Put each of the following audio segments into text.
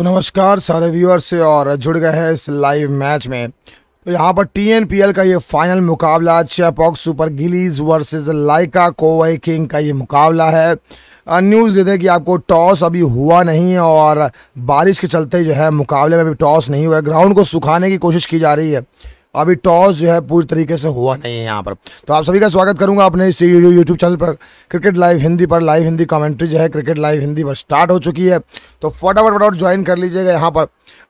तो नमस्कार सारे व्यूअर्स से और जुड़ गए हैं इस लाइव मैच में तो यहाँ पर टीएनपीएल का ये फाइनल मुकाबला Chepauk super Gillies versus Lyca Kovai king का ये मुकाबला है न्यूज़ दे दें कि आपको टॉस अभी हुआ नहीं है और बारिश के चलते जो है मुकाबले में भी टॉस नहीं हुआ है ग्राउंड को सुखाने की कोशिश की जा रही है अभी टॉस जो है पूरी तरीके से हुआ नहीं है यहाँ पर तो आप सभी का स्वागत करूँगा अपने इस यूट्यूब चैनल पर क्रिकेट लाइव हिंदी पर लाइव हिंदी कमेंट्री जो है क्रिकेट लाइव हिंदी पर स्टार्ट हो चुकी है तो फटाफट फटाफट ज्वाइन कर लीजिएगा यहाँ पर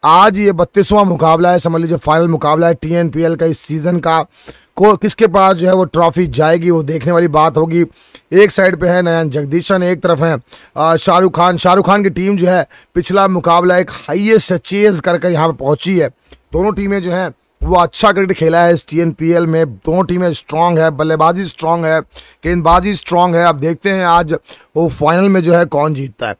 आज ये बत्तीसवां मुकाबला है समझ लीजिए फाइनल मुकाबला है टी का इस सीज़न का को किसके पास जो है वो ट्रॉफी जाएगी वो देखने वाली बात होगी एक साइड पे है नयन जगदीशन एक तरफ है शाहरुख खान शाहरुख खान की टीम जो है पिछला मुकाबला एक हाइएस्ट चेज कर यहाँ पर पहुँची है दोनों टीमें जो हैं वो अच्छा क्रिकेट खेला है इस टी में दोनों टीमें स्ट्रांग है बल्लेबाजी स्ट्रांग है गेंदबाजी स्ट्रांग है अब देखते हैं आज वो फाइनल में जो है कौन जीतता है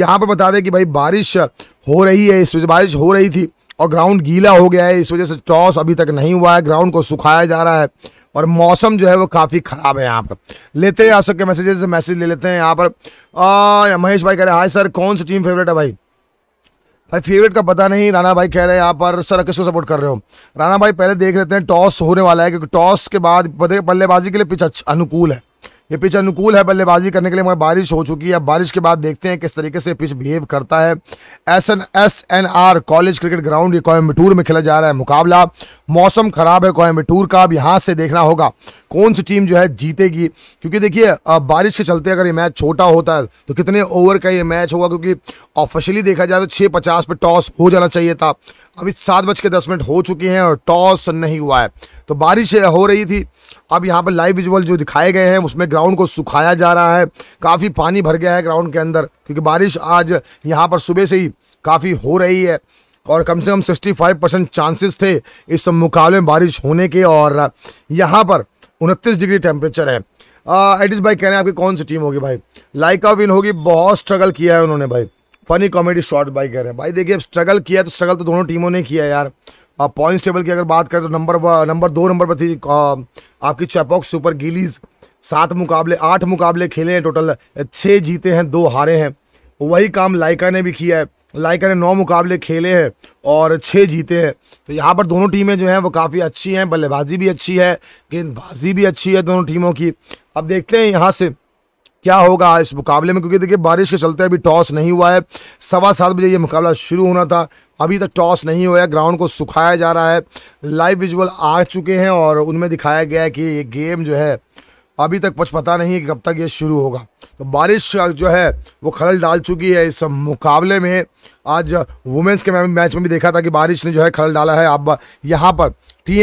यहाँ पर बता दें कि भाई बारिश हो रही है इस वजह बारिश हो रही थी और ग्राउंड गीला हो गया है इस वजह से टॉस अभी तक नहीं हुआ है ग्राउंड को सुखाया जा रहा है और मौसम जो है वो काफ़ी ख़राब है यहाँ पर लेते हैं आप सबके मैसेजेस से मैसेज ले लेते हैं यहाँ पर महेश भाई कह रहे हाय सर कौन सी टीम फेवरेट है भाई भाई फेवरेट का पता नहीं राणा भाई कह रहे हैं यहाँ पर सर किसको सपोर्ट कर रहे हो राणा भाई पहले देख लेते हैं टॉस होने वाला है क्योंकि टॉस के बाद बल्लेबाजी के लिए पिच अनुकूल है ये पिच अनुकूल है बल्लेबाजी करने के लिए मगर बारिश हो चुकी है बारिश के बाद देखते हैं किस तरीके से पिच बिहेव करता है S N S N R college cricket ground ये कोयम्बटूर में खेला जा रहा है मुकाबला मौसम ख़राब है कोयम्बटूर का अब यहाँ से देखना होगा कौन सी टीम जो है जीतेगी क्योंकि देखिए बारिश के चलते अगर ये मैच छोटा होता है तो कितने ओवर का ये मैच होगा क्योंकि ऑफिशियली देखा जाए तो छः पचास टॉस हो जाना चाहिए था अभी सात बज के दस मिनट हो चुके हैं और टॉस नहीं हुआ है तो बारिश हो रही थी अब यहाँ पर लाइव विजुअल जो दिखाए गए हैं उसमें ग्राउंड को सुखाया जा रहा है काफ़ी पानी भर गया है ग्राउंड के अंदर क्योंकि बारिश आज यहाँ पर सुबह से ही काफ़ी हो रही है और कम से कम 65 परसेंट चांसेस थे इस मुकाबले में बारिश होने के और यहाँ पर उनतीस डिग्री टेम्परेचर है एडिस भाई कह रहे हैं आपकी कौन सी टीम होगी भाई लाइका विन होगी बहुत स्ट्रगल किया है उन्होंने भाई फनी कॉमेडी शॉर्ट बाई कह रहे हैं भाई देखिए स्ट्रगल किया तो स्ट्रगल तो दोनों टीमों ने किया यार आप पॉइंट्स टेबल की अगर बात करें तो नंबर नंबर दो नंबर पर थी आपकी चैपॉक्स सुपर गिलीज सात मुकाबले आठ मुकाबले खेले हैं टोटल छः जीते हैं दो हारे हैं वही काम लाइका ने भी किया है लाइका ने नौ मुकाबले खेले हैं और छः जीते हैं तो यहाँ पर दोनों टीमें जो हैं वो काफ़ी अच्छी हैं बल्लेबाजी भी अच्छी है गेंदबाजी भी अच्छी है दोनों टीमों की अब देखते हैं यहाँ से क्या होगा इस मुकाबले में क्योंकि देखिए बारिश के चलते अभी टॉस नहीं हुआ है सवा सात बजे ये मुकाबला शुरू होना था अभी तक टॉस नहीं हुआ है ग्राउंड को सुखाया जा रहा है लाइव विजुअल आ चुके हैं और उनमें दिखाया गया है कि ये गेम जो है अभी तक कुछ पता नहीं है कि कब तक ये शुरू होगा तो बारिश जो है वो खलल डाल चुकी है इस मुकाबले में आज वुमेंस के मैच में भी देखा था कि बारिश ने जो है खलल डाला है अब यहाँ पर टी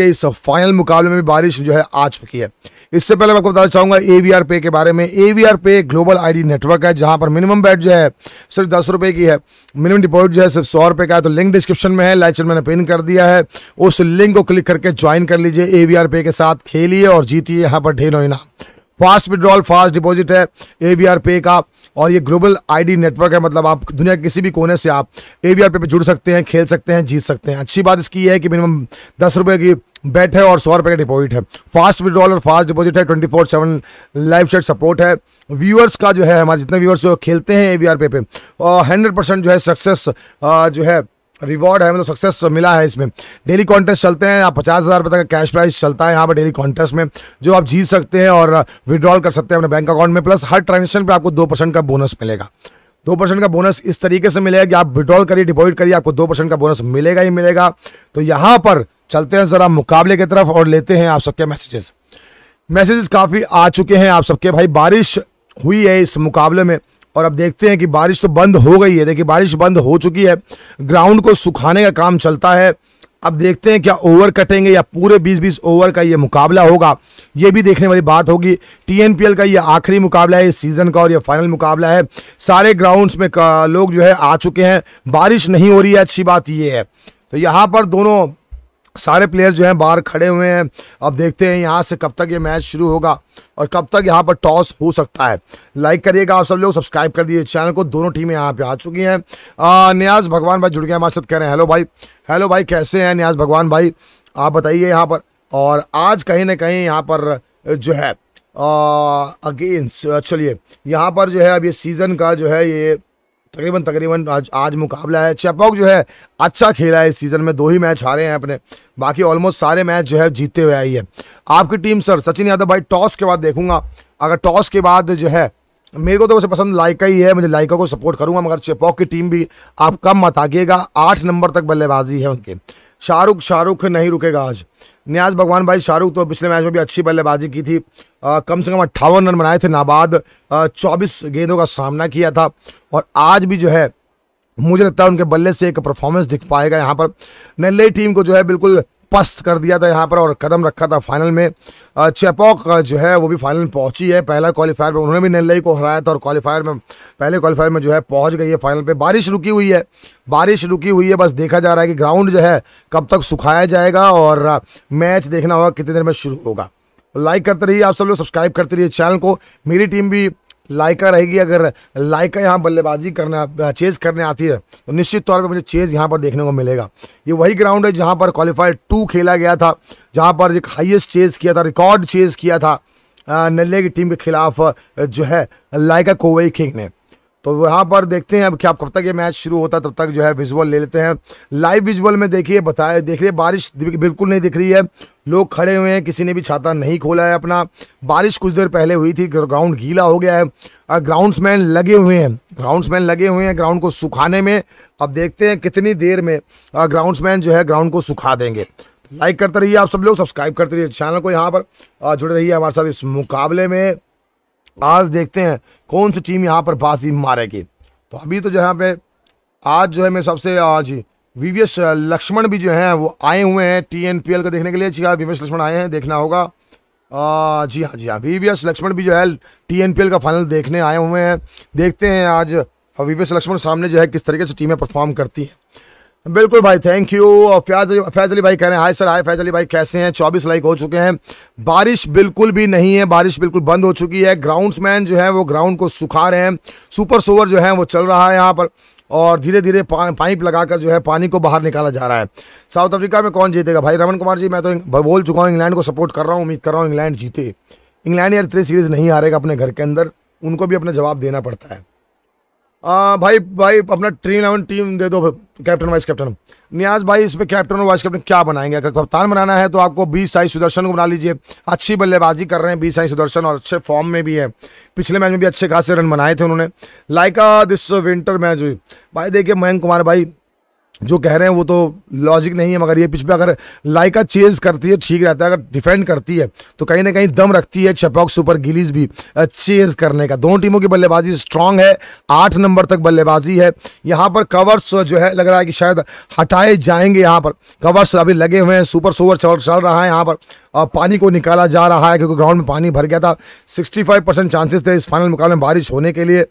के इस फाइनल मुकाबले में भी बारिश जो है आ चुकी है इससे पहले मैं आपको बताना चाहूंगा एवीआर पे के बारे में एवीआर पे ग्लोबल आईडी नेटवर्क है जहां पर मिनिमम बैट जो है सिर्फ दस रुपए की है मिनिमम डिपॉजिट जो है सिर्फ सौ रुपए का है तो लिंक डिस्क्रिप्शन में है लाइचन मैंने पिन कर दिया है उस लिंक को क्लिक करके ज्वाइन कर लीजिए ए पे के साथ खेलिए और जीतिए यहाँ पर ढेर इनाम फास्ट विड्रॉल फास्ट डिपॉजिट है ए बी आर पे का और ये ग्लोबल आईडी नेटवर्क है मतलब आप दुनिया के किसी भी कोने से आप ए बी आर पे पे जुड़ सकते हैं खेल सकते हैं जीत सकते हैं अच्छी बात इसकी ये है कि मिनिमम दस रुपये की बैट है और सौ रुपये का डिपॉजिट है फास्ट विड्रॉल और फास्ट डिपॉजिट है twenty four seven live chat support है व्यूअर्स का जो है हमारे जितने व्यूअर्स खेलते हैं ए वी आर पे पे हंड्रेड परसेंट जो है सक्सेस जो है रिवॉर्ड है मतलब सक्सेस मिला है इसमें डेली कॉन्टेस्ट चलते हैं आप पचास हज़ार रुपये तक का कैश प्राइस चलता है यहाँ पर डेली कॉन्टेस्ट में जो आप जीत सकते हैं और विड्रॉल कर सकते हैं अपने बैंक अकाउंट में प्लस हर ट्रांजेक्शन पर आपको दो परसेंट का बोनस मिलेगा दो परसेंट का बोनस इस तरीके से मिलेगा कि आप विड्रॉल करिए डिपॉजिट करिए आपको दो परसेंट का बोनस मिलेगा ही मिलेगा तो यहाँ पर चलते हैं ज़रा मुकाबले की तरफ और लेते हैं आप सबके मैसेजेस मैसेजेस काफ़ी आ चुके हैं आप सबके भाई बारिश हुई है इस मुकाबले में और अब देखते हैं कि बारिश तो बंद हो गई है देखिए बारिश बंद हो चुकी है ग्राउंड को सुखाने का काम चलता है अब देखते हैं क्या ओवर कटेंगे या पूरे 20-20 ओवर का ये मुकाबला होगा ये भी देखने वाली बात होगी टीएनपीएल का ये आखिरी मुकाबला है इस सीज़न का और ये फाइनल मुकाबला है सारे ग्राउंड्स में लोग जो है आ चुके हैं बारिश नहीं हो रही है अच्छी बात ये है तो यहाँ पर दोनों सारे प्लेयर जो हैं बाहर खड़े हुए हैं अब देखते हैं यहाँ से कब तक ये मैच शुरू होगा और कब तक यहाँ पर टॉस हो सकता है लाइक करिएगा आप सब लोग सब्सक्राइब कर दीजिए चैनल को दोनों टीमें यहाँ पे आ चुकी हैं न्याज भगवान भाई जुड़ गए हमारे साथ कह रहे हैं हेलो भाई हेलो भाई कैसे हैं न्याज भगवान भाई आप बताइए यहाँ पर और आज कहीं ना कहीं यहाँ पर जो है अगेंस्ट चलिए यहाँ पर जो है अब ये सीज़न का जो है ये तकरीबन तकरीबन आज आज मुकाबला है चेपॉक जो है अच्छा खेला है इस सीज़न में दो ही मैच हारे हैं अपने बाकी ऑलमोस्ट सारे मैच जो है जीते हुए आई है आपकी टीम सर सचिन यादव भाई टॉस के बाद देखूंगा अगर टॉस के बाद जो है मेरे को तो वैसे पसंद लाइका ही है मुझे लाइका को सपोर्ट करूंगा मगर चेपॉक की टीम भी आप कम मत आगेगा आठ नंबर तक बल्लेबाजी है उनके शाहरुख शाहरुख नहीं रुकेगा आज न्याज भगवान भाई शाहरुख तो पिछले मैच में भी अच्छी बल्लेबाजी की थी आ, कम से कम अट्ठावन रन बनाए थे नाबाद चौबीस गेंदों का सामना किया था और आज भी जो है मुझे लगता है उनके बल्ले से एक परफॉर्मेंस दिख पाएगा यहाँ पर नल्ले टीम को जो है बिल्कुल पस्त कर दिया था यहाँ पर और कदम रखा था फाइनल में चेपॉक जो है वो भी फाइनल में पहुँची है पहला क्वालिफायर में उन्होंने भी नल्लई को हराया था और क्वालिफायर में पहले क्वालिफायर में जो है पहुँच गई है फाइनल पे बारिश रुकी हुई है बारिश रुकी हुई है बस देखा जा रहा है कि ग्राउंड जो है कब तक सुखाया जाएगा और मैच देखना होगा कितनी देर में शुरू होगा लाइक करते रहिए आप सब लोग सब्सक्राइब करते रहिए चैनल को मेरी टीम भी लाइका रहेगी अगर लाइका यहाँ बल्लेबाजी करना चेज करने आती है तो निश्चित तौर पर मुझे चेज यहाँ पर देखने को मिलेगा ये वही ग्राउंड है जहाँ पर क्वालिफाइड टू खेला गया था जहाँ पर एक हाइएस्ट चेज किया था रिकॉर्ड चेज किया था नल्ले की टीम के खिलाफ जो है लाइका कोवई खेक ने तो वहाँ पर देखते हैं अब क्या कब तक ये मैच शुरू होता है तब तक जो है विजुअल ले लेते हैं लाइव विजुअल में देखिए बताए देख रहे बारिश बिल्कुल नहीं दिख रही है लोग खड़े हुए हैं किसी ने भी छाता नहीं खोला है अपना बारिश कुछ देर पहले हुई थी ग्राउंड गीला हो गया है ग्राउंड्समैन लगे हुए हैं ग्राउंड्समैन लगे हुए हैं ग्राउंड को सुखाने में अब देखते हैं कितनी देर में ग्राउंड्समैन जो है ग्राउंड को सुखा देंगे लाइक करते रहिए आप सब लोग सब्सक्राइब करते रहिए चैनल को यहाँ पर जुड़े रहिए हमारे साथ इस मुकाबले में आज देखते हैं कौन सी टीम यहाँ पर बाजी मारेगी तो अभी तो जहाँ पे आज जो है मेरे सबसे आज वीवीएस लक्ष्मण भी जो हैं वो आए हुए हैं टीएनपीएल का देखने के लिए जी वी हाँ, वीवीएस लक्ष्मण आए हैं देखना होगा आ, जी हाँ जी हाँ वीवीएस लक्ष्मण भी जो है टीएनपीएल का फाइनल देखने आए हुए हैं देखते हैं आज वीवीएस लक्ष्मण सामने जो है किस तरीके से टीमें परफॉर्म करती हैं बिल्कुल भाई थैंक यू और फैज फैज अली भाई कह रहे हैं hi sir hi Faiz Ali भाई कैसे हैं चौबीस लाइक हो चुके हैं बारिश बिल्कुल भी नहीं है बारिश बिल्कुल बंद हो चुकी है ग्राउंड्समैन जो है वो ग्राउंड को सुखा रहे हैं सुपर सोवर जो है वो चल रहा है यहाँ पर और धीरे धीरे पा, पाइप लगाकर जो है पानी को बाहर निकाला जा रहा है साउथ अफ्रीका में कौन जीतेगा भाई रमन कुमार जी मैं तो बोल चुका हूँ इंग्लैंड को सपोर्ट कर रहा हूँ उम्मीद कर रहा हूँ इंग्लैंड जीते इंग्लैंड यार थ्री सीरीज़ नहीं हारेगा अपने घर के अंदर उनको भी अपना जवाब देना पड़ता है आ, भाई भाई अपना ट्री इलेवन टीम दे दो कैप्टन वाइस कैप्टन न्याज भाई इस पर कैप्टन और वाइस कैप्टन क्या बनाएंगे अगर कप्तान बनाना है तो आपको बी साई सुदर्शन को बना लीजिए अच्छी बल्लेबाजी कर रहे हैं बी साई सुदर्शन और अच्छे फॉर्म में भी है पिछले मैच में भी अच्छे खासे रन बनाए थे उन्होंने लाइक दिस विंटर मैच हुई भाई देखिए मयंक कुमार भाई जो कह रहे हैं वो तो लॉजिक नहीं है मगर ये पिछले अगर लाइका चेज करती है ठीक रहता है अगर डिफेंड करती है तो कहीं ना कहीं दम रखती है चपॉक सुपर गिलीज भी चेज करने का दोनों टीमों की बल्लेबाजी स्ट्रांग है आठ नंबर तक बल्लेबाजी है यहाँ पर कवर्स जो है लग रहा है कि शायद हटाए जाएंगे यहाँ पर कवर्स अभी लगे हुए हैं सुपर सोवर चल चल रहा है यहाँ पर और पानी को निकाला जा रहा है क्योंकि ग्राउंड में पानी भर गया था सिक्सटी चांसेस थे इस फाइनल मुकाबले में बारिश होने के लिए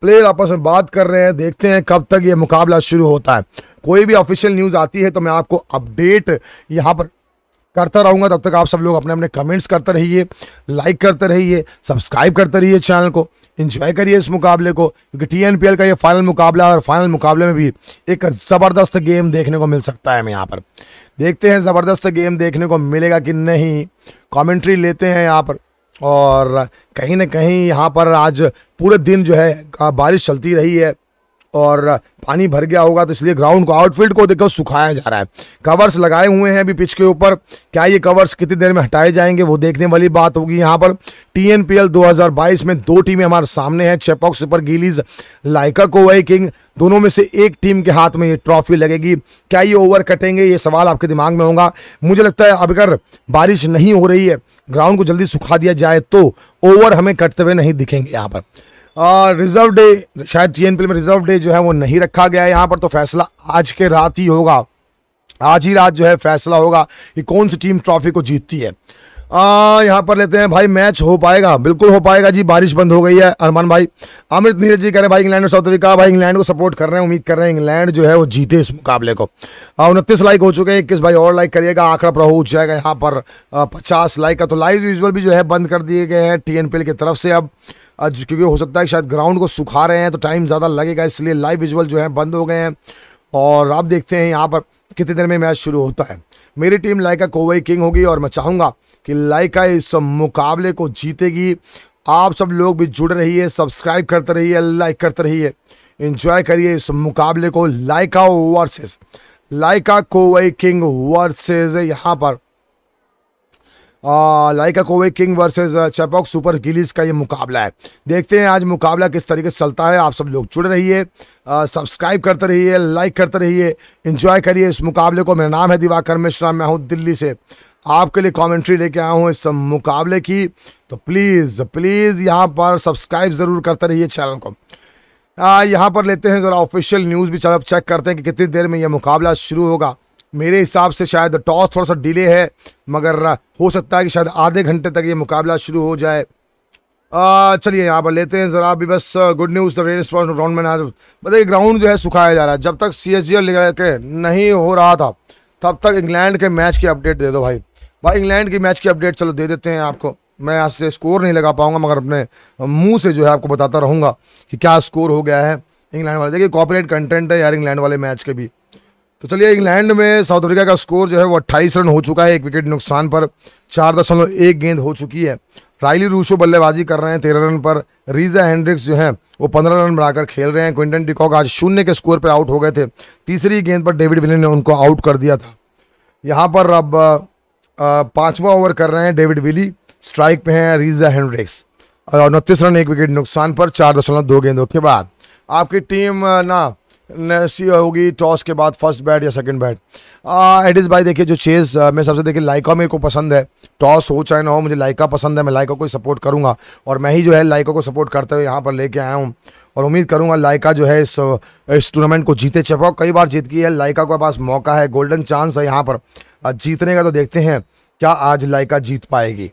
प्लेयर आपस में बात कर रहे हैं देखते हैं कब तक ये मुकाबला शुरू होता है कोई भी ऑफिशियल न्यूज़ आती है तो मैं आपको अपडेट यहाँ पर करता रहूँगा तब तक आप सब लोग अपने अपने कमेंट्स करते रहिए लाइक करते रहिए सब्सक्राइब करते रहिए चैनल को इंजॉय करिए इस मुकाबले को क्योंकि टी का ये फाइनल मुकाबला है और फाइनल मुकाबले में भी एक ज़बरदस्त गेम देखने को मिल सकता है हमें यहाँ पर देखते हैं ज़बरदस्त गेम देखने को मिलेगा कि नहीं कॉमेंट्री लेते हैं यहाँ पर और कहीं ना कहीं यहाँ पर आज पूरे दिन जो है बारिश चलती रही है और पानी भर गया होगा तो इसलिए ग्राउंड को आउटफील्ड को देखो सुखाया जा रहा है कवर्स लगाए हुए हैं अभी पिच के ऊपर क्या ये कवर्स कितनी देर में हटाए जाएंगे वो देखने वाली बात होगी यहाँ पर टी एन पी एल दो हज़ार बाईस में दो टीमें हमारे सामने हैं चेपॉक सुपर गिलीज लाइका वही किंग दोनों में से एक टीम के हाथ में ये ट्रॉफी लगेगी क्या ये ओवर कटेंगे ये सवाल आपके दिमाग में होगा मुझे लगता है अब अगर बारिश नहीं हो रही है ग्राउंड को जल्दी सुखा दिया जाए तो ओवर हमें कटते हुए नहीं दिखेंगे यहाँ पर रिजर्व डे शायद टीएनपी में रिजर्व डे जो है वो नहीं रखा गया है यहाँ पर तो फैसला आज के रात ही होगा आज ही रात जो है फैसला होगा कि कौन सी टीम ट्रॉफी को जीतती है यहाँ पर लेते हैं भाई मैच हो पाएगा बिल्कुल हो पाएगा जी बारिश बंद हो गई है अरमान भाई अमृत नीरज जी कह रहे हैं भाई इंग्लैंड और साउथ अफ्रीका भाई इंग्लैंड को सपोर्ट कर रहे हैं उम्मीद कर रहे हैं इंग्लैंड जो है वो जीते इस मुकाबले को उनतीस लाइक हो चुके हैं इक्कीस भाई और लाइक करिएगा आंकड़ा उठ जाएगा यहाँ पर पचास लाइक का तो लाइव यूजल भी जो है बंद कर दिए गए हैं टी की तरफ से अब आज क्योंकि हो सकता है शायद ग्राउंड को सुखा रहे हैं तो टाइम ज़्यादा लगेगा इसलिए लाइव विजुअल जो है बंद हो गए हैं और आप देखते हैं यहाँ पर कितनी देर में मैच शुरू होता है मेरी टीम लाइका कोवई किंग होगी और मैं चाहूँगा कि लाइका इस मुकाबले को जीतेगी आप सब लोग भी जुड़ रहिए सब्सक्राइब करते रहिए लाइक करते रहिए इंजॉय करिए इस मुकाबले को Lyca versus Lyca Kovai king versus यहाँ पर Lyca Kovai king versus Chepauk super Gillies का ये मुकाबला है देखते हैं आज मुकाबला किस तरीके से चलता है आप सब लोग जुड़ रहिए सब्सक्राइब करते रहिए लाइक करते रहिए इंजॉय करिए इस मुकाबले को मेरा नाम है दिवाकर मिश्रा मैं हूँ दिल्ली से आपके लिए कमेंट्री लेके आया हूँ इस मुकाबले की तो प्लीज़ प्लीज़ यहाँ पर सब्सक्राइब ज़रूर करते रहिए चैनल को यहाँ पर लेते हैं ज़रा ऑफिशियल न्यूज़ भी चलो चेक करते हैं कि कितनी देर में यह मुकाबला शुरू होगा मेरे हिसाब से शायद टॉस थोड़ा सा डिले है मगर हो सकता है कि शायद आधे घंटे तक ये मुकाबला शुरू हो जाए चलिए यहाँ पर लेते हैं ज़रा अभी बस good news the rain spot ground में ना बताइए ग्राउंड जो है सुखाया जा रहा है जब तक सी एच जी के नहीं हो रहा था तब तक इंग्लैंड के मैच की अपडेट दे दो भाई भाई इंग्लैंड की मैच की अपडेट चलो दे देते हैं आपको मैं यहाँ से स्कोर नहीं लगा पाऊंगा मगर अपने मुंह से जो है आपको बताता रहूँगा कि क्या स्कोर हो गया है इंग्लैंड वाले देखिए कॉपरेट कंटेंट है यार इंग्लैंड वाले मैच के भी तो चलिए इंग्लैंड में साउथ अफ्रीका का स्कोर जो है वो अट्ठाईस रन हो चुका है एक विकेट नुकसान पर चार दशमलव एक गेंद हो चुकी है राइली रूशो बल्लेबाजी कर रहे हैं तेरह रन पर रीजा हैंड्रिक्स जो है वो पंद्रह रन बनाकर खेल रहे हैं क्विंटन डिकॉक आज शून्य के स्कोर पर आउट हो गए थे तीसरी गेंद पर डेविड विलियन ने उनको आउट कर दिया था यहाँ पर अब पाँचवा ओवर कर रहे हैं डेविड विली स्ट्राइक पे हैं रीजा हैंड्रिक्स और उनतीस रन एक विकेट नुकसान पर चार दशमलव दो गेंदों के बाद आपकी टीम ना सी होगी टॉस के बाद फर्स्ट बैट या सेकंड बैट एट इज़ भाई देखिए जो चेज़ मैं सबसे देखिए लाइका मेरे को पसंद है टॉस हो चाहे ना हो मुझे लाइका पसंद है मैं लाइका को ही सपोर्ट करूँगा और मैं ही जो है लाइका को सपोर्ट करते हुए यहाँ पर लेके आया हूँ और उम्मीद करूंगा लाइका जो है इस uh, इस टूर्नामेंट को जीते चपाओ कई बार जीत गई है लाइका के पास मौका है गोल्डन चांस है यहाँ पर uh, जीतने का तो देखते हैं क्या आज लाइका जीत पाएगी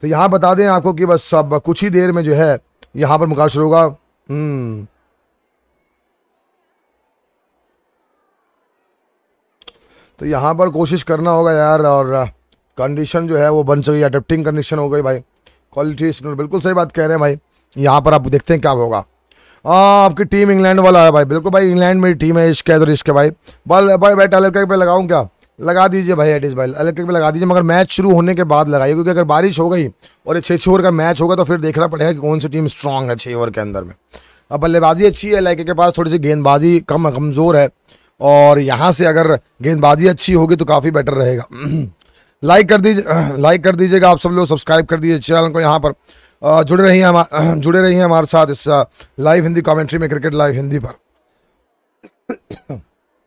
तो यहाँ बता दें आपको कि बस सब कुछ ही देर में जो है यहाँ पर मुकाबला शुरू होगा हम्म। तो यहाँ पर कोशिश करना होगा यार और कंडीशन जो है वो बन सकी अडेप्टिंग कंडीशन हो गई भाई क्वालिटी बिल्कुल सही बात कह रहे हैं भाई यहाँ पर आप देखते हैं क्या होगा हाँ आपकी टीम इंग्लैंड वाला है भाई बिल्कुल भाई इंग्लैंड मेरी टीम है इश्क है इसके भाई बल भाई बैट अलग पे लगाऊँ क्या लगा दीजिए भाई एडिस भाई अलग पे लगा दीजिए मगर मैच शुरू होने के बाद लगाइए क्योंकि अगर बारिश हो गई और ये छः छः ओवर का मैच होगा तो फिर देखना पड़ेगा कि कौन सी टीम स्ट्रांग है छः ओवर के अंदर में अब बल्लेबाजी अच्छी है लाइके के पास थोड़ी सी गेंदबाजी कम कमज़ोर है और यहाँ से अगर गेंदबाजी अच्छी होगी तो काफ़ी बेटर रहेगा लाइक कर दीजिए लाइक कर दीजिएगा आप सब लोग सब्सक्राइब कर दीजिए चैनल को यहाँ पर जुड़े रहिए हमारे जुड़े रहिए हमारे साथ इस लाइव हिंदी कमेंट्री में क्रिकेट लाइव हिंदी पर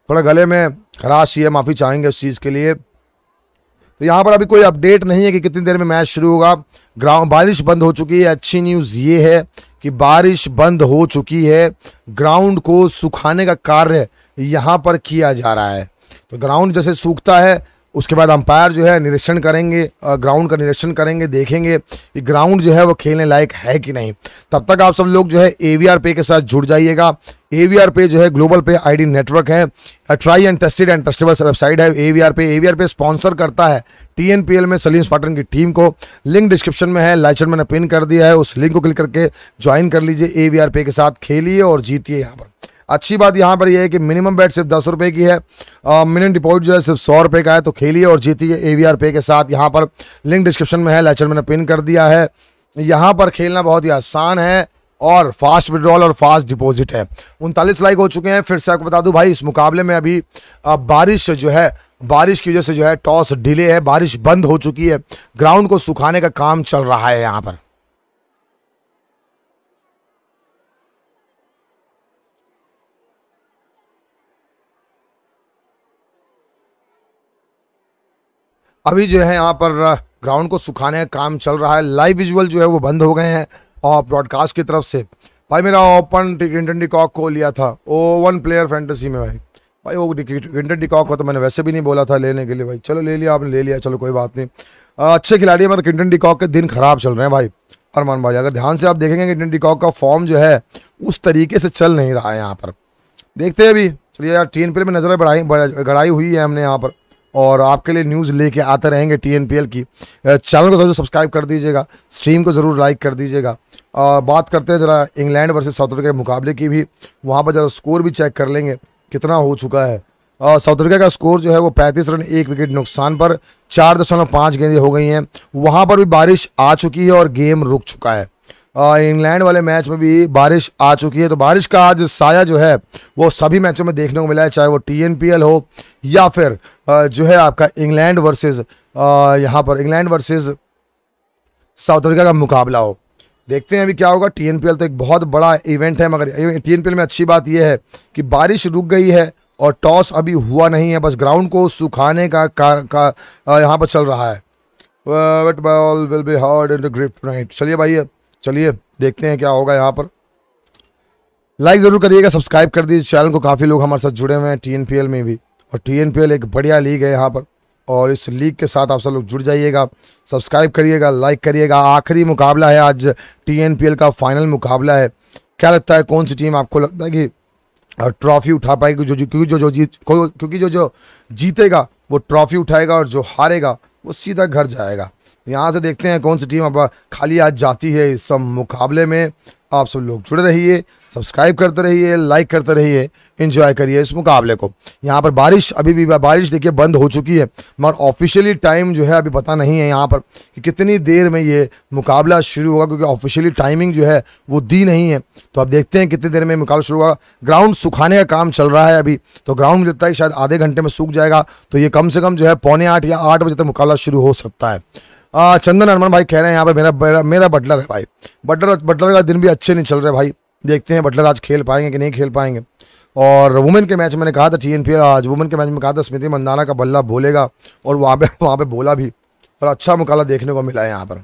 थोड़ा गले में खराश ही है माफ़ी चाहेंगे उस चीज़ के लिए तो यहाँ पर अभी कोई अपडेट नहीं है कि कितनी देर में मैच शुरू होगा ग्राउंड बारिश बंद हो चुकी है अच्छी न्यूज़ ये है कि बारिश बंद हो चुकी है ग्राउंड को सुखाने का कार्य यहाँ पर किया जा रहा है तो ग्राउंड जैसे सूखता है उसके बाद अंपायर जो है निरीक्षण करेंगे ग्राउंड का निरीक्षण करेंगे देखेंगे कि ग्राउंड जो है वो खेलने लायक है कि नहीं तब तक आप सब लोग जो है ए पे के साथ जुड़ जाइएगा ए पे जो है ग्लोबल पे आईडी नेटवर्क है try and tested and trustable website है ए पे ए पे स्पॉन्सर करता है टी में सलीम स्पाटन की टीम को लिंक डिस्क्रिप्शन में है लाइचर मैंने पिन कर दिया है उस लिंक को क्लिक करके ज्वाइन कर लीजिए ए पे के साथ खेलिए और जीतिए यहाँ पर अच्छी बात यहाँ पर यह है कि मिनिमम बैट सिर्फ दस रुपये की है मिनिमम डिपॉजिट जो है सिर्फ सौ रुपये का है तो खेलिए और जीतिए ए वी आर पे के साथ यहाँ पर लिंक डिस्क्रिप्शन में है लेचर मैंने पिन कर दिया है यहाँ पर खेलना बहुत ही आसान है और फास्ट विड्रॉल और फास्ट डिपॉजिट है उनतालीस लाइक हो चुके हैं फिर से आपको बता दूं भाई इस मुकाबले में अभी बारिश जो है बारिश की वजह से जो है टॉस डिले है बारिश बंद हो चुकी है ग्राउंड को सुखाने का काम चल रहा है यहाँ पर अभी जो है यहाँ पर ग्राउंड को सुखाने का काम चल रहा है लाइव विजुअल जो है वो बंद हो गए हैं और ब्रॉडकास्ट की तरफ से भाई मेरा ओपन क्विंटन डिकॉक को लिया था ओ वन प्लेयर फैंटेसी में भाई भाई वो क्विंटन डिकॉक को तो मैंने वैसे भी नहीं बोला था लेने के लिए भाई चलो ले लिया आपने ले लिया चलो कोई बात नहीं अच्छे खिलाड़ी हमारे क्विंटन डिकॉक के दिन खराब चल रहे हैं भाई अरमान भाई अगर ध्यान से आप देखेंगे क्विंटन डिकॉक का फॉर्म जो है उस तरीके से चल नहीं रहा है यहाँ पर देखते हैं अभी चलिए यार टीन पे में नज़र बढ़ाई गढ़ाई हुई है हमने यहाँ पर और आपके लिए न्यूज़ लेके आते रहेंगे टीएनपीएल की चैनल को जरूर सब्सक्राइब कर दीजिएगा स्ट्रीम को ज़रूर लाइक कर दीजिएगा बात करते हैं ज़रा इंग्लैंड वर्सेज साउथ अफ्रीका के मुकाबले की भी वहाँ पर ज़रा स्कोर भी चेक कर लेंगे कितना हो चुका है साउथ अफ्रीका का स्कोर जो है वो 35 रन एक विकेट नुकसान पर चार दशमलव पाँच गेंदें हो गई हैं वहाँ पर भी बारिश आ चुकी है और गेम रुक चुका है इंग्लैंड वाले मैच में भी बारिश आ चुकी है तो बारिश का आज साया जो है वो सभी मैचों में देखने को मिला है चाहे वो टी हो या फिर जो है आपका इंग्लैंड वर्सेज यहाँ पर इंग्लैंड वर्सेज साउथ अफ्रीका का मुकाबला हो देखते हैं अभी क्या होगा टी तो एक बहुत बड़ा इवेंट है मगर टी में अच्छी बात यह है कि बारिश रुक गई है और टॉस अभी हुआ नहीं है बस ग्राउंड को सुखाने का का, का यहाँ पर चल रहा है but ball will be hard grip night चलिए भाई चलिए देखते हैं क्या होगा यहाँ पर लाइक ज़रूर करिएगा सब्सक्राइब कर दीजिए चैनल को काफ़ी लोग हमारे साथ जुड़े हुए हैं टी में भी और टी एक बढ़िया लीग है यहाँ पर और इस लीग के साथ आप सब लोग जुड़ जाइएगा सब्सक्राइब करिएगा लाइक करिएगा आखिरी मुकाबला है आज टी का फाइनल मुकाबला है क्या लगता है कौन सी टीम आपको लगता है कि ट्रॉफी उठा पाएगी जो क्योंकि जो जो जीत क्योंकि जो जो जीतेगा वो ट्रॉफी उठाएगा और जो हारेगा वो सीधा घर जाएगा यहाँ से देखते हैं कौन सी टीम अब खाली आज जाती है इस सब मुकाबले में आप सब लोग जुड़े रहिए सब्सक्राइब करते रहिए लाइक करते रहिए इंजॉय करिए इस मुकाबले को यहाँ पर बारिश अभी भी बारिश देखिए बंद हो चुकी है मगर ऑफिशियली टाइम जो है अभी पता नहीं है यहाँ पर कि कितनी देर में ये मुकाबला शुरू होगा क्योंकि ऑफिशियली टाइमिंग जो है वो दी नहीं है तो अब देखते हैं कितनी देर में मुकाबला शुरू होगा ग्राउंड सुखाने का काम चल रहा है अभी तो ग्राउंड मुझे लगता है शायद आधे घंटे में सूख जाएगा तो ये कम से कम जो है पौने आठ या आठ बजे तक मुकाबला शुरू हो सकता है चंदन हनुमान भाई कह रहे हैं यहाँ पे मेरा मेरा बटलर है भाई बटलर बटलर का दिन भी अच्छे नहीं चल रहे भाई देखते हैं बटलर आज खेल पाएंगे कि नहीं खेल पाएंगे और वुमेन के मैच मैंने कहा था टी आज वुमेन के मैच में कहा था स्मृति मंदाना का बल्ला बोलेगा और वहाँ पे वहाँ पे बोला भी और अच्छा मुकाबला देखने को मिला है यहाँ पर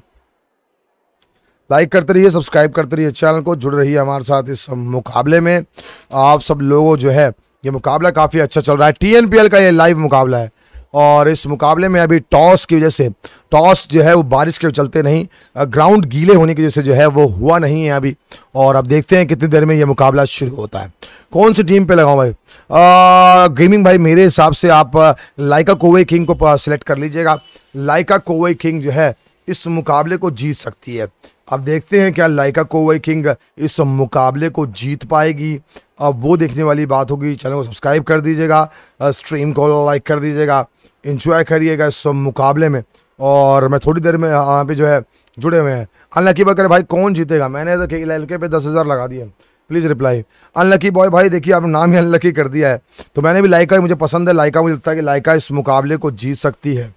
लाइक करते रहिए सब्सक्राइब करते रहिए चैनल को जुड़ रही है हमारे साथ इस मुकाबले में आप सब लोगों जो है ये मुकाबला काफ़ी अच्छा चल रहा है टी का ये लाइव मुकाबला है और इस मुकाबले में अभी टॉस की वजह से टॉस जो है वो बारिश के चलते नहीं ग्राउंड गीले होने की वजह से जो है वो हुआ नहीं है अभी और अब देखते हैं कितनी देर में ये मुकाबला शुरू होता है कौन सी टीम पे लगाऊं भाई आ, गेमिंग भाई मेरे हिसाब से आप लाइका कोवे किंग को सिलेक्ट कर लीजिएगा लाइका कोवे किंग जो है इस मुकाबले को जीत सकती है अब देखते हैं क्या लाइका कोवे किंग इस मुकाबले को जीत पाएगी अब वो देखने वाली बात होगी चैनल को सब्सक्राइब कर दीजिएगा स्ट्रीम को लाइक कर दीजिएगा इंजॉय करिएगा इस मुकाबले में और मैं थोड़ी देर में यहाँ पे जो है जुड़े हुए हैं अनलकी बकर भाई कौन जीतेगा मैंने तो लड़के पे दस हज़ार लगा दिया प्लीज़ रिप्लाई अनलकी बॉय भाई देखिए आपने नाम ही अनलकी कर दिया है तो मैंने भी लाइका मुझे पसंद है लाइका मुझे लगता है कि लाइका इस मुकाबले को जीत सकती है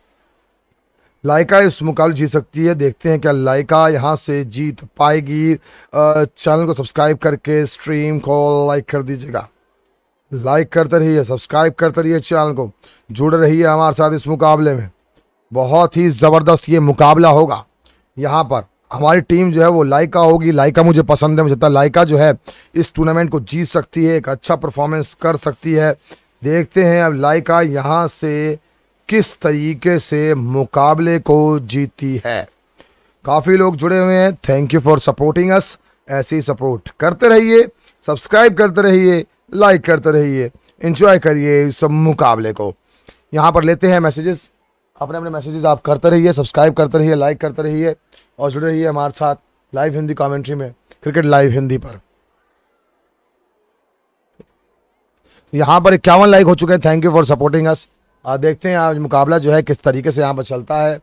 लाइका इस मुकाबले जीत सकती है देखते हैं क्या लाइका यहाँ से जीत पाएगी चैनल को सब्सक्राइब करके स्ट्रीम को लाइक कर दीजिएगा लाइक करते रहिए सब्सक्राइब करते रहिए चैनल को जुड़ रहिए हमारे साथ इस मुकाबले में बहुत ही ज़बरदस्त ये मुकाबला होगा यहाँ पर हमारी टीम जो है वो लाइका होगी लाइका मुझे पसंद है मुझे लगता है लाइका जो है इस टूर्नामेंट को जीत सकती है एक अच्छा परफॉर्मेंस कर सकती है देखते हैं अब लाइका यहाँ से किस तरीके से मुकाबले को जीती है काफ़ी लोग जुड़े हुए हैं thank you for supporting us ऐसी सपोर्ट करते रहिए सब्सक्राइब करते रहिए लाइक करते रहिए इंजॉय करिए इस मुकाबले को यहाँ पर लेते हैं मैसेजेस अपने अपने मैसेजेस आप करते रहिए सब्सक्राइब करते रहिए लाइक करते रहिए और जुड़े रहिए हमारे साथ लाइव हिंदी कमेंट्री में क्रिकेट लाइव हिंदी पर यहाँ पर इक्यावन लाइक हो चुके हैं thank you for supporting us देखते हैं आज मुकाबला जो है किस तरीके से यहाँ पर चलता है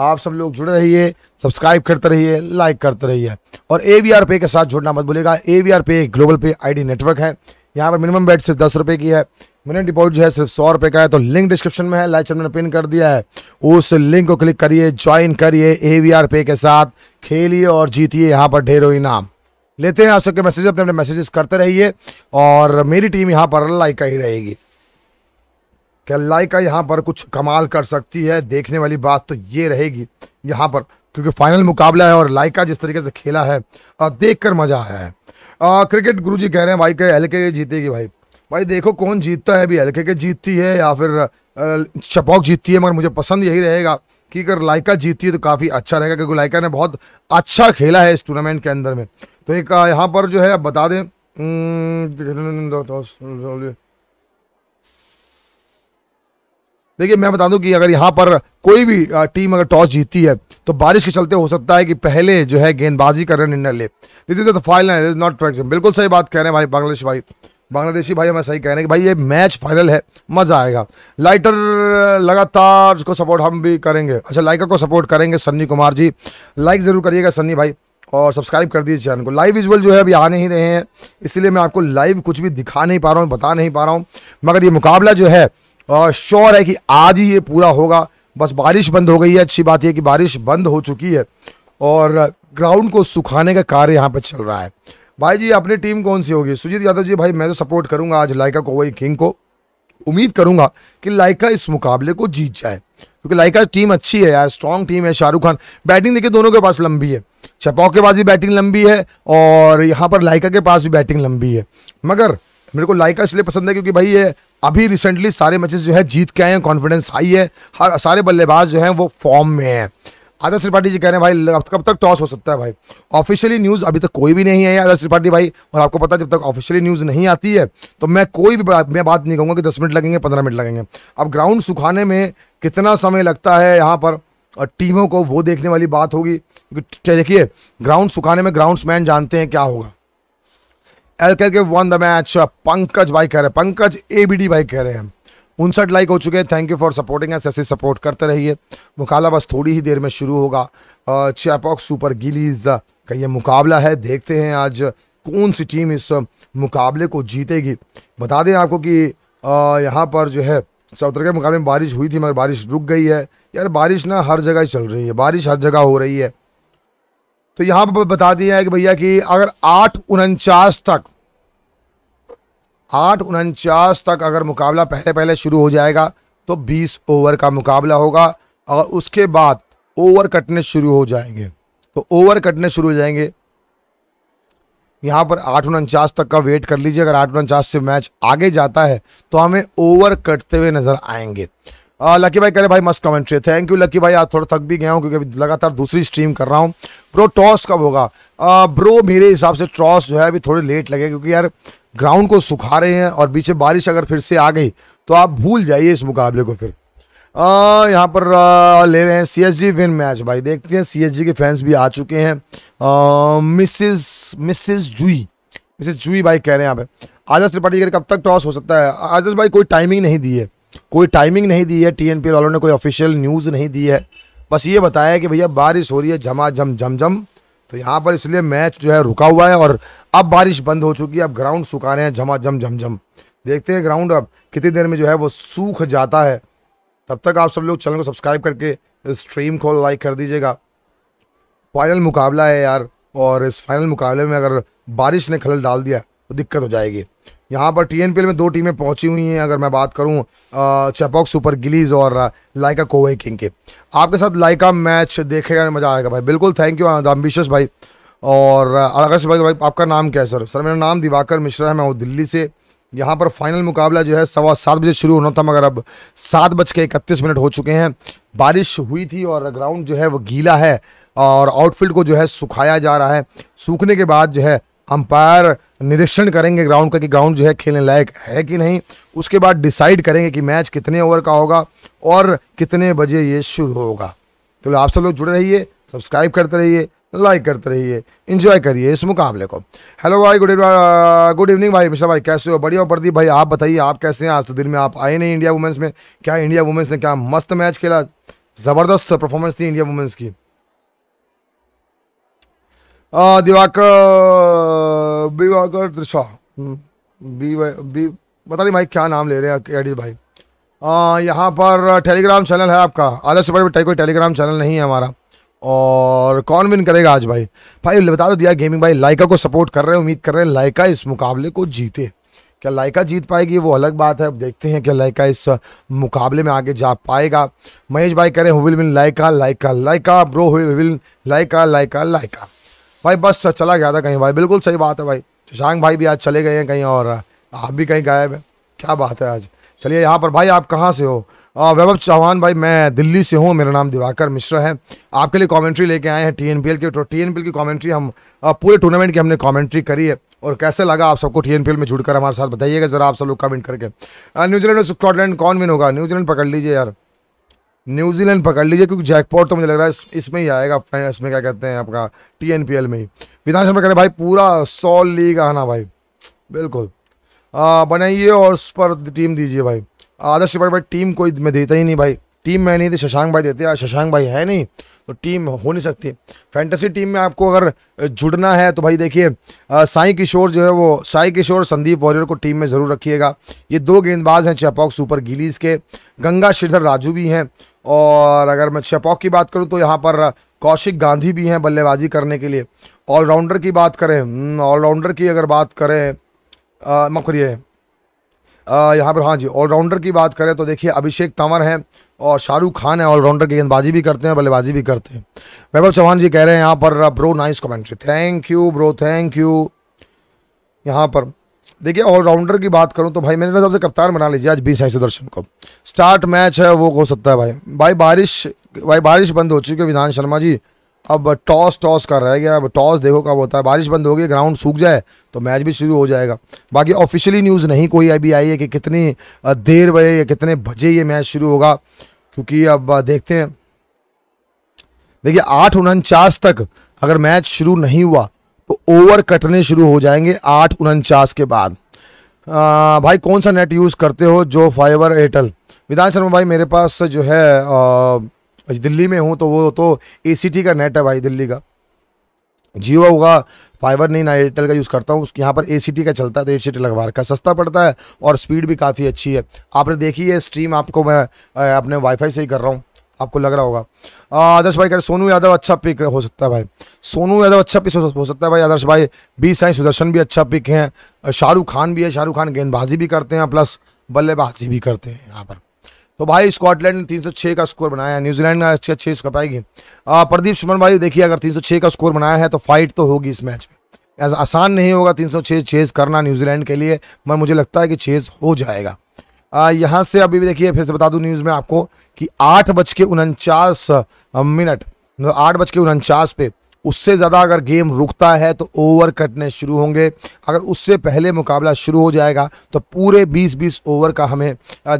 आप सब लोग जुड़े रहिए सब्सक्राइब करते रहिए लाइक करते रहिए और ए वी आर पे के साथ जुड़ना मत बोलेगा A V R pay global pay ID network है यहाँ पर मिनिमम बैट सिर्फ दस रुपये की है मिनिमम डिपॉजिट जो है सिर्फ सौ रुपये का है तो लिंक डिस्क्रिप्शन में है लाइव चैनल ने पिन कर दिया है उस लिंक को क्लिक करिए ज्वाइन करिए ए वी आर पे के साथ खेलिए और जीतिए यहाँ पर ढेरों इनाम लेते हैं आप सबके मैसेज अपने अपने मैसेजेस करते रहिए और मेरी टीम यहाँ पर लाइक का ही रहेगी क्या लाइका यहाँ पर कुछ कमाल कर सकती है देखने वाली बात तो ये रहेगी यहाँ पर क्योंकि फाइनल मुकाबला है और लाइका जिस तरीके से खेला है देख कर मज़ा आया है आ, क्रिकेट गुरु जी कह रहे हैं भाई के एल के जीतेगी भाई भाई देखो कौन जीतता है अभी एल के जीतती है या फिर चपॉक जीतती है मगर मुझे पसंद यही रहेगा कि अगर लाइका जीतती है तो काफ़ी अच्छा रहेगा क्योंकि लाइका ने बहुत अच्छा खेला है इस टूर्नामेंट के अंदर में तो एक यहाँ पर जो है आप बता दें देखिए मैं बता दूं कि अगर यहाँ पर कोई भी टीम अगर टॉस जीती है तो बारिश के चलते हो सकता है कि पहले जो है गेंदबाजी का निर्णय ले this is the final is not traction बिल्कुल सही बात कह रहे हैं भाई बांग्लादेश भाई बांग्लादेशी भाई हमें सही कह रहे हैं कि भाई ये मैच फाइनल है मज़ा आएगा लाइटर लगातार को सपोर्ट हम भी करेंगे अच्छा लाइकर को सपोर्ट करेंगे सन्नी कुमार जी लाइक ज़रूर करिएगा सन्नी भाई और सब्सक्राइब कर दीजिए चैनल को लाइव विजुअल जो है अभी आ नहीं रहे हैं इसलिए मैं आपको लाइव कुछ भी दिखा नहीं पा रहा हूँ बता नहीं पा रहा हूँ मगर ये मुकाबला जो है श्योर है कि आज ही ये पूरा होगा बस बारिश बंद हो गई है अच्छी बात यह कि बारिश बंद हो चुकी है और ग्राउंड को सुखाने का कार्य यहाँ पर चल रहा है भाई जी अपनी टीम कौन सी होगी सुजीत यादव जी भाई मैं तो सपोर्ट करूंगा आज लाइका कोवई किंग को उम्मीद करूंगा कि लाइका इस मुकाबले को जीत जाए क्योंकि लाइका टीम अच्छी है यार स्ट्रांग टीम है शाहरुख खान बैटिंग देखिए दोनों के पास लंबी है छपॉक के पास भी बैटिंग लंबी है और यहाँ पर लाइका के पास भी बैटिंग लंबी है मगर मेरे को लाइका इसलिए पसंद है क्योंकि भाई ये अभी रिसेंटली सारे मैचेस जो है जीत के आए हैं कॉन्फिडेंस हाई है हर सारे बल्लेबाज जो हैं वो फॉर्म में हैं आदर्श त्रिपाठी जी कह रहे हैं भाई कब तक टॉस हो सकता है भाई ऑफिशियली न्यूज़ अभी तक कोई भी नहीं है आदर्श त्रिपाठी भाई और आपको पता है जब तक ऑफिशियली न्यूज़ नहीं आती है तो मैं कोई भी बात मैं बात नहीं कहूँगा कि दस मिनट लगेंगे पंद्रह मिनट लगेंगे अब ग्राउंड सुखाने में कितना समय लगता है यहाँ पर और टीमों को वो देखने वाली बात होगी क्योंकि देखिए ग्राउंड सुखाने में ग्राउंड्समैन जानते हैं क्या होगा एलकेएल के वन द मैच पंकज भाई कह रहे हैं पंकज एबीडी भाई कह रहे हैं उनसठ लाइक हो चुके हैं thank you for supporting us ऐसे सपोर्ट करते रहिए मुकाबला बस थोड़ी ही देर में शुरू होगा चैपॉक सुपर गिलीज का ये मुकाबला है देखते हैं आज कौन सी टीम इस uh, मुकाबले को जीतेगी बता दें आपको कि uh, यहाँ पर जो है साउथ के मुकाबले में बारिश हुई थी मगर बारिश रुक गई है यार बारिश ना हर जगह ही चल रही है बारिश हर जगह हो रही है तो यहां पर बता दिया है कि भैया कि अगर आठ उनचास तक आठ उनचास तक अगर मुकाबला पहले पहले शुरू हो जाएगा तो बीस ओवर का मुकाबला होगा और उसके बाद ओवर कटने शुरू हो जाएंगे तो ओवर कटने शुरू हो जाएंगे यहाँ पर आठ उनचास तक का वेट कर लीजिए अगर आठ उनचास से मैच आगे जाता है तो हमें ओवर कटते हुए नज़र आएंगे लकी भाई करे भाई मस्त कमेंट्री थैंक यू लकी भाई आज थोड़ा थक भी गया हूँ क्योंकि अभी लगातार दूसरी स्ट्रीम कर रहा हूँ ब्रो टॉस कब होगा आ, ब्रो मेरे हिसाब से टॉस जो है अभी थोड़ी लेट लगे क्योंकि यार ग्राउंड को सुखा रहे हैं और पीछे बारिश अगर फिर से आ गई तो आप भूल जाइए इस मुकाबले को फिर यहाँ पर आ, ले रहे हैं सी विन मैच भाई देखते हैं सी के फैंस भी आ चुके हैं Mrs Mrs Jui Mrs Jui भाई कह रहे हैं यहाँ पर आदर्श त्रिपाठी कब तक टॉस हो सकता है आदर्श भाई कोई टाइमिंग नहीं दी है कोई टाइमिंग नहीं दी है टीएनपीएल वालों ने कोई ऑफिशियल न्यूज़ नहीं दी है बस ये बताया कि भैया बारिश हो रही है झमाझम झमझम तो यहाँ पर इसलिए मैच जो है रुका हुआ है और अब बारिश बंद हो चुकी है अब ग्राउंड सुखा रहे हैं झमाझम झमझम देखते हैं ग्राउंड अब कितनी देर में जो है वो सूख जाता है तब तक आप सब लोग चैनल को सब्सक्राइब करके स्ट्रीम को लाइक कर दीजिएगा फाइनल मुकाबला है यार और इस फाइनल मुकाबले में अगर बारिश ने खलल डाल दिया तो दिक्कत हो जाएगी यहाँ पर टी में दो टीमें पहुंची हुई हैं अगर मैं बात करूँ चपॉक सुपर गिलीज और लाइका कोवे किंग के आपके साथ लाइका मैच देखेगा मज़ा आएगा भाई बिल्कुल थैंक यू अम्बिश भाई और आकाश भाई भाई आपका नाम क्या है सर सर मेरा नाम दिवाकर मिश्रा है मैं हूँ दिल्ली से यहाँ पर फाइनल मुकाबला जो है सवा सात बजे शुरू होना था मगर अब सात बज के इकतीस मिनट हो चुके हैं बारिश हुई थी और ग्राउंड जो है वो गीला है और आउटफील्ड को जो है सुखाया जा रहा है सूखने के बाद जो है अंपायर निरीक्षण करेंगे ग्राउंड का कि ग्राउंड जो है खेलने लायक है कि नहीं उसके बाद डिसाइड करेंगे कि मैच कितने ओवर का होगा और कितने बजे ये शुरू होगा तो आप सब लोग जुड़े रहिए सब्सक्राइब करते रहिए लाइक करते रहिए इंजॉय करिए इस मुकाबले को हेलो भाई गुड गुड इवनिंग भाई मिश्रा भाई कैसे हो बढ़िया प्रदीप भाई आप बताइए आप कैसे हैं आज तो दिन में आप आए नहीं इंडिया वुमेंस में क्या इंडिया वुमेंस ने क्या मस्त मैच खेला ज़बरदस्त परफॉर्मेंस थी इंडिया वुमेंस की दिवाकर दिवाकर त्रिशा बी बी बता नहीं भाई क्या नाम ले रहे हैं एडिस भाई ah, यहाँ पर टेलीग्राम चैनल है आपका आलस सुपर टाइप कोई टेलीग्राम चैनल नहीं है हमारा और कौन विन करेगा आज भाई भाई बता दो तो दिया गेमिंग भाई लाइका को सपोर्ट कर रहे हैं उम्मीद कर रहे हैं लाइका इस मुकाबले को जीते क्या लाइका जीत पाएगी वो अलग बात है अब देखते हैं क्या लाइका इस मुकाबले में आगे जा पाएगा महेश भाई कह रहे हैं who will win Lyca Lyca Lyca bro will Lyca Lyca Lyca भाई बस चला गया था कहीं भाई बिल्कुल सही बात है भाई शशांक भाई भी आज चले गए हैं कहीं और आप भी कहीं गायब है क्या बात है आज चलिए यहाँ पर भाई आप कहाँ से हो वैभव चौहान भाई मैं दिल्ली से हूँ मेरा नाम दिवाकर मिश्रा है आपके लिए कमेंट्री लेके आए हैं टी एन तो की तो टी एन की कमेंट्री हम पूरे टूर्नामेंट की हमने कमेंट्री करी है और कैसे लगा आप सबको टी में जुड़कर हमारे साथ बताइएगा जरा आप सब लोग कमेंट करके न्यूजीलैंड और स्कॉटलैंड कौन विन होगा न्यूजीलैंड पकड़ लीजिए यार न्यूजीलैंड पकड़ लीजिए क्योंकि जैकपॉट तो मुझे लग रहा है इस, इसमें ही आएगा इसमें क्या कहते हैं आपका टीएनपीएल में ही विधानसभा शर्मा भाई पूरा सौ लीग आना भाई बिल्कुल बनाइए और उस पर टीम दीजिए भाई आदर्श भाई टीम कोई मैं देता ही नहीं भाई टीम में नहीं थी शशांक भाई देते आज शशांक भाई है नहीं तो टीम हो नहीं सकती फैंटेसी टीम में आपको अगर जुड़ना है तो भाई देखिए साई किशोर जो है वो साई किशोर संदीप वॉरियर को टीम में ज़रूर रखिएगा ये दो गेंदबाज हैं चेपॉक सुपर गिलीज के गंगा श्रीधर राजू भी हैं और अगर मैं चेपॉक की बात करूँ तो यहाँ पर कौशिक गांधी भी हैं बल्लेबाजी करने के लिए ऑलराउंडर की बात करें हम्म, ऑलराउंडर की अगर बात करें मखरिए यहाँ पर हाँ जी ऑलराउंडर की बात करें तो देखिए अभिषेक तंवर हैं और शाहरुख खान है ऑलराउंडर की गेंदबाजी भी करते हैं बल्लेबाजी भी करते हैं वैभव चौहान जी कह रहे हैं यहाँ पर bro nice commentary thank you bro thank you यहाँ पर देखिए ऑलराउंडर की बात करूँ तो भाई मैंने सबसे कप्तान बना लीजिए आज बीस आई सुदर्शन को स्टार्ट मैच है वो हो सकता है भाई भाई बारिश भाई बारिश बंद हो चुकी है विधान शर्मा जी अब टॉस टॉस का रह गया अब टॉस देखो कब होता है बारिश बंद होगी ग्राउंड सूख जाए तो मैच भी शुरू हो जाएगा बाकी ऑफिशियली न्यूज़ नहीं कोई अभी आई है कि कितनी देर बजे या कितने बजे ये मैच शुरू होगा क्योंकि अब देखते हैं देखिए आठ उनचास तक अगर मैच शुरू नहीं हुआ तो ओवर कटने शुरू हो जाएंगे आठ उनचास के बाद आ, भाई कौन सा नेट यूज़ करते हो जो फाइबर एयरटेल विधान शर्मा भाई मेरे पास जो है आ, दिल्ली में हूँ तो वो तो ए का नेट है भाई दिल्ली का जियो होगा फाइबर नहीं ना एयरटेल का यूज़ करता हूँ उसके यहाँ पर ए का चलता है तो टी लगवा रखा सस्ता पड़ता है और स्पीड भी काफ़ी अच्छी है आपने देखी है स्ट्रीम आपको मैं अपने वाईफाई से ही कर रहा हूँ आपको लग रहा होगा आदर्श भाई कह रहे सोनू यादव अच्छा पिक हो सकता है भाई सोनू यादव अच्छा पिक हो सकता है भाई आदर्श भाई बी साई सुदर्शन भी अच्छा पिक हैं शाहरुख खान भी है शाहरुख खान गेंदबाजी भी करते हैं प्लस बल्लेबाजी भी करते हैं यहाँ पर तो भाई स्कॉटलैंड ने 306 का स्कोर बनाया न्यूजीलैंड ने अच्छे अच्छे इसका पाएगी प्रदीप सुमन भाई देखिए अगर 306 का स्कोर बनाया है तो फाइट तो होगी इस मैच में आसान नहीं होगा 306 चेज करना न्यूजीलैंड के लिए मगर मुझे लगता है कि चेज हो जाएगा यहाँ से अभी भी देखिए फिर से बता दूँ न्यूज़ में आपको कि आठ बज के उनचास मिनट आठ बज के उनचास पे उससे ज़्यादा अगर गेम रुकता है तो ओवर कटने शुरू होंगे अगर उससे पहले मुकाबला शुरू हो जाएगा तो पूरे 20-20 ओवर का हमें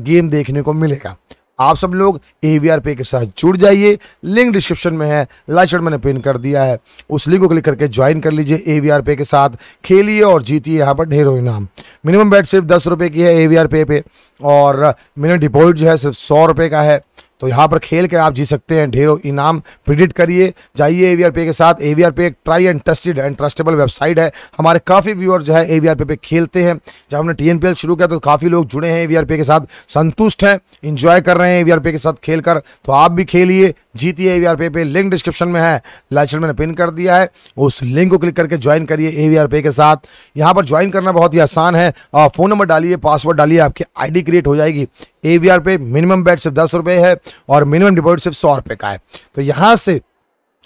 गेम देखने को मिलेगा आप सब लोग ए वी आर पे के साथ जुड़ जाइए लिंक डिस्क्रिप्शन में है लाइक मैंने पिन कर दिया है उस लिंक को क्लिक करके ज्वाइन कर लीजिए ए वी आर पे के साथ खेलिए और जीतिए यहाँ पर ढेरों इनाम मिनिमम बैट सिर्फ दस रुपये की है ए वी आर पे पे और मिनिमम डिपॉजिट जो है सिर्फ सौ रुपये का है तो यहाँ पर खेल के आप जी सकते हैं ढेरों इनाम प्रिडिट करिए जाइए एवीआर पे के साथ एवीआर पे एक tried and trusted and trustable website है हमारे काफ़ी व्यूअर जो है एवीआर पे पे खेलते हैं जब हमने टीएनपीएल शुरू किया तो काफ़ी लोग जुड़े हैं एवीआर पे के साथ संतुष्ट हैं इंजॉय कर रहे हैं एवीआर पे के साथ खेल कर तो आप भी खेलिए जीती है एवीआर पे पे लिंक डिस्क्रिप्शन में है लाइट मैंने पिन कर दिया है उस लिंक को क्लिक करके ज्वाइन करिए एवीआर पे के साथ यहाँ पर ज्वाइन करना बहुत ही आसान है और फ़ोन नंबर डालिए पासवर्ड डालिए आपकी आईडी क्रिएट हो जाएगी एवीआर पे मिनिमम बैट सिर्फ दस रुपये है और मिनिमम डिपॉजिट सिर्फ सौ रुपये का है तो यहाँ से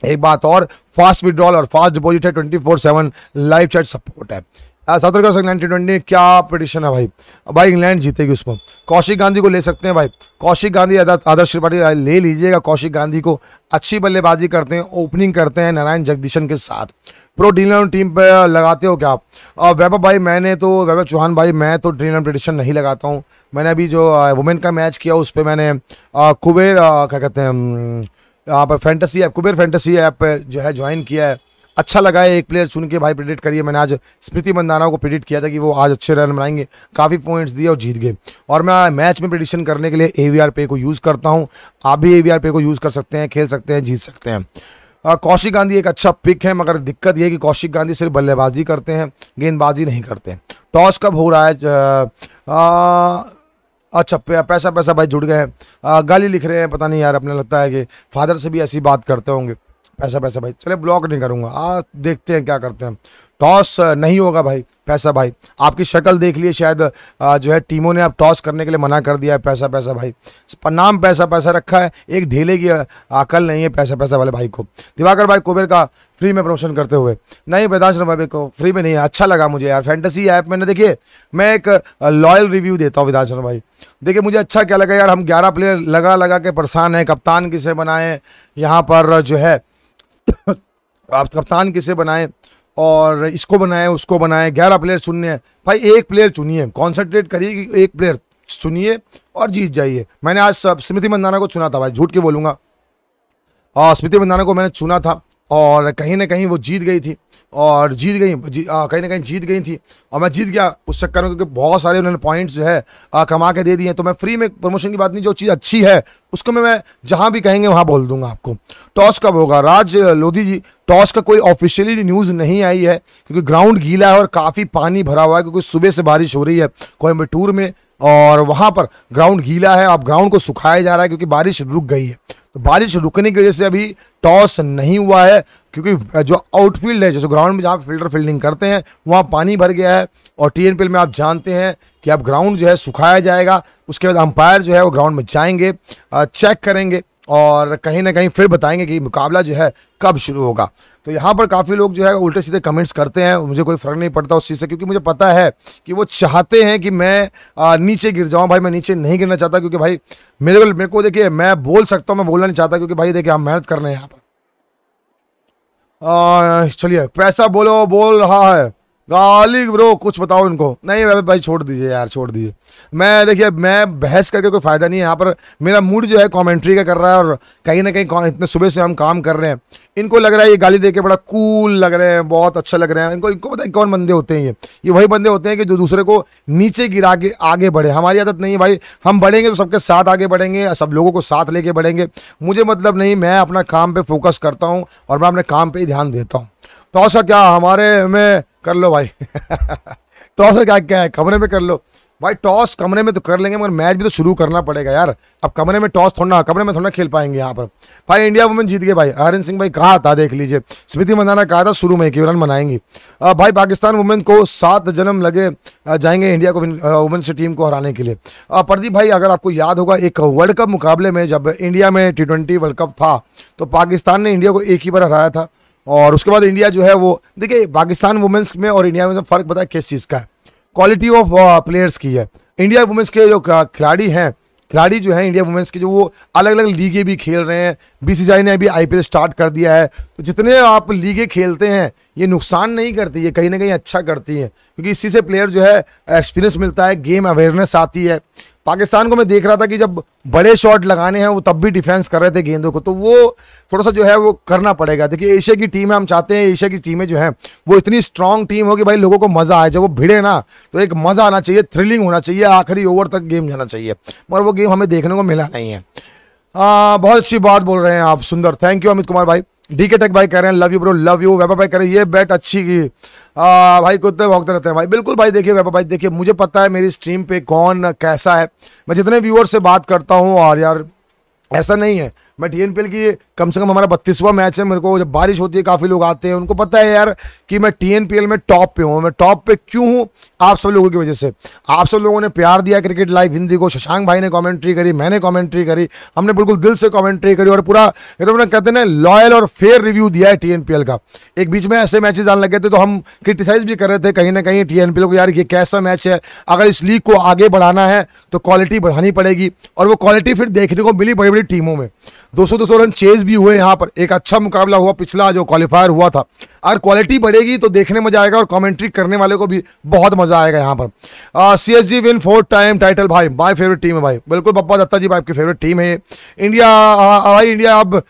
एक बात और फास्ट विड्रॉल और फास्ट डिपॉजिट है twenty four seven live chat support है सत्रह नाइनटीन ट्वेंटी क्या पिटिशन है भाई भाई इंग्लैंड जीतेगी उसमें कौशिक गांधी को ले सकते हैं भाई कौशिक गांधी आदर्श त्रिपाठी ले लीजिएगा कौशिक गांधी को अच्छी बल्लेबाजी करते हैं ओपनिंग करते हैं नारायण जगदीशन के साथ प्रो ड्रीम टीम पर लगाते हो क्या आप और वैभव भाई मैंने तो वैभव चौहान भाई मैं तो ड्रीम पिटिशन नहीं लगाता हूँ मैंने अभी जो वुमेन का मैच किया उस पर मैंने कुबेर क्या कहते हैं यहाँ पर fantasy app Kuber fantasy app जो है ज्वाइन किया है अच्छा लगा है एक प्लेयर चुन के भाई प्रेडिक्ट करिए मैंने आज स्मृति मंदाना को प्रेडिक्ट किया था कि वो आज अच्छे रन बनाएंगे काफ़ी पॉइंट्स दिए और जीत गए और मैं मैच में प्रडिक्शन करने के लिए ए पे को यूज़ करता हूँ आप भी ए पे को यूज़ कर सकते हैं खेल सकते हैं जीत सकते हैं कौशिक गांधी एक अच्छा पिक है मगर दिक्कत यह है कि कौशिक गांधी सिर्फ बल्लेबाजी करते हैं गेंदबाजी नहीं करते हैं टॉस कब हो रहा है अच्छा पैसा पैसा भाई जुड़ गए हैं गाली लिख रहे हैं पता नहीं यार अपने लगता है कि फादर से भी ऐसी बात करते होंगे पैसा पैसा भाई चले ब्लॉक नहीं करूँगा आ देखते हैं क्या करते हैं टॉस नहीं होगा भाई पैसा भाई आपकी शक्ल देख लिए शायद जो है टीमों ने आप टॉस करने के लिए मना कर दिया है पैसा पैसा भाई नाम पैसा पैसा रखा है एक ढेले की अकल नहीं है पैसा पैसा वाले भाई को दिवाकर भाई कुबेर का फ्री में प्रमोशन करते हुए नहीं वेदांश भाई को फ्री में नहीं अच्छा लगा मुझे यार फैंटेसी ऐप ना देखिए मैं एक लॉयल रिव्यू देता हूँ वेदांश भाई देखिए मुझे अच्छा क्या लगा यार हम ग्यारह प्लेयर लगा लगा के परेशान हैं कप्तान किसे बनाएं यहाँ पर जो है आप कप्तान किसे बनाए और इसको बनाए उसको बनाए ग्यारह प्लेयर चुनने हैं भाई एक प्लेयर चुनिए कॉन्सेंट्रेट करिए कि एक प्लेयर चुनिए और जीत जाइए मैंने आज स्मृति मंदाना को चुना था भाई झूठ के बोलूँगा और हाँ, स्मृति मंदाना को मैंने चुना था और कहीं ना कहीं वो जीत गई थी और जीत गई जी, कहीं ना कहीं जीत गई थी और मैं जीत गया उस चक्कर में क्योंकि बहुत सारे उन्होंने पॉइंट्स जो है आ, कमा के दे दिए तो मैं फ्री में प्रमोशन की बात नहीं जो चीज़ अच्छी है उसको मैं मैं जहाँ भी कहेंगे वहाँ बोल दूंगा आपको टॉस कब होगा राज लोधी जी टॉस का कोई ऑफिशियली न्यूज़ नहीं आई है क्योंकि ग्राउंड गीला है और काफ़ी पानी भरा हुआ है क्योंकि सुबह से बारिश हो रही है कोयम्बटूर में और वहाँ पर ग्राउंड गीला है अब ग्राउंड को सुखाया जा रहा है क्योंकि बारिश रुक गई है तो बारिश रुकने की वजह से अभी टॉस नहीं हुआ है क्योंकि जो आउटफील्ड है जैसे ग्राउंड में जहाँ फिल्टर फील्डिंग करते हैं वहाँ पानी भर गया है और टी में आप जानते हैं कि अब ग्राउंड जो है सुखाया जाएगा उसके बाद अंपायर जो है वो ग्राउंड में जाएंगे चेक करेंगे और कहीं ना कहीं फिर बताएंगे कि मुकाबला जो है कब शुरू होगा तो यहाँ पर काफ़ी लोग जो है उल्टे सीधे कमेंट्स करते हैं मुझे कोई फ़र्क नहीं पड़ता उस चीज़ से क्योंकि मुझे पता है कि वो चाहते हैं कि मैं नीचे गिर जाऊँ भाई मैं नीचे नहीं गिरना चाहता क्योंकि भाई मेरे को मेरे को देखिए मैं बोल सकता हूँ मैं बोलना नहीं चाहता क्योंकि भाई देखिए हम मेहनत कर रहे हैं यहाँ पर चलिए पैसा बोलो बोल रहा है गाली ब्रो कुछ बताओ इनको नहीं भाई भाई छोड़ दीजिए यार छोड़ दीजिए मैं देखिए मैं बहस करके कोई फ़ायदा नहीं है यहाँ पर मेरा मूड जो है कमेंट्री का कर रहा है और कहीं ना कहीं इतने सुबह से हम काम कर रहे हैं इनको लग रहा है ये गाली देके बड़ा कूल लग रहे हैं बहुत अच्छा लग रहे हैं इनको इनको पता है कौन बंदे होते हैं ये ये वही बंदे होते हैं कि जो दूसरे को नीचे गिरा के आगे बढ़े हमारी आदत नहीं है भाई हम बढ़ेंगे तो सबके साथ आगे बढ़ेंगे सब लोगों को साथ लेके बढ़ेंगे मुझे मतलब नहीं मैं अपना काम पर फोकस करता हूँ और मैं अपने काम पर ही ध्यान देता हूँ तो ऐसा क्या हमारे में कर लो भाई टॉस क्या क्या है कमरे में कर लो भाई टॉस कमरे में तो कर लेंगे मगर मैच भी तो शुरू करना पड़ेगा यार अब कमरे में टॉस थोड़ा कमरे में थोड़ा खेल पाएंगे यहाँ पर भाई इंडिया वुमेन जीत गए भाई हरिंद सिंह भाई कहा था देख लीजिए स्मृति मंदाना कहा था शुरू में कि रन मनाएंगी भाई पाकिस्तान वुमेन को सात जन्म लगे जाएंगे इंडिया को वुमेन्स से टीम को हराने के लिए प्रदीप भाई अगर आपको याद होगा एक वर्ल्ड कप मुकाबले में जब इंडिया में टी वर्ल्ड कप था तो पाकिस्तान ने इंडिया को एक ही बार हराया था और उसके बाद इंडिया जो है वो देखिए पाकिस्तान वुमेंस में और इंडिया में मतलब फ़र्क पता है किस चीज़ का है क्वालिटी ऑफ प्लेयर्स की है इंडिया वुमेंस के जो खिलाड़ी हैं खिलाड़ी जो है इंडिया वुमेंस के जो वो अलग अलग लीगें भी खेल रहे हैं बीसीसीआई ने अभी आईपीएल स्टार्ट कर दिया है तो जितने आप लीगें खेलते हैं ये नुकसान नहीं करती ये कहीं ना कहीं अच्छा करती हैं क्योंकि इसी से प्लेयर जो है एक्सपीरियंस मिलता है गेम अवेयरनेस आती है पाकिस्तान को मैं देख रहा था कि जब बड़े शॉट लगाने हैं वो तब भी डिफेंस कर रहे थे गेंदों को तो वो थोड़ा सा जो है वो करना पड़ेगा देखिए एशिया की टीम है हम चाहते हैं एशिया की टीमें जो है वो इतनी स्ट्रांग टीम हो कि भाई लोगों को मज़ा आए जब वो भिड़े ना तो एक मज़ा आना चाहिए थ्रिलिंग होना चाहिए आखिरी ओवर तक गेम जाना चाहिए मगर वो गेम हमें देखने को मिला नहीं है आ, बहुत अच्छी बात बोल रहे हैं आप सुंदर थैंक यू अमित कुमार भाई डीके टेक भाई कह रहे हैं love you bro love you वैपा भाई कह रहे हैं ये बैट अच्छी की आ, भाई कुत्ते भोगते रहते हैं भाई बिल्कुल भाई देखिए वैपा भाई देखिए मुझे पता है मेरी स्ट्रीम पे कौन कैसा है मैं जितने व्यूअर से बात करता हूँ और यार ऐसा नहीं है मैं टीएनपीएल की कम से कम हमारा बत्तीसवा मैच है मेरे को जब बारिश होती है काफ़ी लोग आते हैं उनको पता है यार कि मैं टीएनपीएल में टॉप पे हूँ मैं टॉप पे क्यों हूँ आप सब लोगों की वजह से आप सब लोगों ने प्यार दिया क्रिकेट लाइव हिंदी को शशांक भाई ने कॉमेंट्री करी मैंने कॉमेंट्री करी हमने बिल्कुल दिल से कॉमेंट्री करी और पूरा ये तो कहते हैं लॉयल और फेयर रिव्यू दिया है एल का एक बीच में ऐसे मैचेज आने लगे थे तो हम क्रिटिसाइज भी कर रहे थे कहीं ना कहीं एल को यार ये कैसा मैच है अगर इस लीग को आगे बढ़ाना है तो क्वालिटी बढ़ानी पड़ेगी और वो क्वालिटी फिर देखने को मिली बड़ी बड़ी टीमों में दो सौ रन चेज भी हुए यहाँ पर एक अच्छा मुकाबला हुआ पिछला जो क्वालिफायर हुआ था अगर क्वालिटी बढ़ेगी तो देखने मजा आएगा और कमेंट्री करने वाले को भी बहुत मजा आएगा यहाँ पर C S G win fourth time title भाई माई फेवरेट टीम है भाई बिल्कुल पप्पा दत्ता जी भाई आपकी फेवरेट टीम है इंडिया भाई इंडिया अब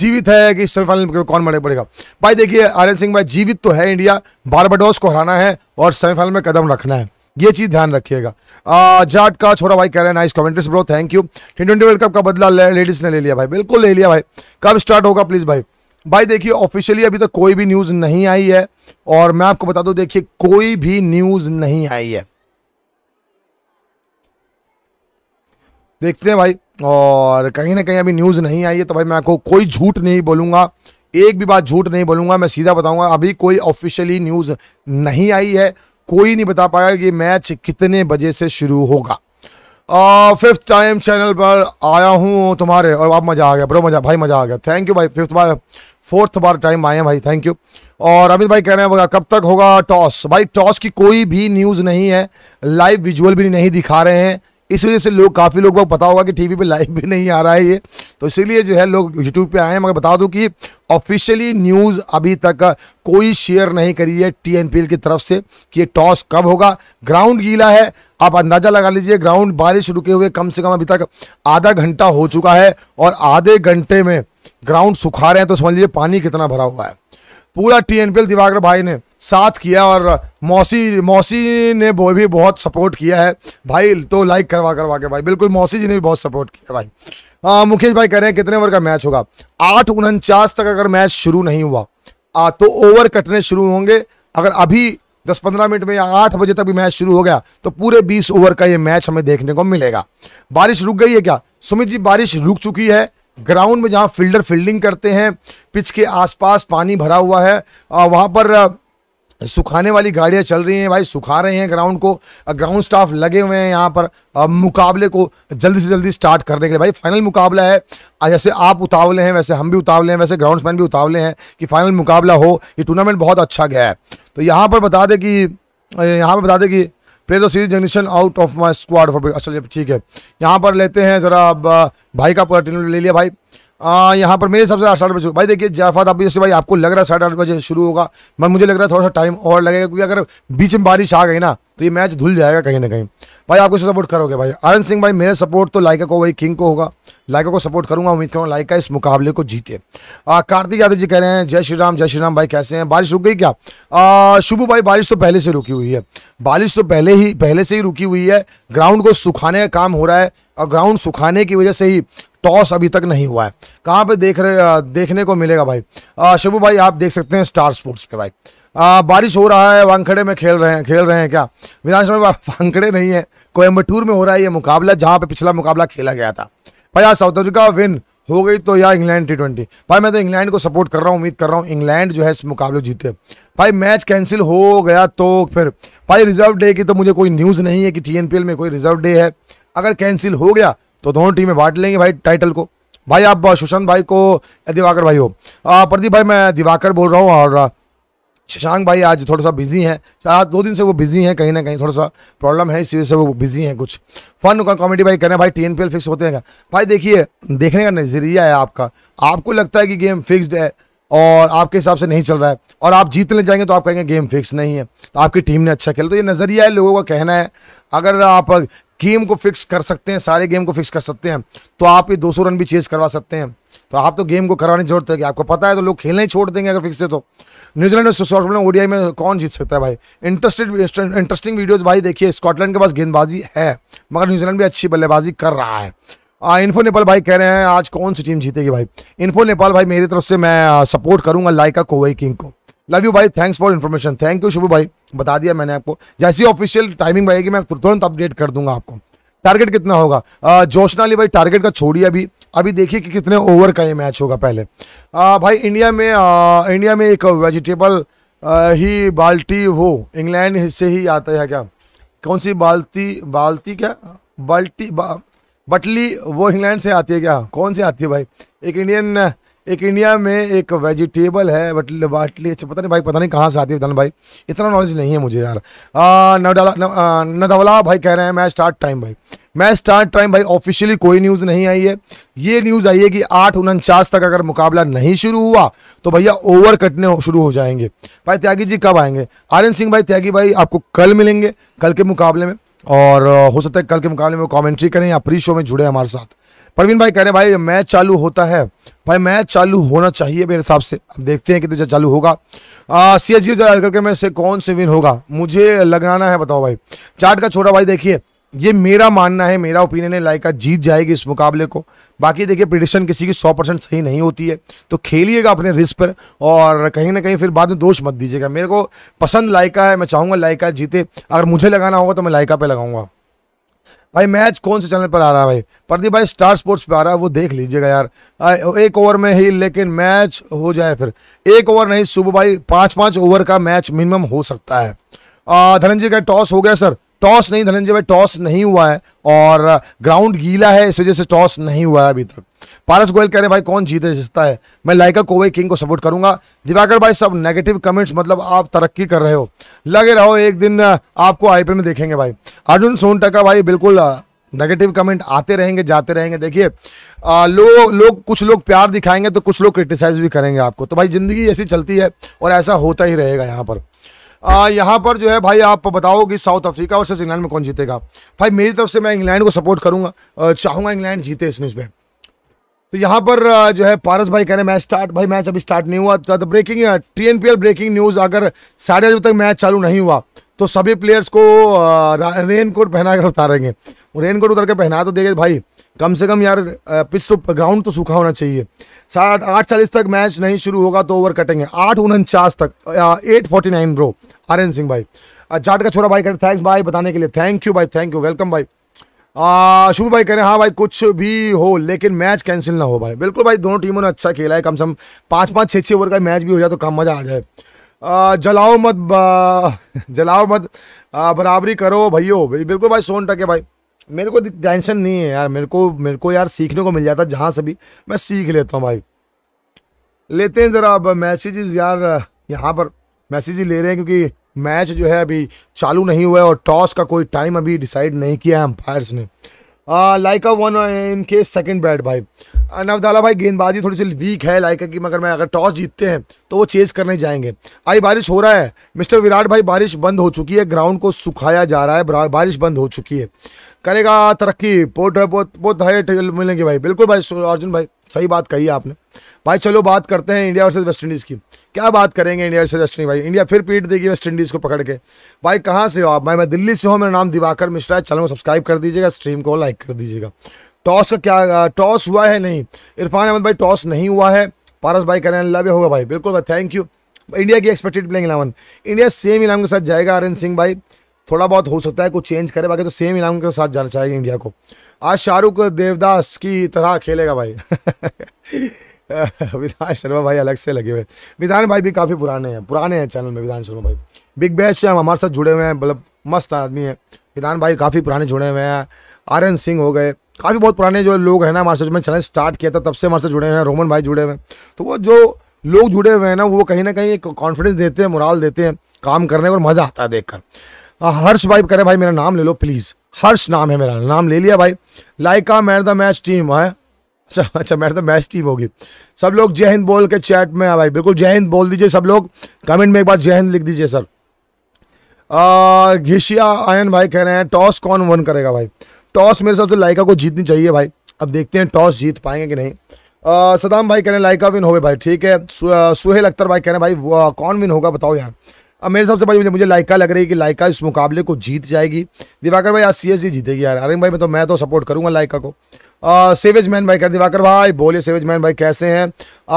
जीवित है कि सेमीफाइनल में कौन मरे पड़ेगा भाई देखिए आर्यन सिंह भाई जीवित तो है इंडिया बारबाडोस को हराना है और सेमीफाइनल में कदम रखना है ये चीज ध्यान रखिएगा जाट का छोरा भाई कह रहे हैं nice commentaries bro thank you T twenty World Cup का बदला लेडीज ने ले लिया भाई बिल्कुल ले लिया भाई कब स्टार्ट होगा प्लीज़ भाई भाई देखिए ऑफिशियली अभी तक तो कोई भी न्यूज़ नहीं आई है और मैं आपको बता दू देखिए कोई भी न्यूज़ नहीं आई है देखते हैं भाई और कहीं ना कहीं अभी न्यूज़ नहीं आई है तो भाई मैं आपको कोई झूठ नहीं बोलूंगा एक भी बात झूठ नहीं बोलूंगा मैं सीधा बताऊंगा अभी कोई ऑफिशियली न्यूज़ नहीं आई है कोई नहीं बता पाया कि मैच कितने बजे से शुरू होगा फिफ्थ टाइम चैनल पर आया हूँ तुम्हारे और अब मज़ा आ गया ब्रो मज़ा भाई मज़ा आ गया थैंक यू भाई फिफ्थ बार फोर्थ बार टाइम आए हैं भाई थैंक यू और अमित भाई कह रहे हैं कब तक होगा टॉस भाई टॉस की कोई भी न्यूज़ नहीं है लाइव विजुअल भी नहीं दिखा रहे हैं इस वजह से लोग काफ़ी लोग को पता होगा कि टीवी पे लाइव भी नहीं आ रहा है ये तो इसीलिए जो है लोग यूट्यूब पे आए हैं मगर बता दूं कि ऑफिशियली न्यूज़ अभी तक कोई शेयर नहीं करी है टी की तरफ से कि ये टॉस कब होगा ग्राउंड गीला है आप अंदाज़ा लगा लीजिए ग्राउंड बारिश रुके हुए कम से कम अभी तक आधा घंटा हो चुका है और आधे घंटे में ग्राउंड सुखा रहे हैं तो समझ लीजिए पानी कितना भरा हुआ है पूरा टीएनपीएल दिवाकर भाई ने साथ किया और मौसी मौसी ने वो भी बहुत सपोर्ट किया है भाई तो लाइक करवा करवा के भाई बिल्कुल मौसी जी ने भी बहुत सपोर्ट किया भाई आ, मुकेश भाई कह रहे हैं कितने ओवर का मैच होगा आठ उनचास तक अगर मैच शुरू नहीं हुआ आ, तो ओवर कटने शुरू होंगे अगर अभी दस पंद्रह मिनट में या आठ बजे तक भी मैच शुरू हो गया तो पूरे बीस ओवर का ये मैच हमें देखने को मिलेगा बारिश रुक गई है क्या सुमित जी बारिश रुक चुकी है ग्राउंड में जहाँ फील्डर फील्डिंग करते हैं पिच के आसपास पानी भरा हुआ है वहाँ पर सुखाने वाली गाड़ियाँ चल रही हैं भाई सुखा रहे हैं ग्राउंड को ग्राउंड स्टाफ लगे हुए हैं यहाँ पर मुकाबले को जल्दी से जल्दी स्टार्ट करने के लिए भाई फाइनल मुकाबला है जैसे आप उतावले हैं वैसे हम भी उतावले हैं वैसे ग्राउंड्समैन भी उतावले हैं कि फाइनल मुकाबला हो ये टूर्नामेंट बहुत अच्छा गया है तो यहाँ पर बता दें कि यहाँ पर बता दें कि the series junction out of my squad अच्छा ठीक है यहाँ पर लेते हैं ज़रा भाई का पर्टिन ले लिया भाई आ, यहाँ पर मेरे हिसाब से साढ़े बजे भाई देखिए जाफात आप जैसे भाई आपको लग रहा है साढ़े आठ बजे शुरू होगा मैं मुझे लग रहा है थोड़ा सा टाइम और लगेगा क्योंकि अगर बीच में बारिश आ गई ना तो ये मैच धुल जाएगा कहीं ना कहीं भाई आप उसे सपोर्ट करोगे भाई आरन सिंह भाई मेरे सपोर्ट तो लाइका को वही किंग को होगा लाइका को सपोर्ट करूंगा उम्मीद करूँगा लाइका इस मुकाबले को जीते कार्तिक यादव जी कह रहे हैं जय श्री राम जय श्री राम भाई कैसे हैं बारिश रुक गई क्या शुभू भाई बारिश तो पहले से रुकी हुई है बारिश तो पहले ही पहले से ही रुकी हुई है ग्राउंड को सुखाने का काम हो रहा है और ग्राउंड सुखाने की वजह से ही टॉस अभी तक नहीं हुआ है कहाँ पे देख रहे देखने को मिलेगा भाई शिबू भाई आप देख सकते हैं स्टार स्पोर्ट्स पे भाई आ, बारिश हो रहा है वांखड़े में खेल रहे हैं खेल रहे हैं क्या विधानसभा में वांखड़े नहीं है कोयम्बटूर में हो रहा है ये मुकाबला जहाँ पे पिछला मुकाबला खेला गया था भाई आज साउथ अफ्रीका विन हो गई तो या इंग्लैंड टी ट्वेंटी भाई मैं तो इंग्लैंड को सपोर्ट कर रहा हूँ उम्मीद कर रहा हूँ इंग्लैंड जो है इस मुकाबले जीते भाई मैच कैंसिल हो गया तो फिर भाई रिजर्व डे की तो मुझे कोई न्यूज़ नहीं है कि टी में कोई रिजर्व डे है अगर कैंसिल हो गया तो दोनों टीमें बांट लेंगे भाई टाइटल को भाई आप सुशांत भाई को दिवाकर भाई हो प्रदीप भाई मैं दिवाकर बोल रहा हूँ और शशांक भाई आज थोड़ा सा बिजी हैं शायद दो दिन से वो बिजी हैं कहीं ना कहीं थोड़ा सा प्रॉब्लम है इस वजह से वो बिजी हैं कुछ फन का कॉमेडी भाई कहना भाई टी फिक्स होते हैं भाई देखिए देखने का नज़रिया है आपका आपको लगता है कि गेम फिक्स्ड है और आपके हिसाब से नहीं चल रहा है और आप जीतने जाएंगे तो आप कहेंगे गेम फिक्स नहीं है तो आपकी टीम ने अच्छा खेला तो ये नज़रिया है लोगों का कहना है अगर आप गेम को फिक्स कर सकते हैं सारे गेम को फिक्स कर सकते हैं तो आप ये 200 रन भी चेज करवा सकते हैं तो आप तो गेम को करवाने जरूरत है कि आपको पता है तो लोग खेलने ही छोड़ देंगे अगर फिक्स है तो न्यूजीलैंड और स्कॉटलैंड ओडीआई में कौन जीत सकता है भाई इंटरेस्टेड इंटरेस्टिंग वीडियोज भाई देखिए स्कॉटलैंड के पास गेंदबाजी है मगर न्यूजीलैंड भी अच्छी बल्लेबाजी कर रहा है आ, इन्फो नेपाल भाई कह रहे हैं आज कौन सी टीम जीतेगी भाई इन्फो नेपाल भाई मेरी तरफ से मैं सपोर्ट करूंगा लाइका कोवई किंग को लव यू भाई thanks for information thank you Shubh भाई बता दिया मैंने आपको जैसी ऑफिशियल टाइमिंग रहेगी मैं तुरंत अपडेट कर दूंगा आपको टारगेट कितना होगा जोश नाली भाई टारगेट का छोड़िए अभी अभी देखिए कि कितने ओवर का ये मैच होगा पहले आ, भाई इंडिया में आ, इंडिया में एक वेजिटेबल आ, ही बाल्टी हो इंग्लैंड से ही आता है क्या कौन सी बाल्टी बाल्टी क्या बाल्टी बा, बटली वो इंग्लैंड से आती है क्या कौन सी आती है भाई एक इंडियन एक इंडिया में एक वेजिटेबल है बटले बाटली अच्छा पता नहीं भाई पता नहीं कहाँ से आती है धन भाई इतना नॉलेज नहीं है मुझे यार नदवला भाई कह रहे हैं मैं स्टार्ट टाइम भाई मैं स्टार्ट टाइम भाई ऑफिशियली कोई न्यूज़ नहीं आई है ये न्यूज़ आई है कि आठ उनचास तक अगर मुकाबला नहीं शुरू हुआ तो भैया ओवर कटने शुरू हो जाएंगे भाई त्यागी जी कब आएंगे आर्यन सिंह भाई त्यागी भाई आपको कल मिलेंगे कल के मुकाबले में और हो सकता है कल के मुकाबले में कॉमेंट्री करें या प्री शो में जुड़े हमारे साथ प्रवीण भाई कह रहे हैं भाई मैच चालू होता है भाई मैच चालू होना चाहिए मेरे हिसाब से अब देखते हैं कि तो चालू होगा सी एच जी करके मैं से कौन से विन होगा मुझे लगाना है बताओ भाई चार्ट का छोटा भाई देखिए ये मेरा मानना है मेरा ओपिनियन है लाइका जीत जाएगी इस मुकाबले को बाकी देखिए प्रिडिक्शन किसी की सौ परसेंट सही नहीं होती है तो खेलिएगा अपने रिस्क पर और कहीं ना कहीं फिर बाद में दोष मत दीजिएगा मेरे को पसंद लाइका है मैं चाहूँगा लाइका जीते अगर मुझे लगाना होगा तो मैं लाइका पे लगाऊंगा भाई मैच कौन से चैनल पर आ रहा है भाई प्रदीप भाई स्टार स्पोर्ट्स पे आ रहा है वो देख लीजिएगा यार एक ओवर में ही लेकिन मैच हो जाए फिर एक ओवर नहीं सुबह भाई पाँच पाँच ओवर का मैच मिनिमम हो सकता है धनंजय का टॉस हो गया सर टॉस नहीं धनंजय भाई टॉस नहीं हुआ है और ग्राउंड गीला है इस वजह से टॉस नहीं हुआ है अभी तक पारस गोयल कह रहे हैं भाई कौन जीते जिसता है मैं लाइका कोवे किंग को सपोर्ट करूंगा दिवाकर भाई सब नेगेटिव कमेंट्स मतलब आप तरक्की कर रहे हो लगे रहो एक दिन आपको आईपीएल में देखेंगे भाई अर्जुन सोनटका भाई बिल्कुल नेगेटिव कमेंट आते रहेंगे जाते रहेंगे देखिए लोग लोग कुछ लोग प्यार दिखाएंगे तो कुछ लोग क्रिटिसाइज भी करेंगे आपको तो भाई ज़िंदगी ऐसी चलती है और ऐसा होता ही रहेगा यहाँ पर यहाँ पर जो है भाई आप बताओ कि साउथ अफ्रीका वर्सेस इंग्लैंड में कौन जीतेगा भाई मेरी तरफ से मैं इंग्लैंड को सपोर्ट करूंगा चाहूंगा इंग्लैंड जीते इस न्यूज़ में तो यहाँ पर जो है पारस भाई कह रहे हैं मैच स्टार्ट भाई मैच अभी स्टार्ट नहीं हुआ तो breaking T N P L breaking news अगर साढ़े बजे तक मैच चालू नहीं हुआ तो सभी प्लेयर्स को रेनकोट पहना कर उतारेंगे रेनकोट उतर के पहना तो देखे भाई कम से कम यार पिच तो ग्राउंड तो सूखा होना चाहिए साठ आठ चालीस तक मैच नहीं शुरू होगा तो ओवर कटेंगे आठ उनचास तक eight forty nine bro Aryan Singh भाई जाट का छोरा भाई करें थैंक्स भाई बताने के लिए थैंक यू भाई थैंक यू वेलकम भाई शुभ भाई कह रहे हैं हाँ भाई कुछ भी हो लेकिन मैच कैंसिल ना हो भाई बिल्कुल भाई दोनों टीमों ने अच्छा खेला है कम से कम पाँच पाँच छः छः ओवर का मैच भी हो जाए तो कम मज़ा आ जाए जलाओ मत जलाओ मत बराबरी करो भैयो बिल्कुल भाई सोन टके भाई मेरे को टेंशन नहीं है यार मेरे को मेरे को यार सीखने को मिल जाता जहाँ से भी मैं सीख लेता हूँ भाई लेते हैं ज़रा अब मैसेजेस यार यहाँ पर मैसेज ले रहे हैं क्योंकि मैच जो है अभी चालू नहीं हुआ है और टॉस का कोई टाइम अभी डिसाइड नहीं किया है अम्पायर्स ने Lyca one in case second bat भाई नवदाला भाई गेंदबाजी थोड़ी सी वीक है लाइका की मगर मैं अगर टॉस जीतते हैं तो वो चेस करने जाएंगे आई बारिश हो रहा है मिस्टर विराट भाई बारिश बंद हो चुकी है ग्राउंड को सुखाया जा रहा है बारिश बंद हो चुकी है करेगा तरक्की बहुत बहुत बहुत हाइट मिलेंगे भाई बिल्कुल भाई अर्जुन भाई सही बात कही है आपने भाई चलो बात करते हैं इंडिया वर्सेज वेस्ट इंडीज़ की क्या बात करेंगे इंडिया वर्सेज वेस्ट इंडीज भाई इंडिया फिर पीट देगी वेस्ट इंडीज़ को पकड़ के भाई कहाँ से हो आप भाई मैं दिल्ली से हूँ मेरा नाम दिवाकर मिश्रा है चैनल को सब्सक्राइब कर दीजिएगा स्ट्रीम को लाइक कर दीजिएगा टॉस का क्या टॉस हुआ है नहीं इरफान अहमद भाई टॉस नहीं हुआ है पारस भाई करें अल्लाह भी होगा भाई बिल्कुल भाई थैंक यू इंडिया की expected playing eleven India same eleven के साथ जाएगा अरिंद सिंह भाई थोड़ा बहुत हो सकता है कुछ चेंज करे बाकी तो सेम इनाम के साथ जाना चाहेगा इंडिया को आज शाहरुख देवदास की तरह खेलेगा भाई विधान शर्मा भाई अलग से लगे हुए विधान भाई भी काफ़ी पुराने हैं पुराने हैं चैनल में विधान शर्मा भाई बिग बैश से हम हमारे साथ जुड़े हुए हैं मतलब मस्त आदमी है विधान भाई काफ़ी पुराने जुड़े हुए हैं आर्यन सिंह हो गए काफ़ी बहुत पुराने जो लोग हैं ना हमारे साथ मैंने चैनल स्टार्ट किया था तब से हमारे साथ जुड़े हैं रोमन भाई जुड़े हुए हैं तो वो जो लोग जुड़े हुए हैं ना वो कहीं ना कहीं एक कॉन्फिडेंस देते हैं मुराल देते हैं काम करने और मज़ा आता है देखकर हर्ष भाई कह रहे भाई मेरा नाम ले लो प्लीज़ हर्ष नाम है मेरा नाम ले लिया भाई Lyca man the match team है अच्छा अच्छा मैन द मैच टीम होगी सब लोग जय हिंद बोल के चैट में आ भाई बिल्कुल जय हिंद बोल दीजिए सब लोग कमेंट में एक बार जय हिंद लिख दीजिए सर घिशिया आयन भाई कह रहे हैं टॉस कौन वन करेगा भाई टॉस मेरे साथ तो लाइका को जीतनी चाहिए भाई अब देखते हैं टॉस जीत पाएंगे कि नहीं सदाम भाई कह रहे हैं लाइका विन हो भाई ठीक है सु, सुहेल अख्तर भाई कह रहे हैं भाई कौन विन होगा बताओ यार अब मेरे हिसाब से भाई मुझे लाइका लग रही है कि लाइका इस मुकाबले को जीत जाएगी दिवाकर भाई आज सी जीतेगी यार अरे भाई मैं तो मैं तो सपोर्ट करूंगा लाइका को सेवेज मैन भाई कर दिवाकर भाई बोले सेवेज मैन भाई कैसे हैं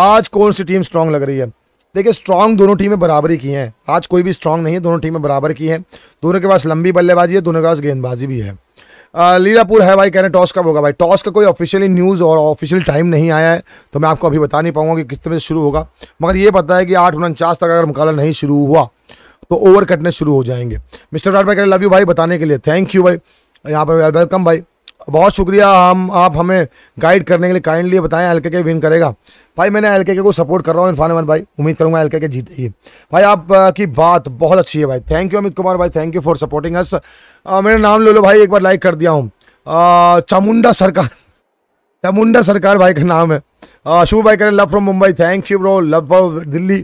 आज कौन सी टीम स्ट्रांग लग रही है देखिए स्ट्रांग दोनों टीमें बराबरी की हैं आज कोई भी स्ट्रांग नहीं है दोनों टीमें बराबर की हैं दोनों के पास लंबी बल्लेबाजी है दोनों के पास गेंदबाजी भी है लीलापुर है भाई कह रहे टॉस कब होगा भाई टॉस का कोई ऑफिशियली न्यूज़ और ऑफिशियल टाइम नहीं आया है तो मैं आपको अभी बता नहीं पाऊंगा कि किस तरह से शुरू होगा मगर ये पता है कि आठ उनचास तक अगर मुकाबला नहीं शुरू हुआ तो ओवर कटने शुरू हो जाएंगे मिस्टर राठ भाई कह रहे लव यू भाई बताने के लिए थैंक यू भाई यहाँ पर वेलकम भाई बहुत शुक्रिया हम आप हमें गाइड करने के लिए काइंडली बताएं एल के विन करेगा भाई मैंने एल के को सपोर्ट कर रहा हूँ इरफान अहमद भाई उम्मीद करूँगा एल के जीतेगी भाई आप की बात बहुत अच्छी है भाई थैंक यू अमित कुमार भाई thank you for supporting us मेरा नाम ले लो भाई एक बार लाइक कर दिया हूँ चामुंडा सरकार चामुंडा सरकार भाई का नाम है शुभ भाई कह रहे हैं love from Mumbai thank you bro love from Delhi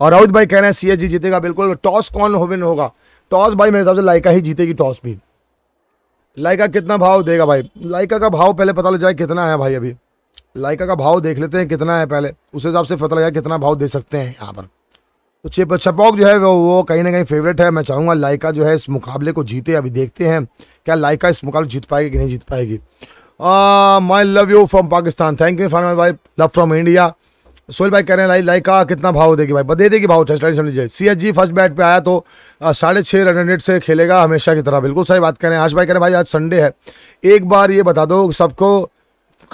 और राउत भाई कह रहे हैं सी जीतेगा बिल्कुल टॉस कौन होविन होगा टॉस भाई मेरे हिसाब से लाइका ही जीतेगी टॉस भी लाइका कितना भाव देगा भाई लाइका का भाव पहले पता लग जाए कितना है भाई अभी लाइका का भाव देख लेते हैं कितना है पहले उस हिसाब से पता लग जाए कितना भाव दे सकते हैं यहाँ पर तो छिप छपौक जो है वो वो कहीं ना कहीं फेवरेट है मैं चाहूँगा लाइका जो है इस मुकाबले को जीते अभी देखते हैं क्या लाइका इस मुकाबले जीत पाएगी कि नहीं जीत पाएगी my love you from Pakistan thank you for my भाई लव फ्रॉम इंडिया सोहेल भाई कह रहे हैं लाई का कितना भाव देगी भाई दे देगी भाव समझ लीजिए C H G first bat पे आया तो साढ़े छः रन हंड्रेड से खेलेगा हमेशा की तरह बिल्कुल सही बात कह रहे हैं आज भाई कह रहे हैं भाई आज संडे है एक बार ये बता दो सबको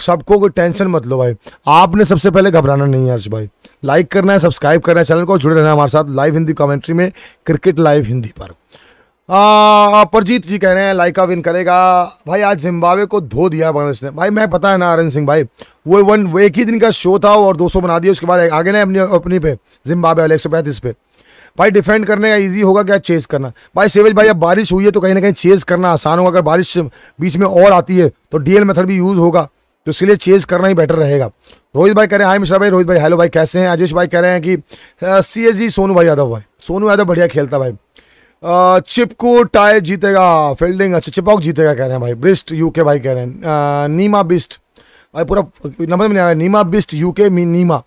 सबको कोई टेंशन मत लो भाई आपने सबसे पहले घबराना नहीं है हर्ष भाई लाइक करना है सब्सक्राइब करना है चैनल को जुड़े रहना हमारे साथ लाइव हिंदी कमेंट्री में क्रिकेट लाइव हिंदी पर हाँ, परजीत जी कह रहे हैं लाइका विन करेगा भाई आज जिम्बाब्वे को धो दिया बांग्लादेश ने भाई मैं पता है ना आरन सिंह भाई वो वन वो एक ही दिन का शो था और 200 बना दिया उसके बाद आगे ना अपनी अपनी पे जिम्बाब्वे वाले एक सौ पैंतीस पे भाई डिफेंड करने का ईजी होगा क्या चेस करना भाई सेवेज भाई अब बारिश हुई है तो कहीं ना कहीं चेस करना आसान होगा अगर बारिश बीच में और आती है तो डीएल मेथड भी यूज़ होगा तो इसके लिए चेज करना ही बेटर रहेगा रोहित भाई कह रहे हैं हाई मिश्रा भाई रोहित भाई हेलो भाई कैसे हैं अजेश भाई कह रहे हैं कि सी जी सोनू भाई यादव भाई सोनू यादव बढ़िया खेलता भाई चिपकू टाय जीतेगा फील्डिंग अच्छा चिपॉक जीतेगा कह रहे हैं भाई ब्रिस्ट यूके भाई कह रहे हैं नीमा बिस्ट भाई पूरा नंबर में नहीं आया नीमा बिस्ट यूके मी नीमा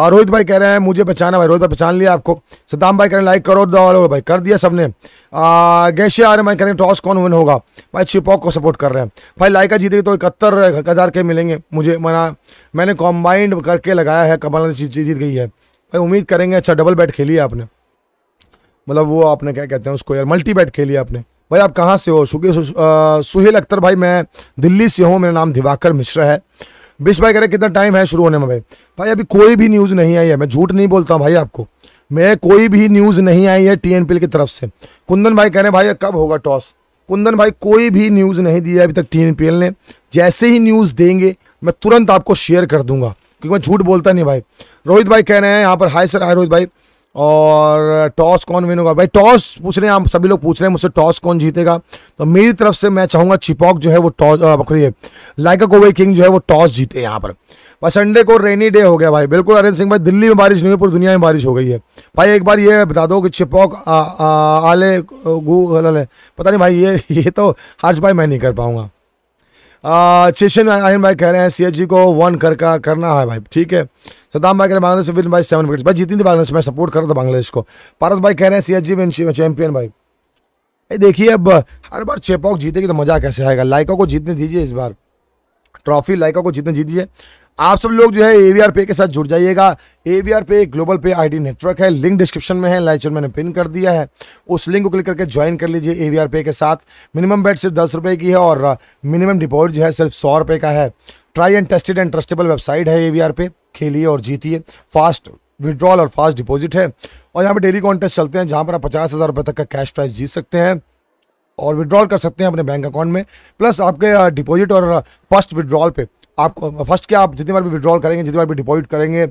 और रोहित भाई कह रहे हैं मुझे पहचाना भाई रोहित भाई पहचान लिया आपको सदाम भाई कह रहे हैं लाइक करो दो भाई कर दिया सबने गैशे आर्य भाई कह रहे हैं टॉस कौन विन होगा भाई चिपॉक को सपोर्ट कर रहे हैं भाई लाइका जीतेगी तो इकहत्तर हज़ार के मिलेंगे मुझे मना मैंने कॉम्बाइंड करके लगाया है कमल जीत गई है भाई उम्मीद करेंगे अच्छा डबल बैट खेली है आपने मतलब वो आपने क्या कहते हैं उसको यार मल्टी बैट खेली आपने भाई आप कहाँ से हो सुगे सुहेल अख्तर भाई मैं दिल्ली से हूँ मेरा नाम दिवाकर मिश्रा है बिश भाई कह रहे कितना टाइम है शुरू होने में भाई भाई अभी कोई भी न्यूज़ नहीं आई है मैं झूठ नहीं बोलता हूँ भाई आपको मैं कोई भी न्यूज़ नहीं आई है टी की तरफ से कुंदन भाई कह रहे हैं भाई कब होगा टॉस कुंदन भाई कोई भी न्यूज़ नहीं दी है अभी तक टी ने जैसे ही न्यूज़ देंगे मैं तुरंत आपको शेयर कर दूंगा क्योंकि मैं झूठ बोलता नहीं भाई रोहित भाई कह रहे हैं यहाँ पर हाय सर हाय रोहित भाई और टॉस कौन विन होगा भाई टॉस पूछ रहे हैं आप सभी लोग पूछ रहे हैं मुझसे टॉस कौन जीतेगा तो मेरी तरफ से मैं चाहूंगा छिपॉक जो है वो टॉस है लाइक गोवे किंग जो है वो टॉस जीते यहाँ पर भाई संडे को रेनी डे हो गया भाई बिल्कुल अरविंद सिंह भाई दिल्ली में बारिश नहीं हुई पूरी दुनिया में बारिश हो गई है भाई एक बार ये बता दो कि छिपॉक आले गु पता नहीं भाई ये ये तो हर्ष भाई मैं नहीं कर पाऊंगा चेशन आयन भाई कह रहे हैं सी जी को वन कर का करना है भाई ठीक है सदाम भाई कह रहे हैं बांग्लादेश विन भाई सेवन विकेट भाई जीती थी बांग्लादेश मैं सपोर्ट कर रहा था बांग्लादेश को पारस भाई कह रहे हैं C H G win champion भाई देखिए अब हर बार छेपॉक जीतेगी तो मज़ा कैसे आएगा लाइका को जीतने दीजिए इस बार ट्रॉफी लाइका को जीतने दीजिए आप सब लोग जो है ए वी आर पे के साथ जुड़ जाइएगा ए वी आर पे एक ग्लोबल पे आईडी नेटवर्क है लिंक डिस्क्रिप्शन में है लाइचर मैंने पिन कर दिया है उस लिंक को क्लिक करके ज्वाइन कर लीजिए ए वी आर पे के साथ मिनिमम बैट सिर्फ दस रुपये की है और मिनिमम uh, डिपॉजिट जो है सिर्फ सौ रुपये का है try and tested and trustable website है ए वी आर पे खेलिए और जीतिए फास्ट विड्रॉल और फास्ट डिपॉजिट है और यहाँ पर डेली कॉन्टेस्ट चलते हैं जहाँ पर आप पचास हज़ार रुपये तक का कैश प्राइज जीत सकते हैं और विड्रॉल कर सकते हैं अपने बैंक अकाउंट में प्लस आपके डिपॉजिट uh, और फर्स्ट uh, विड्रॉल पे आपको फर्स्ट क्या आप जितनी बार भी विड्रॉल करेंगे जितनी बार भी डिपॉजिट करेंगे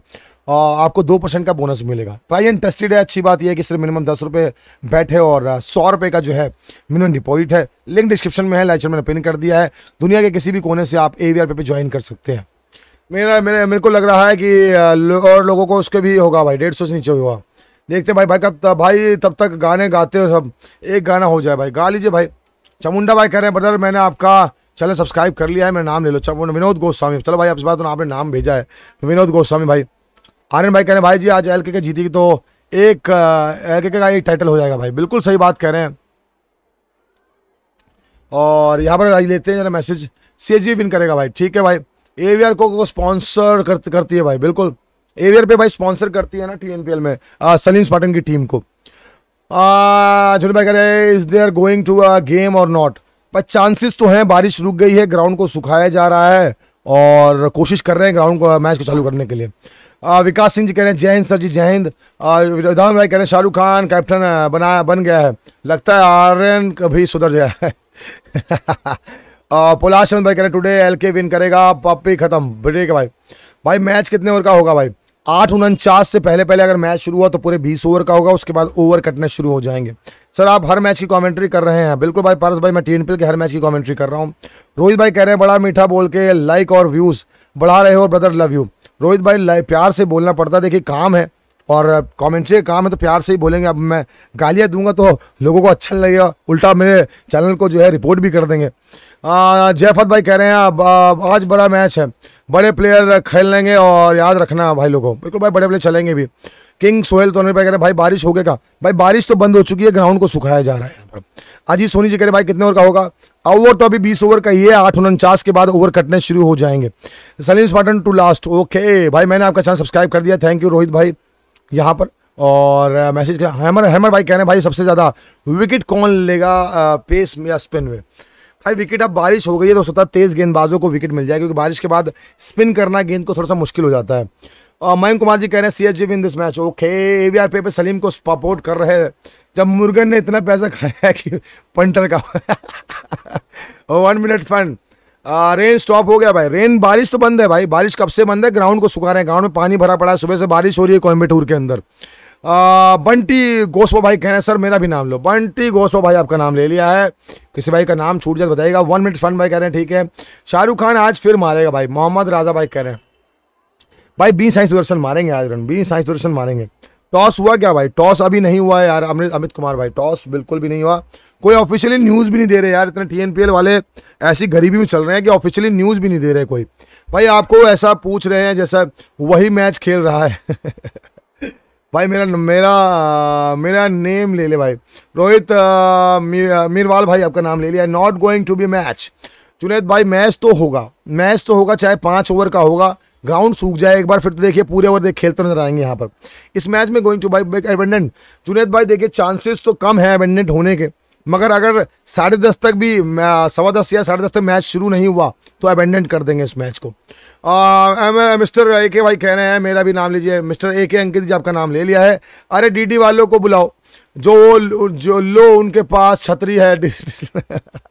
आपको दो परसेंट का बोनस मिलेगा ट्राई एंड टेस्टेड है अच्छी बात यह है कि सिर्फ मिनिमम दस रुपये बैठे और सौ रुपये का जो है मिनिमम डिपॉजिट है लिंक डिस्क्रिप्शन में है लाइचर मैंने पिन कर दिया है दुनिया के किसी भी कोने से आप A V R pay, join कर सकते हैं मेरा मेरे मेरे को लग रहा है कि और लोगों को उसके भी होगा भाई डेढ़ सौ से नीचे हुआ देखते भाई भाई कब भाई तब तक गाने गाते हो सब एक गाना हो जाए भाई गा लीजिए भाई चामुंडा भाई कह रहे हैं ब्रदर मैंने आपका चलो सब्सक्राइब कर लिया है मेरा नाम ले लो चलो विनोद गोस्वामी चलो भाई आप इस बात तो आपने नाम भेजा है विनोद गोस्वामी भाई आर्यन भाई कह रहे हैं भाई जी आज एल के जीतेगी तो एक एल के का एक टाइटल हो जाएगा भाई बिल्कुल सही बात कह रहे हैं और यहाँ पर लेते हैं जरा मैसेज सी विन करेगा भाई ठीक है भाई ए को, को स्पॉन्सर कर, करती है भाई बिल्कुल ए पे भाई स्पॉन्सर करती है ना टी में सलीम स्पाटन की टीम को झुल भाई कह रहे is there going to a game और नॉट पर चांसेस तो हैं बारिश रुक गई है ग्राउंड को सुखाया जा रहा है और कोशिश कर रहे हैं ग्राउंड को मैच को चालू करने के लिए विकास सिंह जी कह रहे हैं जय हिंद सर जी जय हिंद विधान भाई कह रहे हैं शाहरुख खान कैप्टन बनाया बन गया है लगता है आर्यन कभी सुधर गया है पोलाश भाई कह रहे हैं टुडे एल के विन करेगा पप्पी खत्म ब्रेक भाई भाई मैच कितने ओवर का होगा भाई आठ उनचास से पहले पहले अगर मैच शुरू हुआ तो पूरे बीस ओवर का होगा उसके बाद ओवर कटने शुरू हो जाएंगे सर आप हर मैच की कमेंट्री कर रहे हैं बिल्कुल भाई पारस भाई मैं टी के हर मैच की कमेंट्री कर रहा हूँ रोहित भाई कह रहे हैं बड़ा मीठा बोल के लाइक और व्यूज़ बढ़ा रहे हो और ब्रदर लव यू रोहित भाई प्यार से बोलना पड़ता देखिए काम है और कमेंट्री काम है तो प्यार से ही बोलेंगे अब मैं गालियाँ दूंगा तो लोगों को अच्छा लगेगा उल्टा मेरे चैनल को जो है रिपोर्ट भी कर देंगे जयफत भाई कह रहे हैं अब आज बड़ा मैच है बड़े प्लेयर खेल लेंगे और याद रखना भाई लोगों बिल्कुल भाई बड़े प्लेयर चलेंगे भी किंग सोहेल तो भाई कह रहे भाई बारिश हो गया भाई बारिश तो बंद हो चुकी है ग्राउंड को सुखाया जा रहा है यहाँ पर अजीत सोनी जी कह रहे भाई कितने ओवर का होगा ओवर तो अभी बीस ओवर का ही है आठ उनचास के बाद ओवर कटने शुरू हो जाएंगे Salem Spartan to last okay भाई मैंने आपका चैनल सब्सक्राइब कर दिया थैंक यू रोहित भाई यहाँ पर और मैसेज uh, किया हैमर हैमर भाई कह रहे हैं भाई सबसे ज़्यादा विकेट कौन लेगा पेस uh, या स्पिन में भाई विकेट अब बारिश हो गई है तो सोता तेज़ गेंदबाजों को विकेट मिल जाएगा क्योंकि बारिश के बाद स्पिन करना गेंद को थोड़ा सा मुश्किल हो जाता है मयंक कुमार जी कह रहे हैं C H G win this match okay A V R pay pay Salim को सपोर्ट कर रहे हैं जब मुर्गन ने इतना पैसा खाया कि पंटर का one minute fun rain stop हो गया भाई रेन बारिश तो बंद है भाई बारिश कब से बंद है ग्राउंड को सुखा रहे हैं ग्राउंड में पानी भरा पड़ा है सुबह से बारिश हो रही है कोयम्बेटूर के अंदर आ, बंटी गोसवा भाई कह रहे हैं सर मेरा भी नाम लो बंटी गोसवा भाई आपका नाम ले लिया है किसी भाई का नाम छूट जाए तो बताइएगा वन मिनट फन भाई कह रहे हैं ठीक है शाहरुख खान आज फिर मारेगा भाई मोहम्मद राजा भाई कह रहे हैं भाई बीस साइंस दूरदर्शन मारेंगे आज रन बीस साइंस दूरदर्शन मारेंगे टॉस हुआ क्या भाई टॉस अभी नहीं हुआ यार अमित अमित कुमार भाई टॉस बिल्कुल भी नहीं हुआ कोई ऑफिशियली न्यूज़ भी नहीं दे रहे यार इतने टीएनपीएल वाले ऐसी गरीबी में चल रहे हैं कि ऑफिशियली न्यूज़ भी नहीं दे रहे कोई भाई आपको ऐसा पूछ रहे हैं जैसा वही मैच खेल रहा है भाई मेरा मेरा मेरा नेम ले ले भाई रोहित मीरवाल भाई आपका नाम ले लिया not going to be match Junaid भाई मैच तो होगा मैच तो होगा चाहे पाँच ओवर का होगा ग्राउंड सूख जाए एक बार फिर तो देखिए पूरे ओवर देख खेलते नजर आएंगे यहाँ पर इस मैच में going to by back abandoned Junaid भाई देखिए चांसेस तो कम है एबेंडेंट होने के मगर अगर साढ़े दस तक भी सवा दस या साढ़े दस तक मैच शुरू नहीं हुआ तो अबेंडेंट कर देंगे इस मैच को मिस्टर ए के भाई कह रहे हैं मेरा भी नाम लीजिए मिस्टर ए के अंकित जी आपका नाम ले लिया है अरे डीडी वालों को बुलाओ जो जो लो उनके पास छतरी है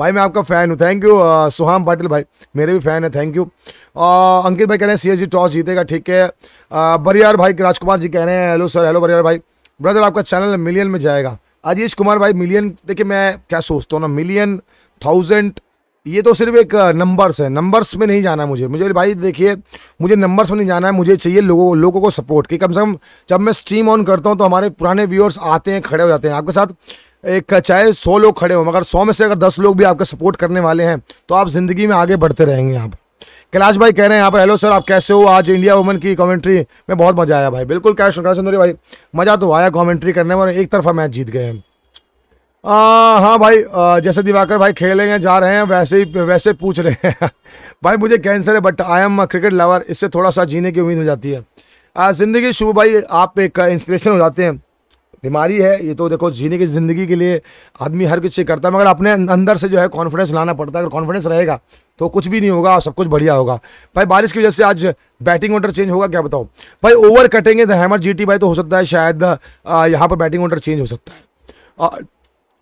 भाई मैं आपका फ़ैन हूँ thank you uh, Suham Patil भाई मेरे भी फ़ैन है थैंक यू अंकित भाई कह रहे हैं सी एस जी टॉस जीतेगा ठीक है uh, बरियार भाई राजकुमार जी कह रहे हैं हेलो सर हेलो बरियार भाई ब्रदर आपका चैनल मिलियन में जाएगा अजीश कुमार भाई मिलियन देखिए मैं क्या सोचता हूँ ना मिलियन थाउजेंड ये तो सिर्फ एक नंबर्स है नंबर्स में नहीं जाना है मुझे मुझे भाई देखिए मुझे नंबर्स में नहीं जाना है मुझे चाहिए लोगों लोगों को सपोर्ट कि कम से कम जब मैं स्ट्रीम ऑन करता हूँ तो हमारे पुराने व्यूअर्स आते हैं खड़े हो जाते हैं आपके साथ एक चाहे सौ लोग खड़े हो मगर सौ में से अगर दस लोग भी आपका सपोर्ट करने वाले हैं तो आप ज़िंदगी में आगे बढ़ते रहेंगे यहाँ पर कैलाश भाई कह रहे हैं यहाँ पर हेलो सर आप कैसे हो आज इंडिया वुमन की कमेंट्री में बहुत मज़ा आया भाई बिल्कुल कैश चंदोरी भाई मज़ा तो आया कमेंट्री करने में एक तरफा मैच जीत गए हैं हाँ भाई आ, जैसे दिवाकर भाई खेलेंगे जा रहे हैं वैसे ही वैसे पूछ रहे हैं भाई मुझे कैंसर है but I am cricket lover इससे थोड़ा सा जीने की उम्मीद हो जाती है ज़िंदगी शुभ भाई आप एक इंस्पिरेशन हो जाते हैं बीमारी है ये तो देखो जीने की ज़िंदगी के लिए आदमी हर कुछ करता है मगर अपने अं-, अंदर से जो है कॉन्फिडेंस लाना पड़ता है अगर कॉन्फिडेंस रहेगा तो कुछ भी नहीं होगा और सब कुछ बढ़िया होगा भाई बारिश की वजह से आज बैटिंग ऑर्डर चेंज होगा क्या बताओ भाई ओवर कटेंगे द हैमर जी भाई तो हो सकता है शायद यहाँ पर बैटिंग ऑर्डर चेंज हो सकता है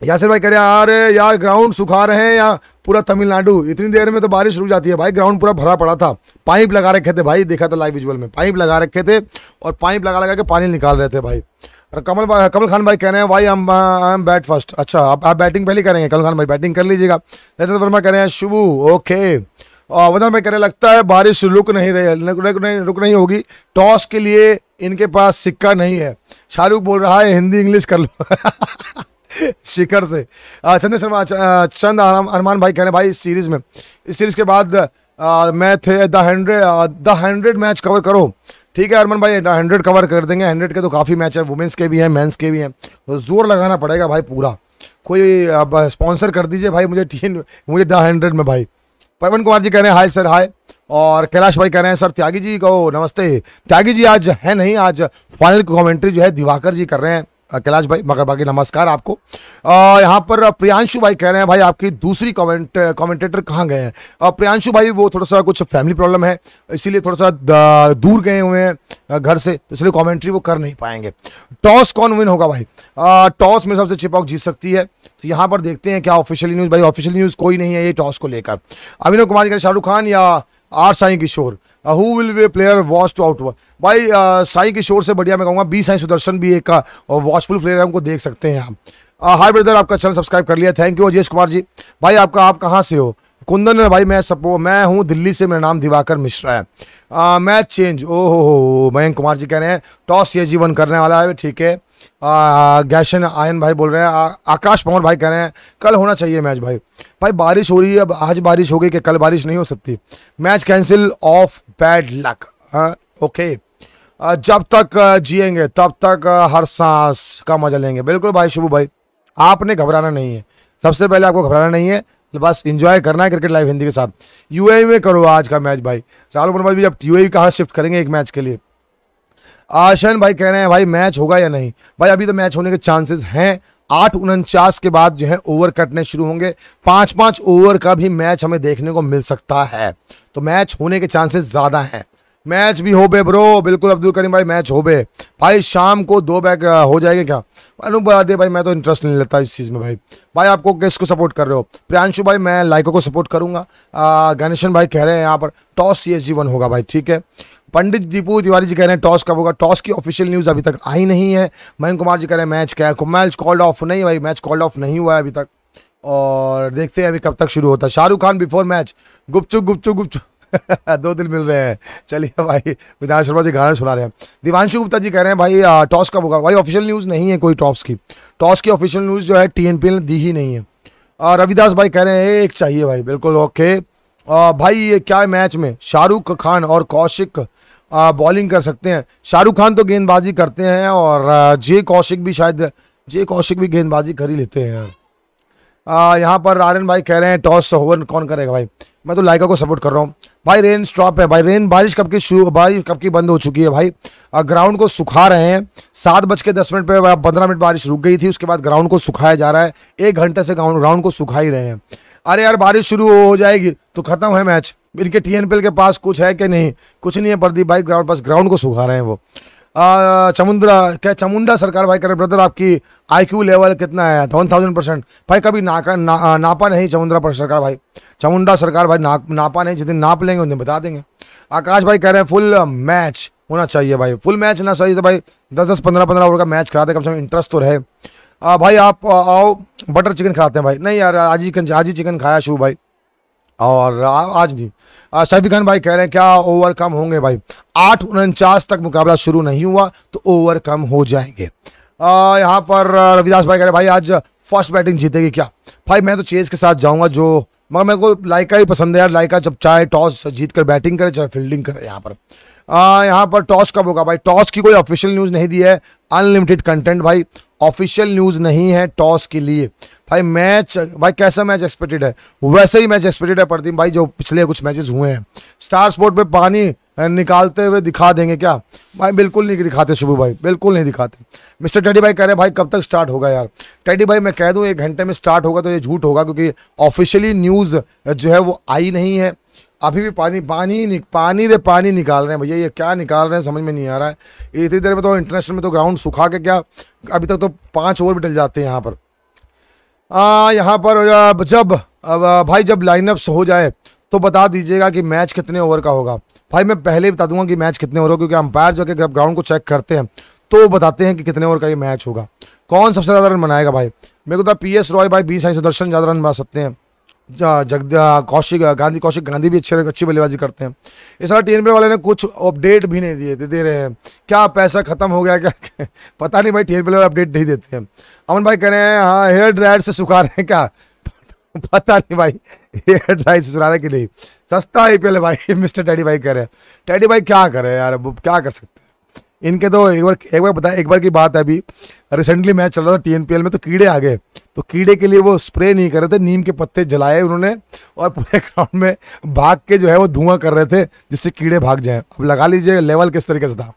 यासर भाई कह रहे यार यार ग्राउंड सुखा रहे हैं या पूरा तमिलनाडु इतनी देर में तो बारिश रुक जाती है भाई ग्राउंड पूरा भरा पड़ा था पाइप लगा रखे थे भाई देखा था लाइव विजुअल में पाइप लगा रखे थे और पाइप लगा लगा के पानी निकाल रहे थे भाई कमल भाई कमल खान भाई कह रहे हैं भाई हम आई एम बैट फर्स्ट अच्छा आप आप बैटिंग पहले करेंगे कमल खान भाई बैटिंग कर लीजिएगा रजत वर्मा कह रहे हैं शुभ ओके और वजन भाई कह रहे लगता है बारिश रुक नहीं रही रुक नहीं रुक नहीं होगी टॉस के लिए इनके पास सिक्का नहीं है शाहरुख बोल रहा है हिंदी इंग्लिश कर लो शिखर से चंद्र शर्मा चंद अरमान भाई कह रहे हैं भाई इस सीरीज में इस सीरीज के बाद मैं थे the hundred the hundred match cover करो ठीक है अरमन भाई हंड्रेड कवर कर देंगे हंड्रेड के तो काफ़ी मैच है वुमेंस के भी हैं मेंस के भी हैं तो जोर लगाना पड़ेगा भाई पूरा कोई अब स्पॉन्सर कर दीजिए भाई मुझे टी मुझे द हंड्रेड में भाई परवन कुमार जी कह रहे हैं हाय सर हाय और कैलाश भाई कह रहे हैं सर त्यागी जी को नमस्ते त्यागी जी आज है नहीं आज फाइनल कॉमेंट्री जो है दिवाकर जी कर रहे हैं कैलाश भाई मगर बाकी नमस्कार आपको यहाँ पर प्रियांशु भाई कह रहे हैं भाई आपकी दूसरी कमेंट कमेंटेटर कहाँ गए हैं प्रियांशु भाई वो थोड़ा सा कुछ फैमिली प्रॉब्लम है इसीलिए थोड़ा सा दूर गए हुए हैं घर से तो इसलिए कॉमेंट्री वो कर नहीं पाएंगे टॉस कौन विन होगा भाई टॉस में सबसे चिपॉक जीत सकती है तो यहाँ पर देखते हैं क्या ऑफिशियली न्यूज़ भाई ऑफिशियल न्यूज़ कोई नहीं है ये टॉस को लेकर अभिनव कुमार शाहरुख खान या R Sai Kishore who will be player watch to out भाई uh, साई किशोर से बढ़िया मैं कहूँगा बी साई सुदर्शन भी एक वॉचफुल uh, प्लेयर है उनको देख सकते हैं आप हाय uh, ब्रदर आपका चैनल सब्सक्राइब कर लिया थैंक यू अजय कुमार जी भाई आपका आप कहाँ से हो कुंदन है भाई मैं सपो मैं हूँ दिल्ली से मेरा नाम दिवाकर मिश्रा है मैच चेंज ओ हो हो मयंक कुमार जी कह रहे हैं टॉस ये जीवन करने वाला है ठीक है गैशन आयन भाई बोल रहे हैं आकाश पवन भाई कह रहे हैं कल होना चाहिए मैच भाई भाई बारिश हो रही है अब आज बारिश हो गई कि कल बारिश नहीं हो सकती match cancel off bad luck okay जब तक जिएंगे तब तक हर सांस का मजा लेंगे बिल्कुल भाई शुभ भाई आपने घबराना नहीं है सबसे पहले आपको घबराना नहीं है बस इंजॉय करना है क्रिकेट लाइव हिंदी के साथ यूएई e में करो आज का मैच भाई राहुल भाई भी अब यूएई कहाँ शिफ्ट करेंगे एक मैच के लिए आशन भाई कह रहे हैं भाई मैच होगा या नहीं भाई अभी तो मैच होने के चांसेस हैं आठ उनचास के बाद जो है ओवर कटने शुरू होंगे पांच पांच ओवर का भी मैच हमें देखने को मिल सकता है तो मैच होने के चांसेस ज़्यादा हैं मैच भी हो बे ब्रो बिल्कुल अब्दुल करीम भाई मैच हो बे भाई शाम को दो बैग हो जाएगा क्या अनूप दे भाई मैं तो इंटरेस्ट नहीं लेता इस चीज़ में भाई भाई आपको किस को सपोर्ट कर रहे हो प्रियांशु भाई मैं लाइकों को सपोर्ट करूंगा गणेशन भाई कह रहे हैं यहाँ पर toss C S G won होगा भाई ठीक है पंडित दीपू तिवारी जी कह रहे हैं टॉस कब होगा टॉस की ऑफिशियल न्यूज़ अभी तक आई नहीं है मयंक कुमार जी कह रहे हैं मैच क्या है मैच कॉल्ड ऑफ नहीं भाई मैच कॉल्ड ऑफ नहीं हुआ है अभी तक और देखते हैं अभी कब तक शुरू होता है शाहरुख खान बिफोर मैच गुपचुप गुपचुप गुपचुप दो दिल मिल रहे हैं चलिए भाई विधान शर्मा जी गाना सुना रहे हैं दिवानशु गुप्ता जी कह रहे हैं भाई टॉस कब होगा भाई ऑफिशियल न्यूज़ नहीं है कोई टॉस की टॉस की ऑफिशियल न्यूज़ जो है टी ने दी ही नहीं है और रविदास भाई कह रहे हैं एक चाहिए भाई बिल्कुल ओके भाई ये क्या है मैच में शाहरुख खान और कौशिक बॉलिंग कर सकते हैं शाहरुख खान तो गेंदबाजी करते हैं और जे कौशिक भी शायद जे कौशिक भी गेंदबाजी कर ही लेते हैं यार यहाँ पर आर्यन भाई कह रहे हैं टॉस होवन कौन करेगा भाई मैं तो लाइका को सपोर्ट कर रहा हूँ भाई रेन स्टॉप है भाई रेन बारिश कब की शुरू बारिश कब की बंद हो चुकी है भाई ग्राउंड को सुखा रहे हैं सात बज के दस मिनट पर पंद्रह मिनट बारिश रुक गई थी उसके बाद ग्राउंड को सुखाया जा रहा है एक घंटे से ग्राउंड को सुखा ही रहे हैं अरे यार बारिश शुरू हो जाएगी तो खत्म है मैच इनके टीएनपीएल के पास कुछ है कि नहीं कुछ नहीं है प्रदीप भाई ग्राउंड पास ग्राउंड को सुखा रहे हैं वो चमुंद्रा क्या चमुंडा सरकार भाई करे ब्रदर आपकी आईक्यू लेवल कितना है वन थाउजेंड परसेंट भाई कभी नाका ना, नापा नहीं चमुंद्रा पर सरकार भाई चमुंडा सरकार भाई ना, नापा नहीं जितने नाप लेंगे उन्हें बता देंगे आकाश भाई कह रहे हैं फुल मैच होना चाहिए भाई फुल मैच ना चाहिए तो भाई दस दस पंद्रह पंद्रह ओवर का मैच कराते कम से कम इंटरेस्ट तो रहे आ, भाई आप आओ बटर चिकन खाते हैं भाई नहीं यार आज ही आज ही चिकन खाया शिव भाई और आज नहीं सैफी खान भाई कह रहे हैं क्या ओवरकम होंगे भाई आठ उनचास तक मुकाबला शुरू नहीं हुआ तो ओवरकम हो जाएंगे यहाँ पर रविदास भाई कह रहे भाई आज फर्स्ट बैटिंग जीतेगी क्या भाई मैं तो चेज के साथ जाऊँगा जो मगर मेरे को लाइका ही पसंद है यार लाइका जब चाहे टॉस जीत कर बैटिंग करे चाहे फील्डिंग करे यहाँ पर यहाँ पर टॉस कब होगा भाई टॉस की कोई ऑफिशियल न्यूज़ नहीं दी है अनलिमिटेड कंटेंट भाई ऑफिशियल न्यूज़ नहीं है टॉस के लिए भाई मैच भाई कैसा मैच एक्सपेक्टेड है वैसे ही मैच एक्सपेक्टेड है प्रदीप भाई जो पिछले कुछ मैचेस हुए हैं स्टार स्पोर्ट पे पानी निकालते हुए दिखा देंगे क्या भाई बिल्कुल नहीं दिखाते शुभ भाई बिल्कुल नहीं दिखाते मिस्टर टेडी भाई कह रहे भाई कब तक स्टार्ट होगा यार टेडी भाई मैं कह दूँ एक घंटे में स्टार्ट होगा तो ये झूठ होगा क्योंकि ऑफिशियली न्यूज़ जो है वो आई नहीं है अभी भी पानी पानी नि, पानी रे पानी निकाल रहे हैं भैया ये क्या निकाल रहे हैं समझ में नहीं आ रहा है इतनी देर में तो इंटरनेशनल में तो ग्राउंड सुखा के क्या अभी तक तो पाँच ओवर भी डल जाते हैं यहाँ पर आ, यहाँ पर जब भाई जब लाइनअप्स हो जाए तो बता दीजिएगा कि मैच कितने ओवर का होगा भाई मैं पहले बता दूंगा कि मैच कितने ओवर होगा क्योंकि अंपायर जो कि ग्राउंड को चेक करते हैं तो बताते हैं कि कितने ओवर का ये मैच होगा कौन सबसे ज़्यादा रन बनाएगा भाई मेरे को तो पी एस रॉय भाई बीस आई सुदर्शन ज़्यादा रन बना सकते हैं जग कौशिक गांधी कौशिक गांधी भी अच्छे अच्छी बल्लेबाजी करते हैं इस बार टी वाले ने कुछ अपडेट भी नहीं दिए थे दे रहे हैं क्या पैसा खत्म हो गया क्या पता नहीं भाई टी वाले अपडेट नहीं देते हैं अमन भाई कह रहे हैं हाँ हेयर ड्रायर से सुखा रहे हैं क्या पता नहीं भाई हेयर ड्रायर से सुखाने के लिए सस्ता आई पी भाई मिस्टर टैडी भाई कह रहे हैं टैडी भाई क्या करे यार क्या कर सकते इनके तो एक बार एक बार बताया एक बार की बात है अभी रिसेंटली मैच चल रहा था टीएनपीएल में तो कीड़े आ गए तो कीड़े के लिए वो स्प्रे नहीं कर रहे थे नीम के पत्ते जलाए उन्होंने और पूरे ग्राउंड में भाग के जो है वो धुआं कर रहे थे जिससे कीड़े भाग जाएं अब लगा लीजिए लेवल किस तरीके से था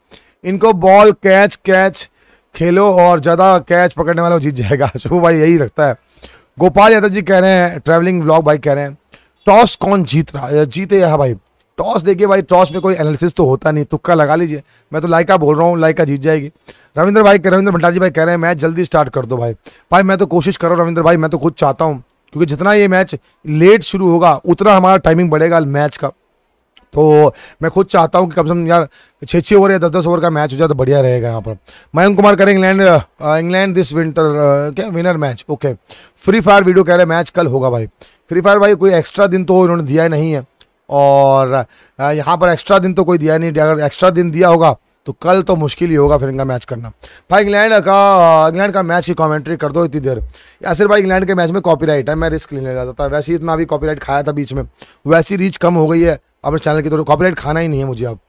इनको बॉल कैच कैच खेलो और ज़्यादा कैच पकड़ने वाला जीत जाएगा शुभू भाई यही रखता है गोपाल यादव जी कह रहे हैं ट्रैवलिंग ब्लॉग भाई कह रहे हैं टॉस कौन जीत रहा जीते यहाँ भाई टॉस देखिए भाई टॉस में कोई एनालिसिस तो होता नहीं तुक्का लगा लीजिए मैं तो लाइका बोल रहा हूँ लाइका जीत जाएगी रविंद्र भाई रविंद्र भंडारी भाई कह रहे हैं मैच जल्दी स्टार्ट कर दो भाई भाई मैं तो कोशिश कर रहा हूँ रविंद्र भाई मैं तो खुद चाहता हूँ क्योंकि जितना ये मैच लेट शुरू होगा उतना हमारा टाइमिंग बढ़ेगा मैच का तो मैं खुद चाहता हूँ कि कम से कम यार छः छः ओवर या दस दस ओवर का मैच हो जाए तो बढ़िया रहेगा यहाँ पर मयंक कुमार करें इंग्लैंड इंग्लैंड दिस विंटर क्या winner match okay Free Fire video कह रहे हैं मैच कल होगा भाई फ्री फायर भाई कोई एक्स्ट्रा दिन तो इन्होंने दिया नहीं है और यहाँ पर एक्स्ट्रा दिन तो कोई दिया नहीं अगर एक्स्ट्रा दिन दिया होगा तो कल तो मुश्किल ही होगा फिर इनका मैच करना भाई इंग्लैंड का इंग्लैंड का मैच की कमेंट्री कर दो इतनी देर या सिर्फ भाई इंग्लैंड के मैच में कॉपीराइट है मैं रिस्क लेने जाता था वैसे ही इतना अभी कॉपीराइट खाया था बीच में वैसी रीच कम हो गई है अपने चैनल की तरफ तो कॉपीराइट खाना ही नहीं है मुझे अब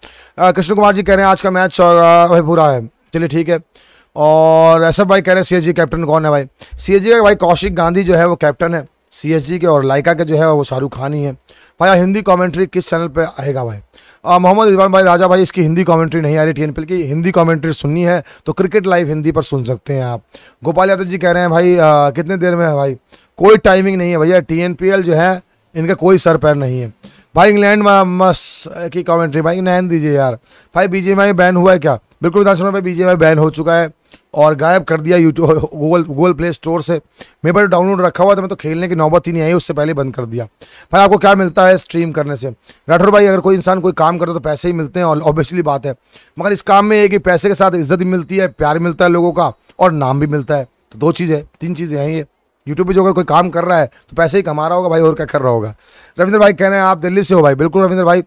कृष्ण कुमार जी कह रहे हैं आज का मैच भाई बुरा है चलिए ठीक है और ऐसा भाई कह रहे हैं सी कैप्टन कौन है भाई सी का भाई कौशिक गांधी जो है वो कैप्टन है सी के और लाइका के जो है वो शाहरुख खान ही है भाई हिंदी कमेंट्री किस चैनल पे आएगा भाई मोहम्मद इजमान भाई राजा भाई इसकी हिंदी कमेंट्री नहीं आ रही टी की हिंदी कमेंट्री सुननी है तो क्रिकेट लाइव हिंदी पर सुन सकते हैं आप गोपाल यादव जी कह रहे हैं भाई आ, कितने देर में है भाई कोई टाइमिंग नहीं है भैया टी जो है इनका कोई सर पैर नहीं है भाई इंग्लैंड की कॉमेंट्री भाई इंग्लैंड दीजिए यार भाई बीजेएमआई बैन हुआ है क्या बिल्कुल विधानसभा में बीजेएमआई बैन हो चुका है और गायब कर दिया YouTube Google Google Play Store से मेरे पास डाउनलोड रखा हुआ था मैं तो खेलने की नौबत ही नहीं आई उससे पहले बंद कर दिया भाई आपको क्या मिलता है स्ट्रीम करने से राठौर भाई अगर कोई इंसान कोई काम करता है तो पैसे ही मिलते हैं और ऑब्वियसली बात है मगर इस काम में एक ही पैसे के साथ इज्जत भी मिलती है प्यार मिलता है लोगों का और नाम भी मिलता है तो दो चीज़ें तीन चीज़ें हैं ये यूट्यूब पर जो अगर कोई काम कर रहा है तो पैसे ही कमा रहा होगा भाई और क्या कर रहा होगा रविंद्र भाई कह रहे हैं आप दिल्ली से हो भाई बिल्कुल रविंद्र भाई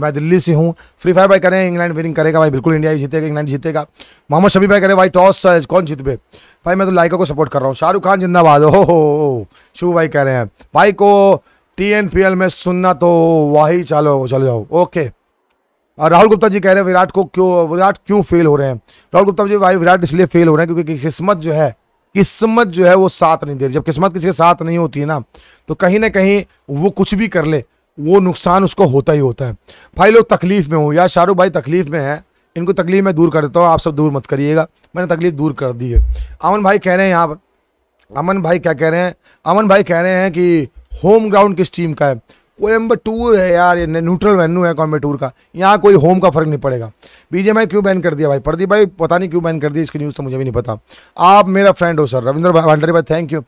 मैं दिल्ली से हूँ फ्री फायर भाई करें इंग्लैंड विनिंग करेगा भाई बिल्कुल इंडिया जीतेगा इंग्लैंड जीतेगा मोहम्मद शबी भाई करें भाई टॉस uh, कौन जीत पे भाई मैं तो लाइका को सपोर्ट कर रहा हूँ शाहरुख खान जिंदाबाद हो हो शू भाई कह रहे हैं भाई को टी एन पी एल में सुनना तो वही चलो चलो जाओ ओके और राहुल गुप्ता जी कह रहे हैं विराट को क्यों विराट क्यों फेल हो रहे हैं राहुल गुप्ता जी भाई विराट इसलिए फेल हो रहे हैं क्योंकि किस्मत जो है किस्मत जो है वो साथ नहीं दे रही जब किस्मत किसी के साथ नहीं होती है ना तो कहीं ना कहीं वो कुछ भी कर ले वो नुकसान उसको होता ही होता है भाई लोग तकलीफ़ में हो यार शाहरुख भाई तकलीफ़ में है इनको तकलीफ़ मैं दूर कर देता हूँ आप सब दूर मत करिएगा मैंने तकलीफ़ दूर कर दी है अमन भाई कह रहे हैं यहाँ पर अमन भाई क्या कह रहे हैं अमन भाई कह रहे हैं कि होम ग्राउंड किस टीम का है कोयम्बटूर है यार ये न्यूट्रल वेन्यू है कोयम्बटूर का यहाँ कोई होम का फर्क नहीं पड़ेगा बीजेएमआई क्यों बैन कर दिया भाई प्रदीप भाई पता नहीं क्यों बैन कर दिया इसकी न्यूज़ तो मुझे भी नहीं पता आप मेरा फ्रेंड हो सर रविंद्र भंडारी भाई थैंक यू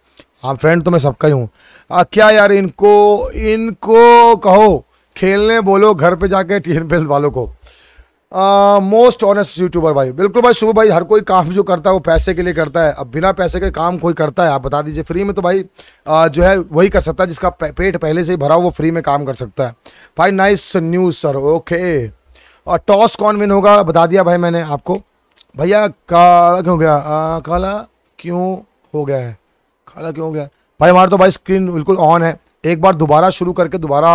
हाँ फ्रेंड तो मैं सबका ही हूँ क्या यार इनको इनको कहो खेलने बोलो घर पे जाके टी एन वालों को मोस्ट ऑनेस्ट यूट्यूबर भाई बिल्कुल भाई सुबह भाई हर कोई काम जो करता है वो पैसे के लिए करता है अब बिना पैसे के काम कोई करता है आप बता दीजिए फ्री में तो भाई आ, जो है वही कर सकता है जिसका पेट पहले से ही भरा हो वो फ्री में काम कर सकता है भाई नाइस न्यूज़ सर ओके और टॉस कौन विन होगा बता दिया भाई मैंने आपको भैया काला क्यों गया आ, काला क्यों हो गया है अलग क्यों हो गया भाई हमारा तो भाई स्क्रीन बिल्कुल ऑन है एक बार दोबारा शुरू करके दोबारा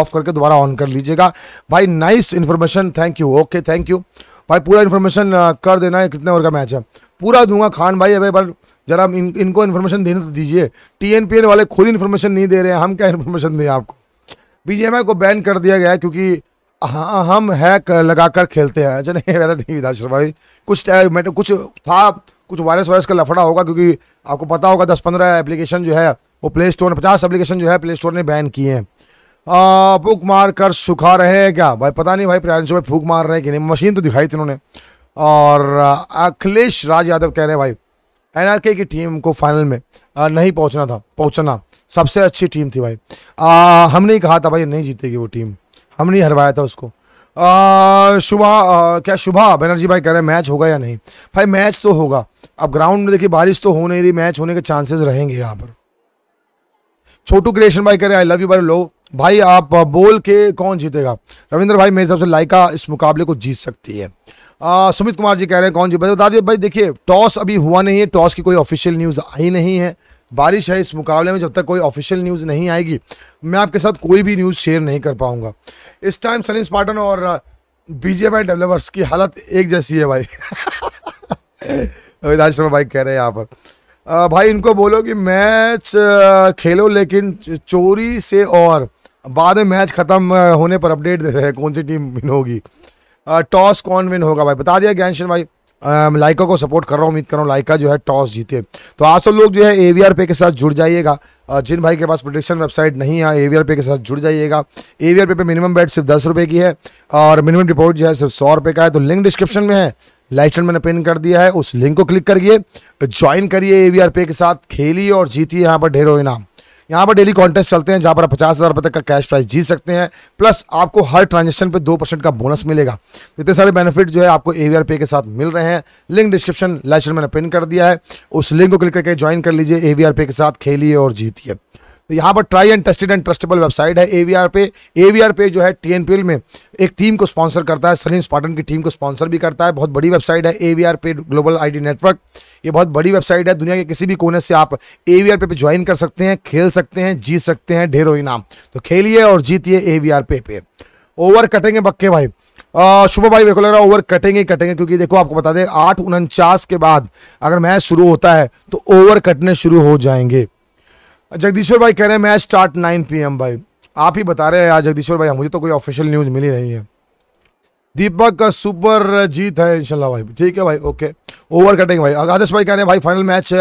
ऑफ करके दोबारा ऑन कर लीजिएगा भाई nice information thank you okay thank you भाई पूरा इन्फॉर्मेशन कर देना है कितने ओवर का मैच है पूरा दूंगा खान भाई अभी बार जरा इन, इनको इन्फॉर्मेशन देने तो दीजिए टी वाले खुद इन्फॉर्मेशन नहीं दे रहे हैं हम क्या इन्फॉर्मेशन दें आपको बीजेम को बैन कर दिया गया क्योंकि हाँ हम हैक लगाकर खेलते हैं अच्छा नहीं वैसा नहीं विधान शर्मा भाई कुछ तो कुछ था कुछ वायरस वायरस का लफड़ा होगा क्योंकि आपको पता होगा दस पंद्रह एप्लीकेशन जो है वो प्ले स्टोर ने पचास एप्लीकेशन जो है प्ले स्टोर ने बैन किए हैं फूक मार कर सुखा रहे हैं क्या भाई पता नहीं भाई प्रियांशु भाई फूक मार रहे हैं कि नहीं मशीन तो दिखाई थी उन्होंने और अखिलेश राज यादव कह रहे हैं भाई एन की टीम को फाइनल में नहीं पहुंचना था पहुंचना सबसे अच्छी टीम थी भाई आ, हमने ही कहा था भाई नहीं जीतेगी वो टीम हमने ही हरवाया था उसको शुभा क्या शुभा बनर्जी भाई कह रहे हैं मैच होगा या नहीं भाई मैच तो होगा अब ग्राउंड में देखिए बारिश तो हो नहीं रही मैच होने के चांसेस रहेंगे यहाँ पर छोटू क्रिएशन भाई कह रहे हैं आई लव यू बार लो भाई आप बोल के कौन जीतेगा रविंद्र भाई मेरे हिसाब से लाइका इस मुकाबले को जीत सकती है आ, सुमित कुमार जी कह रहे हैं कौन जी बता दिए भाई देखिए टॉस अभी हुआ नहीं है टॉस की कोई ऑफिशियल न्यूज़ आई नहीं है बारिश है इस मुकाबले में जब तक कोई ऑफिशियल न्यूज़ नहीं आएगी मैं आपके साथ कोई भी न्यूज़ शेयर नहीं कर पाऊंगा इस टाइम सनी स्पार्टन और बीजेपी डेवलपर्स की हालत एक जैसी है भाई विधान शर्मा भाई कह रहे हैं यहाँ पर भाई इनको बोलो कि मैच खेलो लेकिन चोरी से और बाद में मैच ख़त्म होने पर अपडेट दे रहे हैं कौन सी टीम विन होगी टॉस कौन विन होगा भाई बता दिया ज्ञान भाई लाइका को सपोर्ट कर रहा हूँ उम्मीद कर रहा हूँ लाइका जो है टॉस जीते तो आप सब लोग जो है ए वी आर पे के साथ जुड़ जाइएगा जिन भाई के पास प्रोडिक्शन वेबसाइट नहीं है ए वी आर पे के साथ जुड़ जाइएगा ए वी आर पे पे मिनिमम बैट सिर्फ दस रुपये की है और मिनिमम डिपोजिट जो है सिर्फ सौ रुपये का है तो लिंक डिस्क्रिप्शन में है लाइसेंट मैंने पिन कर दिया है उस लिंक को क्लिक करिए ज्वाइन करिए ए वी आर पे के साथ खेलिए और जीतिए यहाँ पर ढेरों इनाम यहाँ पर डेली कॉन्टेस्ट चलते हैं जहाँ पर आप पचास हज़ार रुपये तक का कैश प्राइस जीत सकते हैं प्लस आपको हर ट्रांजेक्शन पर दो परसेंट का बोनस मिलेगा तो इतने सारे बेनिफिट जो है आपको ए पे के साथ मिल रहे हैं लिंक डिस्क्रिप्शन लाइस मैंने पिन कर दिया है उस लिंक को क्लिक करके ज्वाइन कर लीजिए ए पे के साथ खेलिए और जीतिए तो यहाँ पर try and tested and trustable website है एवीआर पे एवीआर पे जो है टीएनपीएल में एक टीम को स्पॉन्सर करता है सलीम स्पाटन की टीम को स्पॉन्सर भी करता है बहुत बड़ी वेबसाइट है एवीआर पे ग्लोबल आईडी नेटवर्क ये बहुत बड़ी वेबसाइट है दुनिया के किसी भी कोने से आप आर पे, पे ज्वाइन कर सकते हैं खेल सकते हैं जीत सकते हैं ढेरों इनाम तो खेलिए और जीतिए आर पे पे ओवर कटेंगे बक्के भाई शुभ भाई देखो लग रहा है ओवर कटेंगे कटेंगे क्योंकि देखो आपको बता दें आठ उनचास के बाद अगर मैच शुरू होता है तो ओवर कटने शुरू हो जाएंगे जगदीश्वर भाई कह रहे हैं मैच स्टार्ट नाइन पी भाई आप ही बता रहे हैं यार जगदीश्वर भाई मुझे तो कोई ऑफिशियल न्यूज़ मिली नहीं है दीपक का सुपर जीत है इंशाल्लाह भाई ठीक है भाई ओके ओवर कटिंग भाई आदर्श भाई कह रहे हैं भाई फाइनल मैच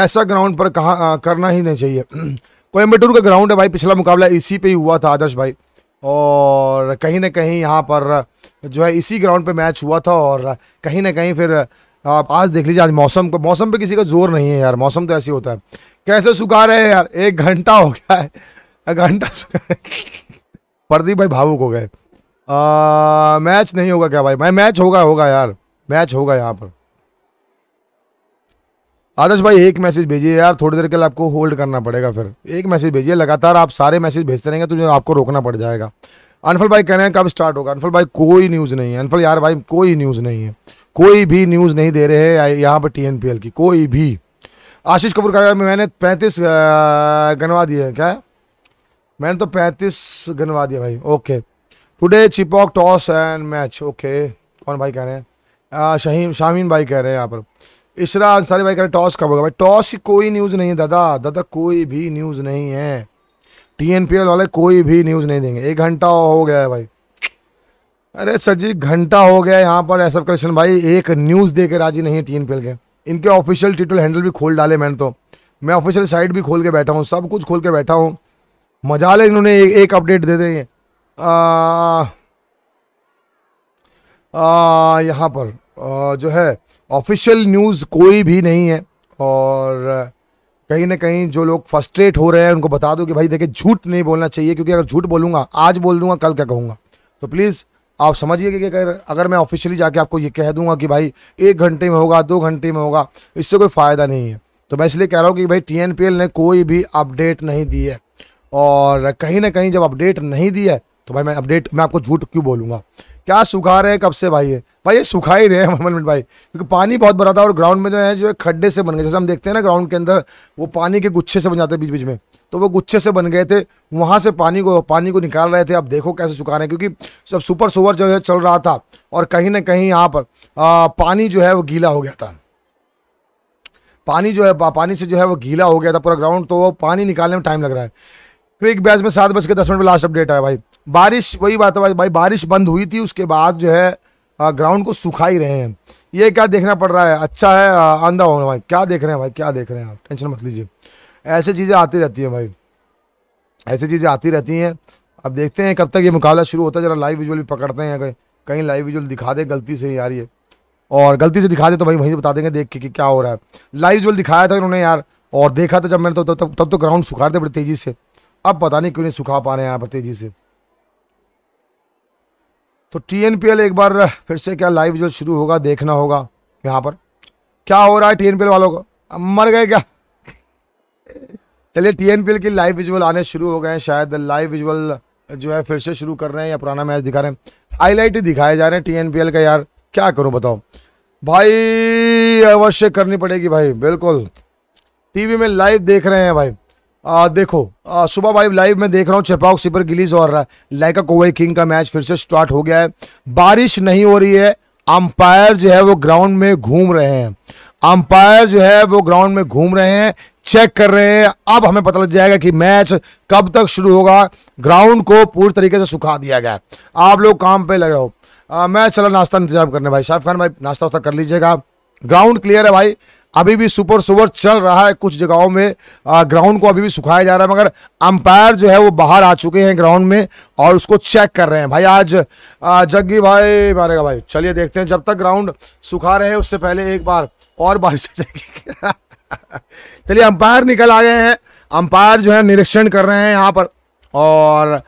ऐसा ग्राउंड पर कहा करना ही नहीं चाहिए कोयम्बटूर का ग्राउंड है भाई पिछला मुकाबला इसी पे ही हुआ था आदर्श भाई और कहीं ना कहीं यहाँ पर जो है इसी ग्राउंड पे मैच हुआ था और कहीं ना कहीं फिर आप आज देख लीजिए आज मौसम को मौसम पे किसी का जोर नहीं है यार मौसम तो ऐसे होता है कैसे सुखा रहे हैं यार एक घंटा हो गया है घंटा प्रदीप भाई भावुक हो गए मैच नहीं होगा क्या भाई मैं मैच होगा होगा यार मैच होगा यहाँ पर आदर्श भाई एक मैसेज भेजिए यार थोड़ी देर के लिए आपको होल्ड करना पड़ेगा फिर एक मैसेज भेजिए लगातार आप सारे मैसेज भेजते रहेंगे तो आपको रोकना पड़ जाएगा अनफल भाई कह रहे हैं कब स्टार्ट होगा अनफल भाई कोई न्यूज़ नहीं है अनफल यार भाई कोई न्यूज़ नहीं है कोई भी न्यूज़ नहीं दे रहे हैं यहाँ पर टी की कोई भी आशीष कपूर का मैंने पैंतीस गनवा दिए क्या है मैंने तो पैंतीस गनवा दिया भाई okay today Chepauk toss and match okay कौन भाई कह रहे हैं शहीम शामीन भाई कह रहे हैं यहाँ पर इशरा अंसारी भाई कह रहे हैं टॉस कब होगा भाई टॉस की कोई न्यूज़ नहीं है दादा दादा कोई भी न्यूज़ नहीं है टी वाले कोई भी न्यूज़ नहीं देंगे एक घंटा हो गया है भाई अरे सर जी घंटा हो गया यहाँ पर ऐसा कृष्ण भाई एक न्यूज़ दे के राजी नहीं है टी एन के इनके ऑफिशियल ट्विटर हैंडल भी खोल डाले मैंने तो मैं ऑफिशियल साइट भी खोल के बैठा हूँ सब कुछ खोल के बैठा हूँ मजा ले इन्होंने एक, एक अपडेट दे दें यहाँ पर आ, जो है ऑफिशियल न्यूज़ कोई भी नहीं है और कहीं ना कहीं जो लोग फर्स्ट्रेट हो रहे हैं उनको बता दो कि भाई देखिए झूठ नहीं बोलना चाहिए क्योंकि अगर झूठ बोलूँगा आज बोल दूंगा कल क्या कहूँगा तो प्लीज़ आप समझिए कि अगर अगर मैं ऑफिशियली जाके आपको ये कह दूंगा कि भाई एक घंटे में होगा दो घंटे में होगा इससे कोई फ़ायदा नहीं है तो मैं इसलिए कह रहा हूँ कि भाई टी ने कोई भी अपडेट नहीं दी है और कहीं ना कहीं जब अपडेट नहीं दी है तो भाई मैं अपडेट मैं आपको झूठ क्यों बोलूँगा क्या सुखा रहे हैं कब से भाई ये भाई ये सुखा ही रहे हैं मन मिनट भाई क्योंकि पानी बहुत भरा था और ग्राउंड में जो है जो है खड्डे से बन गए जैसे हम देखते हैं ना ग्राउंड के अंदर वो पानी के गुच्छे से बन जाते हैं बीच बीच में तो वो गुच्छे से बन गए थे वहाँ से पानी को पानी को निकाल रहे थे अब देखो कैसे सुखा रहे हैं क्योंकि जब सुपर सोवर जो है चल रहा था और कहीं ना कहीं यहाँ पर आ, पानी जो है वो गीला हो गया था पानी जो है पानी से जो है वो गीला हो गया था पूरा ग्राउंड तो वो पानी निकालने में टाइम लग रहा है क्रिक बैच में सात बज के दस मिनट पर लास्ट अपडेट आया भाई बारिश वही बात है भाई बारिश बंद हुई थी उसके बाद जो है ग्राउंड को सुखा ही रहे हैं ये क्या देखना पड़ रहा है अच्छा है अंधा होना भाई क्या देख रहे हैं भाई क्या देख रहे हैं आप टेंशन मत लीजिए ऐसी चीज़ें आती रहती हैं भाई ऐसी चीज़ें आती रहती हैं अब देखते हैं कब तक ये मुकाबला शुरू होता है जरा लाइव विजुअल भी पकड़ते हैं कहीं कहीं लाइव विजुअल दिखा दे गलती से यार ये और गलती से दिखा दे तो भाई वहीं से बता देंगे देख के कि क्या हो रहा है लाइव विजुअल दिखाया था उन्होंने यार और देखा तो जब मैंने तो, तो, तो तब तो, ग्राउंड सुखा रहे थे बड़ी तेज़ी से अब पता नहीं क्यों नहीं सुखा पा रहे हैं यहाँ पर तेज़ी से तो टीएनपीएल एक बार फिर से क्या लाइव जो शुरू होगा देखना होगा यहाँ पर क्या हो रहा है टीएनपीएल वालों को मर गए क्या चलिए टीएनपीएल की लाइव विजुअल आने शुरू हो गए हैं शायद लाइव विजुअल जो है फिर से शुरू कर रहे हैं या पुराना मैच दिखा रहे हैं हाईलाइट ही दिखाए जा रहे हैं टीएनपीएल का यार क्या करूं बताओ भाई अवश्य करनी पड़ेगी भाई बिल्कुल टीवी में लाइव देख रहे हैं भाई आ, देखो सुबह भाई लाइव में देख रहा हूँ चेपाक सिपर गिलीज और लाइका कोवई किंग का मैच फिर से स्टार्ट हो गया है बारिश नहीं हो रही है अंपायर जो है वो ग्राउंड में घूम रहे हैं अंपायर जो है वो ग्राउंड में घूम रहे हैं चेक कर रहे हैं अब हमें पता लग जाएगा कि मैच कब तक शुरू होगा ग्राउंड को पूरी तरीके से सुखा दिया गया आप लोग काम पे लग रहे हो मैं चला नाश्ता इंतजाम करने भाई शाहिफ खान भाई नाश्ता वास्ता कर लीजिएगा ग्राउंड क्लियर है भाई अभी भी सुपर सुपर चल रहा है कुछ जगहों में ग्राउंड को अभी भी सुखाया जा रहा है मगर अंपायर जो है वो बाहर आ चुके हैं ग्राउंड में और उसको चेक कर रहे हैं भाई आज जग्गी भाई मारेगा भाई चलिए देखते हैं जब तक ग्राउंड सुखा रहे हैं उससे पहले एक बार और बारिश हो जाएगी चलिए अंपायर निकल आ गए हैं अंपायर जो है निरीक्षण कर रहे हैं यहाँ पर और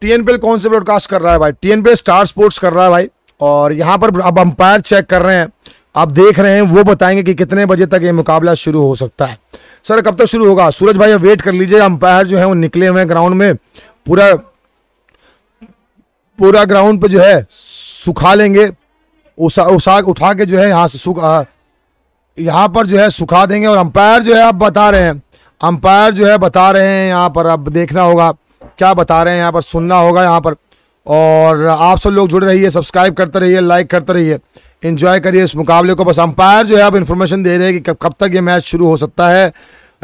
टी एन कौन से ब्रॉडकास्ट कर रहा है भाई टी एन स्टार स्पोर्ट्स कर रहा है भाई और यहाँ पर अब अंपायर चेक कर रहे हैं आप देख रहे हैं वो बताएंगे कि कितने बजे तक ये मुकाबला शुरू हो सकता है सर कब तक तो शुरू होगा सूरज भाई अब वेट कर लीजिए अंपायर जो है वो निकले हुए हैं ग्राउंड में पूरा पूरा ग्राउंड पे जो है सुखा लेंगे उसा उसा उठा के जो है यहाँ से सुखा यहाँ पर जो है सुखा देंगे और अंपायर जो है आप बता रहे हैं अंपायर जो है बता रहे हैं यहाँ पर अब देखना होगा क्या बता रहे हैं यहाँ पर सुनना होगा यहाँ पर और आप सब लोग जुड़ रहिए सब्सक्राइब करते रहिए लाइक करते रहिए इन्जॉय करिए इस मुकाबले को बस अंपायर जो है अब इन्फॉर्मेशन दे रहे हैं कि कब कब तक ये मैच शुरू हो सकता है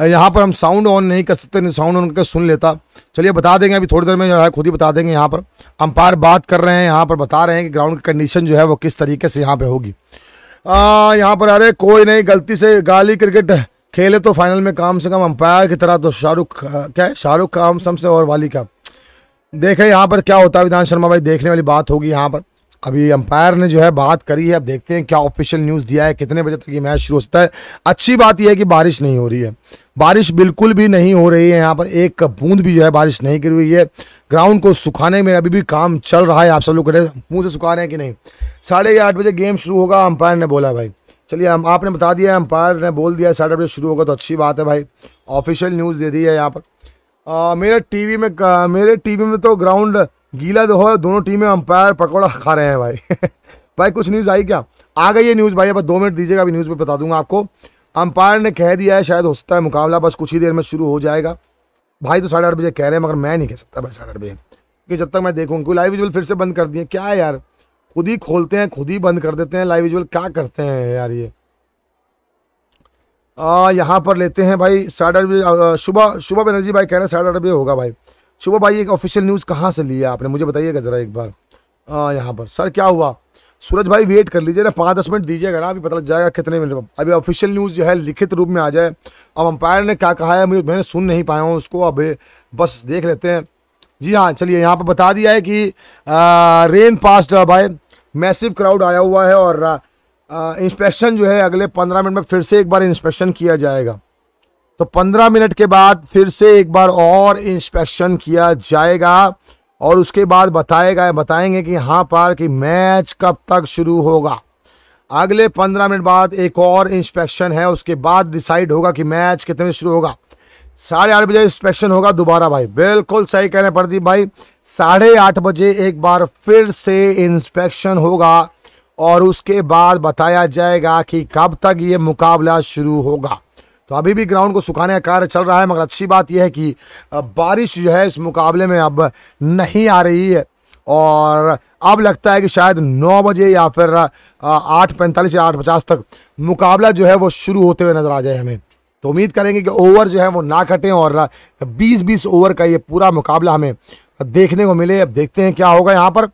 यहाँ पर हम साउंड ऑन नहीं कर सकते साउंड ऑन करके सुन लेता चलिए बता देंगे अभी थोड़ी देर में जो है खुद ही बता देंगे यहाँ पर अंपायर बात कर रहे हैं यहाँ पर बता रहे हैं कि ग्राउंड की कंडीशन जो है वो किस तरीके से यहाँ पर होगी यहाँ पर अरे कोई नहीं गलती से गाली क्रिकेट खेले तो फाइनल में कम से कम अंपायर की तरह तो शाहरुख क्या है शाहरुख का हम से और वाली का देखें यहाँ पर क्या होता है विधान शर्मा भाई देखने वाली बात होगी यहाँ पर अभी अंपायर ने जो है बात करी है अब देखते हैं क्या ऑफिशियल न्यूज़ दिया है कितने बजे तक ये मैच शुरू हो सकता है अच्छी बात यह है कि बारिश नहीं हो रही है बारिश बिल्कुल भी नहीं हो रही है यहाँ पर एक बूंद भी जो है बारिश नहीं गिरी हुई है ग्राउंड को सुखाने में अभी भी काम चल रहा है आप सब लोग मुँह से सुखा रहे हैं कि नहीं साढ़े आठ बजे गेम शुरू होगा अंपायर ने बोला भाई चलिए हम आपने बता दिया अंपायर ने बोल दिया साढ़े आठ बजे शुरू होगा तो अच्छी बात है भाई ऑफिशियल न्यूज़ दे दी है यहाँ पर मेरे टीवी में मेरे टीवी में तो ग्राउंड गीला दो तो दोनों टीमें अंपायर पकौड़ा खा रहे हैं भाई भाई कुछ न्यूज़ आई क्या आ गई है न्यूज़ भाई अब दो मिनट दीजिएगा अभी न्यूज़ पर बता दूंगा आपको अंपायर ने कह दिया है शायद हो सकता है मुकाबला बस कुछ ही देर में शुरू हो जाएगा भाई तो साढ़े आठ बजे कह रहे हैं मगर मैं नहीं कह सकता भाई साढ़े आठ बजे क्योंकि जब तक मैं देखूँ क्योंकि लाइव विजुअल फिर से बंद कर दिए क्या है यार खुद ही खोलते हैं खुद ही बंद कर देते हैं लाइव विजुअल क्या करते हैं यार ये यहाँ पर लेते हैं भाई साढ़े आठ बजे सुबह सुबह बनर्जी भाई कह रहे हैं साढ़े आठ बजे होगा भाई शुभ भाई एक ऑफिशियल न्यूज़ कहाँ से लिया आपने मुझे बताइएगा ज़रा एक बार हाँ यहाँ पर सर क्या हुआ सूरज भाई वेट कर लीजिए ना पाँच दस मिनट दीजिएगा ना अभी पता लग जाएगा कितने मिनट अभी ऑफिशियल न्यूज़ जो है लिखित रूप में आ जाए अब अंपायर ने क्या कहा है मुझे मैंने सुन नहीं पाया हूँ उसको अब बस देख लेते हैं जी हाँ चलिए यहाँ पर बता दिया है कि आ, रेन पास्ट भाई मैसिव क्राउड आया हुआ है और इंस्पेक्शन जो है अगले पंद्रह मिनट में फिर से एक बार इंस्पेक्शन किया जाएगा तो 15 मिनट के बाद फिर से एक बार और इंस्पेक्शन किया जाएगा और उसके बाद बताएगा बताएंगे कि हाँ पार कि मैच कब तक शुरू होगा अगले 15 मिनट बाद एक और इंस्पेक्शन है उसके बाद डिसाइड होगा कि मैच कितने शुरू होगा साढ़े आठ बजे इंस्पेक्शन होगा दोबारा भाई बिल्कुल सही कहने प्रदीप भाई साढ़े आठ बजे एक बार फिर से इंस्पेक्शन होगा और उसके बाद बताया जाएगा कि कब तक ये मुकाबला शुरू होगा तो अभी भी ग्राउंड को सुखाने का कार्य चल रहा है मगर अच्छी बात यह है कि बारिश जो है इस मुकाबले में अब नहीं आ रही है और अब लगता है कि शायद नौ बजे या फिर आठ पैंतालीस या आठ पचास तक मुकाबला जो है वो शुरू होते हुए नज़र आ जाए हमें तो उम्मीद करेंगे कि ओवर जो है वो ना कटें और बीस बीस ओवर का ये पूरा मुकाबला हमें देखने को मिले अब देखते हैं क्या होगा यहाँ पर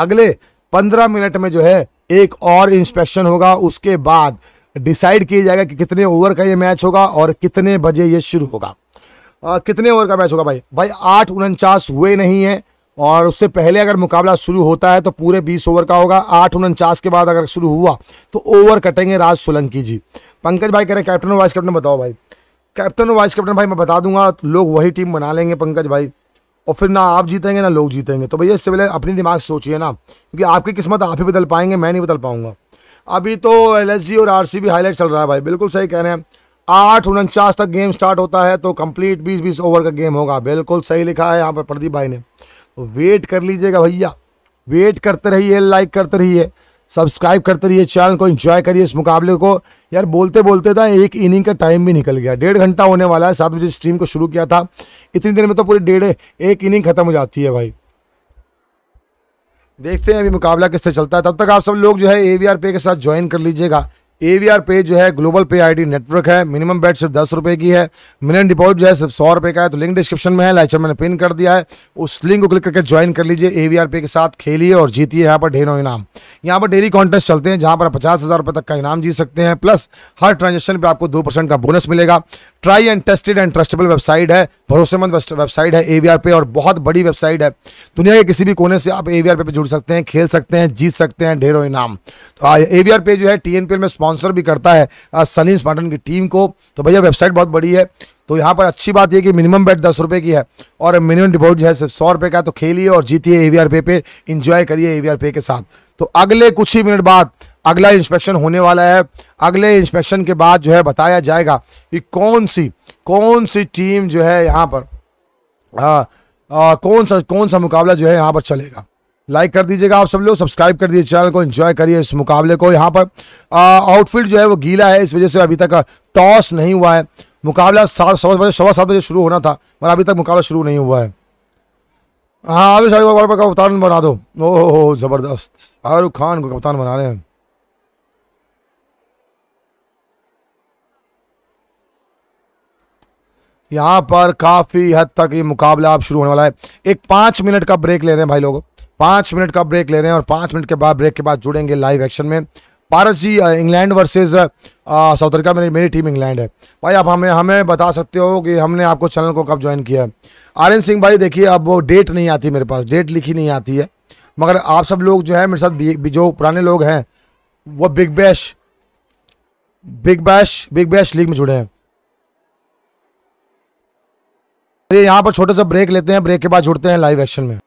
अगले पंद्रह मिनट में जो है एक और इंस्पेक्शन होगा उसके बाद डिसाइड किया जाएगा कि कितने ओवर का ये मैच होगा और कितने बजे ये शुरू होगा आ, कितने ओवर का मैच होगा भाई भाई आठ उनचास हुए नहीं है और उससे पहले अगर मुकाबला शुरू होता है तो पूरे बीस ओवर का होगा आठ उनचास के बाद अगर शुरू हुआ तो ओवर कटेंगे राज सोलंकी जी पंकज भाई कह रहे हैं कैप्टन और वाइस कैप्टन बताओ भाई कैप्टन और वाइस कैप्टन भाई मैं बता दूंगा तो लोग वही टीम बना लेंगे पंकज भाई और फिर ना आप जीतेंगे ना लोग जीतेंगे तो भैया इससे पहले अपने दिमाग सोचिए ना क्योंकि आपकी किस्मत आप ही बदल पाएंगे मैं नहीं बदल पाऊंगा अभी तो एल और भी हाईलाइट चल रहा है भाई बिल्कुल सही कह रहे हैं आठ उनचास तक गेम स्टार्ट होता है तो कंप्लीट बीस बीस ओवर का गेम होगा बिल्कुल सही लिखा है यहाँ पर प्रदीप भाई ने तो वेट कर लीजिएगा भैया वेट करते रहिए लाइक करते रहिए सब्सक्राइब करते रहिए चैनल को एंजॉय करिए इस मुकाबले को यार बोलते बोलते था एक इनिंग का टाइम भी निकल गया डेढ़ घंटा होने वाला है सात बजे स्ट्रीम को शुरू किया था इतनी देर में तो पूरी डेढ़ एक इनिंग खत्म हो जाती है भाई देखते हैं अभी मुकाबला किससे चलता है तब तक आप सब लोग जो है ए पे के साथ ज्वाइन कर लीजिएगा ए पे जो है ग्लोबल पे आईडी नेटवर्क है मिनिमम बैट सिर्फ दस रुपए की है मिनिमम डिपॉजिट जो है सिर्फ सौ रुपए का है तो लिंक डिस्क्रिप्शन में है लाइचर मैंने पिन कर दिया है उस लिंक को क्लिक करके ज्वाइन कर लीजिए ए पे के साथ खेलिए और जीतिए यहाँ पर ढेरों इनाम यहाँ पर डेली कॉन्टेस्ट चलते हैं जहाँ पर पचास हज़ार तक का इनाम जीत सकते हैं प्लस हर ट्रांजेक्शन पर आपको दो परसेंट का बोनस मिलेगा tried and tested and trustable website है भरोसेमंद वेबसाइट है ए पे और बहुत बड़ी वेबसाइट है दुनिया के किसी भी कोने से आप ए पे जुड़ सकते हैं खेल सकते हैं जीत सकते हैं ढेरों इनाम तो ए पे जो है टी में स्पॉन्सर भी करता है सलीम स्मार्टन की टीम को तो भैया वेबसाइट बहुत बड़ी है तो यहाँ पर अच्छी बात यह कि मिनिमम बैट दस रुपये की है और मिनिमम डिपॉजिट जो है सिर्फ सौ रुपये का तो खेलिए और जीतिए ए वी आर पे पे इंजॉय करिए ए वी आर पे के साथ तो अगले कुछ ही मिनट बाद अगला इंस्पेक्शन होने वाला है अगले इंस्पेक्शन के बाद जो है बताया जाएगा कि कौन सी कौन सी टीम जो है यहाँ पर आ, हाँ, आ, कौन सा कौन सा मुकाबला जो है यहाँ पर चलेगा लाइक कर दीजिएगा आप सब लोग सब्सक्राइब कर दीजिए चैनल को एंजॉय करिए इस मुकाबले को यहाँ पर आउटफील्ड जो है वो गीला है इस वजह से अभी तक टॉस नहीं हुआ है मुकाबला सात सवा बजे सवा सात बजे शुरू होना था पर अभी तक मुकाबला शुरू नहीं हुआ है हाँ अभी शाहरुख अकबर का कप्तान बना दो ओह ज़बरदस्त शाहरुख खान को कप्तान बना रहे हैं यहाँ पर काफ़ी हद तक ये मुकाबला अब शुरू होने वाला है एक पाँच मिनट का ब्रेक ले रहे हैं भाई लोग पाँच मिनट का ब्रेक ले रहे हैं और पांच मिनट के बाद ब्रेक के बाद जुड़ेंगे लाइव एक्शन में Paras ji England versus South Africa मेरी मेरी टीम इंग्लैंड है भाई आप हमें हमें बता सकते हो कि हमने आपको चैनल को कब ज्वाइन किया है आर्यन सिंह भाई देखिए अब वो डेट नहीं आती मेरे पास डेट लिखी नहीं आती है मगर आप सब लोग जो है मेरे साथ जो पुराने लोग हैं वो Big Bash Big Bash Big Bash League में जुड़े हैं यहाँ पर छोटा सा ब्रेक लेते हैं ब्रेक के बाद जुड़ते हैं लाइव एक्शन में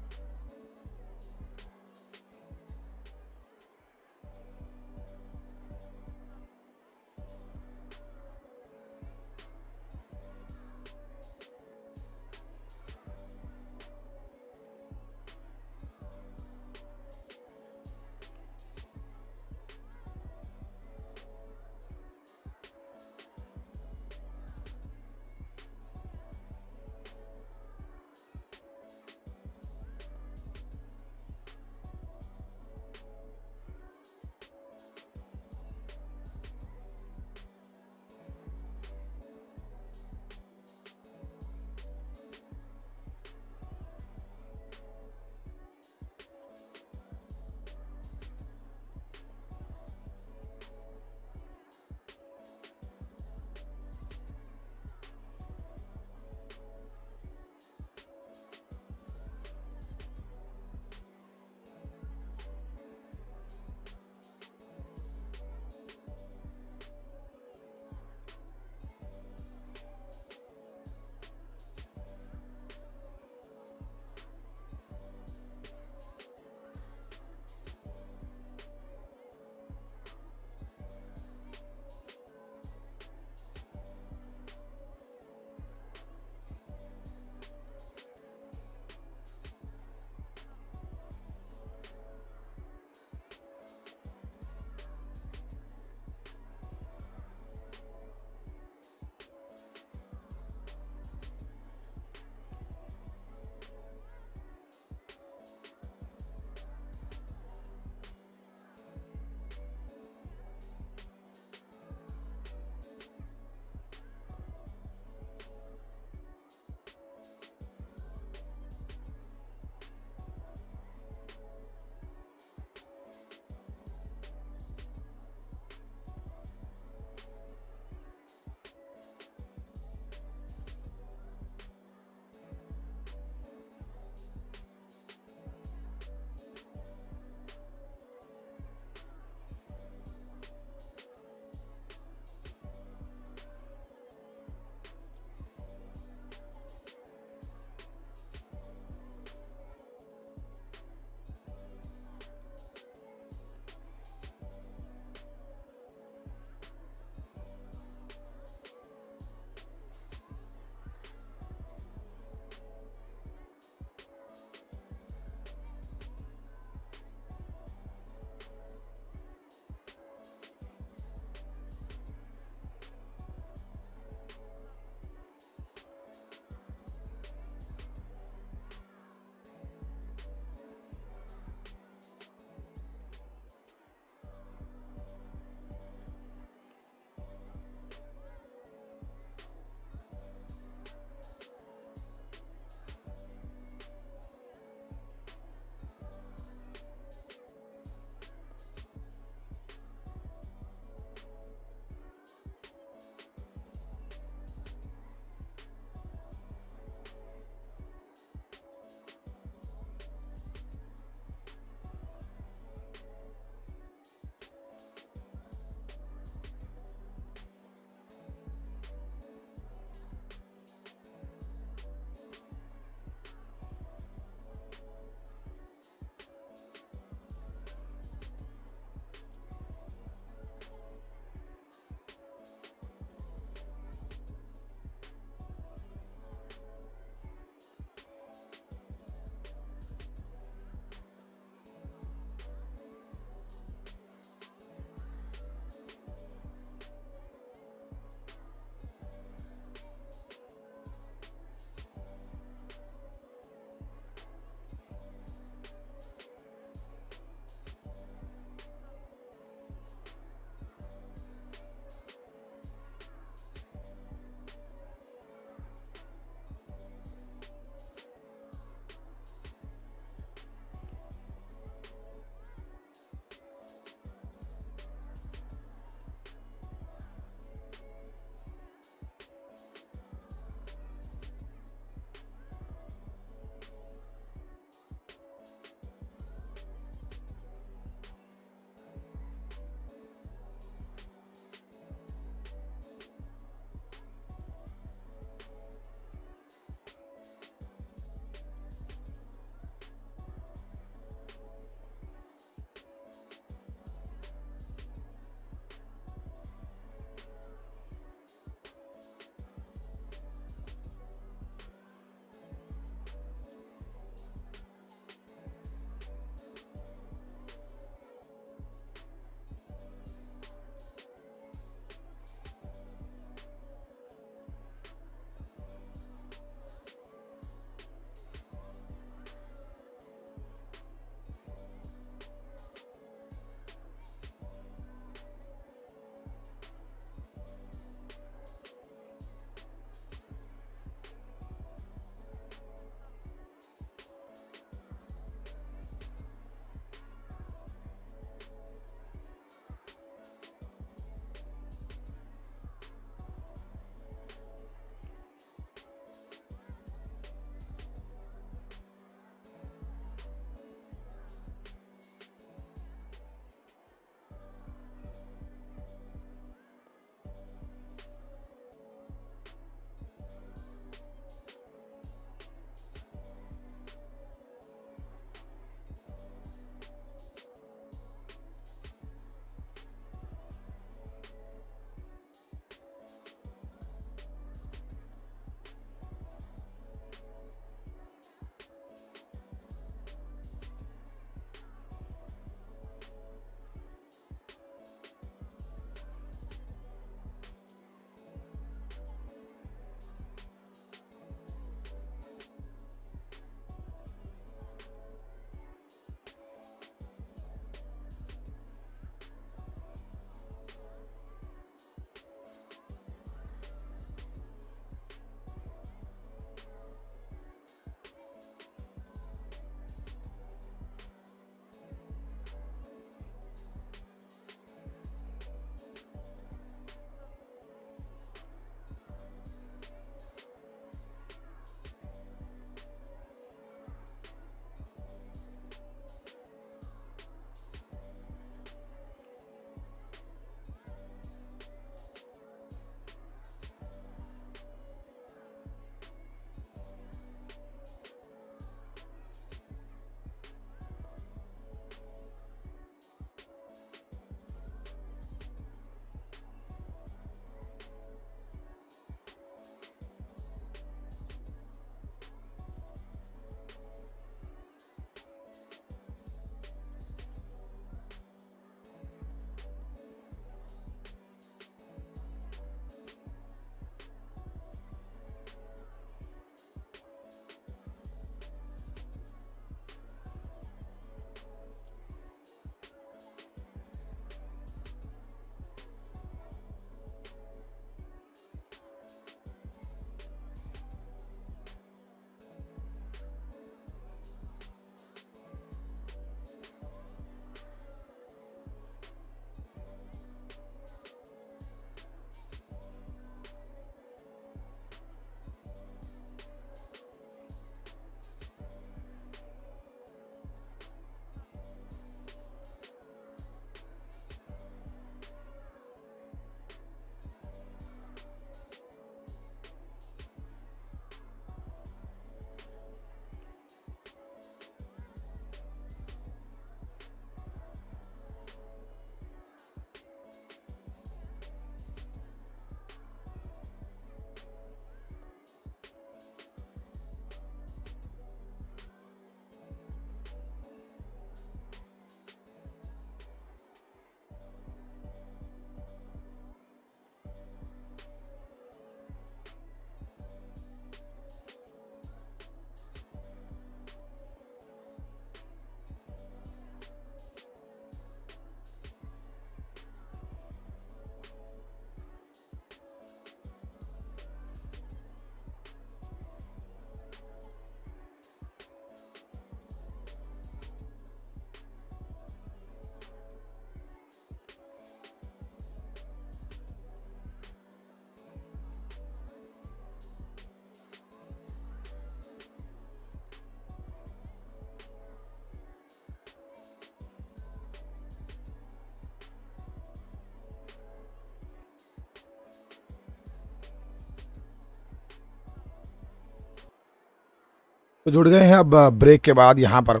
तो जुड़ गए हैं अब ब्रेक के बाद यहाँ पर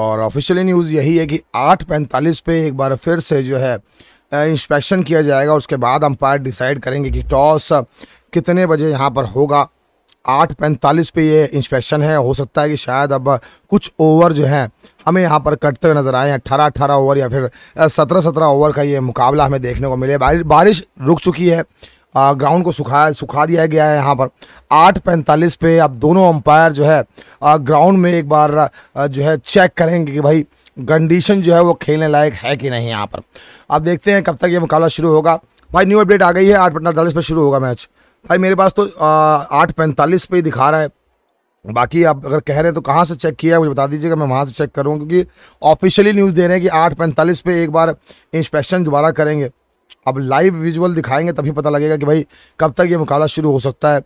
और ऑफिशियली न्यूज़ यही है कि आठ पैंतालीस पे एक बार फिर से जो है इंस्पेक्शन किया जाएगा उसके बाद अंपायर डिसाइड करेंगे कि टॉस कितने बजे यहाँ पर होगा आठ पैंतालीस पे ये इंस्पेक्शन है हो सकता है कि शायद अब कुछ ओवर जो है हमें यहाँ पर कटते हुए नज़र आए अट्ठारह अट्ठारह ओवर या फिर सत्रह सत्रह ओवर का ये मुकाबला हमें देखने को मिले बारिश रुक चुकी है ग्राउंड को सुखा सुखा दिया गया है यहाँ पर आठ पैंतालीस पे अब दोनों अंपायर जो है ग्राउंड में एक बार जो है चेक करेंगे कि भाई कंडीशन जो है वो खेलने लायक है कि नहीं यहाँ पर अब देखते हैं कब तक ये मुकाबला शुरू होगा भाई न्यू अपडेट आ गई है आठ पैंतालीस पर शुरू होगा मैच भाई मेरे पास तो आठ पैंतालीस पे ही दिखा रहा है बाकी आप अगर कह रहे हैं तो कहाँ से चेक किया है मुझे बता दीजिएगा मैं वहाँ से चेक करूँ क्योंकि ऑफिशियली न्यूज़ दे रहे हैं कि आठ पैंतालीस पे एक बार इंस्पेक्शन दोबारा करेंगे अब लाइव विजुअल दिखाएंगे तभी पता लगेगा कि भाई कब तक ये मुकाबला शुरू हो सकता है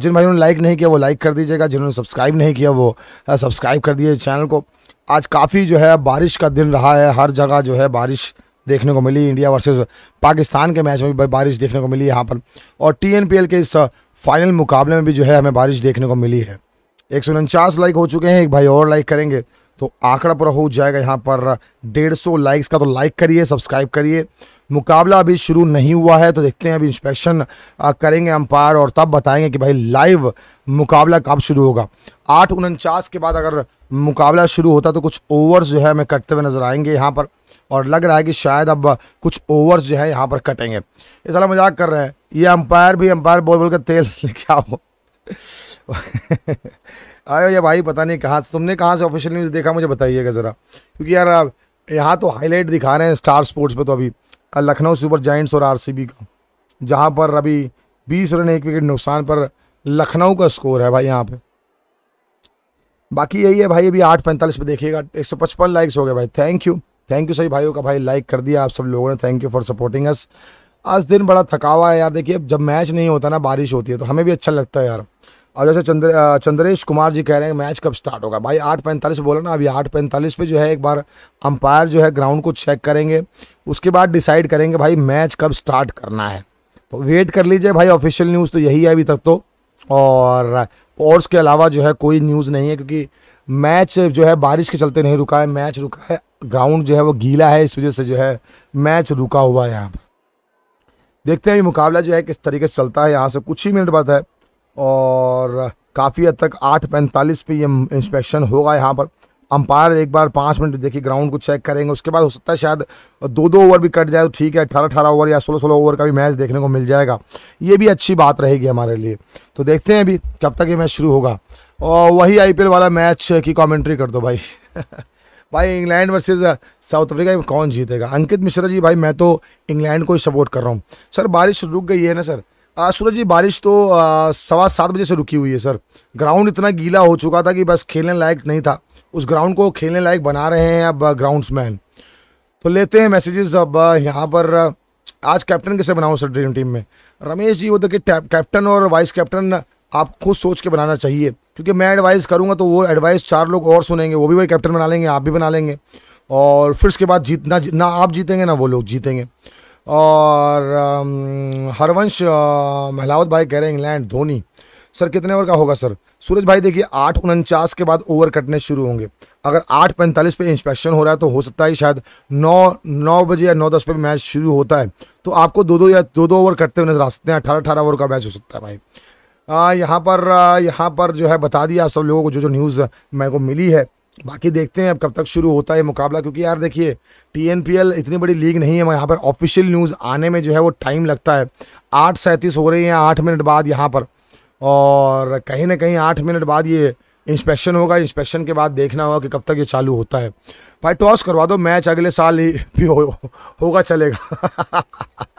जिन भाइयों ने लाइक नहीं किया वो लाइक कर दीजिएगा जिन्होंने सब्सक्राइब नहीं किया वो सब्सक्राइब कर दिए चैनल को आज काफ़ी जो है बारिश का दिन रहा है हर जगह जो है बारिश देखने को मिली इंडिया वर्सेस पाकिस्तान के मैच में भी बारिश देखने को मिली यहाँ पर और टी के इस फाइनल मुकाबले में भी जो है हमें बारिश देखने को मिली है एक लाइक हो चुके हैं एक भाई और लाइक करेंगे तो आंकड़ा पूरा हो जाएगा यहाँ पर डेढ़ सौ लाइक्स का तो लाइक करिए सब्सक्राइब करिए मुकाबला अभी शुरू नहीं हुआ है तो देखते हैं अभी इंस्पेक्शन करेंगे अंपायर और तब बताएंगे कि भाई लाइव मुकाबला कब शुरू होगा आठ उनचास के बाद अगर मुकाबला शुरू होता तो कुछ ओवर्स जो है हमें कटते हुए नज़र आएंगे यहाँ पर और लग रहा है कि शायद अब कुछ ओवर्स जो है यहाँ पर कटेंगे ये सारा मजाक कर रहे हैं ये अंपायर भी अंपायर बोल बोल कर तेल क्या हो अरे ये भाई पता नहीं कहाँ तुमने कहाँ से ऑफिशियल न्यूज़ देखा मुझे बताइएगा ज़रा क्योंकि यार यहाँ तो हाईलाइट दिखा रहे हैं स्टार स्पोर्ट्स पे तो अभी लखनऊ सुपर जाइंट्स और आर का जहाँ पर अभी बीस रन एक विकेट नुकसान पर लखनऊ का स्कोर है भाई यहाँ पर बाकी यही है भाई अभी आठ पैंतालीस पे देखिएगा एक सौ पचपन लाइक्स हो गए भाई थैंक यू थैंक यू सही भाइयों का भाई लाइक कर दिया आप सब लोगों ने thank you for supporting us आज दिन बड़ा थकावा है यार देखिए जब मैच नहीं होता ना बारिश होती है तो हमें भी अच्छा लगता है यार और जैसे चंद्र चंद्रेश कुमार जी कह रहे हैं मैच कब स्टार्ट होगा भाई आठ पैंतालीस बोला ना अभी आठ पैंतालीस पे जो है एक बार अंपायर जो है ग्राउंड को चेक करेंगे उसके बाद डिसाइड करेंगे भाई मैच कब स्टार्ट करना है तो वेट कर लीजिए भाई ऑफिशियल न्यूज़ तो यही है अभी तक तो और और उसके अलावा जो है कोई न्यूज़ नहीं है क्योंकि मैच जो है बारिश के चलते नहीं रुका है मैच रुका है ग्राउंड जो है वो गीला है इस वजह से जो है मैच रुका हुआ है यहाँ पर देखते हैं ये मुकाबला जो है किस तरीके से चलता है यहाँ से कुछ ही मिनट बाद है और काफ़ी हद तक आठ पैंतालीस पे ये इंस्पेक्शन होगा यहाँ पर अंपायर एक बार पाँच मिनट देखिए ग्राउंड को चेक करेंगे उसके बाद हो सकता है शायद दो दो ओवर भी कट जाए तो ठीक है अट्ठारह अठारह ओवर या सोलह सोलह ओवर का भी मैच देखने को मिल जाएगा ये भी अच्छी बात रहेगी हमारे लिए तो देखते हैं अभी कब तक ये मैच शुरू होगा और वही आई वाला मैच की कॉमेंट्री कर दो भाई भाई इंग्लैंड वर्सेज साउथ अफ्रीका में कौन जीतेगा अंकित मिश्रा जी भाई मैं तो इंग्लैंड को ही सपोर्ट कर रहा हूँ सर बारिश रुक गई है ना सर आ, सूरज जी बारिश तो सवा सात बजे से रुकी हुई है सर ग्राउंड इतना गीला हो चुका था कि बस खेलने लायक नहीं था उस ग्राउंड को खेलने लायक बना रहे हैं अब ग्राउंड्समैन तो लेते हैं मैसेजेस अब यहाँ पर आज कैप्टन कैसे बनाऊँ सर ड्रीम टीम में रमेश जी वो तो कैप्टन और वाइस कैप्टन आप खुद सोच के बनाना चाहिए क्योंकि मैं एडवाइस करूँगा तो वो एडवाइस चार लोग और सुनेंगे वो भी वही कैप्टन बना लेंगे आप भी बना लेंगे और फिर उसके बाद जीत ना ना आप जीतेंगे ना वो लोग जीतेंगे और हरवंश महलावत भाई कह रहे हैं इंग्लैंड धोनी सर कितने ओवर का होगा सर सूरज भाई देखिए आठ उनचास के बाद ओवर कटने शुरू होंगे अगर आठ पैंतालीस पे इंस्पेक्शन हो रहा है तो हो सकता है शायद नौ नौ बजे या नौ दस पे मैच शुरू होता है तो आपको दो दो या दो दो ओवर कटते हुए नजर आ सकते हैं अठारह अठारह ओवर का मैच हो सकता है भाई यहाँ पर यहाँ पर जो है बता दिया आप सब लोगों को जो जो न्यूज़ मेरे को मिली है बाकी देखते हैं अब कब तक शुरू होता है मुकाबला क्योंकि यार देखिए टी इतनी बड़ी लीग नहीं है यहाँ पर ऑफिशियल न्यूज़ आने में जो है वो टाइम लगता है आठ सैंतीस हो रही है आठ मिनट बाद यहाँ पर और कहीं ना कहीं आठ मिनट बाद ये इंस्पेक्शन होगा इंस्पेक्शन के बाद देखना होगा कि कब तक ये चालू होता है भाई टॉस करवा दो मैच अगले साल ही भी हो, होगा चलेगा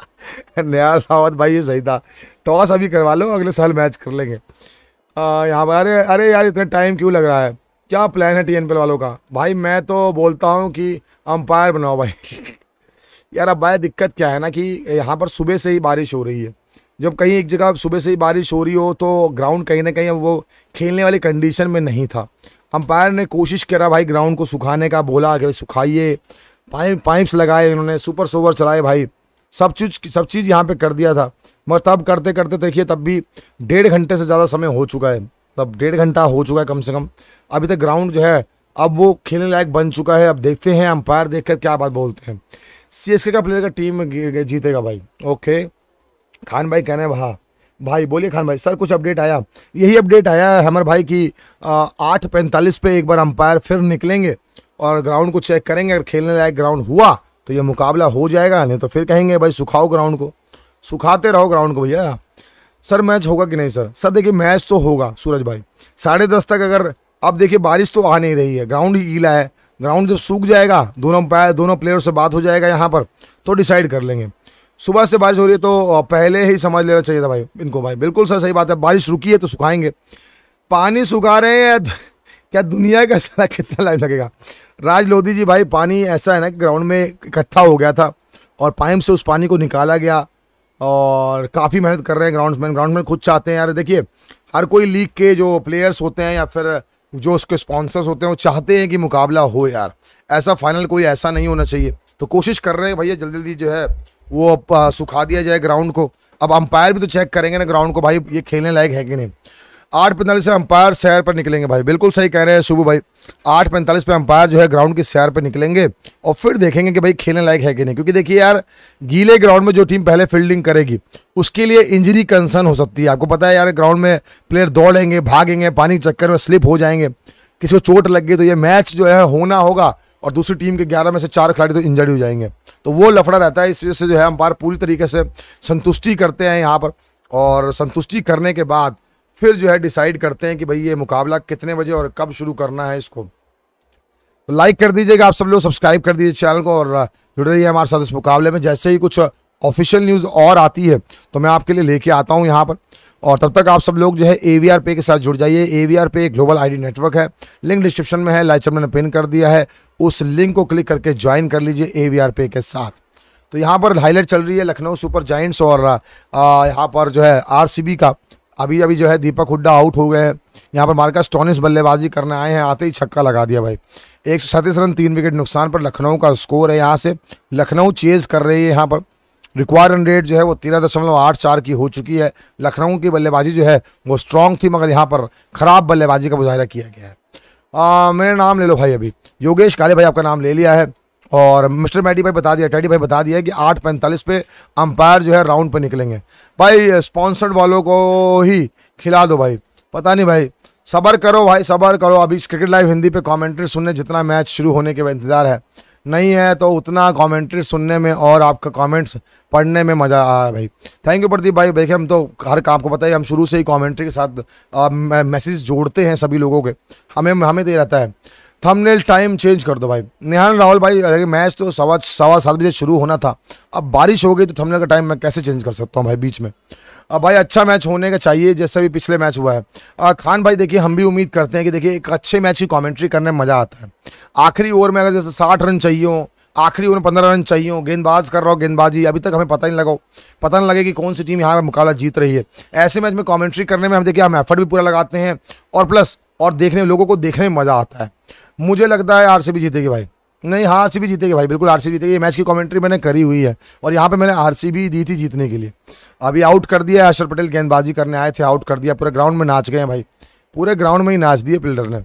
नया सावत भाई ये सही था टॉस अभी करवा लो अगले साल मैच कर लेंगे यहाँ पर अरे अरे यार इतना टाइम क्यों लग रहा है क्या प्लान है टी वालों का भाई मैं तो बोलता हूँ कि अंपायर बनाओ भाई यार अब भाई दिक्कत क्या है ना कि यहाँ पर सुबह से ही बारिश हो रही है जब कहीं एक जगह सुबह से ही बारिश हो रही हो तो ग्राउंड कहीं ना कहीं वो खेलने वाली कंडीशन में नहीं था अंपायर ने कोशिश करा भाई ग्राउंड को सुखाने का बोला कि सुखाइए पाइप पाइप्स लगाए इन्होंने सुपर सोवर चलाए भाई सब चीज़ सब चीज़ यहाँ पे कर दिया था मगर तब करते करते देखिए तब भी डेढ़ घंटे से ज़्यादा समय हो चुका है मतलब डेढ़ घंटा हो चुका है कम से कम अभी तक ग्राउंड जो है अब वो खेलने लायक बन चुका है अब देखते हैं अंपायर देखकर क्या बात बोलते हैं सी का प्लेयर का टीम जीतेगा भाई ओके खान भाई कहने भा भाई बोलिए खान भाई सर कुछ अपडेट आया यही अपडेट आया है हमारे भाई की आठ पैंतालीस पे एक बार अंपायर फिर निकलेंगे और ग्राउंड को चेक करेंगे अगर खेलने लायक ग्राउंड हुआ तो ये मुकाबला हो जाएगा नहीं तो फिर कहेंगे भाई सुखाओ ग्राउंड को सुखाते रहो ग्राउंड को भैया सर मैच होगा कि नहीं सर सर देखिए मैच तो होगा सूरज भाई साढ़े दस तक अगर अब देखिए बारिश तो आ नहीं रही है ग्राउंड ही गीला है ग्राउंड जब सूख जाएगा दोनों पैर दोनों प्लेयर से बात हो जाएगा यहाँ पर तो डिसाइड कर लेंगे सुबह से बारिश हो रही है तो पहले ही समझ लेना चाहिए था भाई इनको भाई बिल्कुल सर सही बात है बारिश रुकी है तो सुखाएंगे पानी सुखा रहे हैं तो क्या दुनिया का सारा कितना लाइन लगेगा राज लोधी जी भाई पानी ऐसा है ना ग्राउंड में इकट्ठा हो गया था और पाइप से उस पानी को निकाला गया और काफ़ी मेहनत कर रहे हैं ग्राउंडमैन ग्राउंडमैन खुद चाहते हैं यार देखिए हर कोई लीग के जो प्लेयर्स होते हैं या फिर जो उसके स्पॉन्सर्स होते हैं वो चाहते हैं कि मुकाबला हो यार ऐसा फाइनल कोई ऐसा नहीं होना चाहिए तो कोशिश कर रहे हैं भैया जल्दी जल्दी जो है वो सुखा दिया जाए ग्राउंड को अब अंपायर भी तो चेक करेंगे ना ग्राउंड को भाई ये खेलने लायक है कि नहीं आठ पैंतालीस पे अंपायर सैर पर निकलेंगे भाई बिल्कुल सही कह रहे हैं सुबह भाई आठ पैंतालीस पे अंपायर जो है ग्राउंड की सैर पर निकलेंगे और फिर देखेंगे कि भाई खेलने लायक है कि नहीं क्योंकि देखिए यार गीले ग्राउंड में जो टीम पहले फील्डिंग करेगी उसके लिए इंजरी कंसर्न हो सकती है आपको पता है यार ग्राउंड में प्लेयर दौड़ेंगे भागेंगे पानी के चक्कर में स्लिप हो जाएंगे किसी को चोट लग गई तो ये मैच जो है होना होगा और दूसरी टीम के 11 में से चार खिलाड़ी तो इंजर्ड हो जाएंगे तो वो लफड़ा रहता है इस वजह से जो है अंपायर पूरी तरीके से संतुष्टि करते हैं यहाँ पर और संतुष्टि करने के बाद फिर जो है डिसाइड करते हैं कि भाई ये मुकाबला कितने बजे और कब शुरू करना है इसको तो लाइक कर दीजिएगा आप सब लोग सब्सक्राइब कर दीजिए चैनल को और जुड़े रहिए हमारे साथ इस मुकाबले में जैसे ही कुछ ऑफिशियल न्यूज़ और आती है तो मैं आपके लिए लेके आता हूँ यहाँ पर और तब तक आप सब लोग जो है ए वी आर पे के साथ जुड़ जाइए ए वी आर पे एक ग्लोबल आईडी नेटवर्क है लिंक डिस्क्रिप्शन में है चैनल मैंने पिन कर दिया है उस लिंक को क्लिक करके ज्वाइन कर लीजिए ए वी आर पे के साथ तो यहाँ पर हाईलाइट चल रही है लखनऊ सुपर जाइंट्स और यहाँ पर जो है आर सी बी का अभी अभी जो है दीपक हुड्डा आउट हो गए हैं यहाँ पर मार्का स्टोनिस बल्लेबाजी करने आए हैं आते ही छक्का लगा दिया भाई एक रन तीन विकेट नुकसान पर लखनऊ का स्कोर है यहाँ से लखनऊ चेज कर रही है यहाँ पर रिक्वायर रन रेट जो है वो तेरह दशमलव आठ चार की हो चुकी है लखनऊ की बल्लेबाजी जो है वो स्ट्रांग थी मगर यहाँ पर ख़राब बल्लेबाजी का मुजाहरा किया गया है आ, मेरा नाम ले लो भाई अभी योगेश काले भाई आपका नाम ले लिया है और मिस्टर मैडी भाई बता दिया टैडी भाई बता दिया कि आठ पैंतालीस पे अंपायर जो है राउंड पे निकलेंगे भाई स्पॉन्सर्ड वालों को ही खिला दो भाई पता नहीं भाई सबर करो भाई सबर करो अभी क्रिकेट लाइव हिंदी पे कमेंट्री सुनने जितना मैच शुरू होने के इंतज़ार है नहीं है तो उतना कमेंट्री सुनने में और आपका कमेंट्स पढ़ने में मज़ा आया भाई थैंक यू प्रदीप भाई देखिए हम तो हर काम को बताइए हम शुरू से ही कमेंट्री के साथ मैसेज जोड़ते हैं सभी लोगों के हमें हमें तो ये रहता है थंबनेल टाइम चेंज कर दो भाई निहान राहुल भाई अरे मैच तो सवा सवा सात बजे शुरू होना था अब बारिश हो गई तो थंबनेल का टाइम मैं कैसे चेंज कर सकता हूँ भाई बीच में अब भाई अच्छा मैच होने का चाहिए जैसा भी पिछले मैच हुआ है आ, खान भाई देखिए हम भी उम्मीद करते हैं कि देखिए एक अच्छे मैच की कॉमेंट्री करने में मज़ा आता है आखिरी ओवर में अगर जैसे साठ रन चाहिए हो आखिरी ओवर में पंद्रह रन चाहिए हो गेंदबाज कर रहा हो गेंदबाजी अभी तक हमें पता नहीं लगा पता नहीं लगे कि कौन सी टीम यहाँ पर मुकाबला जीत रही है ऐसे मैच में कॉमेंट्री करने में हम देखिए हम एफर्ट भी पूरा लगाते हैं और प्लस और देखने लोगों को देखने में मज़ा आता है मुझे लगता है आरसीबी जीतेगी भाई नहीं हाँ आरसीबी जीतेगी भाई बिल्कुल आरसीबी जीतेगी ये मैच की कमेंट्री मैंने करी हुई है और यहाँ पे मैंने आरसीबी दी थी जीतने के लिए अभी आउट कर दिया है अशर पटेल गेंदबाजी करने आए थे आउट कर दिया पूरे ग्राउंड में नाच गए हैं भाई पूरे ग्राउंड में ही नाच दिए फील्डर ने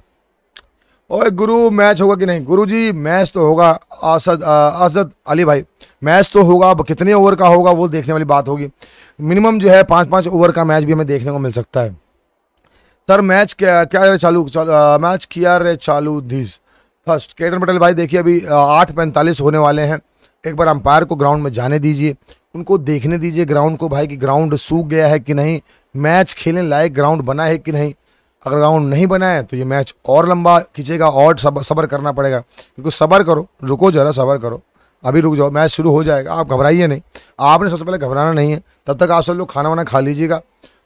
ओए गुरु मैच होगा कि नहीं गुरु जी मैच तो होगा असद असद अली भाई मैच तो होगा अब कितने ओवर का होगा वो देखने वाली बात होगी मिनिमम जो है पाँच पाँच ओवर का मैच भी हमें देखने को मिल सकता है सर मैच क्या क्या चालू, मैच किया रे चालू धीज फर्स्ट केटन पटेल भाई देखिए अभी आठ पैंतालीस होने वाले हैं एक बार अंपायर को ग्राउंड में जाने दीजिए उनको देखने दीजिए ग्राउंड को भाई कि ग्राउंड सूख गया है कि नहीं मैच खेलने लायक ग्राउंड बना है कि नहीं अगर ग्राउंड नहीं बना है तो ये मैच और लंबा खींचेगा और सबर करना पड़ेगा क्योंकि सबर करो रुको जरा सबर करो अभी रुक जाओ मैच शुरू हो जाएगा आप घबराइए नहीं आपने सबसे पहले घबराना नहीं है तब तक आप सब लोग खाना वाना खा लीजिएगा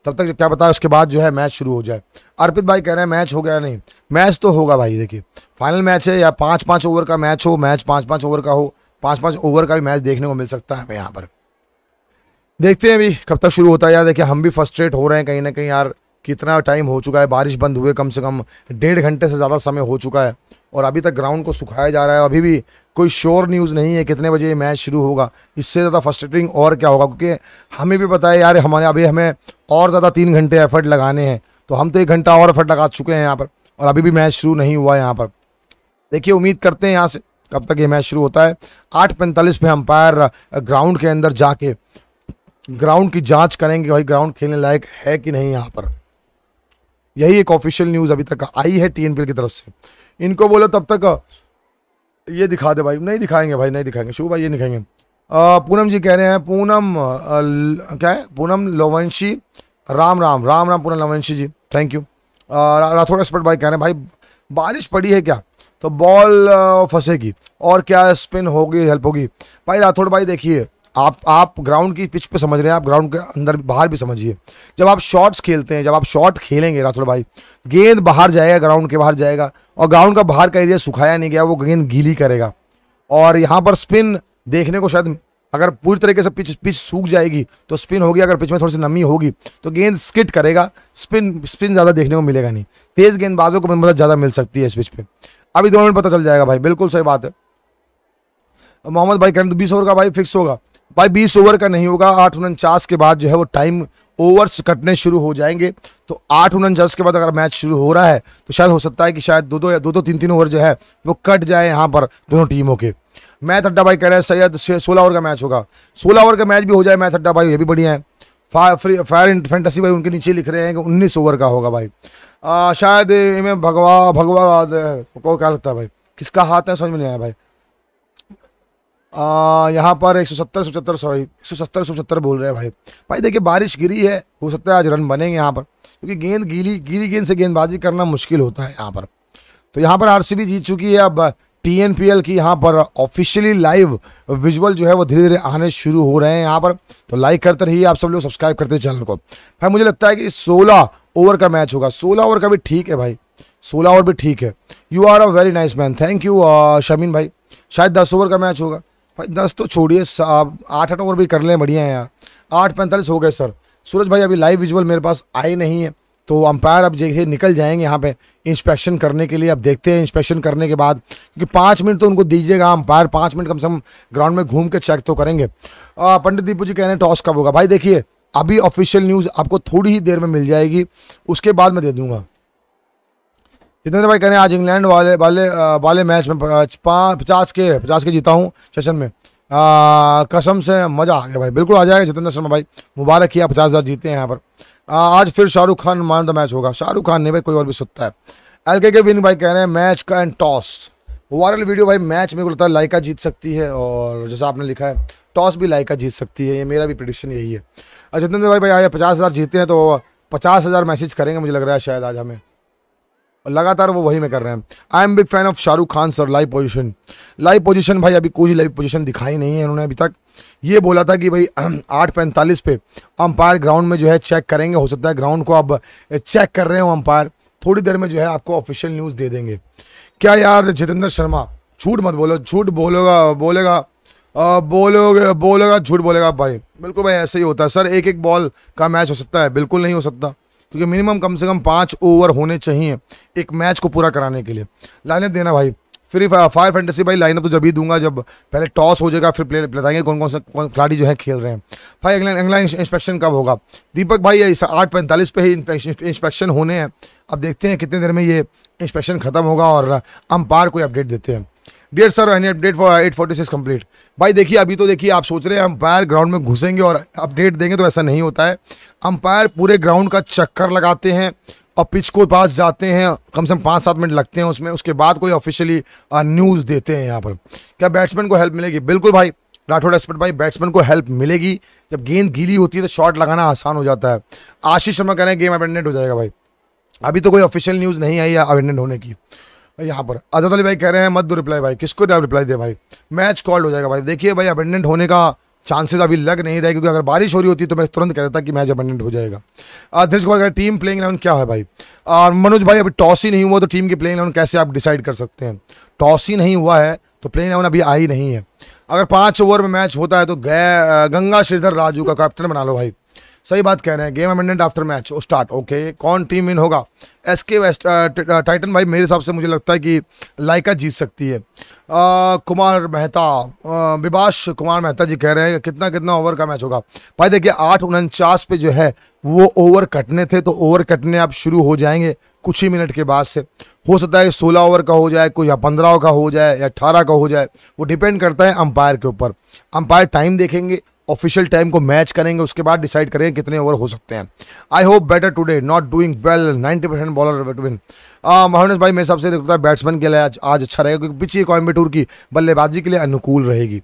तब तक क्या बताया उसके बाद जो है मैच शुरू हो जाए अर्पित भाई कह रहे हैं मैच हो गया नहीं मैच तो होगा भाई देखिए फाइनल मैच है या पाँच पाँच ओवर का मैच हो मैच पाँच पाँच ओवर का हो पाँच पाँच ओवर का भी मैच देखने को मिल सकता है हमें यहाँ पर देखते हैं अभी कब तक शुरू होता है यार देखिए हम भी फर्स्ट्रेट हो रहे हैं कहीं ना कहीं यार कितना टाइम हो चुका है बारिश बंद हुए कम से कम डेढ़ घंटे से ज़्यादा समय हो चुका है और अभी तक ग्राउंड को सुखाया जा रहा है अभी भी कोई श्योर न्यूज़ नहीं है कितने बजे मैच शुरू होगा इससे ज़्यादा फर्स्ट्रेटिंग और क्या होगा क्योंकि हमें भी पता है यार हमारे अभी हमें और ज़्यादा तीन घंटे एफर्ट लगाने हैं तो हम तो एक घंटा और एफर्ट लगा चुके हैं यहाँ पर और अभी भी मैच शुरू नहीं हुआ है यहाँ पर देखिए उम्मीद करते हैं यहाँ से कब तक ये मैच शुरू होता है आठ पैंतालीस पे अंपायर ग्राउंड के अंदर जाके ग्राउंड की जांच करेंगे भाई ग्राउंड खेलने लायक है कि नहीं यहाँ पर यही एक ऑफिशियल न्यूज़ अभी तक आई है टी की तरफ से इनको बोलो तब तक ये दिखा दे भाई नहीं दिखाएंगे भाई नहीं दिखाएंगे शुभ भाई ये दिखाएंगे पूनम जी कह रहे हैं पूनम क्या है Poonam Lovanshi Ram Ram Ram Ram Poonam Lovanshi ji thank you Rathore expert भाई कह रहे हैं भाई बारिश पड़ी है क्या तो बॉल फंसेगी और क्या स्पिन होगी हेल्प होगी भाई राठौड़ भाई देखिए आप आप ग्राउंड की पिच पे समझ रहे हैं आप ग्राउंड के अंदर बाहर भी समझिए जब आप शॉट्स खेलते हैं जब आप शॉट खेलेंगे राठौड़ भाई गेंद बाहर जाएगा ग्राउंड के बाहर जाएगा और ग्राउंड का बाहर का एरिया सुखाया नहीं गया वो गेंद गीली करेगा और यहाँ पर स्पिन देखने को शायद अगर पूरी तरीके से पिच पिच सूख जाएगी तो स्पिन होगी अगर पिच में थोड़ी सी नमी होगी तो गेंद स्किट करेगा स्पिन स्पिन ज़्यादा देखने को मिलेगा नहीं तेज़ गेंदबाजों को मदद ज़्यादा मिल सकती है इस पिच पर अभी दो मिनट पता चल जाएगा भाई बिल्कुल सही बात है मोहम्मद भाई करें तो बीस ओवर का भाई फिक्स होगा भाई बीस ओवर का नहीं होगा आठ उनचास के बाद जो है वो टाइम ओवर्स कटने शुरू हो जाएंगे तो आठ उनचास के बाद अगर मैच शुरू हो रहा है तो शायद हो सकता है कि शायद दो दो या दो दो तीन तीन ओवर जो है वो कट जाए यहाँ पर दोनों टीमों के मैथ अड्डा भाई कह रहे हैं सैयद सोलह ओवर का मैच होगा सोलह ओवर का मैच भी हो जाए मैथ अड्डा भाई ये भी बढ़िया है फायर फायर फैंटेसी भाई उनके नीचे लिख रहे हैं कि उन्नीस ओवर का होगा भाई आ, शायद इनमें भगवा भगवा को क्या लगता है भाई किसका हाथ है समझ में नहीं आया भाई यहाँ पर एक सौ सत्तर सत्तर सॉरी एक सौ सत्तर सत्तर बोल रहे हैं भाई भाई देखिए बारिश गिरी है हो सकता है आज रन बनेंगे यहाँ पर क्योंकि गेंद गीली गीली गेंद से गेंदबाजी करना मुश्किल होता है यहाँ पर तो यहाँ पर आरसीबी जीत चुकी है अब टीएनपीएल की यहाँ पर ऑफिशियली लाइव विजुअल जो है वो धीरे धीरे आने शुरू हो रहे हैं यहाँ पर तो लाइक करते रहिए आप सब लोग सब्सक्राइब करते चैनल को भाई मुझे लगता है कि सोलह ओवर का मैच होगा सोलह ओवर का भी ठीक है भाई सोलह ओवर भी ठीक है you are a very nice man thank you Shamin भाई शायद दस ओवर का मैच होगा दस तो छोड़िए साहब आठ आठ ओवर भी कर लें बढ़िया है यार आठ पैंतालीस हो गए सर सूरज भाई अभी लाइव विजुअल मेरे पास आए नहीं है तो अंपायर अब जैसे निकल जाएंगे यहाँ पे इंस्पेक्शन करने के लिए अब देखते हैं इंस्पेक्शन करने के बाद क्योंकि पाँच मिनट तो उनको दीजिएगा अंपायर पाँच मिनट कम से कम ग्राउंड में घूम के चेक तो करेंगे पंडित दीपू जी कह रहे हैं टॉस कब होगा भाई देखिए अभी ऑफिशियल न्यूज़ आपको थोड़ी ही देर में मिल जाएगी उसके बाद मैं दे दूंगा जितेंद्र भाई कह रहे हैं आज इंग्लैंड वाले वाले वाले मैच में पचास के पचास के जीता हूँ सेशन में आ, कसम से मज़ा आ गया भाई बिल्कुल आ जाएगा जितेंद्र शर्मा भाई मुबारक आप पचास हज़ार जीते हैं यहाँ पर आ, आज फिर शाहरुख खान मान द मैच होगा शाहरुख खान नहीं भाई कोई और भी सुनता है एल के, के विन भाई कह रहे हैं मैच का एंड टॉस वायरल वीडियो भाई मैच मेरे को लगता है लाइका जीत सकती है और जैसा आपने लिखा है टॉस भी लाइका जीत सकती है ये मेरा भी प्रडिक्शन यही है अच्छा, जितेंद्र भाई भाई आज पचास हज़ार जीते हैं तो पचास हज़ार मैसेज करेंगे मुझे लग रहा है शायद आज हमें और लगातार वो वही में कर रहे हैं I am big fan of Shahrukh Khan sir live position live position भाई अभी कोई लाइव पोजिशन दिखाई नहीं है उन्होंने अभी तक ये बोला था कि भाई आठ पैंतालीस पे अंपायर ग्राउंड में जो है चेक करेंगे हो सकता है ग्राउंड को अब चेक कर रहे हो अंपायर थोड़ी देर में जो है आपको ऑफिशियल न्यूज़ दे देंगे क्या यार जितेंद्र शर्मा झूठ मत बोलो झूठ बोलोगा बोलेगा बोलोगे बोलेगा झूठ बोलेगा भाई बिल्कुल भाई ऐसे ही होता है सर एक एक बॉल का मैच हो सकता है बिल्कुल नहीं हो सकता क्योंकि मिनिमम कम से कम पाँच ओवर होने चाहिए एक मैच को पूरा कराने के लिए लाइनअप देना भाई फ्री फायर फेंटेसी भाई लाइनअप तो जब ही दूंगा जब पहले टॉस हो जाएगा फिर प्लेयर बताएंगे कौन कौन से कौन खिलाड़ी जो है खेल रहे हैं भाई अगला अगला इंस्पेक्शन कब होगा दीपक भाई ये आठ पैंतालीस पे ही इंस्पेक्शन होने हैं अब देखते हैं कितने देर में ये इंस्पेक्शन खत्म होगा और अंपायर कोई अपडेट देते हैं डेढ़ sir update for eight forty six complete भाई देखिए अभी तो देखिए आप सोच रहे हैं अंपायर ग्राउंड में घुसेंगे और अपडेट देंगे तो ऐसा नहीं होता है अंपायर पूरे ग्राउंड का चक्कर लगाते हैं और पिच को पास जाते हैं कम से कम पाँच सात मिनट लगते हैं उसमें उसके बाद कोई ऑफिशियली न्यूज़ देते हैं यहाँ पर क्या बैट्समैन को हेल्प मिलेगी बिल्कुल भाई राठौड़ एक्सपर्ट भाई बैट्समैन को हेल्प मिलेगी जब गेंद गीली होती है तो शॉट लगाना आसान हो जाता है आशीष शर्मा कह रहे हैं गेम अपेंडेंट हो जाएगा भाई अभी तो कोई ऑफिशियल न्यूज़ नहीं आई है अपेंडेंट होने की यहाँ पर आजाद अली भाई कह रहे हैं मत दो रिप्लाई भाई किसको रिप्लाई दे भाई मैच कॉल्ड हो जाएगा भाई देखिए भाई अपेंडेंट होने का चांसेस अभी लग नहीं रहे क्योंकि अगर बारिश हो रही होती तो मैं तुरंत कह देता कि मैच अपेंडेंट हो जाएगा अध्यक्ष कुमार का टीम प्लेइंग इलेवन क्या है भाई और मनोज भाई अभी टॉस ही नहीं हुआ तो टीम की प्लेइंग इलेवन कैसे आप डिसाइड कर सकते हैं टॉस ही नहीं हुआ है तो प्लेइंग इलेवन अभी आई नहीं है अगर पाँच ओवर में मैच होता है तो गै गंगा श्रीधर राजू का कैप्टन बना लो भाई सही बात कह रहे हैं game abandoned after match start okay कौन टीम इन होगा एस के वेस्ट टाइटन भाई मेरे हिसाब से मुझे लगता है कि लाइका जीत सकती है आ, uh, कुमार मेहता uh, विभाष कुमार मेहता जी कह रहे हैं कितना कितना ओवर का मैच होगा भाई देखिए आठ उनचास पे जो है वो ओवर कटने थे तो ओवर कटने आप शुरू हो जाएंगे कुछ ही मिनट के बाद से हो सकता है सोलह ओवर का हो जाए कोई या पंद्रह का हो जाए या अट्ठारह का हो जाए वो डिपेंड करता है अंपायर के ऊपर अंपायर टाइम देखेंगे ऑफिशियल टाइम को मैच करेंगे उसके बाद डिसाइड करेंगे कितने ओवर हो सकते हैं I hope better today not doing well 90 percent bowler win मोहनस भाई मेरे सबसे देखता है बैट्समैन के लिए आज आज अच्छा रहेगा क्योंकि पिछली टूर की बल्लेबाजी के लिए अनुकूल रहेगी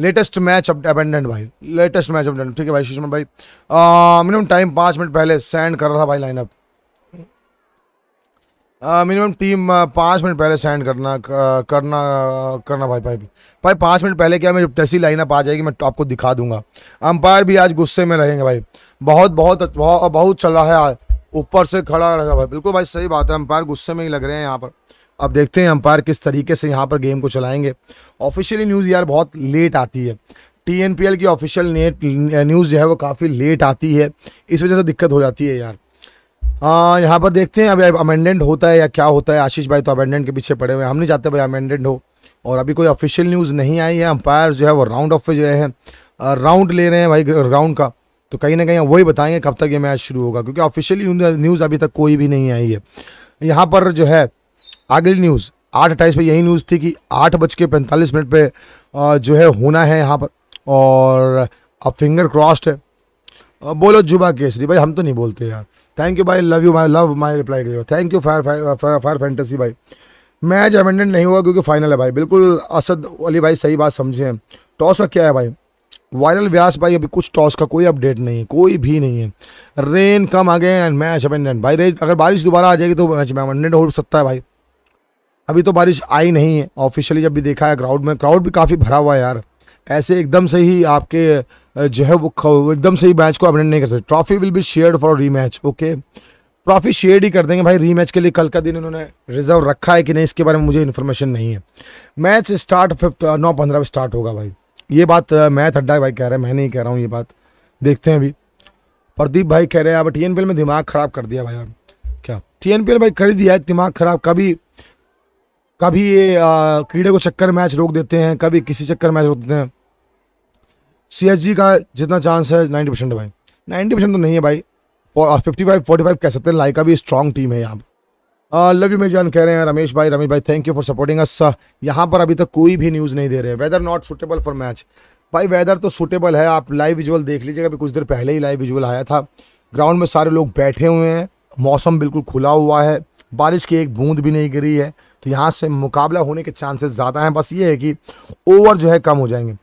लेटेस्ट मैच अब अबेंडेंट भाई लेटेस्ट मैच अब ठीक है भाई सुषमा भाई मिनिमम टाइम पाँच मिनट पहले सेंड कर रहा था भाई lineup minimum uh, team uh, पाँच मिनट पहले सेंड करना uh, करना करना भाई भाई भाई पाँच मिनट पहले क्या मेरी लाइन आप आ जाएगी मैं आपको दिखा दूंगा अंपायर भी आज गुस्से में रहेंगे भाई बहुत बहुत बहुत, बहुत चल रहा है ऊपर से खड़ा रहेगा भाई बिल्कुल भाई सही बात है अंपायर गुस्से में ही लग रहे हैं यहाँ पर अब देखते हैं अंपायर किस तरीके से यहाँ पर गेम को चलाएंगे ऑफिशियली न्यूज़ यार बहुत लेट आती है टी की ऑफिशियल न्यूज़ जो है वो काफ़ी लेट आती है इस वजह से दिक्कत हो जाती है यार हाँ, यहाँ पर देखते हैं अभी अमेंडेंट होता है या क्या होता है आशीष भाई तो अमेंडेंट के पीछे पड़े हुए हैं हम नहीं चाहते भाई अमेंडेंट हो और अभी कोई ऑफिशियल न्यूज़ नहीं आई है अंपायर जो है वो राउंड ऑफ जो है राउंड ले रहे हैं भाई राउंड का तो कहीं ना कहीं वही बताएंगे कब तक ये मैच शुरू होगा क्योंकि ऑफिशियली न्यूज़ अभी तक कोई भी नहीं आई है यहाँ पर जो है अगली न्यूज़ आठ अट्ठाईस पर यही न्यूज़ थी कि आठ बज के पैंतालीस मिनट पर जो है होना है यहाँ पर और अब फिंगर क्रॉस्ड है बोलो जुबा केसरी भाई हम तो नहीं बोलते यार थैंक यू भाई love you my love my reply thank you fire fire fire fantasy भाई मैच अमेंडेंट नहीं हुआ क्योंकि फाइनल है भाई बिल्कुल असद अली भाई सही बात समझे हैं टॉस का क्या है भाई वायरल व्यास भाई अभी कुछ टॉस का कोई अपडेट नहीं है कोई भी नहीं है रेन कम आ गए एंड मैच अमेंडेंट भाई रेन अगर बारिश दोबारा आ जाएगी तो मैच में अमेंडेंट हो सकता है भाई अभी तो बारिश आई नहीं है ऑफिशियली जब भी देखा है क्राउड में क्राउड भी काफ़ी भरा हुआ है यार ऐसे एकदम से ही आपके जो है वो एकदम सही मैच को अपडेट नहीं कर सकते trophy will be share for rematch okay trophy share ही कर देंगे भाई रीमैच के लिए कल का दिन उन्होंने रिजर्व रखा है कि नहीं इसके बारे में मुझे इन्फॉर्मेशन नहीं है मैच स्टार्ट फिफ्ट नौ पंद्रह में स्टार्ट होगा भाई ये बात मैथ अड्डा भाई कह रहे हैं मैं नहीं कह रहा हूँ ये बात देखते हैं अभी प्रदीप भाई कह रहे हैं अब टी में दिमाग ख़राब कर दिया भाई क्या टी भाई कर दिया है दिमाग ख़राब कभी कभी ये आ, कीड़े को चक्कर मैच रोक देते हैं कभी किसी चक्कर मैच रोक देते हैं सी का जितना चांस है नाइन्टी परसेंट है भाई नाइन्टी परसेंट तो नहीं है भाई फिफ्टी फाइव फोर्टी फाइव कह सकते हैं लाइका भी स्ट्रॉन्ग टीम है यहाँ पर लव यू जान कह रहे हैं रमेश भाई रमेश भाई thank you for supporting us यहाँ पर अभी तक कोई भी न्यूज़ नहीं दे रहे हैं weather not suitable for match भाई वेदर तो सुटेबल है आप लाइव विजुअल देख लीजिएगा अभी कुछ देर पहले ही लाइव विजुअल आया था ग्राउंड में सारे लोग बैठे हुए हैं मौसम बिल्कुल खुला हुआ है बारिश की एक बूंद भी नहीं गिरी है तो यहाँ से मुकाबला होने के चांसेस ज़्यादा हैं बस ये है कि ओवर जो है कम हो जाएंगे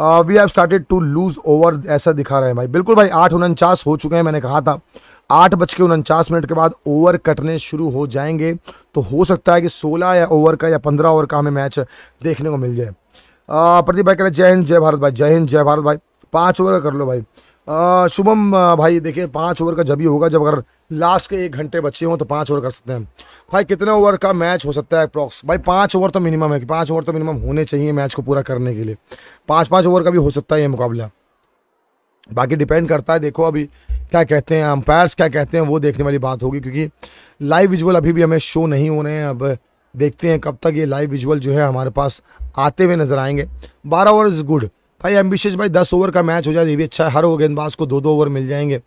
we have started to lose over ऐसा दिखा रहा है भाई बिल्कुल भाई आठ उनचास हो चुके हैं मैंने कहा था आठ बज के उनचास मिनट के बाद ओवर कटने शुरू हो जाएंगे तो हो सकता है कि सोलह या ओवर का या पंद्रह ओवर का हमें मैच देखने को मिल जाए uh, प्रदीप भाई कह रहे जय हिंद जय भारत भाई जय हिंद जय भारत भाई पाँच ओवर का कर लो भाई शुभम भाई देखिए पाँच ओवर का जब ही होगा जब अगर लास्ट के एक घंटे बचे हों तो पाँच ओवर कर सकते हैं भाई कितने ओवर का मैच हो सकता है अप्रॉक्स भाई पाँच ओवर तो मिनिमम है कि पाँच ओवर तो मिनिमम होने चाहिए मैच को पूरा करने के लिए पाँच पाँच ओवर का भी हो सकता है ये मुकाबला बाकी डिपेंड करता है देखो अभी क्या कहते हैं अंपायर्स क्या कहते हैं वो देखने वाली बात होगी क्योंकि लाइव विजुअल अभी भी हमें शो नहीं हो रहे हैं अब देखते हैं कब तक ये लाइव विजुअल जो है हमारे पास आते हुए नज़र आएंगे बारह ओवर इज़ गुड भाई एम्बिशियस भाई दस ओवर का मैच हो जाए तो ये भी अच्छा है हर गेंदबाज को दो दो ओवर मिल जाएंगे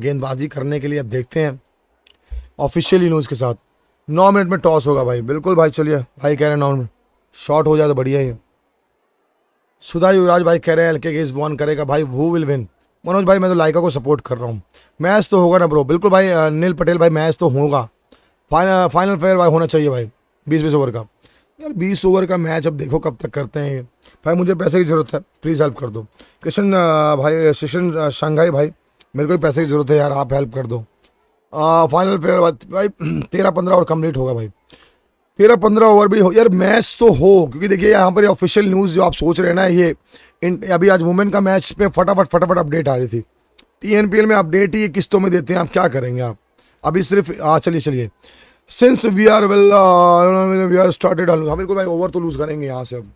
गेंदबाजी करने के लिए अब देखते हैं ऑफिशियली न्यूज़ के साथ नौ मिनट में टॉस होगा भाई बिल्कुल भाई चलिए भाई कह रहे हैं नौ मिनट शॉट हो जाए तो बढ़िया ही सुधा युवराज भाई कह रहे हैं के गेज वन करेगा भाई वो विल विन मनोज भाई मैं तो लाइका को सपोर्ट कर रहा हूँ मैच तो होगा ना ब्रो बिल्कुल भाई अनिल पटेल भाई मैच तो होगा फाइनल फाइनल फेयर भाई होना चाहिए भाई बीस बीस ओवर का यार बीस ओवर का मैच अब देखो कब तक करते हैं भाई मुझे पैसे की ज़रूरत है प्लीज़ हेल्प कर दो कृष्ण भाई शिशन शंघाई भाई मेरे को भी पैसे की ज़रूरत है यार आप हेल्प कर दो आ, फाइनल फेयर भाई तेरह पंद्रह ओवर कंप्लीट होगा भाई तेरह पंद्रह ओवर भी हो यार मैच तो हो क्योंकि देखिए यहाँ पर ऑफिशियल न्यूज़ जो आप सोच रहे हैं ना ये अभी आज वुमेन का मैच पे फटाफट फटाफट अपडेट आ रही थी टी में अपडेट ही किस्तों में देते हैं आप क्या करेंगे आप अभी सिर्फ हाँ चलिए चलिए since we are well we are started हम बिल्कुल भाई ओवर तो लूज़ करेंगे यहाँ से अब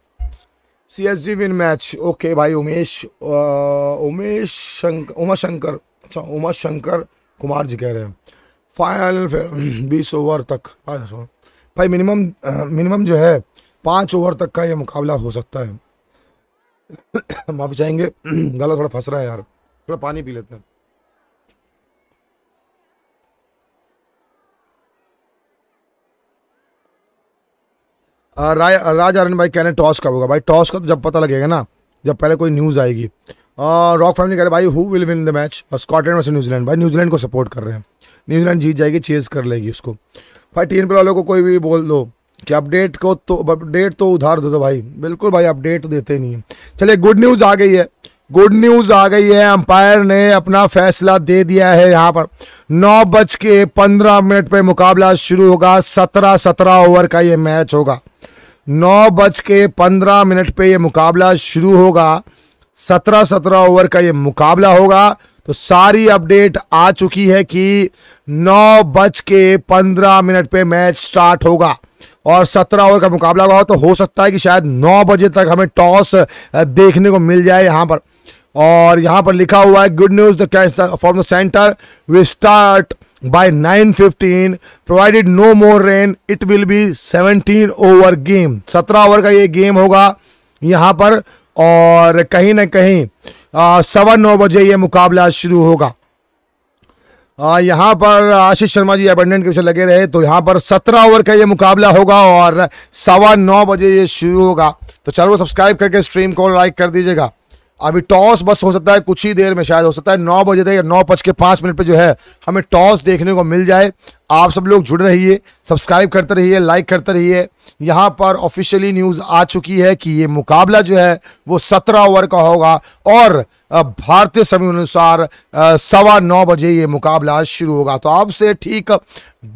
C S G win match okay भाई उमेश उमेश शंकर उमा शंकर अच्छा उमा शंकर कुमार जी कह रहे हैं फाइनल बीस ओवर तक भाई मिनिमम मिनिमम जो है पाँच ओवर तक का ये मुकाबला हो सकता है माफी चाहेंगे गला थोड़ा फंस रहा है यार थोड़ा पानी पी लेते हैं राय राज आर्यन भाई कह रहे हैं टॉस कब होगा भाई टॉस का तो जब पता लगेगा ना जब पहले कोई न्यूज़ आएगी रॉक फैमिली कह रहे भाई who will win the match Scotland versus New Zealand भाई न्यूजीलैंड को सपोर्ट कर रहे हैं न्यूजीलैंड जीत जाएगी चेज कर लेगी उसको भाई टीम वालों को कोई भी बोल दो कि अपडेट को तो अपडेट तो उधार दे दो भाई बिल्कुल भाई अपडेट तो देते नहीं है चलिए गुड न्यूज़ आ गई है गुड न्यूज़ आ गई है अंपायर ने अपना फैसला दे दिया है यहाँ पर नौ बज के पंद्रह मिनट पर मुकाबला शुरू होगा सत्रह सत्रह ओवर का ये मैच होगा नौ बज के पंद्रह मिनट पे ये मुकाबला शुरू होगा सत्रह सत्रह ओवर का ये मुकाबला होगा तो सारी अपडेट आ चुकी है कि नौ बज के पंद्रह मिनट पे मैच स्टार्ट होगा और सत्रह ओवर का मुकाबला हुआ तो हो सकता है कि शायद नौ बजे तक हमें टॉस देखने को मिल जाए यहाँ पर और यहाँ पर लिखा हुआ है good news the from the centre we start by 9:15 provided no more rain it will be 17 over game 17 over का ये गेम होगा यहाँ पर और कहीं ना कहीं सवा नौ बजे ये मुकाबला शुरू होगा आ, यहाँ पर आशीष शर्मा जी अबेंडेंट के पीछे लगे रहे तो यहाँ पर सत्रह ओवर का ये मुकाबला होगा और सवा नौ बजे ये शुरू होगा तो चैनल को सब्सक्राइब करके स्ट्रीम को लाइक कर दीजिएगा अभी टॉस बस हो सकता है कुछ ही देर में शायद हो सकता है नौ बजे तक या नौ बज के पाँच मिनट पे जो है हमें टॉस देखने को मिल जाए आप सब लोग जुड़ रहिए सब्सक्राइब करते रहिए लाइक करते रहिए यहाँ पर ऑफिशियली न्यूज़ आ चुकी है कि ये मुकाबला जो है वो सत्रह ओवर का होगा और भारतीय समय अनुसार सवा नौ बजे ये मुकाबला शुरू होगा तो आपसे ठीक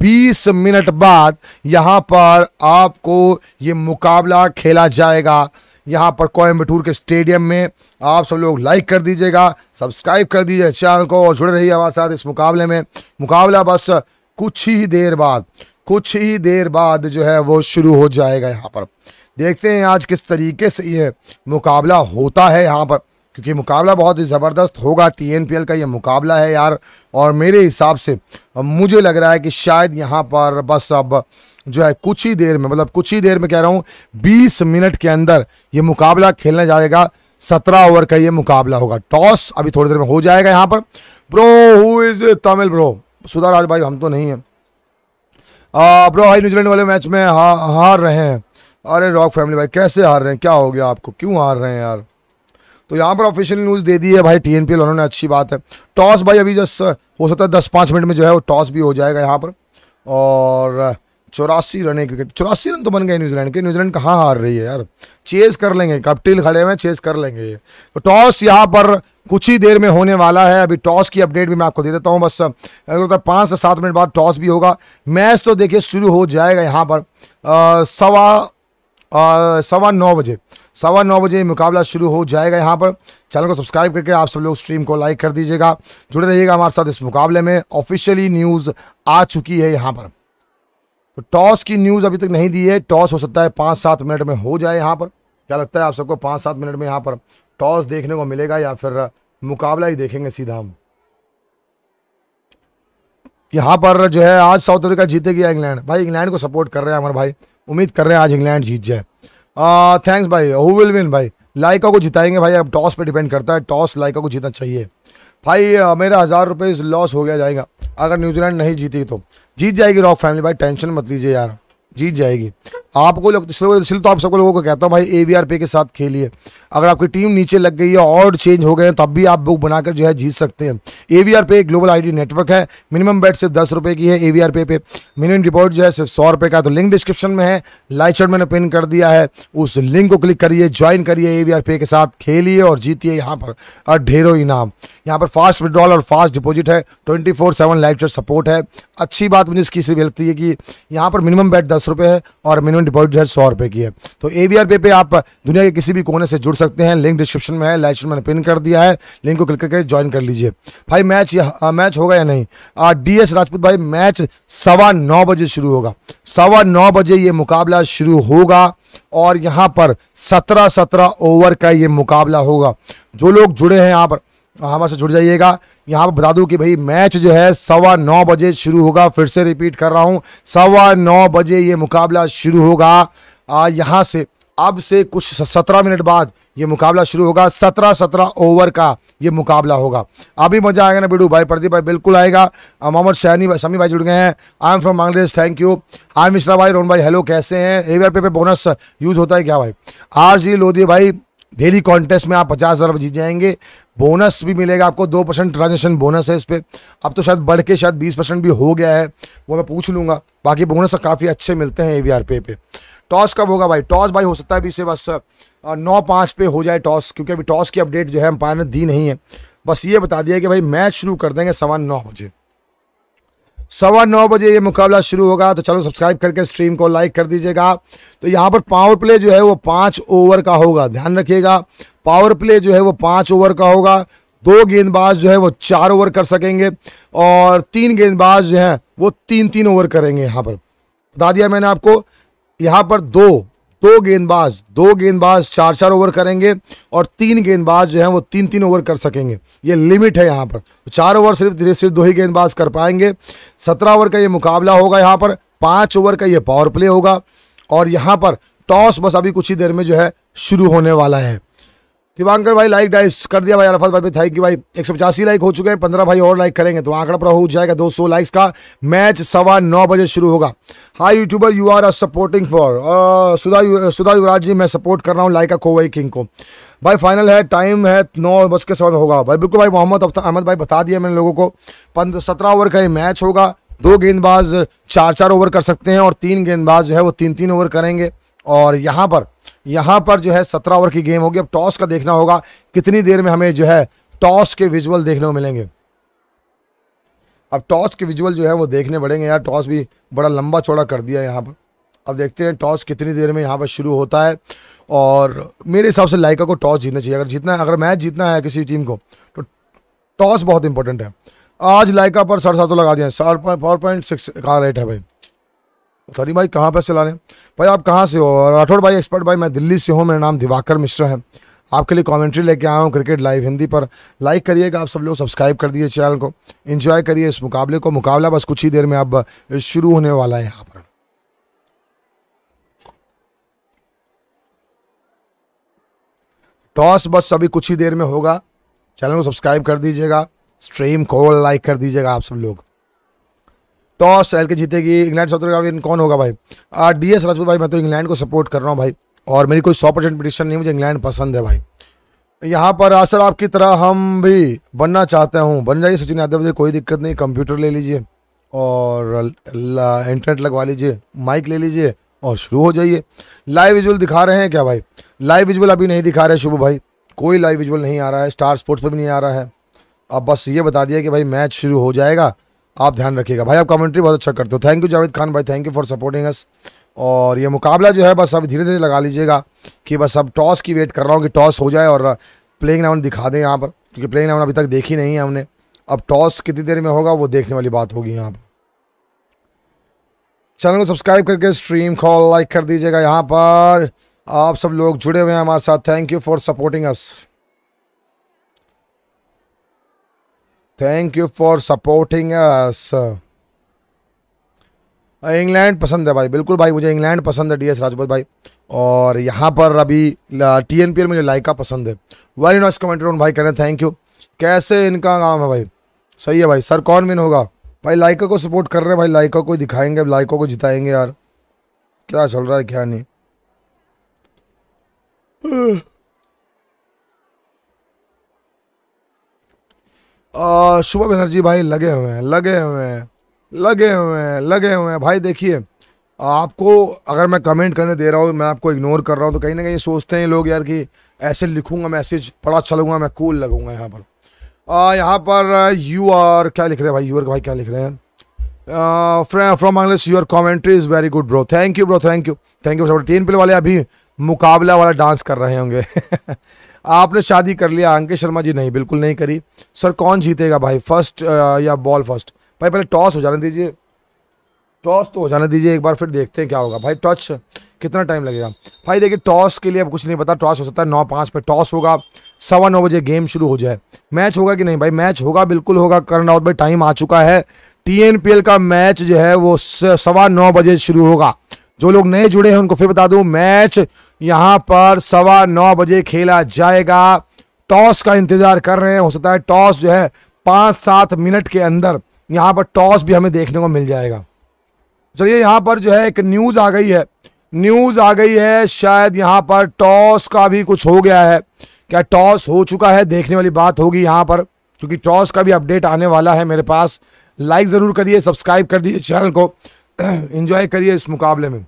बीस मिनट बाद यहाँ पर आपको ये मुकाबला खेला जाएगा यहाँ पर कोयम्बटूर के स्टेडियम में आप सब लोग लाइक कर दीजिएगा सब्सक्राइब कर दीजिए चैनल को और जुड़े रहिए हमारे साथ इस मुकाबले में मुकाबला बस कुछ ही देर बाद कुछ ही देर बाद जो है वो शुरू हो जाएगा यहाँ पर देखते हैं आज किस तरीके से ये मुकाबला होता है यहाँ पर क्योंकि मुकाबला बहुत ही ज़बरदस्त होगा टी का ये मुकाबला है यार और मेरे हिसाब से मुझे लग रहा है कि शायद यहाँ पर बस अब जो है कुछ ही देर में मतलब कुछ ही देर में कह रहा हूं बीस मिनट के अंदर ये मुकाबला खेलने जाएगा सत्रह ओवर का ये मुकाबला होगा टॉस अभी थोड़ी देर में हो जाएगा यहां पर bro who is Tamil bro Sudha Raj भाई हम तो नहीं है आ, ब्रो भाई न्यूजीलैंड वाले मैच में हा, हार रहे हैं अरे रॉक फैमिली भाई कैसे हार रहे हैं क्या हो गया आपको क्यों हार रहे हैं यार तो यहाँ पर ऑफिशियल न्यूज़ दे दी है भाई टी उन्होंने अच्छी बात है टॉस भाई अभी जस्ट हो सकता है दस पाँच मिनट में जो है वो टॉस भी हो जाएगा यहाँ पर और चौरासी रन एक विकेट चौरासी रन तो बन गए न्यूजीलैंड के न्यूजीलैंड कहाँ हार रही है यार चेस कर लेंगे कपटिल खड़े हुए चेस कर लेंगे तो टॉस यहाँ पर कुछ ही देर में होने वाला है अभी टॉस की अपडेट भी मैं आपको दे देता हूँ बस अगर पाँच से सात मिनट बाद टॉस भी होगा मैच तो देखिए शुरू हो जाएगा यहाँ पर सवा सवा नौ बजे सवा नौ बजे मुकाबला शुरू हो जाएगा यहाँ पर चैनल को सब्सक्राइब करके आप सब लोग स्ट्रीम को लाइक कर दीजिएगा जुड़े रहिएगा हमारे साथ इस मुकाबले में ऑफिशियली न्यूज़ आ चुकी है यहाँ पर तो टॉस की न्यूज़ अभी तक नहीं दी है टॉस हो सकता है पांच सात मिनट में हो जाए यहाँ पर क्या लगता है आप सबको पांच सात मिनट में यहाँ पर टॉस देखने को मिलेगा या फिर मुकाबला ही देखेंगे सीधा हम यहाँ पर जो है आज साउथ अफ्रीका गया इंग्लैंड भाई इंग्लैंड को सपोर्ट कर रहे हैं हमारे भाई उम्मीद कर रहे हैं आज इंग्लैंड जीत जाए थैंक्स भाई हु विल विन भाई लाइका को जिताएंगे भाई अब टॉस पे डिपेंड करता है टॉस लाइका को जीतना चाहिए भाई मेरा हज़ार रुपये लॉस हो गया जाएगा अगर न्यूजीलैंड नहीं जीती तो जीत जाएगी रॉक फैमिली भाई टेंशन मत लीजिए यार जीत जाएगी आपको लोग इसलिए तो आप सबको लोगों को कहता हूँ भाई ए पे के साथ खेलिए अगर आपकी टीम नीचे लग गई है और चेंज हो गए तब भी आप बुक बनाकर जो है जीत सकते हैं ए पे एक ग्लोबल आईडी नेटवर्क है मिनिमम बैट सिर्फ दस रुपये की है ए पे पे मिनिमम डिपॉजिट जो है सिर्फ सौ रुपये का तो लिंक डिस्क्रिप्शन में है लाइव शर्ट मैंने पिन कर दिया है उस लिंक को क्लिक करिए ज्वाइन करिए ए वी आर पे के साथ खेलिए और जीतिए यहाँ पर ढेरों इनाम यहाँ पर फास्ट विड्रॉल और फास्ट डिपॉजिट है twenty four seven chat support है अच्छी बात मुझे इसकी सिर्फ लगती है कि यहाँ पर मिनिमम बैट दस रुपये है और मिनिमम मिनिमम डिपॉजिट जो है सौ रुपये की है तो ए वी आर पे, पे आप दुनिया के किसी भी कोने से जुड़ सकते हैं लिंक डिस्क्रिप्शन में है लाइट मैंने पिन कर दिया है लिंक को क्लिक करके ज्वाइन कर लीजिए भाई मैच आ, मैच होगा या नहीं डी एस राजपूत भाई मैच सवा नौ बजे शुरू होगा सवा नौ बजे ये मुकाबला शुरू होगा और यहाँ पर सत्रह सत्रह ओवर का ये मुकाबला होगा जो लोग जुड़े हैं यहाँ पर हाँ, हमारे से जुड़ जाइएगा यहाँ पर बता दूँ कि भाई मैच जो है सवा नौ बजे शुरू होगा फिर से रिपीट कर रहा हूँ सवा नौ बजे ये मुकाबला शुरू होगा यहाँ से अब से कुछ सत्रह मिनट बाद ये मुकाबला शुरू होगा सत्रह सत्रह ओवर का ये मुकाबला होगा अभी मजा आएगा ना बीडू भाई प्रदीप भाई बिल्कुल आएगा मोहम्मद शहनी भाई शमी भाई जुड़ गए हैं I am from Bangladesh thank you I Mishra भाई रोहन भाई हेलो कैसे हैं एवीआर पे बोनस यूज़ होता है क्या भाई आर जी लोधी भाई डेली कॉन्टेस्ट में आप पचास हज़ार जीत जाएंगे बोनस भी मिलेगा आपको दो परसेंट ट्रांजेक्शन बोनस है इस पर अब तो शायद बढ़ के शायद बीस परसेंट भी हो गया है वो मैं पूछ लूँगा बाकी बोनस तो काफ़ी अच्छे मिलते हैं ए वी आर पे पे टॉस कब होगा भाई टॉस भाई हो सकता है अभी से बस नौ पाँच पे हो जाए टॉस क्योंकि अभी टॉस की अपडेट जो है हम ने दी नहीं है बस ये बता दिया कि भाई मैच शुरू कर देंगे सवा नौ बजे सवा नौ बजे ये मुकाबला शुरू होगा तो चलो सब्सक्राइब करके स्ट्रीम को लाइक कर दीजिएगा तो यहाँ पर पावर प्ले जो है वो पाँच ओवर का होगा ध्यान रखिएगा पावर प्ले जो है वो पाँच ओवर का होगा दो गेंदबाज जो है वो चार ओवर कर सकेंगे और तीन गेंदबाज जो है वो तीन तीन ओवर करेंगे यहाँ पर बता दिया मैंने आपको यहाँ पर दो दो गेंदबाज दो गेंदबाज चार चार ओवर करेंगे और तीन गेंदबाज जो है वो तीन तीन ओवर कर सकेंगे ये लिमिट है यहाँ पर तो चार ओवर सिर्फ सिर्फ दो ही गेंदबाज कर पाएंगे सत्रह ओवर का ये मुकाबला होगा यहाँ पर पाँच ओवर का ये पावर प्ले होगा और यहाँ पर टॉस बस अभी कुछ ही देर में जो है शुरू होने वाला है दिवांकर भाई लाइक डाइस कर दिया भाई अरफात भाई थैंक यू भाई एक सौ पचासी लाइक हो चुके हैं पंद्रह भाई और लाइक करेंगे तो आंकड़ा पूरा हो जाएगा दो सौ लाइक्स का मैच सवा नौ बजे शुरू होगा hi YouTuber you are are supporting for Sudha Sudha Yuvraj ji मैं सपोर्ट कर रहा हूँ अ कोवई किंग को भाई फाइनल है टाइम है नौ बज के समय होगा भाई बिल्कुल भाई मोहम्मद अहमद भाई बता दिया मैंने लोगों को पंद्रह सत्रह ओवर का ये मैच होगा दो गेंदबाज चार चार ओवर कर सकते हैं और तीन गेंदबाज जो है वो तीन तीन ओवर करेंगे और यहाँ पर यहाँ पर जो है सत्रह ओवर की गेम होगी अब टॉस का देखना होगा कितनी देर में हमें जो है टॉस के विजुअल देखने को मिलेंगे अब टॉस के विजुअल जो है वो देखने पड़ेंगे यार टॉस भी बड़ा लंबा चौड़ा कर दिया यहाँ पर अब देखते हैं टॉस कितनी देर में यहाँ पर शुरू होता है और मेरे हिसाब से लाइका को टॉस जीतना चाहिए अगर जीतना है अगर मैच जीतना है किसी टीम को तो टॉस बहुत इंपॉर्टेंट है आज लाइका पर साढ़े सात सौ लगा दिया है फोर पॉइंट सिक्स का रेट है भाई तरी भाई कहाँ पैसे ला रहे हैं भाई आप कहाँ से हो राठौड़ भाई एक्सपर्ट भाई मैं दिल्ली से हूँ मेरा नाम दिवाकर मिश्र है आपके लिए कमेंट्री लेके आया हूँ क्रिकेट लाइव हिंदी पर लाइक करिएगा आप सब लोग सब्सक्राइब कर दिए चैनल को एंजॉय करिए इस मुकाबले को मुकाबला बस कुछ ही देर में अब शुरू होने वाला है यहाँ पर टॉस बस अभी कुछ ही देर में होगा चैनल को सब्सक्राइब कर दीजिएगा स्ट्रीम को लाइक कर दीजिएगा आप सब लोग टॉस एल के जीतेगी इंग्लैंड साउथ अफ्रीका कौन होगा भाई डी एस राजपूत भाई मैं तो इंग्लैंड को सपोर्ट कर रहा हूँ भाई और मेरी कोई सौ परसेंट प्रडिक्शन नहीं मुझे इंग्लैंड पसंद है भाई यहाँ पर आसर आपकी तरह हम भी बनना चाहते हूँ बन जाइए सचिन यादव मुझे कोई दिक्कत नहीं कंप्यूटर ले लीजिए और इंटरनेट लगवा लीजिए माइक ले लीजिए और शुरू हो जाइए लाइव विजुअल दिखा रहे हैं क्या भाई लाइव विजुअल अभी नहीं दिखा रहे शुभ भाई कोई लाइव विजुअल नहीं आ रहा है स्टार स्पोर्ट्स पर भी नहीं आ रहा है अब बस ये बता दिया कि भाई मैच शुरू हो जाएगा आप ध्यान रखिएगा भाई आप कमेंट्री बहुत अच्छा करते हो थैंक यू जावेद खान भाई thank you for supporting us और ये मुकाबला जो है बस अब धीरे धीरे लगा लीजिएगा कि बस अब टॉस की वेट कर रहा हूँ कि टॉस हो जाए और प्लेइंग इलेवन दिखा दें यहाँ पर क्योंकि प्लेइंग इलेवन अभी तक देखी नहीं है हमने अब टॉस कितनी देर में होगा वो देखने वाली बात होगी यहाँ पर चैनल को सब्सक्राइब करके स्ट्रीम को लाइक कर दीजिएगा यहाँ पर आप सब लोग जुड़े हुए हैं हमारे साथ thank you for supporting us thank you for supporting us England पसंद है भाई बिल्कुल भाई मुझे इंग्लैंड पसंद है डी एस राजपूत भाई और यहाँ पर अभी टी एन पी एल मुझे लाइका पसंद है वेरी नाइस कमेंट रोन भाई कह रहे थैंक यू कैसे इनका काम है भाई सही है भाई सर कौन विन होगा भाई लाइका को सपोर्ट कर रहे हैं भाई लाइका को दिखाएंगे लाइका को जिताएंगे यार क्या चल रहा है क्या नहीं शुभ बनर्जी भाई लगे हुए हैं लगे हुए हैं लगे हुए हैं लगे हुए हैं भाई देखिए आपको अगर मैं कमेंट करने दे रहा हूँ मैं आपको इग्नोर कर रहा हूँ तो कहीं ना कहीं सोचते हैं लोग यार कि ऐसे लिखूंगा मैसेज बड़ा अच्छा लगूंगा मैं कूल लगूंगा यहाँ पर यहाँ पर यू आर क्या लिख रहे हैं भाई यू आर भाई क्या लिख रहे हैं from Bangladesh your commentary is very good bro thank you bro thank you thank you टीन पिल प्ले वाले अभी मुकाबला वाला डांस कर रहे होंगे आपने शादी कर लिया अंकित शर्मा जी नहीं बिल्कुल नहीं करी सर कौन जीतेगा भाई फर्स्ट या बॉल फर्स्ट भाई पहले टॉस हो जाने दीजिए टॉस तो हो जाने दीजिए एक बार फिर देखते हैं क्या होगा भाई टॉच कितना टाइम लगेगा भाई देखिए टॉस के लिए अब कुछ नहीं पता टॉस हो सकता है नौ पाँच पे टॉस होगा सवा नौ बजे गेम शुरू हो जाए मैच होगा कि नहीं भाई मैच होगा बिल्कुल होगा करण राउत भाई टाइम आ चुका है टी का मैच जो है वो सवा नौ बजे शुरू होगा जो लोग नए जुड़े हैं उनको फिर बता दूं मैच यहां पर सवा नौ बजे खेला जाएगा टॉस का इंतजार कर रहे हैं हो सकता है टॉस जो है पाँच सात मिनट के अंदर यहाँ पर टॉस भी हमें देखने को मिल जाएगा चलिए यहाँ पर जो है एक न्यूज़ आ गई है न्यूज़ आ गई है शायद यहाँ पर टॉस का भी कुछ हो गया है क्या टॉस हो चुका है देखने वाली बात होगी यहाँ पर क्योंकि टॉस का भी अपडेट आने वाला है मेरे पास लाइक ज़रूर करिए सब्सक्राइब कर दीजिए चैनल को इंजॉय करिए इस मुकाबले में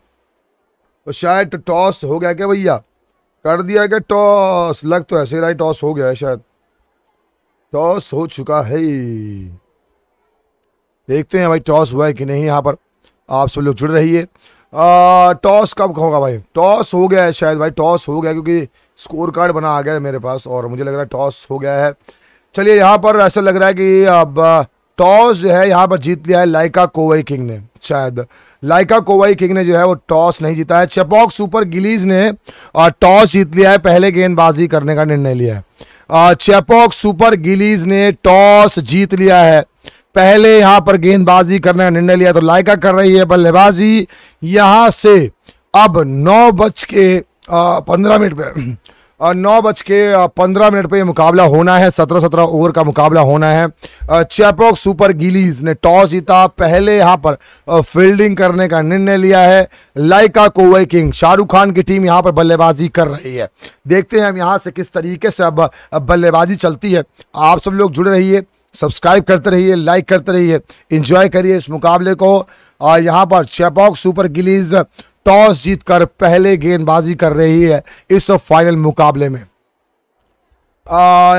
तो शायद टॉस हो गया क्या भैया कर दिया क्या टॉस लग तो ऐसे रहा टॉस हो गया है शायद टॉस हो चुका है देखते हैं भाई टॉस हुआ है कि नहीं यहाँ पर आप सब लोग जुड़ रही है टॉस कब होगा भाई टॉस हो गया है शायद भाई टॉस हो गया क्योंकि स्कोर कार्ड बना आ गया है मेरे पास और मुझे लग रहा है टॉस हो गया है चलिए यहाँ पर ऐसा लग रहा है कि अब टॉस जो है यहाँ पर जीत लिया है लाइका कोवई किंग ने शायद लाइका कोवाई किंग ने जो है वो टॉस नहीं जीता है चपॉक सुपर गिलीज ने टॉस जीत लिया है पहले गेंदबाजी करने का निर्णय लिया है चेपॉक सुपर गिलीज ने टॉस जीत लिया है पहले यहां पर गेंदबाजी करने का निर्णय लिया तो लाइका कर रही है बल्लेबाजी यहां से अब नौ बज के पंद्रह मिनट पर नौ बज के पंद्रह मिनट पर यह मुकाबला होना है सत्रह सत्रह ओवर का मुकाबला होना है चैपॉक सुपर गिलीज ने टॉस जीता पहले यहाँ पर फील्डिंग करने का निर्णय लिया है लाइका कोवई किंग शाहरुख खान की टीम यहाँ पर बल्लेबाजी कर रही है देखते हैं हम यहाँ से किस तरीके से अब बल्लेबाजी चलती है आप सब लोग जुड़े रहिए सब्सक्राइब करते रहिए लाइक करते रहिए इंजॉय करिए इस मुकाबले को और यहाँ पर चैपॉक सुपर गिलीज़ टॉस जीतकर पहले गेंदबाजी कर रही है इस फाइनल मुकाबले में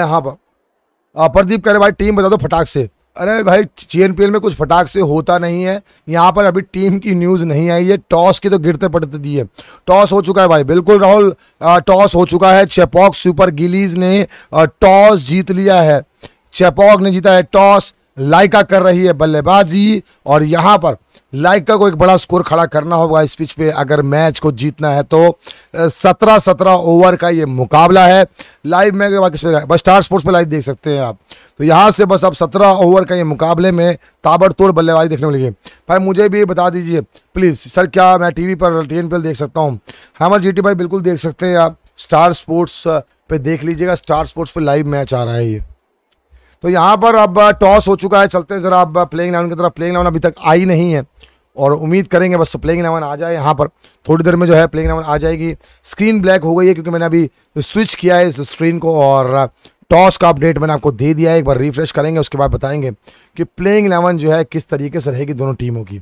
यहाँ पर प्रदीप कह रहे भाई टीम बता दो फटाक से अरे भाई जीएनपीएल में कुछ फटाक से होता नहीं है यहाँ पर अभी टीम की न्यूज़ नहीं आई है टॉस की तो गिरते पड़ते दी है टॉस हो चुका है भाई बिल्कुल राहुल टॉस हो चुका है चेपॉक सुपर गिलीज ने टॉस जीत लिया है चेपॉक ने जीता है टॉस लाइका कर रही है बल्लेबाजी और यहाँ पर लाइका को एक बड़ा स्कोर खड़ा करना होगा इस पिच पे अगर मैच को जीतना है तो सत्रह सत्रह ओवर का ये मुकाबला है लाइव में बाकी बस स्टार स्पोर्ट्स पे लाइव देख सकते हैं आप तो यहाँ से बस अब सत्रह ओवर का ये मुकाबले में ताबड़तोड़ बल्लेबाजी देखने मिलेगी भाई मुझे भी बता दीजिए प्लीज़ सर क्या मैं वी पर टी पर देख सकता हूँ हाँ, हमारे जी भाई बिल्कुल देख सकते हैं आप स्टार स्पोर्ट्स पे देख लीजिएगा स्टार स्पोर्ट्स पे लाइव मैच आ रहा है ये तो यहाँ पर अब टॉस हो चुका है चलते ज़रा अब प्लेइंग इलेवन की तरफ प्लेइंग इलेवन अभी तक आई नहीं है और उम्मीद करेंगे बस प्लेइंग इलेवन आ जाए यहाँ पर थोड़ी देर में जो है प्लेइंग इलेवन आ जाएगी स्क्रीन ब्लैक हो गई है क्योंकि मैंने अभी स्विच किया है इस स्क्रीन को और टॉस का अपडेट मैंने आपको दे दिया है एक बार रिफ्रेश करेंगे उसके बाद बताएंगे कि प्लेइंग इलेवन जो है किस तरीके से रहेगी दोनों टीमों की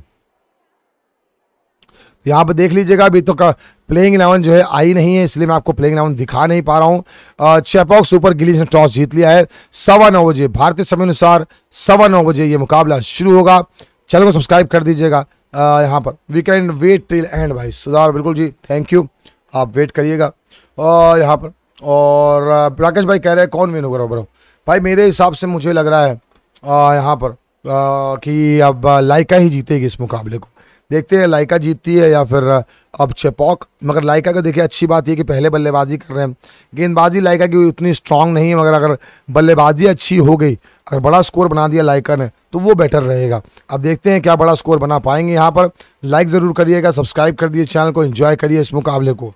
यहाँ पर देख लीजिएगा अभी तो प्लेइंग इलेवन जो है आई नहीं है इसलिए मैं आपको प्लेइंग इलेवन दिखा नहीं पा रहा हूँ चेपॉक सुपर गिलीज ने टॉस जीत लिया है सवा नौ बजे भारतीय समय अनुसार सवा नौ बजे ये मुकाबला शुरू होगा चैनल को सब्सक्राइब कर दीजिएगा यहाँ पर we can wait till end भाई सुधार बिल्कुल जी थैंक यू आप वेट करिएगा और यहाँ पर और राकेश भाई कह रहे हैं कौन विन होगा ब्रो भाई मेरे हिसाब से मुझे लग रहा है यहाँ पर कि अब लाइका ही जीतेगी इस मुकाबले को देखते हैं लाइका जीतती है या फिर अब चेपॉक मगर लाइका का देखिए अच्छी बात यह कि पहले बल्लेबाजी कर रहे हैं गेंदबाजी लाइका की उतनी स्ट्रांग नहीं है मगर अगर बल्लेबाजी अच्छी हो गई अगर बड़ा स्कोर बना दिया लाइका ने तो वो बेटर रहेगा अब देखते हैं क्या बड़ा स्कोर बना पाएंगे यहाँ पर लाइक ज़रूर करिएगा सब्सक्राइब कर दिए चैनल को इन्जॉय करिए इस मुकाबले को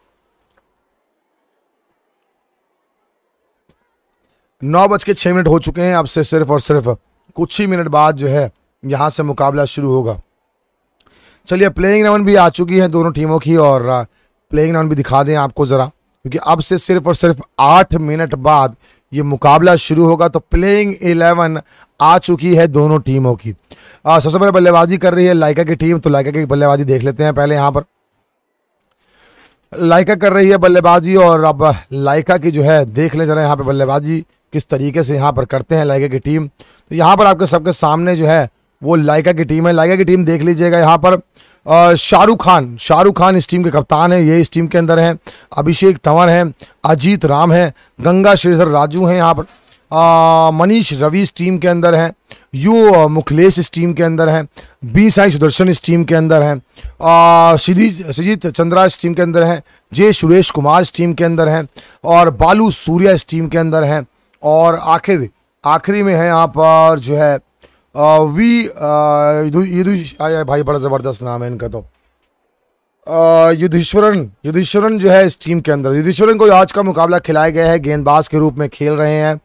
नौ बज के छः मिनट हो चुके हैं अब से सिर्फ और सिर्फ कुछ ही मिनट बाद जो है यहाँ से मुकाबला शुरू होगा चलिए प्लेइंग इलेवन भी आ चुकी है दोनों टीमों की और प्लेइंग uh, इलेवन भी दिखा दें आपको ज़रा क्योंकि अब से सिर्फ और सिर्फ आठ मिनट बाद ये मुकाबला शुरू होगा तो प्लेइंग इलेवन आ चुकी है दोनों टीमों की uh, सबसे पहले बल्लेबाजी कर रही है लाइका की टीम तो लाइका की बल्लेबाजी देख लेते हैं पहले यहाँ पर लाइका कर रही है बल्लेबाजी और अब लाइका की जो है देख ले जरा यहाँ पे बल्लेबाजी किस तरीके से यहाँ पर करते हैं लाइका की टीम तो यहाँ पर आपके सबके सामने जो है वो लाइका की टीम है लाइका की टीम देख लीजिएगा यहाँ पर शाहरुख खान शाहरुख खान इस टीम के कप्तान है ये इस टीम के अंदर हैं अभिषेक तंवर हैं अजीत राम हैं गंगा श्रीधर राजू हैं यहाँ पर मनीष रवि इस टीम के अंदर हैं यू मुखलेश इस टीम के अंदर हैं बी साई सुदर्शन इस टीम के अंदर हैं सजीत चंद्रा इस टीम के अंदर हैं जे सुरेश कुमार इस टीम के अंदर हैं और बालू सूर्या इस टीम के अंदर हैं और आखिर आखिरी में है यहाँ पर जो है वी ये भाई बड़ा ज़बरदस्त नाम है इनका तो युधिश्वरन युधिश्वरन जो है इस टीम के अंदर युधिश्वरन को आज का मुकाबला खिलाया गया है गेंदबाज के रूप में खेल रहे हैं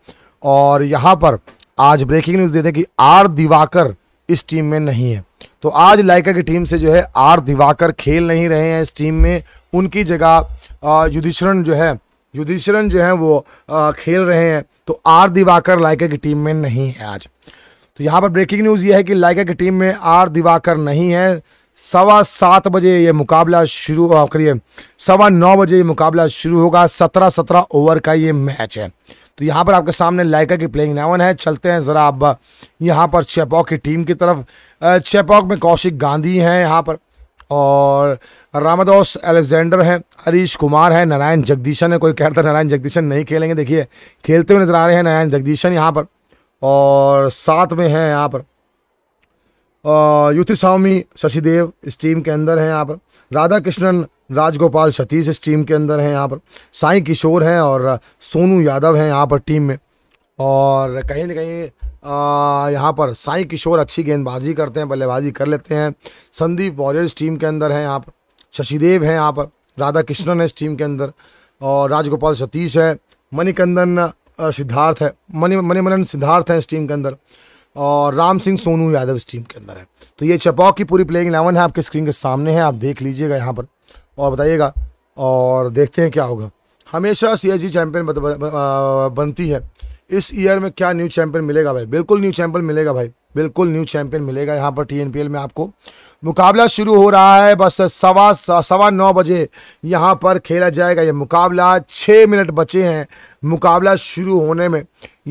और यहाँ पर आज ब्रेकिंग न्यूज़ देते हैं कि आर दिवाकर इस टीम में नहीं है तो आज लाइका की टीम से जो है आर दिवाकर खेल नहीं रहे हैं इस टीम में उनकी जगह युधिश्वरन जो है युधिश्वरन जो है वो खेल रहे हैं तो आर दिवाकर लाइका की टीम में नहीं है आज तो यहाँ पर ब्रेकिंग न्यूज़ ये है कि लाइका की टीम में आर दिवाकर नहीं है सवा सात बजे ये मुकाबला शुरू करिए सवा नौ बजे ये मुकाबला शुरू होगा सत्रह सत्रह ओवर का ये मैच है तो यहाँ पर आपके सामने लाइका की प्लेइंग इलेवन है चलते हैं ज़रा अब यहाँ पर चेपॉक की टीम की तरफ चेपॉक में कौशिक गांधी हैं यहाँ पर और रामादोस एलेक्जेंडर हैं हरीश कुमार हैं नारायण जगदीशन है कोई कह रहा था नारायण जगदीशन नहीं खेलेंगे देखिए खेलते हुए नजर आ रहे हैं नारायण जगदीशन यहाँ पर और साथ में हैं यहाँ पर युति स्वामी शशिदेव इस टीम के अंदर हैं यहाँ पर राधा कृष्णन राजगोपाल सतीश इस टीम के अंदर हैं यहाँ पर साई किशोर हैं और सोनू यादव हैं यहाँ पर टीम में और कहीं ना कहीं यहाँ पर साई किशोर अच्छी गेंदबाजी करते हैं बल्लेबाजी कर लेते हैं संदीप वॉरियर्स टीम के अंदर हैं यहाँ पर शशिदेव हैं यहाँ पर राधा कृष्णन है इस टीम के अंदर और राजगोपाल सतीश है मणिकंदन सिद्धार्थ है मनी मनी मनन सिद्धार्थ है इस टीम के अंदर और राम सिंह सोनू यादव इस टीम के अंदर है तो ये चपाक की पूरी प्लेइंग इलेवन है आपके स्क्रीन के सामने है आप देख लीजिएगा यहाँ पर और बताइएगा और देखते हैं क्या होगा हमेशा सी एच जी चैम्पियन बनती है इस ईयर में क्या न्यू चैंपियन मिलेगा भाई बिल्कुल न्यू चैंपियन मिलेगा भाई बिल्कुल न्यू चैंपियन मिलेगा यहाँ पर टी में आपको मुकाबला शुरू हो रहा है बस सवा सवा नौ बजे यहाँ पर खेला जाएगा ये मुकाबला छः मिनट बचे हैं मुकाबला शुरू होने में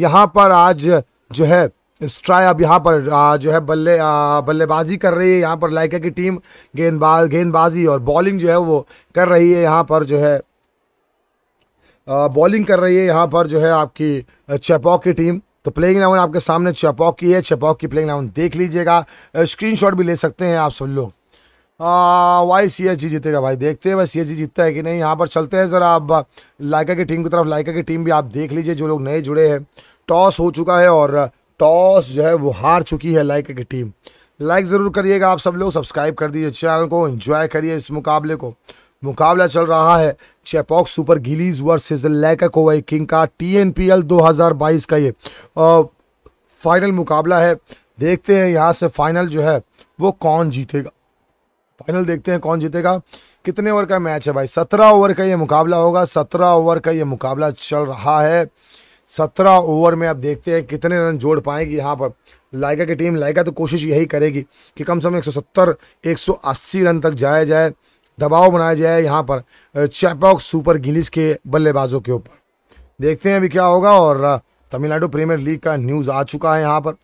यहाँ पर आज जो है स्ट्राई अब यहाँ पर जो है बल्ले बल्लेबाजी कर रही है यहाँ पर लाइका की टीम गेंदबाज गेंदबाजी और बॉलिंग जो है वो कर रही है यहाँ पर जो है बॉलिंग कर रही है यहाँ पर जो है आपकी चैपॉक की टीम तो प्लेइंग इलेवन आपके सामने चैपॉक की है चैपॉक की प्लेइंग इलेवन देख लीजिएगा स्क्रीनशॉट भी ले सकते हैं आप सब लोग वाई सी एच जी जीतेगा भाई देखते हैं भाई सी एच जी जीतता है कि नहीं यहाँ पर चलते हैं ज़रा आप लाइका की टीम की तरफ लाइका की टीम भी आप देख लीजिए जो लोग नए जुड़े हैं टॉस हो चुका है और टॉस जो है वो हार चुकी है लाइका की टीम लाइक ज़रूर करिएगा आप सब लोग सब्सक्राइब कर दीजिए चैनल को इन्जॉय करिए इस मुकाबले को मुकाबला चल रहा है चेपॉक सुपर गिलीज वर्सेज लैका कोवाई किंग का टीएनपीएल 2022 का ये आ, फाइनल मुकाबला है देखते हैं यहाँ से फाइनल जो है वो कौन जीतेगा फाइनल देखते हैं कौन जीतेगा कितने ओवर का मैच है भाई सत्रह ओवर का ये मुकाबला होगा सत्रह ओवर का ये मुकाबला चल रहा है सत्रह ओवर में आप देखते हैं कितने रन जोड़ पाएंगे यहाँ पर लाइका की टीम लाइका तो कोशिश यही करेगी कि कम से कम 170 180 रन तक जाया जाए दबाव बनाया जाए यहाँ पर चैपॉक सुपर गिलिस के बल्लेबाजों के ऊपर देखते हैं अभी क्या होगा और तमिलनाडु प्रीमियर लीग का न्यूज़ आ चुका है यहाँ पर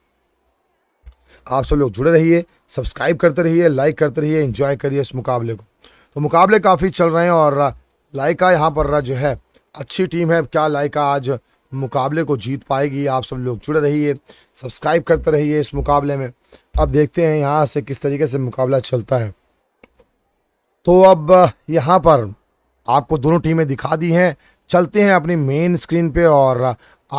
आप सब लोग जुड़े रहिए सब्सक्राइब करते रहिए लाइक करते रहिए इंजॉय करिए इस मुकाबले को तो मुकाबले काफ़ी चल रहे हैं और लाइका यहाँ पर जो है अच्छी टीम है क्या लाइका आज मुकाबले को जीत पाएगी आप सब लोग जुड़े रहिए सब्सक्राइब करते रहिए इस मुकाबले में अब देखते हैं यहाँ से किस तरीके से मुकाबला चलता है तो अब यहाँ पर आपको दोनों टीमें दिखा दी हैं चलते हैं अपनी मेन स्क्रीन पे और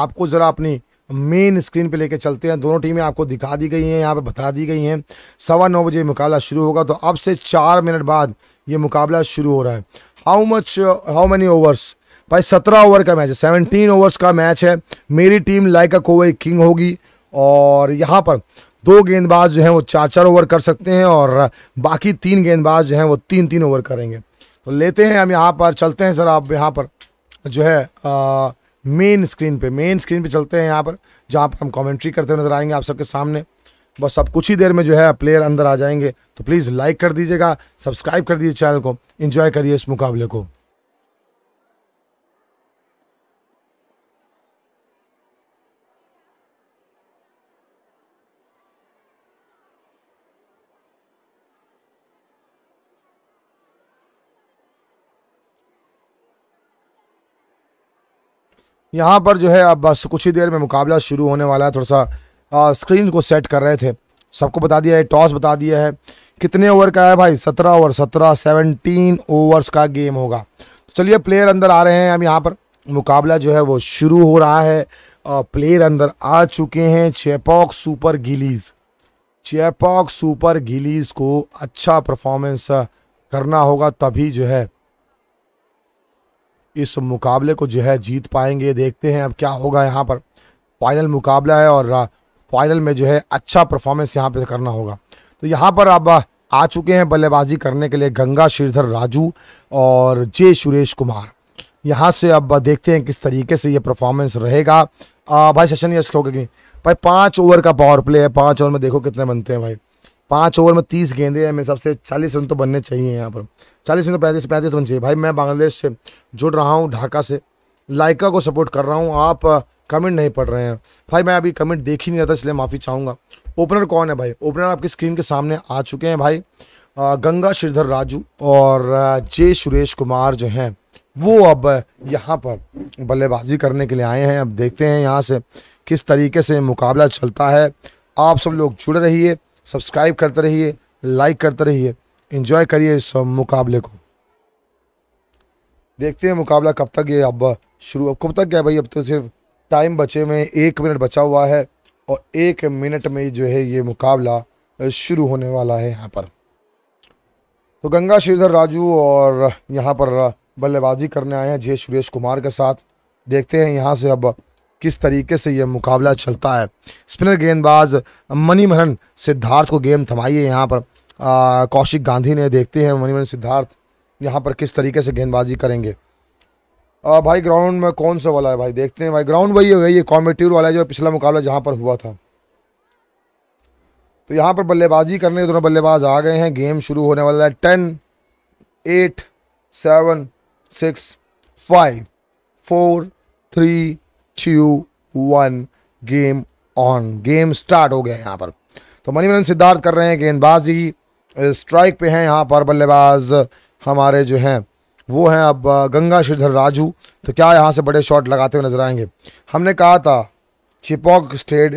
आपको ज़रा अपनी मेन स्क्रीन पे लेके चलते हैं दोनों टीमें आपको दिखा दी गई हैं यहाँ पे बता दी गई हैं सवा नौ बजे मुकाबला शुरू होगा तो अब से चार मिनट बाद ये मुकाबला शुरू हो रहा है how much how many overs भाई सत्रह ओवर का मैच है सेवनटीन ओवर्स का मैच है मेरी टीम अ कोवे किंग होगी और यहाँ पर दो गेंदबाज जो हैं वो चार चार ओवर कर सकते हैं और बाकी तीन गेंदबाज जो हैं वो तीन तीन ओवर करेंगे तो लेते हैं हम यहाँ पर चलते हैं सर आप यहाँ पर जो है मेन स्क्रीन पे मेन स्क्रीन पे चलते हैं यहाँ पर जहाँ पर हम कमेंट्री करते नजर आएंगे आप सबके सामने बस अब कुछ ही देर में जो है प्लेयर अंदर आ जाएंगे तो प्लीज़ लाइक कर दीजिएगा सब्सक्राइब कर दीजिए चैनल को इन्जॉय करिए इस मुकाबले को यहाँ पर जो है अब बस कुछ ही देर में मुकाबला शुरू होने वाला है थोड़ा सा आ, स्क्रीन को सेट कर रहे थे सबको बता दिया है टॉस बता दिया है कितने ओवर का है भाई सत्रह ओवर सत्रह सेवनटीन ओवर्स का गेम होगा तो चलिए प्लेयर अंदर आ रहे हैं हम यहाँ पर मुकाबला जो है वो शुरू हो रहा है आ, प्लेयर अंदर आ चुके हैं चेपॉक सुपर गिलीज़ चेपॉक सुपर गिलीज़ को अच्छा परफॉर्मेंस करना होगा तभी जो है इस मुकाबले को जो है जीत पाएंगे देखते हैं अब क्या होगा यहाँ पर फाइनल मुकाबला है और फाइनल में जो है अच्छा परफॉर्मेंस यहाँ पर करना होगा तो यहाँ पर अब आ चुके हैं बल्लेबाजी करने के लिए गंगा श्रीधर राजू और जे सुरेश कुमार यहाँ से अब देखते हैं किस तरीके से ये परफॉर्मेंस रहेगा भाई सेशन यश कहोगे भाई पाँच ओवर का पावर प्ले है पाँच ओवर में देखो कितने बनते हैं भाई पाँच ओवर में तीस गेंदे हैं मेरे सबसे चालीस रन तो बनने चाहिए यहाँ पर चालीस रन तो पैंतीस पैंतीस तो बन चाहिए भाई मैं बांग्लादेश से जुड़ रहा हूँ ढाका से लाइका को सपोर्ट कर रहा हूँ आप कमेंट नहीं पढ़ रहे हैं भाई मैं अभी कमेंट देख ही नहीं रहा था इसलिए माफ़ी चाहूँगा ओपनर कौन है भाई ओपनर आपकी स्क्रीन के सामने आ चुके हैं भाई गंगा श्रीधर राजू और जे सुरेश कुमार जो हैं वो अब यहाँ पर बल्लेबाजी करने के लिए आए हैं अब देखते हैं यहाँ से किस तरीके से मुकाबला चलता है आप सब लोग जुड़ रहिए सब्सक्राइब करते रहिए लाइक करते रहिए इन्जॉय करिए इस मुकाबले को देखते हैं मुकाबला कब तक ये अब शुरू अब कब तक क्या भाई अब तो सिर्फ टाइम बचे में एक मिनट बचा हुआ है और एक मिनट में जो है ये मुकाबला शुरू होने वाला है यहाँ पर तो गंगा श्रीधर राजू और यहाँ पर बल्लेबाजी करने आए हैं जय सुरेश कुमार के साथ देखते हैं यहाँ से अब किस तरीके से यह मुकाबला चलता है स्पिनर गेंदबाज मनीमहरन सिद्धार्थ को गेम थमाइए यहाँ पर आ, कौशिक गांधी ने देखते हैं मनीमहरन सिद्धार्थ यहाँ पर किस तरीके से गेंदबाजी करेंगे आ, भाई ग्राउंड में कौन सा वाला है भाई देखते हैं भाई ग्राउंड वही है ये कॉमेटिव वाला है जो पिछला मुकाबला जहाँ पर हुआ था तो यहाँ पर बल्लेबाजी करने दोनों बल्लेबाज आ गए हैं गेम शुरू होने वाला है ten eight seven six five four three two one game on game start हो गया यहाँ पर तो मणिमनन सिद्धार्थ कर रहे हैं गेंदबाजी स्ट्राइक पे हैं यहाँ पर बल्लेबाज हमारे जो हैं वो हैं अब गंगा श्रीधर राजू तो क्या यहाँ से बड़े शॉट लगाते हुए नजर आएंगे हमने कहा था चिपॉक स्टेड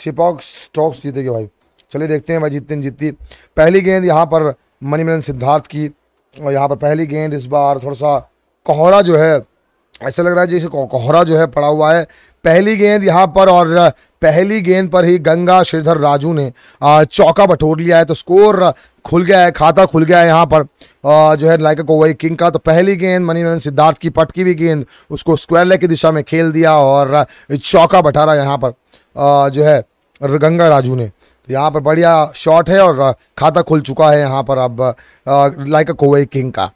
चिपॉक स्टॉक्स जीतेगी भाई चलिए देखते हैं भाई जीतते जीतती पहली गेंद यहाँ पर मणिमनन सिद्धार्थ की और यहाँ पर पहली गेंद इस बार थोड़ा सा कोहरा जो है ऐसा लग रहा है जैसे कोहरा जो है पड़ा हुआ है पहली गेंद यहाँ पर और पहली गेंद पर ही गंगा श्रीधर राजू ने चौका बटोर लिया है तो स्कोर खुल गया है खाता खुल गया है यहाँ पर जो है लाइक कोवई किंग का तो पहली गेंद मणिरन सिद्धार्थ की पटकी हुई गेंद उसको स्क्वायर लेग की दिशा में खेल दिया और चौका रहा यहाँ पर जो है गंगा राजू ने तो यहाँ पर बढ़िया शॉट है और खाता खुल चुका है यहाँ पर अब लाइक कोवई किंग का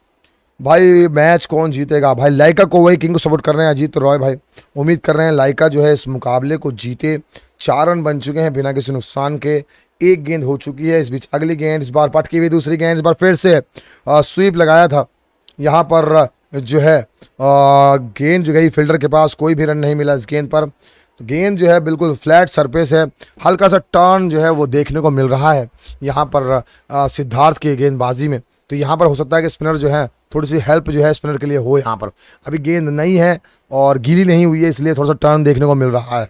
भाई मैच कौन जीतेगा भाई लाइका को वही किंग को सपोर्ट कर रहे हैं अजीत रॉय भाई उम्मीद कर रहे हैं लाइका जो है इस मुकाबले को जीते चार रन बन चुके हैं बिना किसी नुकसान के एक गेंद हो चुकी है इस बीच अगली गेंद इस बार पटकी हुई दूसरी गेंद इस बार फिर से स्वीप लगाया था यहाँ पर जो है गेंद जो गई फील्डर के पास कोई भी रन नहीं मिला इस गेंद पर तो गेंद जो है बिल्कुल फ्लैट सरफेस है हल्का सा टर्न जो है वो देखने को मिल रहा है यहाँ पर सिद्धार्थ की गेंदबाजी में तो यहाँ पर हो सकता है कि स्पिनर जो है थोड़ी सी हेल्प जो है स्पिनर के लिए हो यहाँ पर अभी गेंद नहीं है और गीली नहीं हुई है इसलिए थोड़ा सा टर्न देखने को मिल रहा है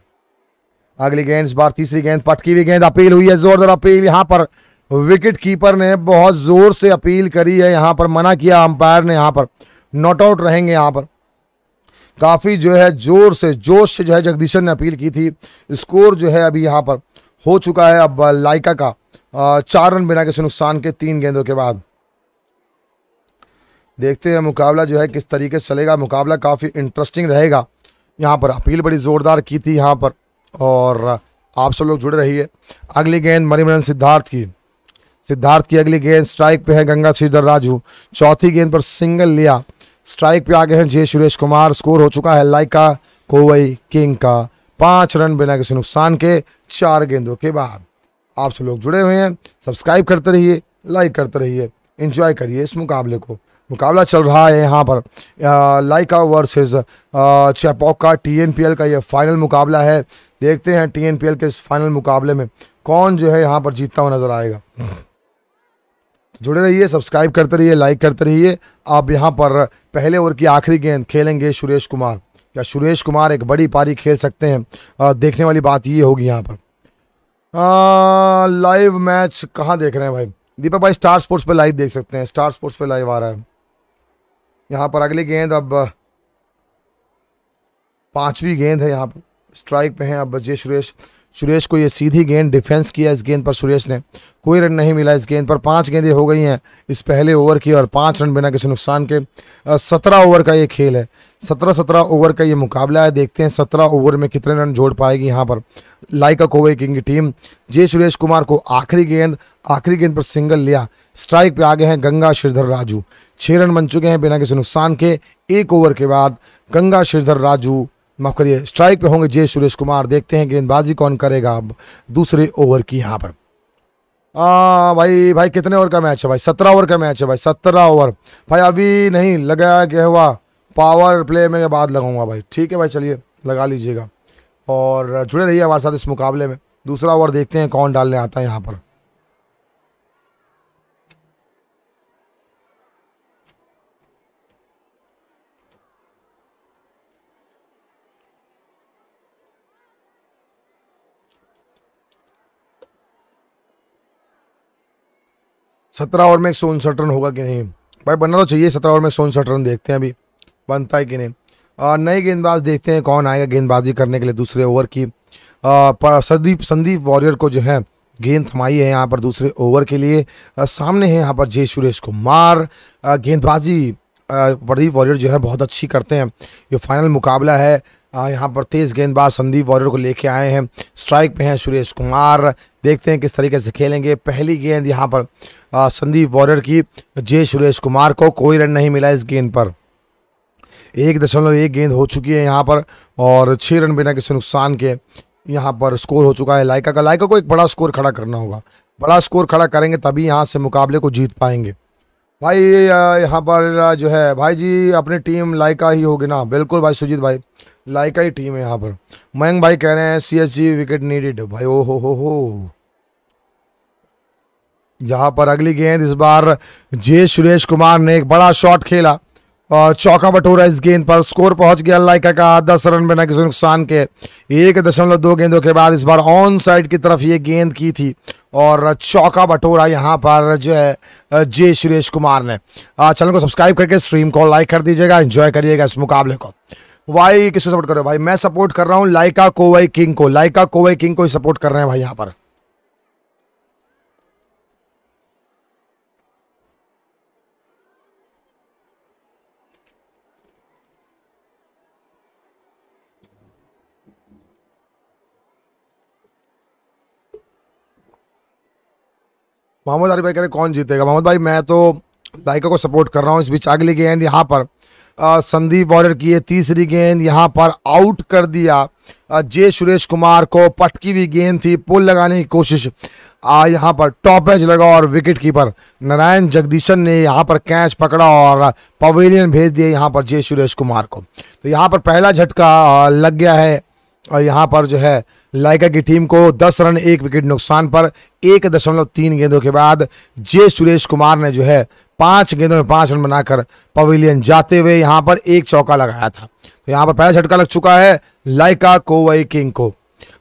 अगली गेंद इस बार तीसरी गेंद पटकी हुई गेंद अपील हुई है जोरदार अपील यहाँ पर विकेट कीपर ने बहुत जोर से अपील करी है यहाँ पर मना किया अंपायर ने यहाँ पर नॉट आउट रहेंगे यहाँ पर काफ़ी जो है जोर से जोश से जो है जगदीशन ने अपील की थी स्कोर जो है अभी यहाँ पर हो चुका है अब लाइका का चार रन बिना किसी नुकसान के तीन गेंदों के बाद देखते हैं मुकाबला जो है किस तरीके से चलेगा मुकाबला काफ़ी इंटरेस्टिंग रहेगा यहाँ पर अपील बड़ी ज़ोरदार की थी यहाँ पर और आप सब लोग जुड़े रहिए अगली गेंद मणिमरन सिद्धार्थ की सिद्धार्थ की अगली गेंद स्ट्राइक पे है गंगा श्रीधर राजू चौथी गेंद पर सिंगल लिया स्ट्राइक पे आ गए हैं जय सुरेश कुमार स्कोर हो चुका है लाइका कोवई किंग का पाँच रन बिना किसी नुकसान के चार गेंदों के बाद आप सब लोग जुड़े हुए हैं सब्सक्राइब करते रहिए लाइक करते रहिए इंजॉय करिए इस मुकाबले को मुकाबला चल रहा है यहाँ पर लाइका वर्सेस चैपोका टीएनपीएल का ये फाइनल मुकाबला है देखते हैं टीएनपीएल के इस फाइनल मुकाबले में कौन जो है यहाँ पर जीतता हुआ नज़र आएगा जुड़े रहिए सब्सक्राइब करते रहिए लाइक करते रहिए आप यहाँ पर पहले ओवर की आखिरी गेंद खेलेंगे सुरेश कुमार या सुरेश कुमार एक बड़ी पारी खेल सकते हैं आ, देखने वाली बात ये होगी यहाँ पर आ, लाइव मैच कहाँ देख रहे हैं भाई दीपक भाई स्टार स्पोर्ट्स पे लाइव देख सकते हैं स्टार स्पोर्ट्स पे लाइव आ रहा है यहाँ पर अगली गेंद अब पांचवी गेंद है यहाँ पर स्ट्राइक पे हैं अब जय सुरेश सुरेश को ये सीधी गेंद डिफेंस किया इस गेंद पर सुरेश ने कोई रन नहीं मिला इस गेंद पर पांच गेंदें हो गई हैं इस पहले ओवर की और पांच रन बिना किसी नुकसान के सत्रह ओवर का ये खेल है सत्रह सत्रह ओवर का ये मुकाबला है देखते हैं सत्रह ओवर में कितने रन जोड़ पाएगी यहाँ पर लाइका कोवे किंग की टीम जे सुरेश कुमार को आखिरी गेंद आखिरी गेंद पर सिंगल लिया स्ट्राइक आ आगे हैं गंगा श्रीधर राजू छः रन बन चुके हैं बिना किसी नुकसान के एक ओवर के बाद गंगा श्रीधर राजू माफ करिए स्ट्राइक पे होंगे जय सुरेश कुमार देखते हैं गेंदबाजी कौन करेगा अब दूसरे ओवर की यहाँ पर आ, भाई भाई कितने ओवर का मैच है भाई सत्रह ओवर का मैच है भाई सत्रह ओवर भाई अभी नहीं लगाया क्या हुआ पावर प्ले में बाद लगाऊंगा भाई ठीक है भाई चलिए लगा लीजिएगा और जुड़े रहिए हमारे साथ इस मुकाबले में दूसरा ओवर देखते हैं कौन डालने आता है यहाँ पर सत्रह ओवर में एक सौ उनसठ रन होगा कि नहीं भाई बनना तो चाहिए सत्रह ओवर में एक सौ उनसठ रन देखते हैं अभी बनता है कि नहीं और नए गेंदबाज देखते हैं कौन आएगा गेंदबाजी करने के लिए दूसरे ओवर की संदीप संदीप वॉरियर को जो है गेंद थमाई है यहाँ पर दूसरे ओवर के लिए आ, सामने है यहाँ पर जय सुरेश कुमार गेंदबाजी प्रदीप वॉरियर जो है बहुत अच्छी करते हैं ये फाइनल मुकाबला है यहाँ पर तेज़ गेंदबाज संदीप वॉरियर को लेके आए हैं स्ट्राइक पे हैं सुरेश कुमार देखते हैं किस तरीके से खेलेंगे पहली गेंद यहाँ पर संदीप वॉरियर की जे सुरेश कुमार को कोई रन नहीं मिला इस गेंद पर एक दशमलव एक गेंद हो चुकी है यहाँ पर और छः रन बिना किसी नुकसान के यहाँ पर स्कोर हो चुका है लाइका का लाइका को एक बड़ा स्कोर खड़ा करना होगा बड़ा स्कोर खड़ा करेंगे तभी यहाँ से मुकाबले को जीत पाएंगे भाई यहाँ पर जो है भाई जी अपनी टीम लाइका ही होगी ना बिल्कुल भाई सुजीत भाई लाइका ही टीम है यहाँ पर मयंक भाई कह रहे हैं C H G wicket needed भाई ओ हो हो हो यहाँ पर अगली गेंद इस बार जे सुरेश कुमार ने एक बड़ा शॉट खेला और चौका बटोरा इस गेंद पर स्कोर पहुंच गया लाइका का दस रन बिना किसी नुकसान के एक दशमलव दो गेंदों के बाद इस बार ऑन साइड की तरफ ये गेंद की थी और चौका बटोरा यहाँ पर जो है जे सुरेश कुमार ने चैनल को सब्सक्राइब करके स्ट्रीम को लाइक कर दीजिएगा एंजॉय करिएगा इस मुकाबले को वाई किसको सपोर्ट कर रहे हो भाई मैं सपोर्ट कर रहा हूँ लाइका कोवई किंग को लाइका कोवई किंग को ही सपोर्ट कर रहे हैं भाई यहाँ पर मोहम्मद आरिफ भाई कह रहे कौन जीतेगा मोहम्मद भाई मैं तो लाइका को सपोर्ट कर रहा हूँ इस बीच अगली गेंद यहाँ पर संदीप वॉरियर की तीसरी गेंद यहाँ पर आउट कर दिया जे सुरेश कुमार को पटकी हुई गेंद थी पुल लगाने की कोशिश आ यहाँ पर टॉप एज लगा और विकेट कीपर नारायण जगदीशन ने यहाँ पर कैच पकड़ा और पवेलियन भेज दिया यहाँ पर जे सुरेश कुमार को तो यहाँ पर पहला झटका लग गया है और यहाँ पर जो है लाइका की टीम को 10 रन एक विकेट नुकसान पर एक दशमलव तीन गेंदों के बाद जे सुरेश कुमार ने जो है पांच गेंदों में पांच रन बनाकर पवेलियन जाते हुए यहां पर एक चौका लगाया था तो यहां पर पहला झटका लग चुका है लाइका कोवई किंग को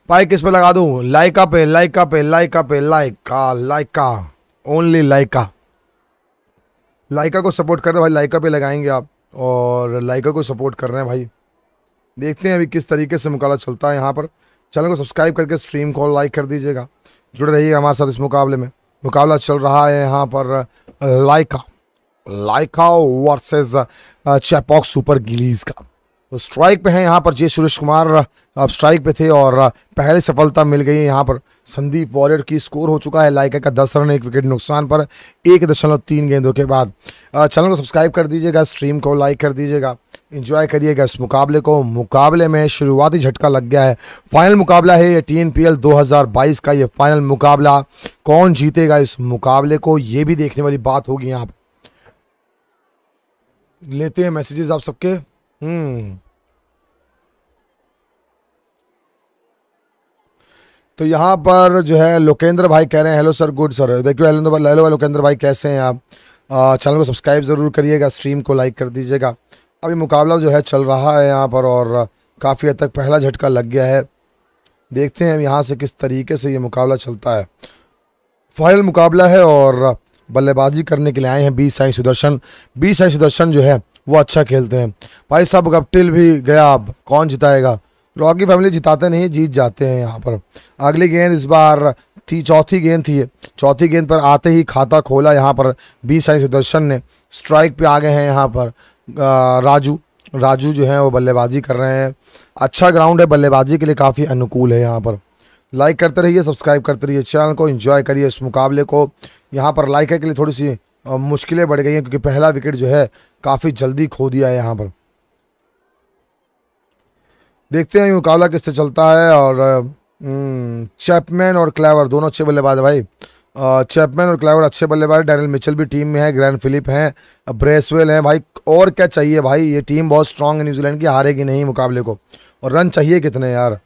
पाई किस पे लगा दू लाइका पे लाइका पे लाइका पे लाइका लाइका ओनली लाइका लाइका को सपोर्ट कर रहे भाई लाइका पे लगाएंगे आप और लाइका को सपोर्ट कर रहे हैं भाई देखते हैं अभी किस तरीके से मुकाबला चलता है यहाँ पर चैनल को सब्सक्राइब करके स्ट्रीम को लाइक कर दीजिएगा जुड़े रहिए हमारे साथ इस मुकाबले में मुकाबला चल रहा है यहाँ पर Lyca Lyca versus Chepauk super Gillies का तो स्ट्राइक पे है यहाँ पर जे सुरेश कुमार अब स्ट्राइक पे थे और पहली सफलता मिल गई है यहाँ पर संदीप वॉरियर की स्कोर हो चुका है लाइका का दस रन एक विकेट नुकसान पर एक दशमलव तीन गेंदों के बाद चैनल को सब्सक्राइब कर दीजिएगा स्ट्रीम को लाइक कर दीजिएगा इंजॉय करिएगा इस मुकाबले को मुकाबले में शुरुआती झटका लग गया है फाइनल मुकाबला है ये टी एन पी एल दो हज़ार बाईस का ये फाइनल मुकाबला कौन जीतेगा इस मुकाबले को ये भी देखने वाली बात होगी आप लेते हैं मैसेजेस आप सबके हम्म तो यहाँ पर जो है लोकेंद्र भाई कह रहे हैं हेलो सर गुड सर देखियो हेलो हेलो लोकेंद्र भाई कैसे हैं आप चैनल को सब्सक्राइब ज़रूर करिएगा स्ट्रीम को लाइक कर दीजिएगा अभी मुकाबला जो है चल रहा है यहाँ पर और काफ़ी हद तक पहला झटका लग गया है देखते हैं यहाँ से किस तरीके से ये मुकाबला चलता है फाइनल मुकाबला है और बल्लेबाजी करने के लिए आए हैं बी साई सुदर्शन बी साई सुदर्शन जो है वो अच्छा खेलते हैं भाई साहब अब टिल भी गया अब कौन जिताएगा रॉकी फैमिली जिताते नहीं जीत जाते हैं यहाँ पर अगली गेंद इस बार थी चौथी गेंद थी चौथी गेंद पर आते ही खाता खोला यहाँ पर बी साई सुदर्शन ने स्ट्राइक पे आ गए हैं यहाँ पर राजू राजू जो है वो बल्लेबाजी कर रहे हैं अच्छा ग्राउंड है बल्लेबाजी के लिए काफ़ी अनुकूल है यहाँ पर लाइक करते रहिए सब्सक्राइब करते रहिए चैनल को इन्जॉय करिए इस मुकाबले को यहाँ पर लाइक के लिए थोड़ी सी मुश्किलें बढ़ गई हैं क्योंकि पहला विकेट जो है काफ़ी जल्दी खो दिया है यहाँ पर देखते हैं ये मुकाबला किससे चलता है और हम्म, चैपमैन और क्लेवर दोनों अच्छे बल्लेबाज भाई चैपमैन और क्लेवर अच्छे बल्लेबाज डैनियल मिचल भी टीम में है ग्रैंड फिलिप हैं ब्रेसवेल हैं भाई और क्या चाहिए भाई ये टीम बहुत स्ट्रांग है न्यूजीलैंड की हारेगी नहीं मुकाबले को और रन चाहिए कितने यार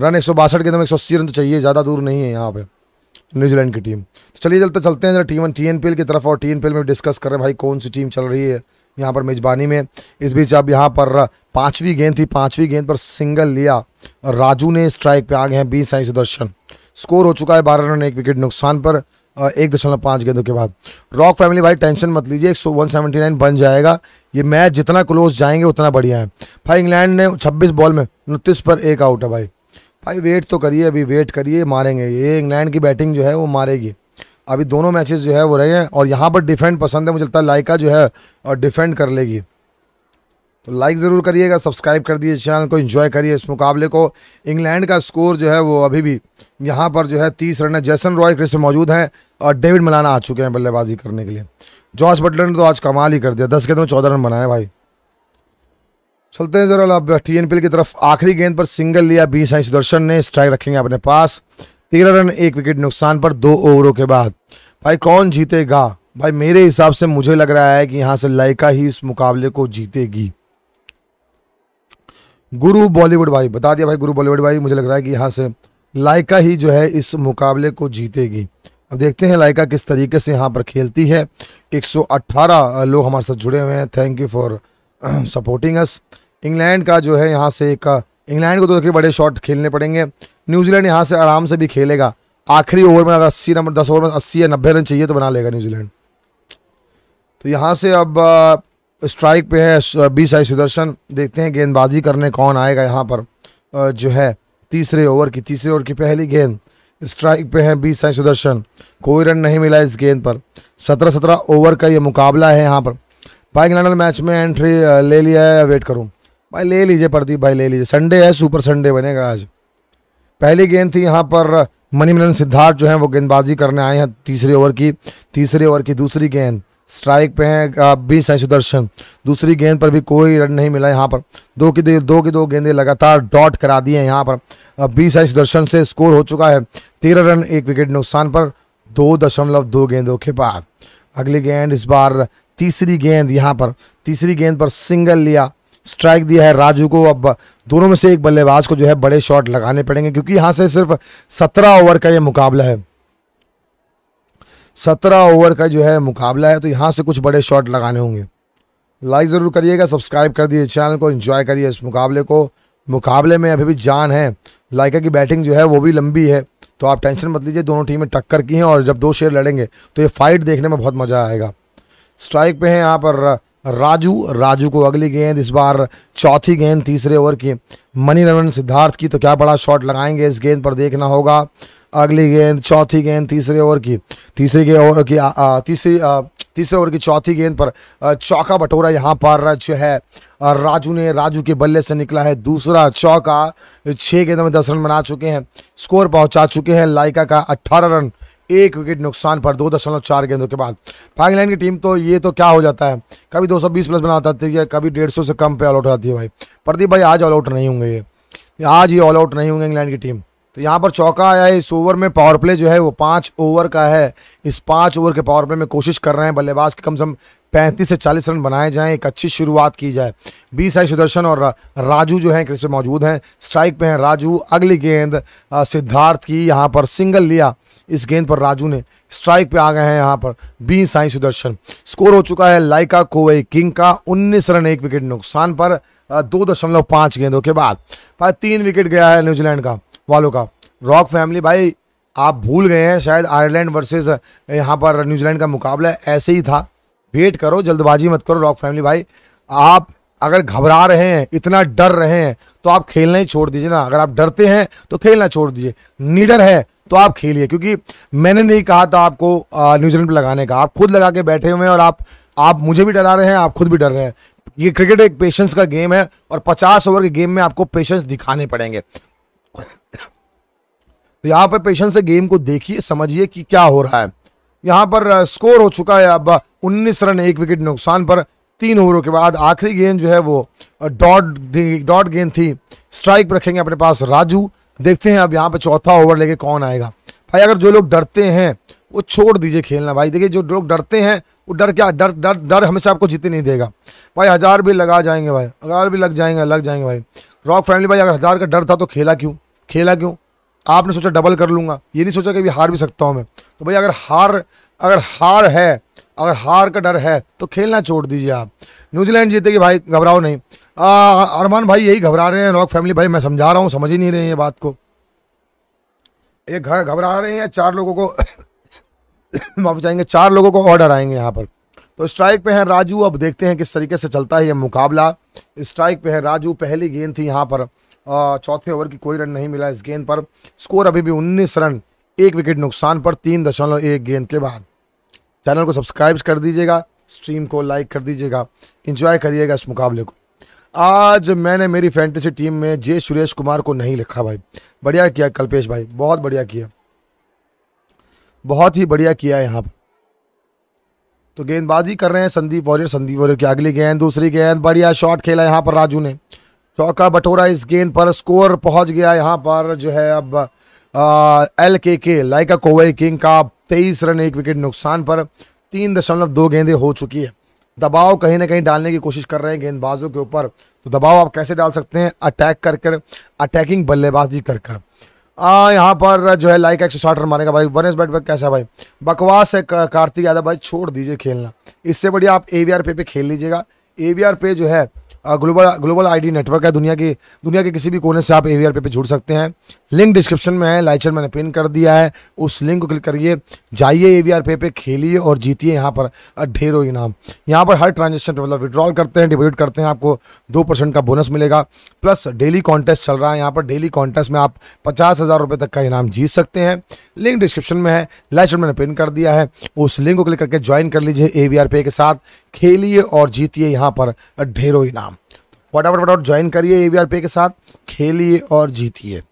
रन एक सौ बासठ के दम तो एक सौ अस्सी रन तो चाहिए ज़्यादा दूर नहीं है यहाँ पर न्यूजीलैंड की टीम तो चलिए चलते चलते हैं जरा टीम टी एन की तरफ और टी एन में डिस्कस कर रहे हैं भाई कौन सी टीम चल रही है यहाँ पर मेज़बानी में इस बीच अब यहाँ पर पांचवी गेंद थी पांचवी गेंद पर सिंगल लिया राजू ने स्ट्राइक पे आ गए हैं बीस साई सुदर्शन स्कोर हो चुका है बारह रन एक विकेट नुकसान पर एक दशमलव पाँच गेंदों के बाद रॉक फैमिली भाई टेंशन मत लीजिए एक सौ वन सेवेंटी नाइन बन जाएगा ये मैच जितना क्लोज जाएंगे उतना बढ़िया है भाई इंग्लैंड ने छब्बीस बॉल में उनतीस पर एक आउट है भाई भाई वेट तो करिए अभी वेट करिए मारेंगे ये इंग्लैंड की बैटिंग जो है वो मारेगी अभी दोनों मैचेस जो है वो रहे हैं और यहाँ पर डिफेंड पसंद है मुझे लगता है लाइका जो है डिफेंड कर लेगी तो लाइक ज़रूर करिएगा सब्सक्राइब कर दिए चैनल को इन्जॉय करिए इस मुकाबले को इंग्लैंड का स्कोर जो है वो अभी भी यहाँ पर जो है तीस रन है जैसन रॉय क्रिस मौजूद हैं और डेविड मलाना आ चुके हैं बल्लेबाजी करने के लिए जॉर्ज बटलर ने तो आज कमाल ही कर दिया दस गेंद में चौदह रन बनाए भाई चलते हैं जरा अब टी एन की तरफ आखिरी गेंद पर सिंगल लिया बीस साई सुदर्शन ने स्ट्राइक रखेंगे अपने पास तेरह रन एक विकेट नुकसान पर दो ओवरों के बाद भाई कौन जीतेगा भाई मेरे हिसाब से मुझे लग रहा है कि यहाँ से लाइका ही इस मुकाबले को जीतेगी गुरु बॉलीवुड भाई बता दिया भाई गुरु बॉलीवुड भाई मुझे लग रहा है कि यहाँ से लाइका ही जो है इस मुकाबले को जीतेगी अब देखते हैं लाइका किस तरीके से यहाँ पर खेलती है 118 लोग हमारे साथ जुड़े हुए हैं thank you for supporting us England का जो है यहाँ से एक इंग्लैंड को तो देखिए बड़े शॉट खेलने पड़ेंगे न्यूजीलैंड यहाँ से आराम से भी खेलेगा आखिरी ओवर में अगर अस्सी नंबर दस ओवर में अस्सी या नब्बे रन चाहिए तो बना लेगा न्यूजीलैंड तो यहाँ से अब स्ट्राइक पे है बी साई सुदर्शन देखते हैं गेंदबाजी करने कौन आएगा यहाँ पर जो है तीसरे ओवर की तीसरे ओवर की पहली गेंद स्ट्राइक पे है बी साई सुदर्शन कोई रन नहीं मिला इस गेंद पर सत्रह सत्रह ओवर का ये मुकाबला है यहाँ पर भाई इंग्लैंड मैच में एंट्री ले लिया है वेट करूँ भाई ले लीजिए प्रदीप भाई ले लीजिए संडे है सुपर संडे बनेगा आज पहली गेंद थी यहाँ पर मनी मिलन सिद्धार्थ जो है वो गेंदबाजी करने आए हैं तीसरे ओवर की तीसरे ओवर की दूसरी गेंद स्ट्राइक पे हैं बीस साई सुदर्शन दूसरी गेंद पर भी कोई रन नहीं मिला यहाँ पर दो की दो की दो गेंदें लगातार डॉट करा दी हैं यहाँ पर बीस साई सुदर्शन से स्कोर हो चुका है तेरह रन एक विकेट नुकसान पर दो दशमलव दो गेंदों के बाद अगली गेंद इस बार तीसरी गेंद यहाँ पर तीसरी गेंद पर सिंगल लिया स्ट्राइक दिया है राजू को अब दोनों में से एक बल्लेबाज को जो है बड़े शॉट लगाने पड़ेंगे क्योंकि यहाँ से सिर्फ सत्रह ओवर का ये मुकाबला है सत्रह ओवर का जो है मुकाबला है तो यहाँ से कुछ बड़े शॉट लगाने होंगे लाइक ज़रूर करिएगा सब्सक्राइब कर दिए चैनल को इन्जॉय करिए इस मुकाबले को मुकाबले में अभी भी जान है लाइका की बैटिंग जो है वो भी लंबी है तो आप टेंशन मत लीजिए दोनों टीमें टक्कर की हैं और जब दो शेर लड़ेंगे तो ये फाइट देखने में बहुत मज़ा आएगा स्ट्राइक पे हैं यहाँ पर राजू राजू को अगली गेंद इस बार चौथी गेंद तीसरे ओवर की मनी रमन सिद्धार्थ की तो क्या बड़ा शॉट लगाएंगे इस गेंद पर देखना होगा अगली गेंद चौथी गेंद तीसरे ओवर की तीसरी गेंद ओवर की तीसरी तीसरे ओवर की चौथी गेंद पर चौका बटोरा यहाँ पर जो है राजू ने राजू के बल्ले से निकला है दूसरा चौका छः गेंद में दस रन बना चुके हैं स्कोर पहुंचा चुके हैं लाइका का अट्ठारह रन एक विकेट नुकसान पर दो दशमलव चार गेंदों के बाद फाइनलैंड की टीम तो ये तो क्या हो जाता है कभी 220 प्लस बनाता है कभी 150 से कम पे ऑल आउट हो जाती है भाई प्रदीप भाई आज ऑल आउट नहीं होंगे ये आज ये ऑल आउट नहीं होंगे इंग्लैंड की टीम तो यहाँ पर चौका आया है इस ओवर में पावर प्ले जो है वो पाँच ओवर का है इस पाँच ओवर के पावर प्ले में कोशिश कर रहे हैं बल्लेबाज के कम से कम पैंतीस से चालीस रन बनाए जाएं एक अच्छी शुरुआत की जाए बीस आई सुदर्शन और राजू जो है क्रिस पे मौजूद हैं स्ट्राइक पे हैं राजू अगली गेंद सिद्धार्थ की यहाँ पर सिंगल लिया इस गेंद पर राजू ने स्ट्राइक पे आ गए हैं यहाँ पर बीस आई सुदर्शन स्कोर हो चुका है लाइका कोवे किंग का उन्नीस रन एक विकेट नुकसान पर दो दशमलव पाँच गेंदों के बाद तीन विकेट गया है न्यूजीलैंड का वालों का रॉक फैमिली भाई आप भूल गए हैं शायद आयरलैंड वर्सेस यहाँ पर न्यूजीलैंड का मुकाबला ऐसे ही था वेट करो जल्दबाजी मत करो रॉक फैमिली भाई आप अगर घबरा रहे हैं इतना डर रहे हैं तो आप खेलना ही छोड़ दीजिए ना अगर आप डरते हैं तो खेलना छोड़ दीजिए निडर है तो आप खेलिए क्योंकि मैंने नहीं कहा था आपको न्यूजीलैंड पर लगाने का आप खुद लगा के बैठे हुए हैं और आप आप मुझे भी डरा रहे हैं आप खुद भी डर रहे हैं ये क्रिकेट एक पेशेंस का गेम है और 50 ओवर के गेम में आपको पेशेंस दिखाने पड़ेंगे तो यहाँ पर पेशेंस से गेम को देखिए समझिए कि क्या हो रहा है यहाँ पर स्कोर uh, हो चुका है अब 19 रन एक विकेट नुकसान पर तीन ओवरों के बाद आखिरी गेंद जो है वो डॉट uh, डॉट गेंद थी स्ट्राइक पर रखेंगे अपने पास राजू देखते हैं अब यहाँ पर चौथा ओवर लेके कौन आएगा भाई अगर जो लोग डरते हैं वो छोड़ दीजिए खेलना भाई देखिए जो लोग डरते हैं वो डर क्या डर डर डर हमेशा आपको जीते नहीं देगा भाई हज़ार भी लगा जाएंगे भाई हजार भी लग जाएंगे लग जाएंगे भाई रॉक फैमिली भाई अगर हज़ार का डर था तो खेला क्यों खेला क्यों आपने सोचा डबल कर लूँगा ये नहीं सोचा कि अभी हार भी सकता हूँ मैं तो भाई अगर हार अगर हार है अगर हार का डर है तो खेलना छोड़ दीजिए आप न्यूजीलैंड जीतेगी भाई घबराओ नहीं अरमान भाई यही घबरा रहे हैं रॉक फैमिली भाई मैं समझा रहा हूँ समझ ही नहीं रहे हैं ये बात को ये घर घबरा रहे हैं या चार लोगों को माफ चाहेंगे चार लोगों को ऑर्डर आएंगे यहाँ पर तो स्ट्राइक पे हैं राजू अब देखते हैं किस तरीके से चलता है ये मुकाबला स्ट्राइक पे है राजू पहली गेंद थी यहाँ पर चौथे ओवर की कोई रन नहीं मिला इस गेंद पर स्कोर अभी भी उन्नीस रन एक विकेट नुकसान पर तीन दशमलव एक गेंद के बाद चैनल को सब्सक्राइब कर दीजिएगा स्ट्रीम को लाइक कर दीजिएगा इंजॉय करिएगा इस मुकाबले को आज मैंने मेरी फैंटेसी टीम में जे सुरेश कुमार को नहीं लिखा भाई बढ़िया किया कल्पेश भाई बहुत बढ़िया किया बहुत ही बढ़िया किया यहाँ पर तो गेंदबाजी कर रहे हैं संदीप वॉरियर संदीप वॉरियर की अगली गेंद दूसरी गेंद बढ़िया शॉट खेला यहाँ पर राजू ने चौका बटोरा इस गेंद पर स्कोर पहुंच गया यहाँ पर जो है अब एल के के लाइका कोवई किंग का तेईस रन एक विकेट नुकसान पर तीन दशमलव दो गेंदें हो चुकी है दबाव कहीं ना कहीं डालने की कोशिश कर रहे हैं गेंदबाजों के ऊपर तो दबाव आप कैसे डाल सकते हैं अटैक कर कर अटैकिंग बल्लेबाजी कर कर यहाँ पर जो है लाइक एक सौ साठ रन मारेगा भाई वन बैट बैक कैसा भाई बकवास है कार्तिक यादव भाई छोड़ दीजिए खेलना इससे बढ़िया आप ए वी आर पे पे खेल लीजिएगा ए वी आर पे जो है ग्लोबल ग्लोबल आईडी नेटवर्क है दुनिया की दुनिया के किसी भी कोने से आप आर पे पे जुड़ सकते हैं लिंक डिस्क्रिप्शन में है लाइचर मैंने पिन कर दिया है उस लिंक को क्लिक करिए जाइए आर पे पे खेलिए और जीतिए यहाँ पर ढेरों इनाम यहाँ पर हर ट्रांजेक्शन मतलब विड्रॉल करते हैं डिपोजिट करते हैं आपको दो परसेंट का बोनस मिलेगा प्लस डेली कॉन्टेस्ट चल रहा है यहाँ पर डेली कॉन्टेस्ट में आप पचास हज़ार रुपये तक का इनाम जीत सकते हैं लिंक डिस्क्रिप्शन में है लाइचर मैंने पिन कर दिया है उस लिंक को क्लिक करके ज्वाइन कर लीजिए ए पे के साथ खेलिए और जीतिए यहाँ पर ढेरों इनाम तो फटाफट फटाफट ज्वाइन करिए ए पे के साथ खेलिए और जीतिए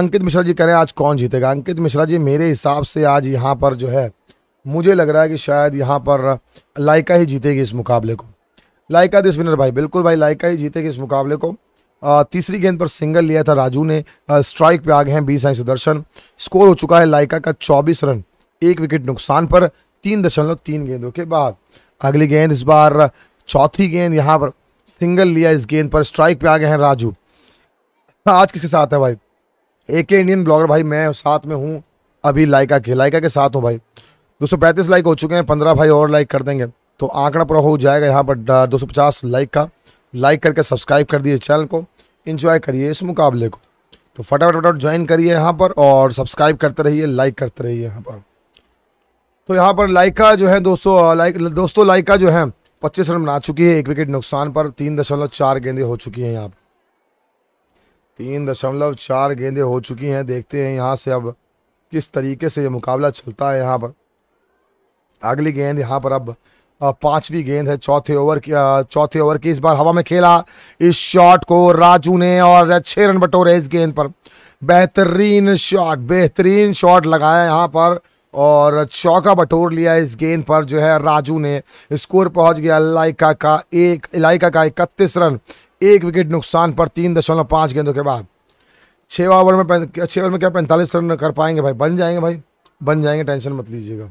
अंकित मिश्रा जी कह रहे हैं आज कौन जीतेगा अंकित मिश्रा जी मेरे हिसाब से आज यहाँ पर जो है मुझे लग रहा है कि शायद यहाँ पर लाइका ही जीतेगी इस मुकाबले को लाइका दिस विनर भाई बिल्कुल भाई लाइका ही जीतेगी इस मुकाबले को आ, तीसरी गेंद पर सिंगल लिया था राजू ने आ, स्ट्राइक पे आ गए हैं बीस आई सुदर्शन स्कोर हो चुका है लाइका का चौबीस रन एक विकेट नुकसान पर तीन दशमलव तीन गेंदों के बाद अगली गेंद इस बार चौथी गेंद यहाँ पर सिंगल लिया इस गेंद पर स्ट्राइक पे आ गए हैं राजू आज किसके साथ है भाई एक इंडियन ब्लॉगर भाई मैं साथ में हूँ अभी लाइका के लाइका के साथ हूँ भाई दो लाइक हो चुके हैं पंद्रह भाई और लाइक कर देंगे तो आंकड़ा पूरा हो जाएगा यहाँ पर पचास लाइक का लाइक करके सब्सक्राइब कर दिए चैनल को इन्जॉय करिए इस मुकाबले को तो फटाफट फटाफट ज्वाइन करिए यहाँ पर और सब्सक्राइब करते रहिए लाइक करते रहिए यहाँ पर तो यहाँ पर लाइका जो है दोस्तों लाइक दोस्तों लाइका जो है पच्चीस रन बना चुकी है एक विकेट नुकसान पर तीन दशमलव चार गेंदे हो चुकी हैं यहाँ पर तीन दशमलव चार गेंदे हो चुकी हैं देखते हैं यहाँ से अब किस तरीके से ये मुकाबला चलता है यहाँ पर अगली गेंद यहाँ पर अब पांचवी गेंद है चौथे ओवर की चौथे ओवर की इस बार हवा में खेला इस शॉट को राजू ने और छः रन बटोरे इस गेंद पर बेहतरीन शॉट बेहतरीन शॉट लगाया यहाँ पर और चौका बटोर लिया इस गेंद पर जो है राजू ने स्कोर पहुंच गया लाइका का एक इलाइका का इकतीस रन एक विकेट नुकसान पर तीन दशमलव पाँच गेंदों के बाद छः ओवर में छः ओवर में क्या पैंतालीस रन कर पाएंगे भाई बन जाएंगे भाई बन जाएंगे टेंशन मत लीजिएगा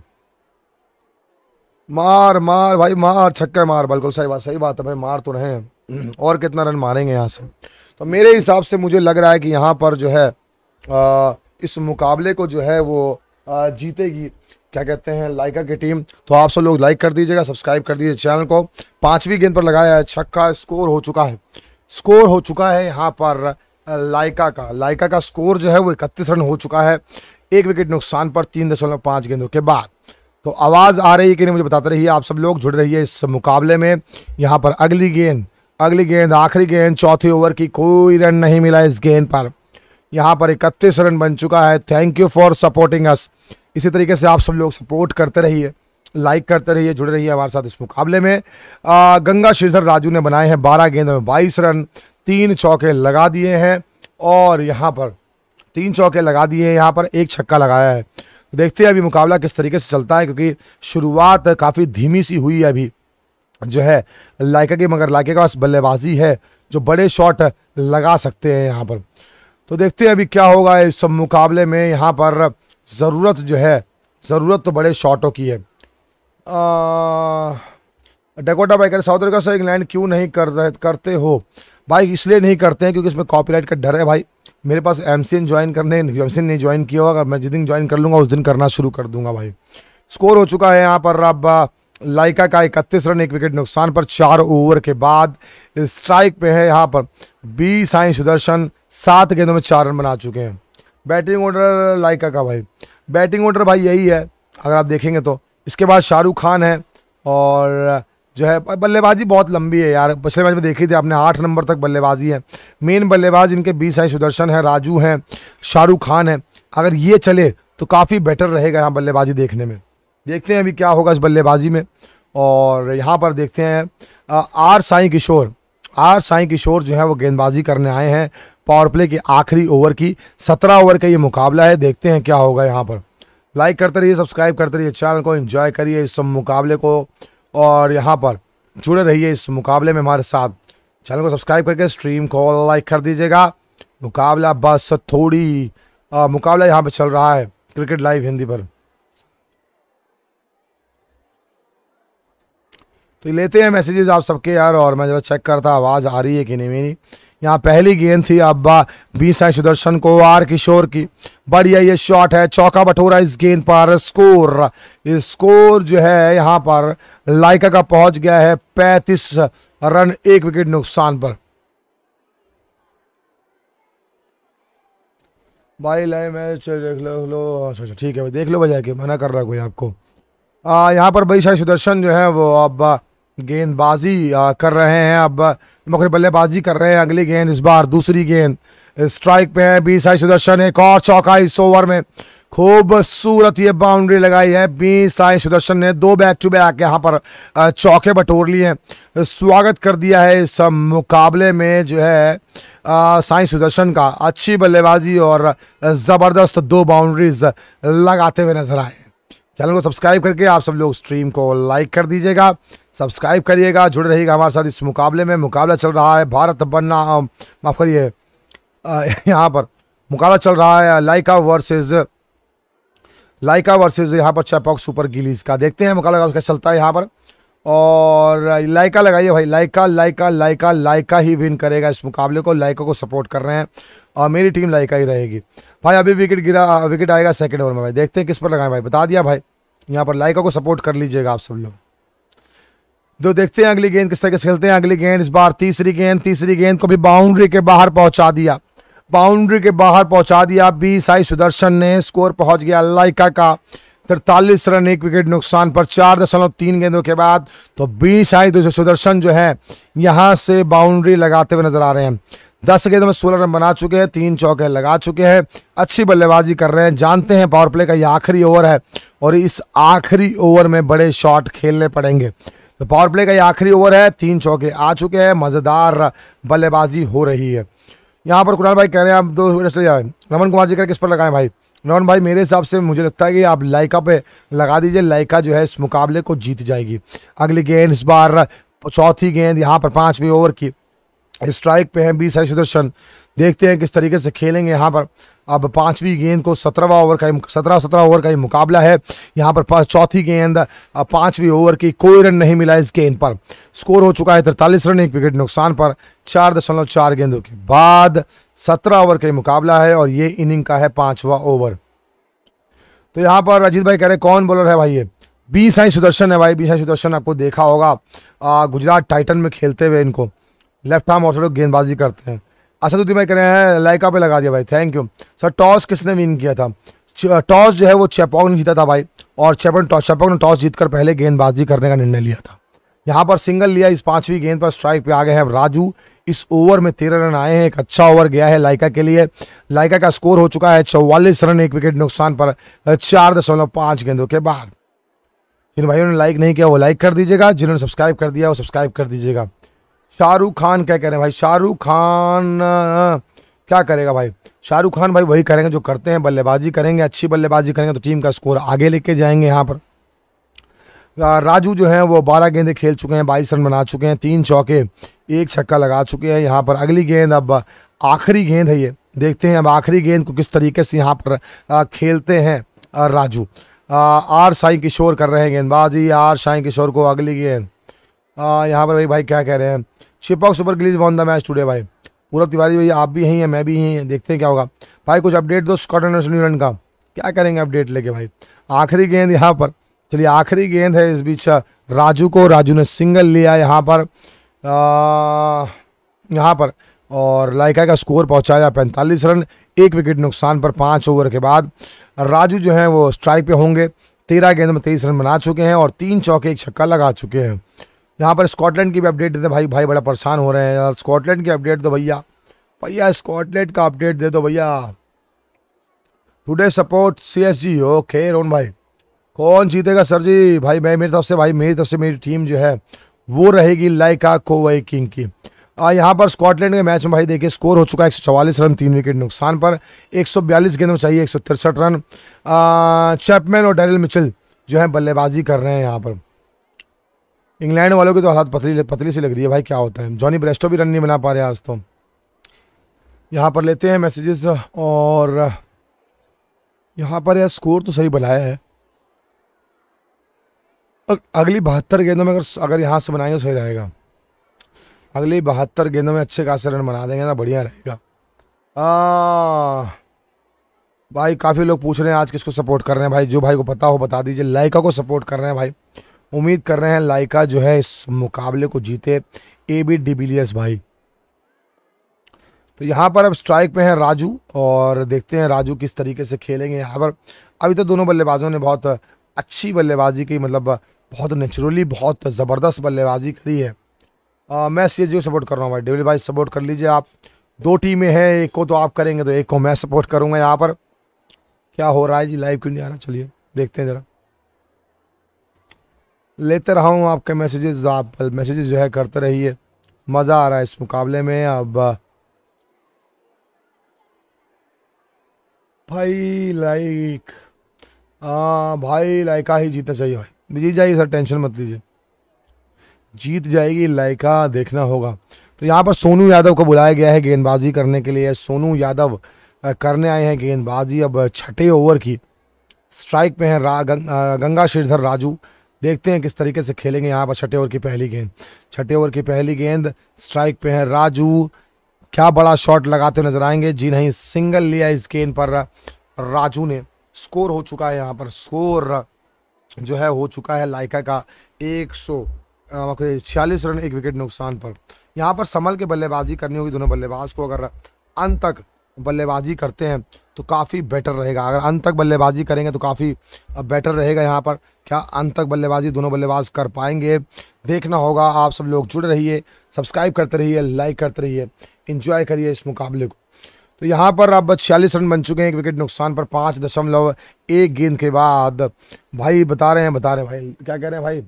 मार मार भाई मार छक्का मार बिल्कुल सही बात सही बात है भाई मार तो रहे हैं और कितना रन मारेंगे यहाँ से तो मेरे हिसाब से मुझे लग रहा है कि यहाँ पर जो है आ, इस मुकाबले को जो है वो जीतेगी क्या कहते हैं लाइका की टीम तो आप सब लोग लाइक कर दीजिएगा सब्सक्राइब कर दीजिए चैनल को पांचवी गेंद पर लगाया है छक्का स्कोर हो चुका है स्कोर हो चुका है यहाँ पर लाइका का लाइका का स्कोर जो है वो इकतीस रन हो चुका है एक विकेट नुकसान पर तीन दशमलव पाँच गेंदों के बाद तो आवाज़ आ रही है कि नहीं मुझे बताते रहिए आप सब लोग जुड़ रही है इस मुकाबले में यहाँ पर अगली गेंद अगली गेंद आखिरी गेंद चौथी ओवर की कोई रन नहीं मिला इस गेंद पर यहाँ पर इकतीस रन बन चुका है thank you for supporting us इसी तरीके से आप सब लोग सपोर्ट करते रहिए लाइक करते रहिए जुड़े रहिए हमारे साथ इस मुकाबले में आ, गंगा श्रीधर राजू ने बनाए हैं बारह गेंद में बाईस रन तीन चौके लगा दिए हैं और यहाँ पर तीन चौके लगा दिए हैं यहाँ पर एक छक्का लगाया है तो देखते हैं अभी मुकाबला किस तरीके से चलता है क्योंकि शुरुआत काफ़ी धीमी सी हुई है अभी जो है लाइका की मगर लाइका के पास बल्लेबाजी है जो बड़े शॉट लगा सकते हैं यहाँ पर तो देखते हैं अभी क्या होगा इस सब मुकाबले में यहाँ पर ज़रूरत जो है ज़रूरत तो बड़े शॉटों की है डेकोटा भाई कह रहे साउथ अफ्रीका से इंग्लैंड क्यों नहीं कर करते हो भाई इसलिए नहीं करते हैं क्योंकि इसमें कॉपीराइट का डर है भाई मेरे पास एम ज्वाइन करने एम सी नहीं ज्वाइन किया होगा अगर मैं जिस दिन ज्वाइन कर लूँगा उस दिन करना शुरू कर दूंगा भाई स्कोर हो चुका है यहाँ पर अब लाइका का इकतीस रन एक विकेट नुकसान पर चार ओवर के बाद स्ट्राइक पे है यहाँ पर बी साई सुदर्शन सात गेंदों में चार रन बना चुके हैं बैटिंग ऑर्डर लाइका का भाई बैटिंग ऑर्डर भाई यही है अगर आप देखेंगे तो इसके बाद शाहरुख खान है और जो है बल्लेबाजी बहुत लंबी है यार पिछले मैच में देखी थी आपने आठ नंबर तक बल्लेबाजी है मेन बल्लेबाज इनके बी साई सुदर्शन है राजू हैं शाहरुख खान है अगर ये चले तो काफ़ी बेटर रहेगा यहाँ बल्लेबाजी देखने में देखते हैं अभी क्या होगा इस बल्लेबाजी में और यहाँ पर देखते हैं आर साई किशोर आर साई किशोर जो है वो गेंदबाजी करने आए हैं पावर प्ले के आखिरी ओवर की सत्रह ओवर का ये मुकाबला है देखते हैं क्या होगा यहाँ पर लाइक करते रहिए सब्सक्राइब करते रहिए चैनल को एंजॉय करिए इस मुकाबले को और यहाँ पर जुड़े रहिए इस मुकाबले में हमारे साथ चैनल को सब्सक्राइब करके स्ट्रीम को लाइक कर दीजिएगा मुकाबला बस थोड़ी आ, मुकाबला यहाँ पर चल रहा है क्रिकेट लाइव हिंदी पर तो लेते हैं मैसेजेस आप सबके यार और मैं जरा चेक करता आवाज़ आ रही है कि नहीं मेरी यहाँ पहली गेंद थी अब्बा बी साई सुदर्शन को आर किशोर की बढ़िया ये शॉट है चौका बटोरा इस गेंद पर स्कोर स्कोर जो है यहाँ पर लाइका का पहुंच गया है पैंतीस रन एक विकेट नुकसान पर भाई लाइव मैच देख लो अच्छा अच्छा ठीक है भाई देख लो बजाय के मना कर रहा कोई आपको यहाँ पर भाई शाही सुदर्शन जो है वो अब गेंदबाजी कर रहे हैं अब मकर बल्लेबाजी कर रहे हैं अगली गेंद इस बार दूसरी गेंद स्ट्राइक पे है बीस आई सुदर्शन एक और चौका इस ओवर में खूबसूरत ये बाउंड्री लगाई है बीस साई सुदर्शन ने दो बैक टू बैक यहाँ पर चौके बटोर लिए हैं स्वागत कर दिया है इस मुकाबले में जो है साई सुदर्शन का अच्छी बल्लेबाजी और ज़बरदस्त दो बाउंड्रीज लगाते हुए नजर आए चैनल को सब्सक्राइब करके आप सब लोग स्ट्रीम को लाइक कर दीजिएगा सब्सक्राइब करिएगा जुड़े रहिएगा हमारे साथ इस मुकाबले में मुकाबला चल रहा है भारत बनना माफ़ करिए यहाँ पर मुकाबला चल रहा है लाइका वर्सेस लाइका वर्सेस यहाँ पर चैपॉक सुपर गिलीज का देखते हैं मुकाबला क्या चलता है यहाँ पर और लाइका लगाइए भाई लाइका लाइका लाइका लाइका ही विन करेगा इस मुकाबले को लाइका को सपोर्ट कर रहे हैं और मेरी टीम लाइका ही रहेगी भाई अभी विकेट गिरा विकेट आएगा सेकेंड ओवर में भाई देखते हैं किस पर लगाएं भाई बता दिया भाई यहाँ पर लाइका को सपोर्ट कर लीजिएगा आप सब लोग तो देखते हैं अगली गेंद किस तरह से खेलते हैं अगली गेंद इस बार तीसरी गेंद तीसरी गेंद को भी बाउंड्री के बाहर पहुंचा दिया बाउंड्री के बाहर पहुंचा दिया बी साई सुदर्शन ने स्कोर पहुंच गया लाइका का तिरतालीस रन एक विकेट नुकसान पर चार दशमलव तीन गेंदों के बाद तो बीस आई तो सुदर्शन जो है यहाँ से बाउंड्री लगाते हुए नजर आ रहे हैं दस गेंदों में सोलह रन बना चुके हैं तीन चौके लगा चुके हैं अच्छी बल्लेबाजी कर रहे हैं जानते हैं पावर प्ले का ये आखिरी ओवर है और इस आखिरी ओवर में बड़े शॉट खेलने पड़ेंगे तो पावर प्ले का ये आखिरी ओवर है तीन चौके आ चुके हैं मज़ेदार बल्लेबाजी हो रही है यहाँ पर कुणाल भाई कह रहे हैं आप दो रमन कुमार जी कर किस पर लगाएं भाई रोहन भाई मेरे हिसाब से मुझे लगता है कि आप लाइका पे लगा दीजिए लाइका जो है इस मुकाबले को जीत जाएगी अगली गेंद इस बार चौथी गेंद यहाँ पर पाँचवीं ओवर की स्ट्राइक पे है बी साई सुदर्शन देखते हैं किस तरीके से खेलेंगे यहाँ पर अब पांचवी गेंद को सत्रहवा ओवर का सत्रह सत्रह ओवर का ही मुकाबला है यहाँ पर चौथी गेंद पांचवी ओवर की कोई रन नहीं मिला इस गेंद पर स्कोर हो चुका है तिरतालीस रन एक विकेट नुकसान पर चार दशमलव चार गेंदों के बाद सत्रह ओवर के मुकाबला है और ये इनिंग का है पांचवा ओवर तो यहाँ पर अजीत भाई कह रहे कौन बॉलर है भाई ये बी साई सुदर्शन है भाई बी साई सुदर्शन आपको देखा होगा गुजरात टाइटन में खेलते हुए इनको लेफ्ट आर्म और गेंदबाजी करते हैं असदुद्दीन भाई कह रहे हैं लाइका पे लगा दिया भाई थैंक यू सर टॉस किसने विन किया था टॉस जो है वो चैपॉक ने जीता था भाई और चैपन टॉस चैपॉक ने टॉस जीतकर पहले गेंदबाजी करने का निर्णय लिया था यहाँ पर सिंगल लिया इस पांचवी गेंद पर स्ट्राइक पे आ गए हैं राजू इस ओवर में तेरह रन आए हैं एक अच्छा ओवर गया है लाइका के लिए लाइका का स्कोर हो चुका है चौवालीस रन एक विकेट नुकसान पर चार दशमलव पांच गेंदों के बाद जिन भाइयों ने लाइक नहीं किया वो लाइक कर दीजिएगा जिन्होंने सब्सक्राइब कर दिया वो सब्सक्राइब कर दीजिएगा शाहरुख खान क्या कह रहे हैं भाई शाहरुख खान क्या करेगा भाई शाहरुख खान भाई वही करेंगे जो करते हैं बल्लेबाजी करेंगे अच्छी बल्लेबाजी करेंगे तो टीम का स्कोर आगे लेके जाएंगे यहाँ पर राजू जो है वो बारह गेंदे खेल चुके हैं बाईस रन बना चुके हैं तीन चौके एक छक्का लगा चुके हैं यहाँ पर अगली गेंद अब आखिरी गेंद है ये देखते हैं अब आखिरी गेंद को किस तरीके से यहाँ पर खेलते हैं राजू आर साई किशोर कर रहे हैं गेंदबाजी आर साई किशोर को अगली गेंद यहाँ पर भाई भाई क्या कह रहे हैं Chepauk super Gillies won the match today भाई पूरा तिवारी भाई आप भी यहीं हैं मैं भी यहीं हैं देखते हैं क्या होगा भाई कुछ अपडेट दो स्कॉटलैंड और न्यूजीलैंड का क्या करेंगे अपडेट लेके भाई आखिरी गेंद यहाँ पर चलिए आखिरी गेंद है इस बीच राजू को राजू ने सिंगल लिया यहाँ पर यहाँ पर और लाइका का स्कोर पहुँचाया पैंतालीस रन एक विकेट नुकसान पर पाँच ओवर के बाद राजू जो हैं वो स्ट्राइक पे होंगे तेरह गेंद में तेईस रन बना चुके हैं और तीन चौके एक छक्का लगा चुके हैं यहाँ पर स्कॉटलैंड की भी अपडेट देते भाई भाई बड़ा परेशान हो रहे हैं यार स्कॉटलैंड की अपडेट दो भैया भैया स्कॉटलैंड का अपडेट दे दो भैया today support C S G okay Rohan भाई कौन जीतेगा सर जी भाई मैं मेरी तरफ से भाई मेरी तरफ से मेरी टीम जो है वो रहेगी लाइका कोवई किंग की यहाँ पर स्कॉटलैंड के मैच में भाई देखिए स्कोर हो चुका है एक रन तीन विकेट नुकसान पर 142 गेंद में चाहिए एक रन चैपमैन और डैरिल मिचल जो है बल्लेबाजी कर रहे हैं यहाँ पर इंग्लैंड वालों की तो हालात पतली पतली सी लग रही है भाई क्या होता है जॉनी ब्रेस्टो भी रन नहीं बना पा रहे आज तो यहाँ पर लेते हैं मैसेजेस और यहाँ पर यह स्कोर तो सही बनाया है अगली बहत्तर गेंदों में अगर अगर यहाँ से बनाएंगे तो सही रहेगा अगली बहत्तर गेंदों में अच्छे खासे रन बना देंगे ना बढ़िया रहेगा भाई काफ़ी लोग पूछ रहे हैं आज किसको सपोर्ट कर रहे हैं भाई जो भाई को पता हो बता दीजिए लाइका को सपोर्ट कर रहे हैं भाई उम्मीद कर रहे हैं लाइका जो है इस मुकाबले को जीते ए बी डिबिलियर्स भाई तो यहाँ पर अब स्ट्राइक पे हैं राजू और देखते हैं राजू किस तरीके से खेलेंगे यहाँ पर अभी तो दोनों बल्लेबाजों ने बहुत अच्छी बल्लेबाजी की मतलब बहुत नेचुरली बहुत ज़बरदस्त बल्लेबाजी करी है आ, मैं सी को सपोर्ट कर रहा हूँ भाई डेविल भाई सपोर्ट कर लीजिए आप दो टीमें हैं एक को तो आप करेंगे तो एक को मैं सपोर्ट करूँगा यहाँ पर क्या हो रहा है जी लाइव क्यों नहीं आ रहा चलिए देखते हैं ज़रा लेते रहा हूँ आपके मैसेजेस आप मैसेजेस जो है करते रहिए मज़ा आ रहा है इस मुकाबले में अब भाई लाइक आ, हाँ, भाई लाइका ही जीतना चाहिए भाई जीत जाएगी सर टेंशन मत लीजिए जीत जाएगी लाइका देखना होगा तो यहाँ पर सोनू यादव को बुलाया गया है गेंदबाजी करने के लिए सोनू यादव करने आए हैं गेंदबाजी अब छठे ओवर की स्ट्राइक पे हैं रा, गंग, गंगा श्रीधर राजू देखते हैं किस तरीके से खेलेंगे यहाँ पर छठे ओवर की पहली गेंद छठे ओवर की पहली गेंद स्ट्राइक पे हैं राजू क्या बड़ा शॉट लगाते नजर आएंगे जी नहीं सिंगल लिया इस गेंद पर राजू ने स्कोर हो चुका है यहाँ पर स्कोर जो है हो चुका है लाइका का एक सौ छियालीस रन एक विकेट नुकसान पर यहाँ पर संभल के बल्लेबाजी करनी होगी दोनों बल्लेबाज को अगर अंत तक बल्लेबाजी करते हैं तो काफ़ी बेटर रहेगा अगर अंत तक बल्लेबाजी करेंगे तो काफ़ी बेटर रहेगा यहाँ पर क्या अंत तक बल्लेबाजी दोनों बल्लेबाज कर पाएंगे देखना होगा आप सब लोग जुड़ रहिए सब्सक्राइब करते रहिए लाइक करते रहिए इंजॉय करिए इस मुकाबले को तो यहाँ पर अब छियालीस रन बन चुके हैं एक विकेट नुकसान पर पाँच दशमलव एक गेंद के बाद भाई बता रहे हैं बता रहे हैं भाई क्या कह रहे हैं भाई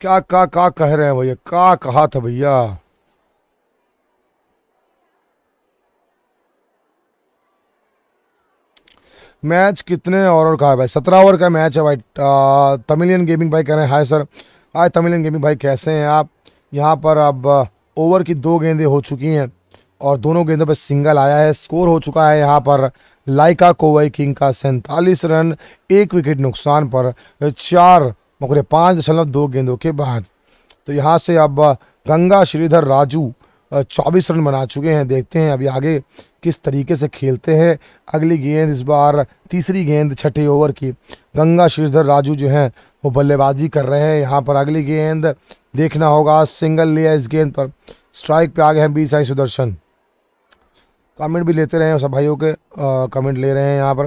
क्या का का कह रहे हैं भैया का कहा था भैया मैच कितने ओवर का है भाई सत्रह ओवर का मैच है भाई तमिलियन गेमिंग भाई कह रहे हैं hi sir hi Tamilian gaming भाई कैसे हैं आप यहाँ पर अब ओवर की दो गेंदें हो चुकी हैं और दोनों गेंदों पर सिंगल आया है स्कोर हो चुका है यहाँ पर लाइका कोवई किंग का सैंतालीस रन एक विकेट नुकसान पर चार मकुरे पाँच दशमलव दो गेंदों के बाद तो यहाँ से अब गंगा श्रीधर राजू चौबीस रन बना चुके हैं देखते हैं अभी आगे किस तरीके से खेलते हैं अगली गेंद इस बार तीसरी गेंद छठे ओवर की गंगा श्रीधर राजू जो हैं वो बल्लेबाजी कर रहे हैं यहाँ पर अगली गेंद देखना होगा सिंगल लिया इस गेंद पर स्ट्राइक पे आ गए हैं बीस आई सुदर्शन कमेंट भी लेते रहे हैं सब भाइयों के कमेंट ले रहे हैं यहाँ पर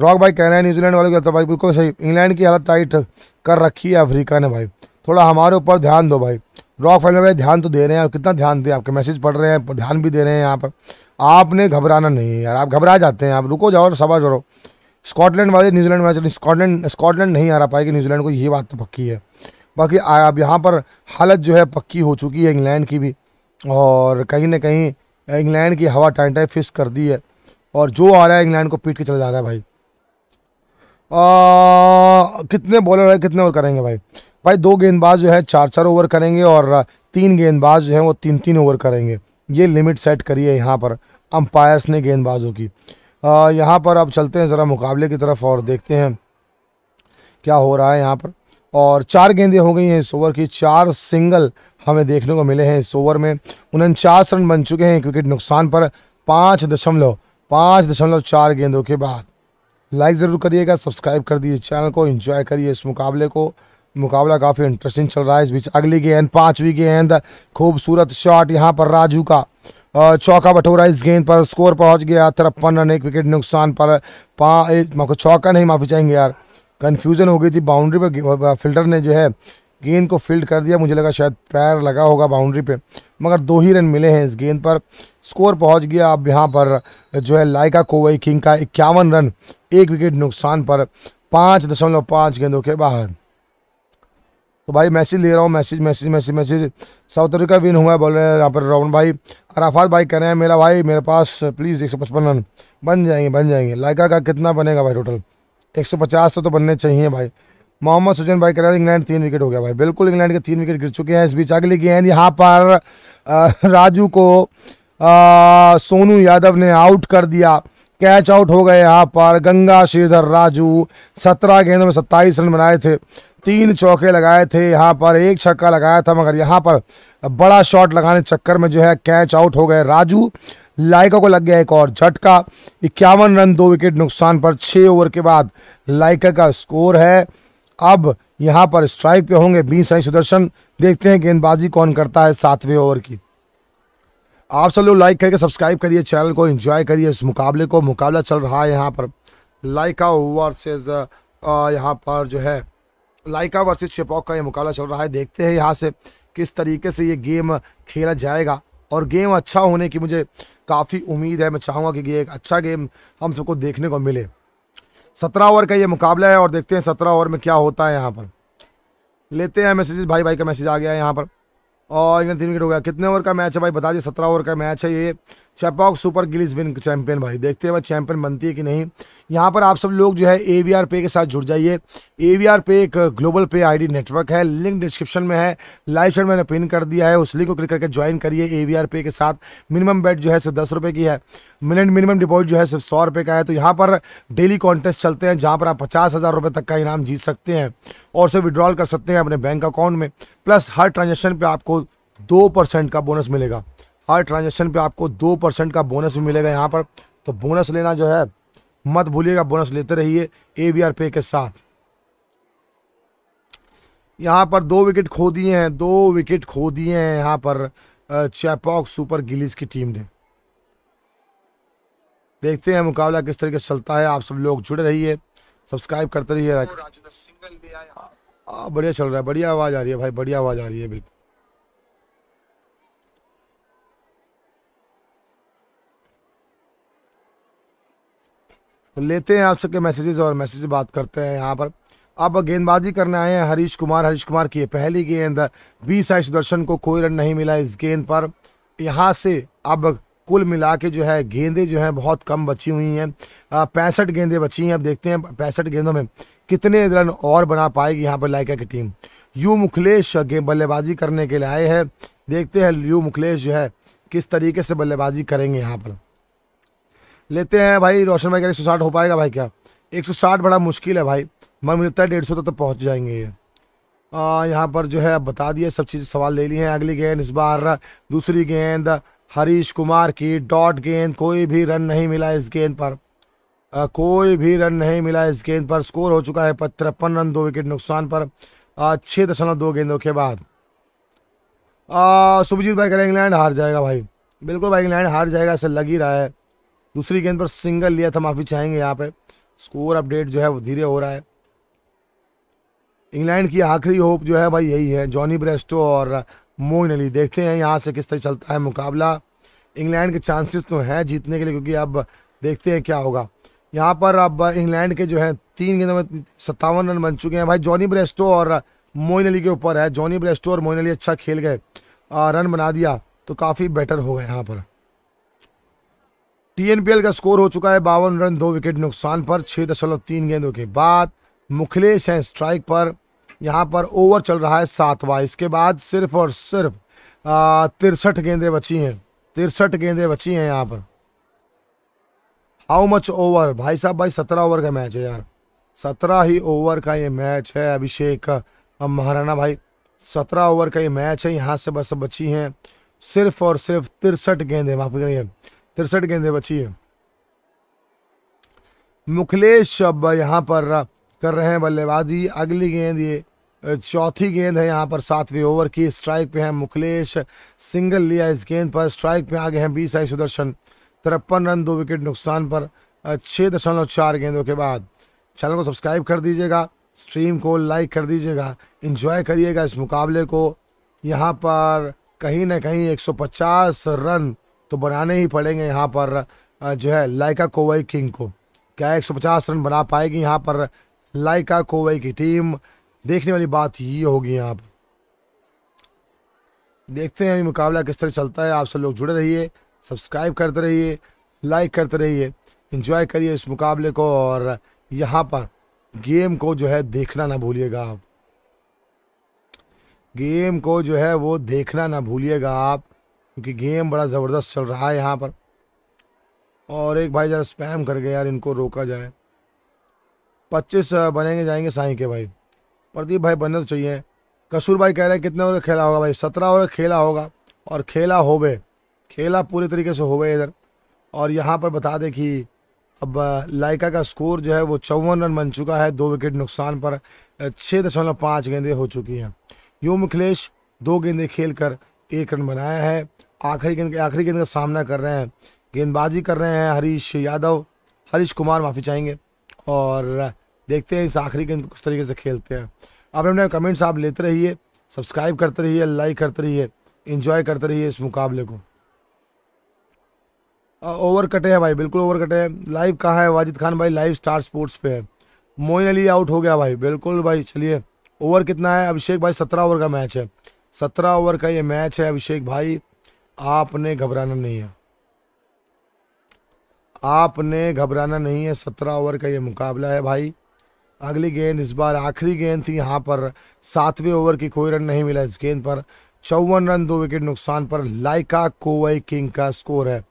रॉक भाई कह रहे हैं न्यूजीलैंड वाले की तो भाई बिल्कुल सही इंग्लैंड की हालत टाइट कर रखी है अफ्रीका ने भाई थोड़ा हमारे ऊपर ध्यान दो भाई रॉक फाइल में भाई ध्यान तो दे रहे हैं और कितना ध्यान दें आपके मैसेज पढ़ रहे हैं ध्यान भी दे रहे हैं यहाँ पर आपने घबराना नहीं है यार आप घबरा जाते हैं आप रुको जाओ और सबर करो स्कॉटलैंड वाले न्यूजीलैंड वाले स्कॉटलैंड स्कॉटलैंड नहीं हरा पाएगी न्यूजीलैंड को ये बात तो पक्की है बाकी अब यहाँ पर हालत जो है पक्की हो चुकी है इंग्लैंड की भी और कहीं ना कहीं इंग्लैंड की हवा टाइम टाइम फिस कर दी है और जो आ रहा है इंग्लैंड को पीट के चला जा रहा है भाई आ, कितने बॉलर है कितने ओवर करेंगे भाई भाई दो गेंदबाज जो है चार चार ओवर करेंगे और तीन गेंदबाज जो है वो तीन तीन ओवर करेंगे ये लिमिट सेट करी है यहाँ पर अंपायर्स ने गेंदबाजों की यहाँ पर अब चलते हैं ज़रा मुकाबले की तरफ और देखते हैं क्या हो रहा है यहाँ पर और चार गेंदें हो गई हैं इस ओवर की चार सिंगल हमें देखने को मिले हैं इस ओवर में उनचास रन बन चुके हैं विकेट नुकसान पर पाँच दशमलव पाँच दशमलव चार गेंदों के बाद लाइक ज़रूर करिएगा सब्सक्राइब कर दीजिए चैनल को एंजॉय करिए इस मुकाबले को मुकाबला काफ़ी इंटरेस्टिंग चल रहा है इस बीच अगली गेंद पाँचवीं गेंद खूबसूरत शॉट यहाँ पर राजू का चौका बटोरा इस गेंद पर स्कोर पहुंच गया तिरपन रन एक विकेट नुकसान पर पाँच चौका नहीं माफी चाहेंगे यार कन्फ्यूजन हो गई थी बाउंड्री पर फील्डर ने जो है गेंद को फील्ड कर दिया मुझे लगा शायद पैर लगा होगा बाउंड्री पे मगर दो ही रन मिले हैं इस गेंद पर स्कोर पहुंच गया अब यहाँ पर जो है लाइका कोवई किंग का इक्यावन रन एक विकेट नुकसान पर पाँच दशमलव पाँच गेंदों के बाहर तो भाई मैसेज ले रहा हूँ message message message message South Africa win हुआ है बोल रहे हैं यहाँ पर रावण भाई अराफात भाई कह रहे हैं मेरा भाई मेरे पास प्लीज़ एक सौ पचपन रन बन जाएंगे बन जाएंगे लाइका का कितना बनेगा भाई टोटल एक सौ पचास तो, तो बनने चाहिए भाई मोहम्मद सुजन भाई कह रहे इंग्लैंड तीन विकेट हो गया भाई बिल्कुल इंग्लैंड के तीन विकेट गिर चुके हैं इस बीच अगली गेंद यहाँ पर राजू को सोनू यादव ने आउट कर दिया कैच आउट हो गए यहाँ पर गंगा श्रीधर राजू सत्रह गेंदों में सत्ताईस रन बनाए थे तीन चौके लगाए थे यहाँ पर एक छक्का लगाया था मगर यहाँ पर बड़ा शॉट लगाने चक्कर में जो है कैच आउट हो गए राजू लाइका को लग गया एक और झटका इक्यावन रन दो विकेट नुकसान पर छः ओवर के बाद लाइका का स्कोर है अब यहाँ पर स्ट्राइक पे होंगे बी साई सुदर्शन देखते हैं गेंदबाजी कौन करता है सातवें ओवर की आप सब लोग लाइक करके सब्सक्राइब करिए चैनल को एंजॉय करिए इस मुकाबले को मुकाबला चल रहा है यहाँ पर लाइका वर्सेज यहाँ पर जो है लाइका वर्सेज शिपॉक का ये मुकाबला चल रहा है देखते हैं यहाँ से किस तरीके से ये गेम खेला जाएगा और गेम अच्छा होने की मुझे काफ़ी उम्मीद है मैं चाहूँगा कि ये एक अच्छा गेम हम सबको देखने को मिले सत्रह ओवर का ये मुकाबला है और देखते हैं सत्रह ओवर में क्या होता है यहाँ पर लेते हैं मैसेजेस भाई भाई का मैसेज आ गया है यहाँ पर और इन्हें तीन विकेट हो गया कितने ओवर का मैच है भाई बता दिए सत्रह ओवर का मैच है ये Chepauk super Gillies win champion भाई देखते हैं भाई चैंपियन बनती है कि नहीं यहाँ पर आप सब लोग जो है ए वी आर पे के साथ जुड़ जाइए ए वी आर पे एक ग्लोबल पे आईडी नेटवर्क है लिंक डिस्क्रिप्शन में है लाइव शेड मैंने पिन कर दिया है उस लिंक को क्लिक करके ज्वाइन करिए ए वी आर पे के साथ मिनिमम बेट जो है सिर्फ दस रुपये की है मिनट मिनिमम डिपॉजिट जो है सिर्फ सौ रुपये का है तो यहाँ पर डेली कॉन्टेस्ट चलते हैं जहाँ पर आप पचास हज़ार रुपये तक का इनाम जीत सकते हैं और उसे विड्रॉल कर सकते हैं अपने बैंक अकाउंट में प्लस हर ट्रांजेक्शन पर आपको दो परसेंट का बोनस मिलेगा हर ट्रांजेक्शन पे आपको दो परसेंट का बोनस भी मिलेगा यहाँ पर तो बोनस लेना जो है मत भूलिएगा बोनस लेते रहिए ए वी आर पे के साथ यहाँ पर दो विकेट खो दिए हैं दो विकेट खो दिए हैं यहाँ पर चैपॉक सुपर गिलीज की टीम ने देखते हैं मुकाबला किस तरीके से चलता है आप सब लोग जुड़े रहिए सब्सक्राइब करते रहिए बढ़िया चल रहा है बढ़िया आवाज़ आ रही है भाई बढ़िया आवाज़ आ रही है बिल्कुल लेते हैं आप सबके मैसेजेस और मैसेज बात करते हैं यहाँ पर अब गेंदबाजी करने आए हैं हरीश कुमार हरीश कुमार की पहली गेंद बीस आई सुदर्शन को कोई रन नहीं मिला इस गेंद पर यहाँ से अब कुल मिला के जो है गेंदें जो हैं बहुत कम बची हुई हैं पैंसठ गेंदें बची हैं अब देखते हैं पैंसठ गेंदों में कितने रन और बना पाएगी यहाँ पर लाइका की टीम यू मुखलेश बल्लेबाजी करने के लिए आए हैं देखते हैं यू मुखलेश जो है किस तरीके से बल्लेबाजी करेंगे यहाँ पर लेते हैं भाई रोशन भाई क्या एक सौ साठ हो पाएगा भाई क्या एक सौ साठ बड़ा मुश्किल है भाई मगर मुझे लगता है डेढ़ सौ तक तो पहुँच जाएंगे ये यहाँ पर जो है बता दिए सब चीज़ सवाल ले लिए हैं अगली गेंद इस बार दूसरी गेंद हरीश कुमार की डॉट गेंद कोई भी रन नहीं मिला इस गेंद पर आ, कोई भी रन नहीं मिला इस गेंद पर स्कोर हो चुका है तिरपन रन दो विकेट नुकसान पर छः दशमलव दो गेंदों के बाद सुभजीत भाई करें इंग्लैंड हार जाएगा भाई बिल्कुल भाई इंग्लैंड हार जाएगा ऐसा लग ही रहा है दूसरी गेंद पर सिंगल लिया था माफ़ी चाहेंगे यहाँ पे स्कोर अपडेट जो है वो धीरे हो रहा है इंग्लैंड की आखिरी होप जो है भाई यही है जॉनी ब्रेस्टो और मोइन अली देखते हैं यहाँ से किस तरह चलता है मुकाबला इंग्लैंड के चांसेस तो हैं जीतने के लिए क्योंकि अब देखते हैं क्या होगा यहाँ पर अब इंग्लैंड के जो है तीन गेंदों में सत्तावन रन बन चुके हैं भाई जॉनी ब्रेस्टो और मोइन अली के ऊपर है जॉनी ब्रेस्टो और मोइन अली अच्छा खेल गए रन बना दिया तो काफ़ी बेटर हो गए यहाँ पर टीएनपीएल का स्कोर हो चुका है बावन रन दो विकेट नुकसान पर छः दशमलव तीन गेंदों के बाद मुखलेश हैं स्ट्राइक पर यहाँ पर ओवर चल रहा है सातवा इसके बाद सिर्फ और सिर्फ तिरसठ गेंदें बची हैं तिरसठ गेंदें बची हैं यहाँ पर हाउ मच ओवर भाई साहब भाई सत्रह ओवर का मैच है यार सत्रह ही ओवर का ये मैच है अभिषेक महाराणा भाई सत्रह ओवर का ये मैच है यहाँ से बस बची हैं सिर्फ और सिर्फ तिरसठ गेंदें माफ करिए तिरसठ गेंदे बची है मुखलेश अब यहाँ पर कर रहे हैं बल्लेबाजी अगली गेंद ये चौथी गेंद है यहाँ पर सातवें ओवर की स्ट्राइक पे है मुखलेश सिंगल लिया इस गेंद पर स्ट्राइक पे आगे हैं बीस आई सुदर्शन तिरपन रन दो विकेट नुकसान पर छः दशमलव चार गेंदों के बाद चैनल को सब्सक्राइब कर दीजिएगा स्ट्रीम को लाइक कर दीजिएगा इन्जॉय करिएगा इस मुकाबले को यहाँ पर कहीं ना कहीं एक रन तो बनाने ही पड़ेंगे यहाँ पर जो है लाइका कोवई किंग को क्या 150 रन बना पाएगी यहाँ पर लाइका कोवई की टीम देखने वाली बात ये होगी यहाँ पर देखते हैं अभी मुकाबला किस तरह चलता है आप सब लोग जुड़े रहिए सब्सक्राइब करते रहिए लाइक करते रहिए इंजॉय करिए इस मुकाबले को और यहाँ पर गेम को जो है देखना ना भूलिएगा आप गेम को जो है वो देखना ना भूलिएगा आप क्योंकि गेम बड़ा ज़बरदस्त चल रहा है यहाँ पर और एक भाई ज़रा स्पैम कर गए यार इनको रोका जाए पच्चीस बनेंगे जाएंगे साई के भाई प्रदीप भाई बनना तो चाहिए कसूर भाई कह रहे हैं कितने ओवर खेला होगा भाई सत्रह ओवर खेला होगा और खेला गए खेला पूरे तरीके से गए इधर और यहाँ पर बता दें कि अब लाइका का स्कोर जो है वो चौवन रन बन चुका है दो विकेट नुकसान पर छः दशमलव पाँच गेंदे हो चुकी हैं यू मुखलेश दो गेंदे खेलकर एक रन बनाया है आखिरी गेंद आखिरी गेंद का सामना कर रहे हैं गेंदबाजी कर रहे हैं हरीश यादव हरीश कुमार माफ़ी चाहेंगे और देखते हैं इस आखिरी गेंद को किस तरीके से खेलते हैं आप अपने कमेंट्स आप लेते रहिए सब्सक्राइब करते रहिए लाइक करते रहिए इन्जॉय करते रहिए इस मुकाबले को ओवर कटे हैं भाई बिल्कुल ओवर कटे हैं लाइव कहाँ है वाजिद खान भाई लाइव स्टार स्पोर्ट्स पे है मोइन अली आउट हो गया भाई बिल्कुल भाई चलिए ओवर कितना है अभिषेक भाई सत्रह ओवर का मैच है सत्रह ओवर का ये मैच है अभिषेक भाई आपने घबराना नहीं है आपने घबराना नहीं है सत्रह ओवर का ये मुकाबला है भाई अगली गेंद इस बार आखिरी गेंद थी यहाँ पर सातवें ओवर की कोई रन नहीं मिला इस गेंद पर चौवन रन दो विकेट नुकसान पर लाइका कोवई किंग का स्कोर है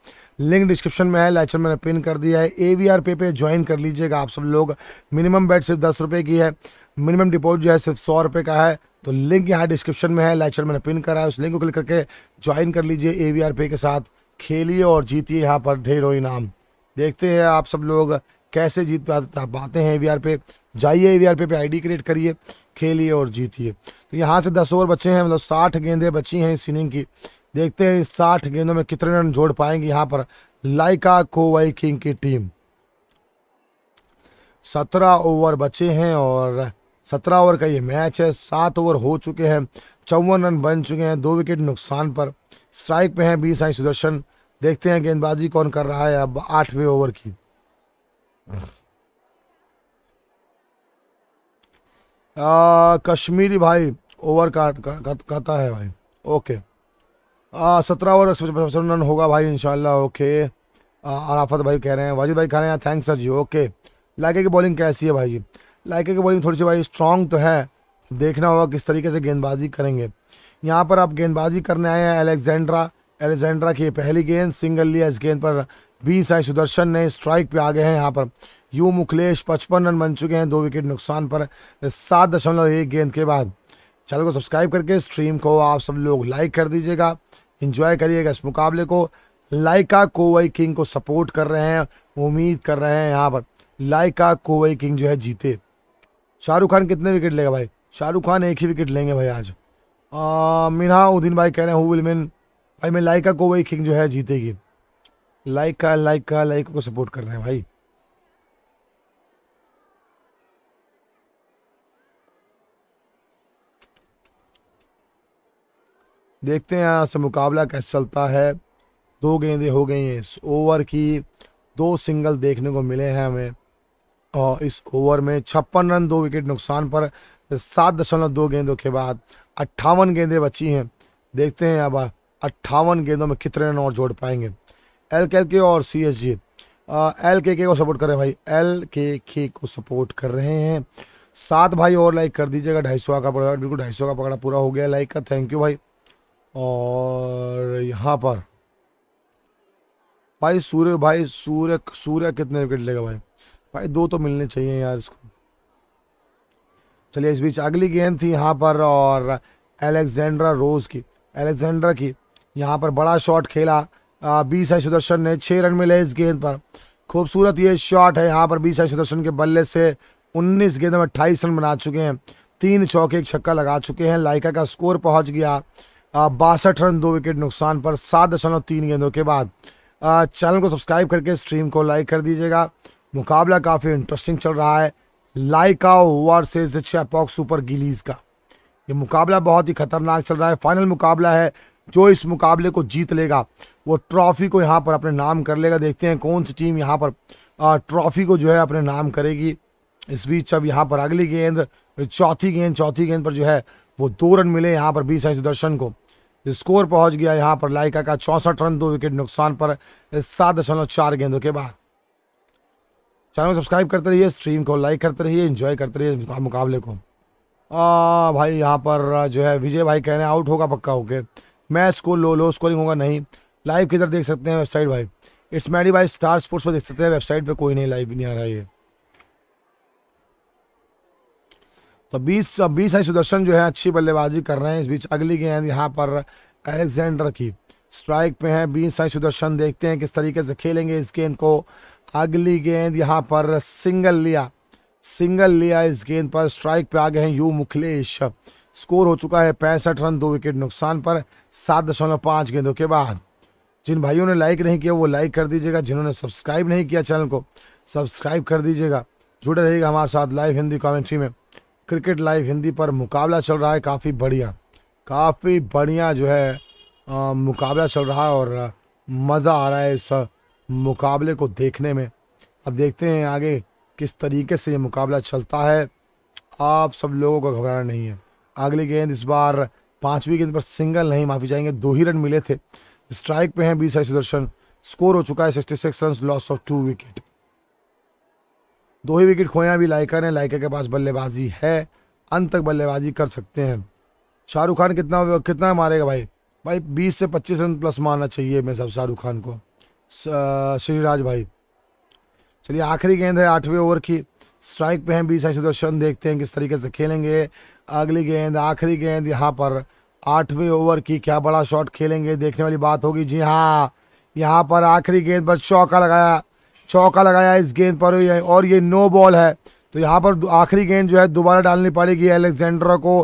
लिंक डिस्क्रिप्शन में है लेक्चर मैंने पिन कर दिया है ए वी आर पे पे ज्वाइन कर लीजिएगा आप सब लोग मिनिमम बैट सिर्फ दस रुपये की है मिनिमम डिपॉजिट जो है सिर्फ सौ रुपये का है तो लिंक यहाँ डिस्क्रिप्शन में है लेक्चर मैंने पिन करा है उस लिंक को क्लिक करके ज्वाइन कर लीजिए ए वी आर पे के साथ खेलिए और जीतिए यहाँ पर ढेरों इनाम देखते हैं आप सब लोग कैसे जीत पाते हैं ए वी आर पे जाइए ए वी आर पे पे आई क्रिएट करिए खेलिए और जीतिए तो यहाँ से दस ओवर बच्चे हैं मतलब साठ गेंदे बची हैं इस इनिंग की देखते हैं साठ गेंदों में कितने रन जोड़ पाएंगे यहाँ पर लाइका कोवाई किंग की टीम सत्रह ओवर बचे हैं और सत्रह ओवर का ये मैच है सात ओवर हो चुके हैं चौवन रन बन चुके हैं दो विकेट नुकसान पर स्ट्राइक पे हैं बीस आई सुदर्शन देखते हैं गेंदबाजी कौन कर रहा है अब आठवें ओवर की आ, कश्मीरी भाई ओवर का कहता है भाई ओके सत्रह और पचपन रन होगा भाई इनशाला ओके आराफत भाई कह रहे हैं वाजिद भाई कह रहे हैं थैंक्स सर जी ओके लाइके की बॉलिंग कैसी है भाई जी लाइके की बॉलिंग थोड़ी सी भाई स्ट्रांग तो है देखना होगा किस तरीके से गेंदबाजी करेंगे यहाँ पर आप गेंदबाजी करने आए हैं अलेक्जेंड्रा अलेक्जेंड्रा की पहली गेंद सिंगल लिया इस गेंद पर बीस साई सुदर्शन ने स्ट्राइक पे आ गए हैं यहाँ पर यू मुखलेश पचपन रन बन चुके हैं दो विकेट नुकसान पर सात दशमलव एक गेंद के बाद चैनल को सब्सक्राइब करके स्ट्रीम को आप सब लोग लाइक कर दीजिएगा इन्जॉय करिएगा इस मुकाबले को लाइका कोवई किंग को सपोर्ट कर रहे हैं उम्मीद कर रहे हैं यहाँ पर लाइका कोवई किंग जो है जीते शाहरुख खान कितने विकेट लेगा भाई शाहरुख खान एक ही विकेट लेंगे भाई आज मीना उद्दीन भाई कह रहे हैं हु भाई मैं लाइका कोवई किंग जो है जीतेगी लाइका लाइका लाइका को सपोर्ट कर रहे हैं भाई देखते हैं यहाँ से मुकाबला कैसे चलता है दो गेंदें हो गई हैं इस ओवर की दो सिंगल देखने को मिले हैं हमें और इस ओवर में छप्पन रन दो विकेट नुकसान पर सात दशमलव दो गेंदों के बाद अट्ठावन गेंदें बची हैं देखते हैं अब अट्ठावन गेंदों में कितने रन और जोड़ पाएंगे एल के एल के और सी एस जी एल के के को सपोर्ट कर रहे हैं भाई एल के के को सपोर्ट कर रहे हैं सात भाई और लाइक कर दीजिएगा ढाई सौ का पकड़ा बिल्कुल ढाई सौ का पकड़ा पूरा हो गया लाइक का थैंक यू भाई और यहाँ पर भाई सूर्य भाई सूर्य सूर्य कितने विकेट लेगा भाई भाई दो तो मिलने चाहिए यार इसको चलिए इस बीच अगली गेंद थी यहाँ पर और एलेक्जेंड्रा रोज की एलेक्जेंड्रा की यहाँ पर बड़ा शॉट खेला बी आई सुदर्शन ने छः रन मिले इस गेंद पर खूबसूरत ये शॉट है यहाँ पर बीस आई सुदर्शन के बल्ले से 19 गेंद में अट्ठाईस रन बना चुके हैं तीन चौके एक छक्का लगा चुके हैं लाइका का स्कोर पहुँच गया बासठ रन दो विकेट नुकसान पर सात दशमलव तीन गेंदों के बाद चैनल को सब्सक्राइब करके स्ट्रीम को लाइक कर दीजिएगा मुकाबला काफ़ी इंटरेस्टिंग चल रहा है लाइका से चैपॉक सुपर गिलीज का ये मुकाबला बहुत ही खतरनाक चल रहा है फाइनल मुकाबला है जो इस मुकाबले को जीत लेगा वो ट्रॉफी को यहाँ पर अपने नाम कर लेगा देखते हैं कौन सी टीम यहाँ पर ट्रॉफी को जो है अपने नाम करेगी इस बीच अब यहाँ पर अगली गेंद चौथी गेंद चौथी गेंद पर जो है वो दो रन मिले यहाँ पर बीस आई सुदर्शन को स्कोर पहुंच गया यहां पर लाइका का चौंसठ रन दो विकेट नुकसान पर सात दशमलव चार गेंदों के बाद चैनल को सब्सक्राइब करते रहिए स्ट्रीम को लाइक करते रहिए इंजॉय करते रहिए मुकाबले को आ, भाई यहाँ पर जो है विजय भाई कह रहे हैं आउट होगा पक्का होके मैच को लो लो स्कोरिंग होगा नहीं लाइव किधर देख सकते हैं वेबसाइट भाई इट्स मैडी भाई स्टार स्पोर्ट्स पर देख सकते हैं वेबसाइट पर कोई नहीं लाइव नहीं आ रहा है तो बीस बीस है सुदर्शन जो है अच्छी बल्लेबाजी कर रहे हैं इस बीच अगली गेंद यहाँ पर एलेक्जेंडर की स्ट्राइक पे है बीस साई सुदर्शन देखते हैं किस तरीके से खेलेंगे इस गेंद को अगली गेंद यहाँ पर सिंगल लिया सिंगल लिया इस गेंद पर स्ट्राइक पे आ गए हैं यू मुखलेश स्कोर हो चुका है पैंसठ रन दो विकेट नुकसान पर सात दशमलव पाँच गेंदों के बाद जिन भाइयों ने लाइक नहीं किया वो लाइक कर दीजिएगा जिन्होंने सब्सक्राइब नहीं किया चैनल को सब्सक्राइब कर दीजिएगा जुड़े रहिएगा हमारे साथ लाइव हिंदी कॉमेंट्री में क्रिकेट लाइव हिंदी पर मुकाबला चल रहा है काफ़ी बढ़िया काफ़ी बढ़िया जो है आ, मुकाबला चल रहा है और मज़ा आ रहा है इस मुकाबले को देखने में अब देखते हैं आगे किस तरीके से ये मुकाबला चलता है आप सब लोगों को घबराना नहीं है अगली गेंद इस बार पाँचवीं गेंद पर सिंगल नहीं माफी जाएंगे दो ही रन मिले थे स्ट्राइक पे हैं बीस आई सुदर्शन स्कोर हो चुका है sixty six run loss of two wicket दो ही विकेट खोया भी लाइका ने लाइका के पास बल्लेबाजी है अंत तक बल्लेबाजी कर सकते हैं शाहरुख खान कितना कितना मारेगा भाई भाई बीस से पच्चीस रन प्लस मारना चाहिए मेरे सब शाहरुख खान को श्रीराज भाई चलिए आखिरी गेंद है आठवें ओवर की स्ट्राइक पे हैं बीस ऐसे दर्शन देखते हैं किस तरीके से खेलेंगे अगली गेंद आखिरी गेंद यहाँ पर आठवें ओवर की क्या बड़ा शॉट खेलेंगे देखने वाली बात होगी जी हाँ यहाँ पर आखिरी गेंद पर चौका लगाया चौका लगाया इस गेंद पर और ये नो बॉल है तो यहाँ पर आखिरी गेंद जो है दोबारा डालनी पड़ेगी एलेक्जेंड्रा को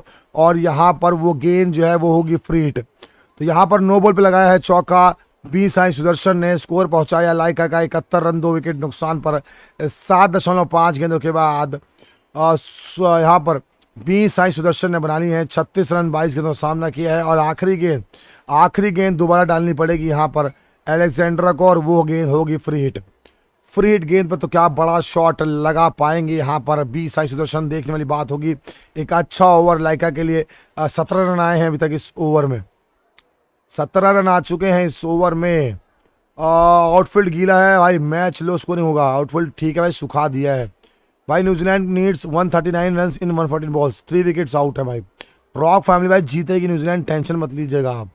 और यहाँ पर वो गेंद जो है वो होगी फ्री हिट तो यहाँ पर नो बॉल पे लगाया है चौका बी साई सुदर्शन ने स्कोर पहुँचाया लाइका का इकहत्तर रन दो विकेट नुकसान पर सात दशमलव पाँच गेंदों के बाद यहाँ पर बी साई सुदर्शन ने बनानी है छत्तीस रन बाईस गेंदों का सामना किया है और आखिरी गेंद आखिरी गेंद दोबारा डालनी पड़ेगी यहाँ पर एलेक्जेंड्रा को और वो गेंद होगी फ्री हिट फ्री हिट गेंद पर तो क्या बड़ा शॉट लगा पाएंगे यहाँ पर बी साई सुदर्शन देखने वाली बात होगी एक अच्छा ओवर लाइका के लिए सत्रह रन आए हैं अभी तक इस ओवर में सत्रह रन आ चुके हैं इस ओवर में आउटफील्ड गीला है भाई मैच लो नहीं होगा आउटफील्ड ठीक है भाई सुखा दिया है भाई New Zealand needs 139 run in 114 balls three wickets out है भाई रॉक फैमिली भाई जीतेगी न्यूजीलैंड टेंशन मत लीजिएगा आप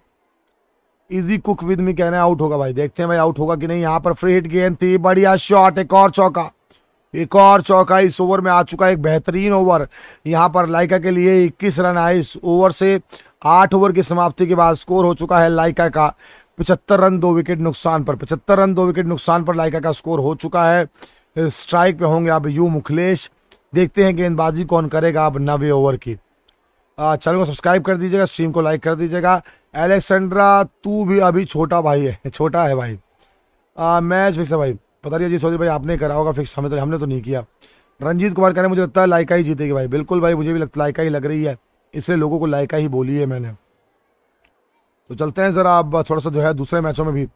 इजी कुक विद मी कहना आउट होगा भाई देखते हैं भाई आउट होगा कि नहीं यहाँ पर फ्री हिट गेंद थी बढ़िया शॉट एक और चौका एक और चौका इस ओवर में आ चुका एक बेहतरीन ओवर यहाँ पर लाइका के लिए 21 रन आए इस ओवर से आठ ओवर की समाप्ति के बाद स्कोर हो चुका है लाइका का पचहत्तर रन दो विकेट नुकसान पर पचहत्तर रन दो विकेट नुकसान पर लाइका का स्कोर हो चुका है स्ट्राइक पे होंगे अब यू मुखलेश देखते हैं गेंदबाजी कौन करेगा अब नवे ओवर की चैनल को सब्सक्राइब कर दीजिएगा स्ट्रीम को लाइक कर दीजिएगा एलेक्सेंड्रा तू भी अभी छोटा भाई है छोटा है भाई आ, मैच फिक्स है भाई पता नहीं जी सोचिए भाई आपने करा होगा फिक्स हमें तो हमने तो नहीं किया रंजीत कुमार कह रहे मुझे लगता है लाइका ही जीतेगी भाई बिल्कुल भाई मुझे भी लगता लाइका ही लग रही है इसलिए लोगों को लाइका ही बोली है मैंने तो चलते हैं ज़रा आप थोड़ा सा जो है दूसरे मैचों में भी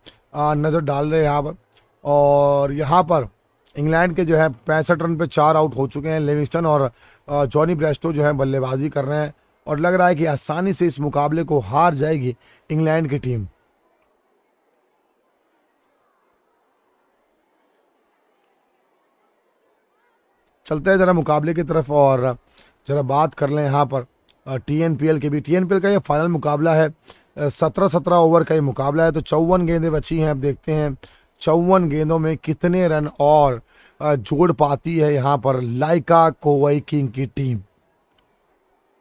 नज़र डाल रहे हैं यहाँ पर और यहाँ पर इंग्लैंड के जो है पैंसठ रन पे चार आउट हो चुके हैं लेविस्टन और जॉनी ब्रेस्टो जो है बल्लेबाजी कर रहे हैं और लग रहा है कि आसानी से इस मुकाबले को हार जाएगी इंग्लैंड की टीम चलते हैं ज़रा मुकाबले की तरफ और ज़रा बात कर लें यहाँ पर टी एन पी एल के भी टी एन पी एल का ये फाइनल मुकाबला है सत्रह सत्रह ओवर का ये मुकाबला है तो चौवन गेंदें बची हैं अब देखते हैं चौवन गेंदों में कितने रन और जोड़ पाती है यहाँ पर लाइका कोवई किंग की टीम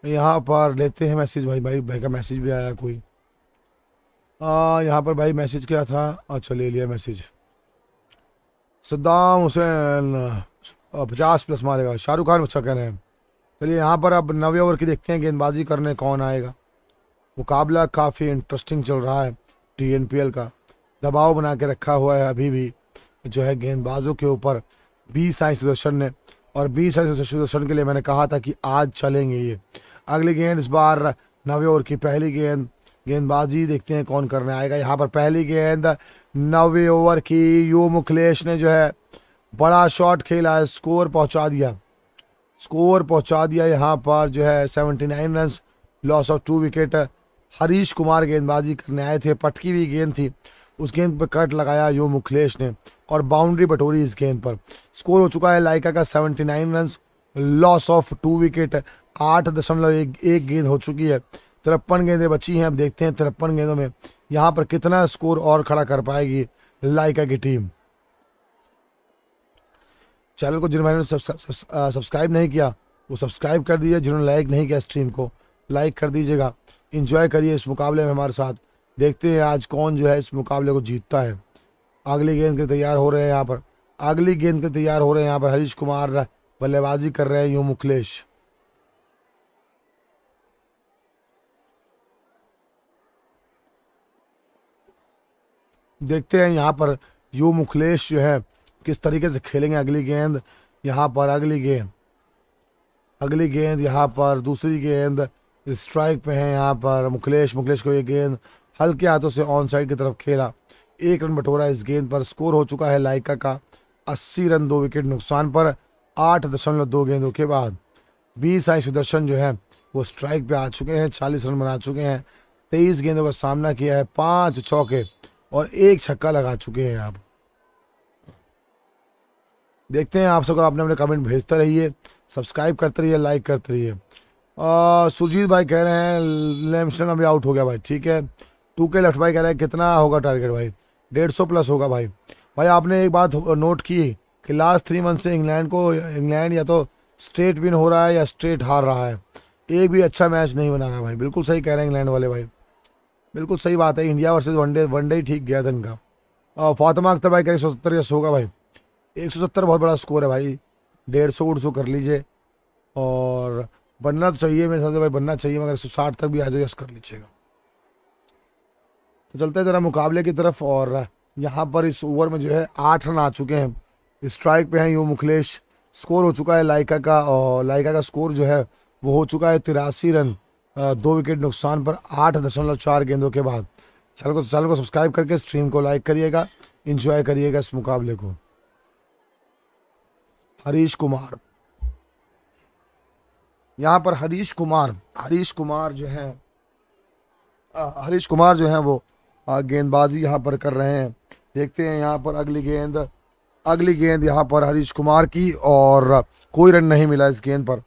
यहाँ पर लेते हैं मैसेज भाई भाई भाई का मैसेज भी आया कोई आ, यहाँ पर भाई मैसेज क्या था अच्छा ले लिया मैसेज सद्दाम हुसैन पचास प्लस मारेगा शाहरुख खान अच्छा कह रहे हैं चलिए यहाँ पर अब नवे ओवर की देखते हैं गेंदबाजी करने कौन आएगा मुकाबला काफ़ी इंटरेस्टिंग चल रहा है टी का दबाव बना के रखा हुआ है अभी भी जो है गेंदबाजों के ऊपर बी साइंस सुदर्शन ने और बी साइंस सुदर्शन के लिए मैंने कहा था कि आज चलेंगे ये अगली गेंद इस बार नवे ओवर की पहली गेंद गेंदबाजी देखते हैं कौन करने आएगा यहाँ पर पहली गेंद नवे ओवर की यू मुखलेश ने जो है बड़ा शॉट खेला है स्कोर पहुंचा दिया स्कोर पहुंचा दिया यहाँ पर जो है 79 run loss of two wicket Harish Kumar गेंदबाजी करने आए थे पटकी हुई गेंद थी उस गेंद पर कट लगाया यो मुखलेश ने और बाउंड्री बटोरी इस गेंद पर स्कोर हो चुका है लाइका का nine run loss of two wicket आठ दशमलव एक एक गेंद हो चुकी है तिरपन गेंदें बची हैं अब देखते हैं तिरपन गेंदों में यहाँ पर कितना स्कोर और खड़ा कर पाएगी लाइका की टीम चैनल को जिन्होंने सब्सक्राइब नहीं किया वो सब्सक्राइब कर दीजिए जिन्होंने लाइक नहीं किया स्ट्रीम को लाइक कर दीजिएगा इंजॉय करिए इस मुकाबले में हमारे साथ देखते हैं आज कौन जो है इस मुकाबले को जीतता है अगली गेंद के तैयार हो रहे हैं यहाँ पर अगली गेंद के तैयार हो रहे हैं यहाँ पर हरीश कुमार बल्लेबाजी कर रहे हैं यू मुखलेश देखते हैं यहाँ पर यू मुखलेश जो है किस तरीके से खेलेंगे अगली गेंद यहाँ पर अगली गेंद अगली गेंद यहाँ पर दूसरी गेंद स्ट्राइक पे है यहाँ पर मुखलेश मुखलेश को ये गेंद हल्के हाथों से ऑन साइड की तरफ खेला एक रन बटोरा इस गेंद पर स्कोर हो चुका है लाइका का अस्सी रन दो विकेट नुकसान पर आठ दशमलव दो गेंदों के बाद बीस आई सुदर्शन जो है वो स्ट्राइक पे आ चुके हैं चालीस रन बना चुके हैं तेईस गेंदों का सामना किया है पाँच चौके और एक छक्का लगा चुके हैं आप देखते हैं आप सबको अपने अपने कमेंट भेजते रहिए सब्सक्राइब करते रहिए लाइक करते रहिए सुरजीत भाई कह रहे हैं लेमस्टन अभी आउट हो गया भाई ठीक है टू के लेफ्ट भाई कह रहे हैं कितना होगा टारगेट भाई डेढ़ सौ प्लस होगा भाई भाई आपने एक बात नोट की कि लास्ट थ्री मंथ से इंग्लैंड को इंग्लैंड या तो स्ट्रेट विन हो रहा है या स्ट्रेट हार रहा है एक भी अच्छा मैच नहीं बना रहा भाई बिल्कुल सही कह रहे हैं इंग्लैंड वाले भाई बिल्कुल सही बात है इंडिया वर्सेज वनडे वनडे ही ठीक गया था इनका फातिमा अख्तर भाई एक सौ सत्तर यस होगा भाई एक सौ सत्तर बहुत बड़ा स्कोर है भाई डेढ़ सौ उड़ सौ कर लीजिए और बनना तो चाहिए मेरे साथ भाई बनना चाहिए मगर एक सौ साठ तक भी आ जाओ यस कर लीजिएगा तो चलते हैं ज़रा मुकाबले की तरफ और यहाँ पर इस ओवर में जो है आठ रन आ चुके हैं स्ट्राइक पे हैं यू मुखलेश स्कोर हो चुका है लाइका का और लाइका का स्कोर जो है वो हो चुका है तिरासी रन दो विकेट नुकसान पर आठ दशमलव चार गेंदों के बाद चैनल को चैनल को सब्सक्राइब करके स्ट्रीम को लाइक करिएगा इंजॉय करिएगा इस मुकाबले को हरीश कुमार यहाँ पर हरीश कुमार हरीश कुमार जो है हरीश कुमार जो है वो गेंदबाजी यहाँ पर कर रहे हैं देखते हैं यहाँ पर अगली गेंद अगली गेंद यहाँ पर हरीश कुमार की और कोई रन नहीं मिला इस गेंद पर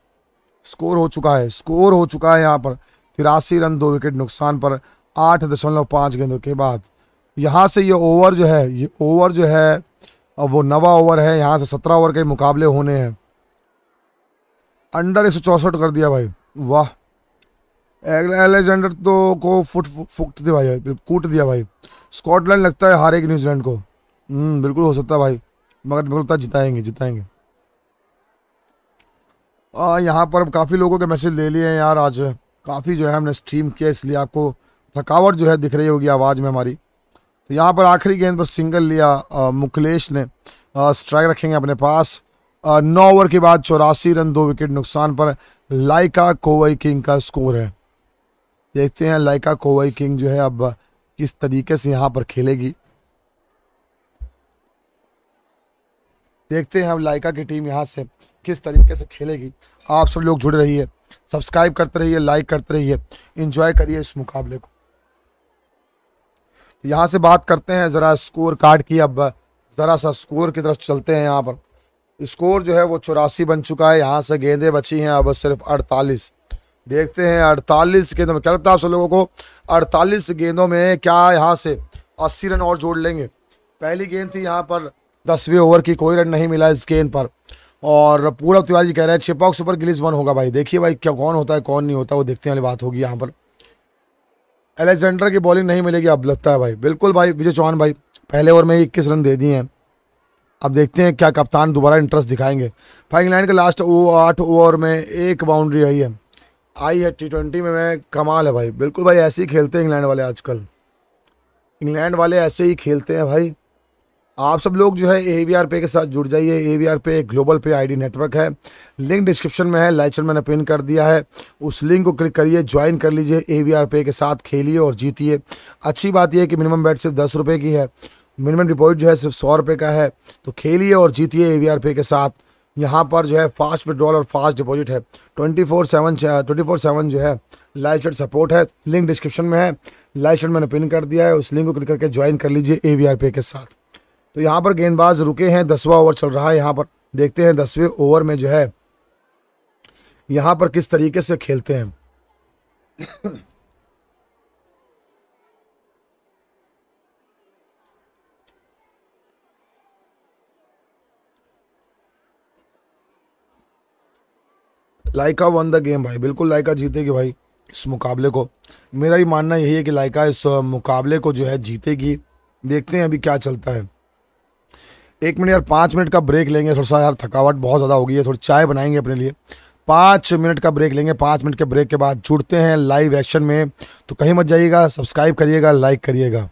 स्कोर हो चुका है स्कोर हो चुका है यहाँ पर तिरासी रन दो विकेट नुकसान पर आठ दशमलव पाँच गेंदों के बाद यहाँ से ये ओवर जो है ये ओवर जो है अब वो नवा ओवर है यहाँ से सत्रह ओवर के मुकाबले होने हैं अंडर एक कर दिया भाई वाह एलेक्जेंडर तो को फुट फुट दिया भाई कूट दिया भाई स्कॉटलैंड लगता है हारेगी न्यूजीलैंड को हम्म, बिल्कुल हो सकता है भाई मगर बिल्कुल जिताएंगे जिताएंगे यहाँ पर काफ़ी लोगों के मैसेज ले लिए हैं यार आज काफ़ी जो है हमने स्ट्रीम किया इसलिए आपको थकावट जो है दिख रही होगी आवाज़ में हमारी तो यहाँ पर आखिरी गेंद पर सिंगल लिया मुकलेश ने स्ट्राइक रखेंगे अपने पास नौ ओवर के बाद चौरासी रन दो विकेट नुकसान पर लाइका कोवई किंग का स्कोर है देखते हैं लाइका कोवई किंग जो है अब किस तरीके से यहाँ पर खेलेगी देखते हैं अब लाइका की टीम यहाँ से किस तरीके से खेलेगी आप सब लोग जुड़ रही है सब्सक्राइब करते रहिए लाइक करते रहिए इंजॉय करिए इस मुकाबले को तो यहाँ से बात करते हैं ज़रा स्कोर कार्ड की अब ज़रा सा स्कोर की तरफ चलते हैं यहाँ पर स्कोर जो है वो चौरासी बन चुका है यहाँ से गेंदें बची हैं अब सिर्फ अड़तालीस देखते हैं अड़तालीस गेंदों में क्या लगता है आप सब लोगों को अड़तालीस गेंदों में क्या यहाँ से अस्सी रन और जोड़ लेंगे पहली गेंद थी यहाँ पर दसवें ओवर की कोई रन नहीं मिला इस गेंद पर और पूरा तिवारी जी कह रहे हैं छिपॉक सुपर गिलीज वन होगा भाई देखिए भाई क्या कौन होता है कौन नहीं होता वो देखने वाली बात होगी यहाँ पर एलेक्जेंडर की बॉलिंग नहीं मिलेगी अब लगता है भाई बिल्कुल भाई विजय चौहान भाई पहले ओवर में इक्कीस रन दे दिए हैं अब देखते हैं क्या कप्तान दोबारा इंटरेस्ट दिखाएंगे भाई इंग्लैंड के लास्ट ओ आठ ओवर में एक बाउंड्री आई है आई है टी ट्वेंटी में मैं कमाल है भाई बिल्कुल भाई ऐसे ही खेलते हैं इंग्लैंड वाले आजकल इंग्लैंड वाले ऐसे ही खेलते हैं भाई आप सब लोग जो है ए वी आर पे के साथ जुड़ जाइए A V R pay global pay ID network है लिंक डिस्क्रिप्शन में है लाइचर मैंने पिन कर दिया है उस लिंक को क्लिक करिए ज्वाइन कर लीजिए ए वी आर पे के साथ खेलिए और जीतिए अच्छी बात यह है कि मिनिमम बैट सिर्फ दस रुपये की है मिनिमम डिपॉजिट जो है सिर्फ सौ रुपये का है तो खेलिए और जीतिए ए वी आर पे के साथ यहाँ पर जो है फास्ट विड्रॉल और फास्ट डिपॉजिट है twenty four seven twenty four seven जो है लाइव चैट सपोर्ट है लिंक डिस्क्रिप्शन में है लाइव चैट मैंने पिन कर दिया है उस लिंक को क्लिक करके ज्वाइन कर लीजिए ए वी आर पे के साथ तो यहाँ पर गेंदबाज रुके हैं दसवा ओवर चल रहा है यहाँ पर देखते हैं दसवें ओवर में जो है यहाँ पर किस तरीके से खेलते हैं लाइका वन द गेम भाई बिल्कुल लाइका जीतेगी भाई इस मुकाबले को मेरा ही मानना यही है कि लाइका इस मुकाबले को जो है जीतेगी देखते हैं अभी क्या चलता है एक मिनट यार पाँच मिनट का ब्रेक लेंगे थोड़ा सा यार थकावट बहुत ज़्यादा हो गई है थोड़ी चाय बनाएंगे अपने लिए पाँच मिनट का ब्रेक लेंगे पाँच मिनट के ब्रेक के बाद जुड़ते हैं लाइव एक्शन में तो कहीं मत जाइएगा सब्सक्राइब करिएगा लाइक करिएगा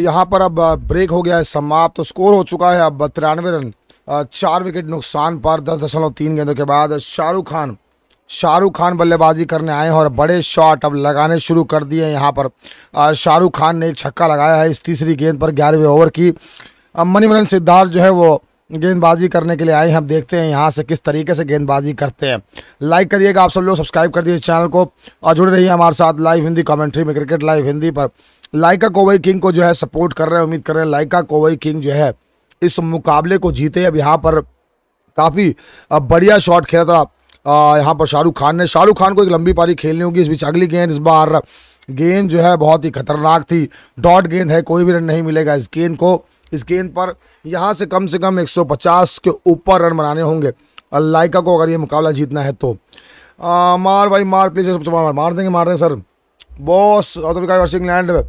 तो यहाँ पर अब ब्रेक हो गया है समाप्त तो स्कोर हो चुका है अब तिरानवे रन चार विकेट नुकसान पर दस दशमलव तीन गेंदों के बाद शाहरुख खान शाहरुख खान बल्लेबाजी करने आए हैं और बड़े शॉट अब लगाने शुरू कर दिए हैं यहाँ पर शाहरुख खान ने एक छक्का लगाया है इस तीसरी गेंद पर ग्यारहवें ओवर की अब मनीमरन सिद्धार्थ जो है वो गेंदबाजी करने के लिए आए हैं हम देखते हैं यहाँ से किस तरीके से गेंदबाजी करते हैं लाइक करिएगा आप सब लोग सब्सक्राइब कर दिए चैनल को और जुड़े रहिए हमारे साथ लाइव हिंदी कॉमेंट्री में क्रिकेट लाइव हिंदी पर लाइका कोवई किंग को जो है सपोर्ट कर रहे हैं उम्मीद कर रहे हैं लाइका कोवई किंग जो है इस मुकाबले को जीते अब यहाँ पर काफ़ी बढ़िया शॉट खेला था यहाँ पर शाहरुख खान ने शाहरुख खान को एक लंबी पारी खेलनी होगी इस बीच अगली गेंद इस बार गेंद जो है बहुत ही खतरनाक थी डॉट गेंद है कोई भी रन नहीं मिलेगा इस गेंद को इस गेंद पर यहाँ से कम से कम 150 के ऊपर रन बनाने होंगे लाइका को अगर ये मुकाबला जीतना है तो आ, मार भाई मार प्लीज मार मार देंगे मार देंगे सर बॉस साउथ अफ्रीका लैंड इंग्लैंड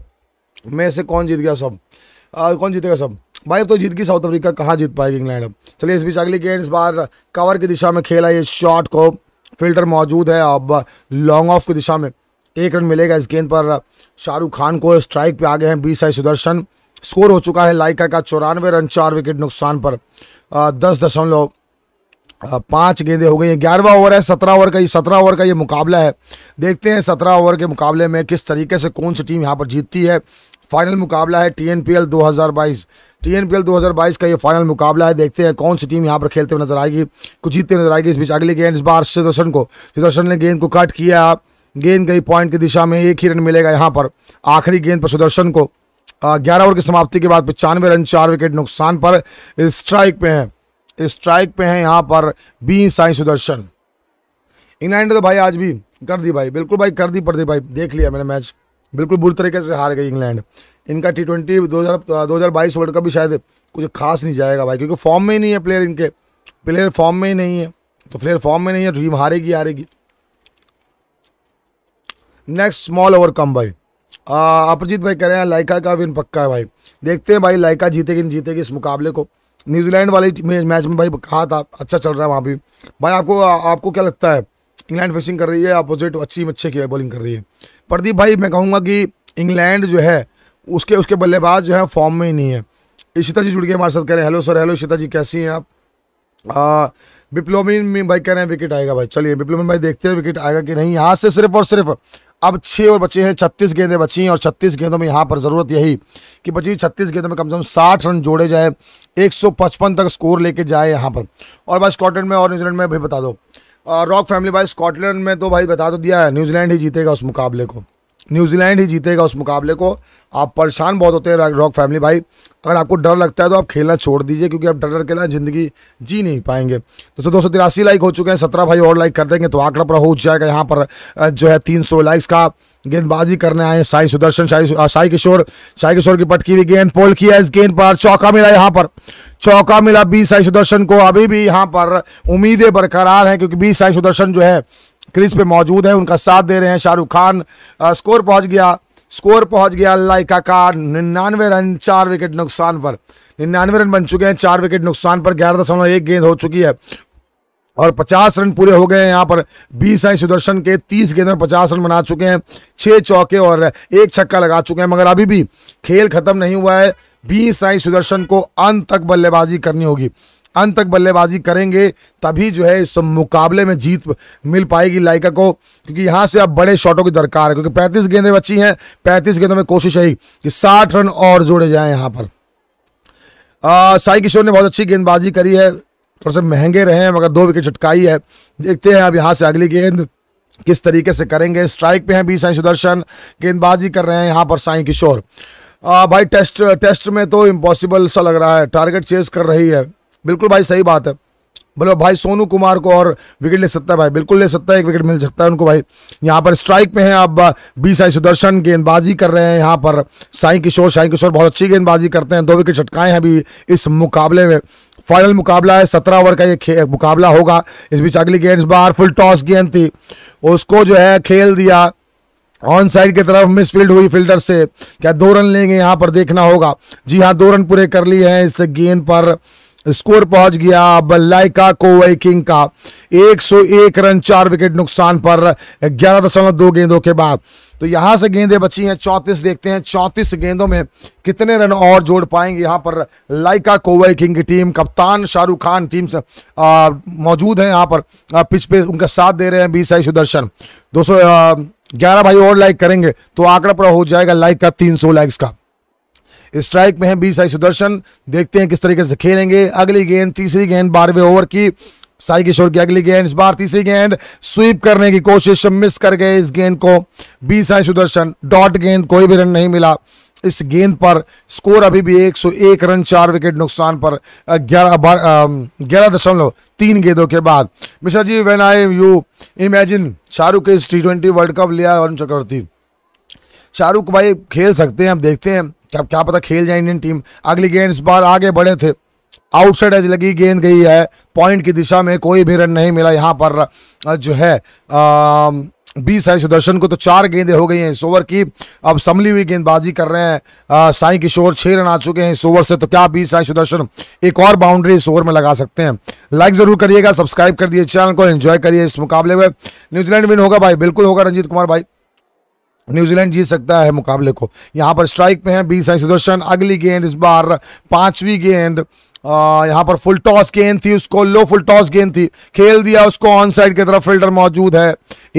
में से कौन जीत गया सब आ, कौन जीतेगा सब भाई अब तो जीत गई साउथ अफ्रीका कहाँ जीत पाएगी इंग्लैंड अब चलिए इस बीच अगली गेंद इस बार कवर की दिशा में खेला ये शॉट को फिल्टर मौजूद है अब लॉन्ग ऑफ की दिशा में एक रन मिलेगा इस गेंद पर शाहरुख खान को स्ट्राइक पे आ गए हैं बीस आई सुदर्शन स्कोर हो चुका है लाइका का चौरानवे रन चार विकेट नुकसान पर दस दशमलव पाँच गेंदें हो गई हैं ग्यारहवा ओवर है सत्रह ओवर का ये सत्रह ओवर का ये मुकाबला है देखते हैं सत्रह ओवर के मुकाबले में किस तरीके से कौन सी टीम यहाँ पर जीतती है फाइनल मुकाबला है टीएनपीएल 2022 टीएनपीएल 2022 का ये फाइनल मुकाबला है देखते हैं कौन सी टीम यहाँ पर खेलते हुए नजर आएगी कुछ जीतते नजर आएगी इस बीच अगली गेंद इस बार सुदर्शन को सुदर्शन ने गेंद को कट किया गेंद गई पॉइंट की दिशा में एक ही रन मिलेगा यहाँ पर आखिरी गेंद पर सुदर्शन को ग्यारह ओवर की समाप्ति के बाद पचानवे रन चार विकेट नुकसान पर स्ट्राइक पे हैं स्ट्राइक पे हैं यहाँ पर बी साई सुदर्शन इंग्लैंड तो भाई आज भी कर दी भाई बिल्कुल भाई कर दी प्रदीप भाई देख लिया मैंने मैच बिल्कुल बुरी तरीके से हार गई इंग्लैंड इनका टी ट्वेंटी दो हज़ार दो हज़ार बाईस वर्ल्ड कप भी शायद कुछ खास नहीं जाएगा भाई क्योंकि फॉर्म में ही नहीं है प्लेयर इनके प्लेयर फॉर्म में ही नहीं है तो प्लेयर फॉर्म में नहीं है टीम तो हारेगी हारेगी नेक्स्ट स्मॉल ओवर कम भाई अपरजीत भाई कह रहे हैं लाइका का विन पक्का है भाई देखते हैं भाई लाइका जीतेगी जीतेगी इस मुकाबले को न्यूजीलैंड वाले मैच में भाई कहा था अच्छा चल रहा है वहाँ भी भाई आपको आपको क्या लगता है इंग्लैंड फेसिंग कर रही है अपोजिट अच्छी अच्छे की बॉलिंग कर रही है प्रदीप भाई मैं कहूँगा कि इंग्लैंड जो है उसके उसके बल्लेबाज जो है फॉर्म में ही नहीं है इशिता जी जुड़ के हमारे साथ कह रहे हैं hello sir hello Ishita ji कैसी हैं आप विप्लोमिन भाई कह रहे हैं विकेट आएगा भाई चलिए विप्लोमिन भाई देखते हैं विकेट आएगा कि नहीं यहाँ से सिर्फ और सिर्फ अब छः और बचे हैं छत्तीस गेंदें बची हैं और छत्तीस गेंदों में यहाँ पर ज़रूरत यही कि बची छत्तीस गेंदों में कम से कम साठ रन जोड़े जाए एक तक स्कोर लेके जाए यहाँ पर और भाई स्कॉटलैंड में और न्यूजीलैंड में भी बता दो रॉक फैमिली भाई स्कॉटलैंड में तो भाई बता तो दिया है न्यूजीलैंड ही जीतेगा उस मुकाबले को न्यूजीलैंड ही जीतेगा उस मुकाबले को आप परेशान बहुत होते हैं रॉक फैमिली भाई तो अगर आपको डर लगता है तो आप खेलना छोड़ दीजिए क्योंकि आप डर डर के ना ज़िंदगी जी नहीं पाएंगे दोस्तों दो सौ तिरासी लाइक हो चुके हैं सत्रह भाई और लाइक कर देंगे तो आंकड़ा पर हो जाएगा यहाँ पर जो है तीन सौ लाइक्स का गेंदबाजी करने आए साई सुदर्शन साई साई किशोर साई किशोर की पटकी हुई गेंद पोल किया इस गेंद पर चौका मिला यहाँ पर चौका मिला बी साई सुदर्शन को अभी भी यहाँ पर उम्मीदें बरकरार हैं क्योंकि बी साई सुदर्शन जो है क्रिज पे मौजूद है उनका साथ दे रहे हैं शाहरुख खान आ, स्कोर पहुंच गया स्कोर पहुंच गया लाइका का निन्यानवे रन चार विकेट नुकसान पर निन्यानवे रन बन चुके हैं चार विकेट नुकसान पर ग्यारह दशमलव एक गेंद हो चुकी है और 50 रन पूरे हो गए हैं यहाँ पर बीस आई सुदर्शन के 30 गेंद में 50 रन बना चुके हैं छः चौके और एक छक्का लगा चुके हैं मगर अभी भी खेल खत्म नहीं हुआ है बीस आई सुदर्शन को अंत तक बल्लेबाजी करनी होगी अंत तक बल्लेबाजी करेंगे तभी जो है इस मुकाबले में जीत मिल पाएगी लाइका को क्योंकि यहाँ से अब बड़े शॉटों की दरकार है क्योंकि पैंतीस गेंदें बची हैं पैंतीस गेंदों में कोशिश है कि साठ रन और जोड़े जाए यहाँ पर साई किशोर ने बहुत अच्छी गेंदबाजी करी है थोड़े से महंगे रहे हैं मगर दो विकेट चटकाई है देखते हैं अब यहाँ से अगली गेंद किस तरीके से करेंगे स्ट्राइक पे हैं बी साई सुदर्शन गेंदबाजी कर रहे हैं यहाँ पर साई किशोर आ, भाई टेस्ट टेस्ट में तो इम्पॉसिबल सा लग रहा है टारगेट चेस कर रही है बिल्कुल भाई सही बात है बोलो भाई सोनू कुमार को और विकेट ले सकता है भाई बिल्कुल ले सकता है एक विकेट मिल सकता है उनको भाई यहाँ पर स्ट्राइक में है अब बी साई सुदर्शन गेंदबाजी कर रहे हैं यहाँ पर साई किशोर साई किशोर बहुत अच्छी गेंदबाजी करते हैं दो विकेट छटकाए हैं अभी इस मुकाबले में फाइनल मुकाबला है सत्रह ओवर का ये मुकाबला होगा इस बीच अगली गेंद बार फुल टॉस गेंद थी उसको जो है खेल दिया ऑन साइड की तरफ मिसफील्ड हुई फील्डर से क्या दो रन लेंगे यहाँ पर देखना होगा जी हाँ दो रन पूरे कर लिए हैं इस गेंद पर स्कोर पहुंच गया बल्लाइका कोवई किंग का 101 रन चार विकेट नुकसान पर ग्यारह दशमलव दो गेंदों के बाद तो यहां से गेंदें बची हैं चौतीस देखते हैं चौंतीस गेंदों में कितने रन और जोड़ पाएंगे यहां पर लाइका कोवई किंग की टीम कप्तान शाहरुख खान टीम से मौजूद हैं यहां पर पिच पे उनका साथ दे रहे हैं बीस आई सुदर्शन सौ ग्यारह भाई और लाइक करेंगे तो आंकड़ा पूरा हो जाएगा लाइक का तीन सौ लाइक्स का स्ट्राइक में है बी साई सुदर्शन देखते हैं किस तरीके से खेलेंगे अगली गेंद तीसरी गेंद बारहवें ओवर की साई किशोर की अगली गेंद इस बार तीसरी गेंद स्वीप करने की कोशिश मिस कर गए इस गेंद को बी साई सुदर्शन डॉट गेंद कोई भी रन नहीं मिला इस गेंद पर स्कोर अभी भी 101 रन चार विकेट नुकसान पर ग्यारह ग्यारह दशमलव तीन गेंदों के बाद Mishra ji when I you imagine Shahrukh के इस टी ट्वेंटी वर्ल्ड कप लिया अरुण चक्रवर्ती शाहरुख भाई खेल सकते हैं हम देखते हैं क्या क्या पता खेल जाए इंडियन टीम अगली गेंद इस बार आगे बढ़े थे आउटसाइड एज लगी गेंद गई है पॉइंट की दिशा में कोई भी रन नहीं मिला यहाँ पर जो है बीस है सुदर्शन को तो चार गेंदें हो गई हैं इस ओवर की अब संभली हुई गेंदबाजी कर रहे हैं साई किशोर छः रन आ चुके हैं इस ओवर से तो क्या बीस है सुदर्शन एक और बाउंड्री इस ओवर में लगा सकते हैं लाइक ज़रूर करिएगा सब्सक्राइब कर दिए चैनल को एंजॉय करिए इस मुकाबले में न्यूजीलैंड विन होगा भाई बिल्कुल होगा रंजीत कुमार भाई न्यूजीलैंड जीत सकता है मुकाबले को यहाँ पर स्ट्राइक पे है बी साई सुदर्शन अगली गेंद इस बार पांचवी गेंद यहाँ पर फुल टॉस गेंद थी उसको लो फुल टॉस गेंद थी खेल दिया उसको ऑन साइड की तरफ फील्डर मौजूद है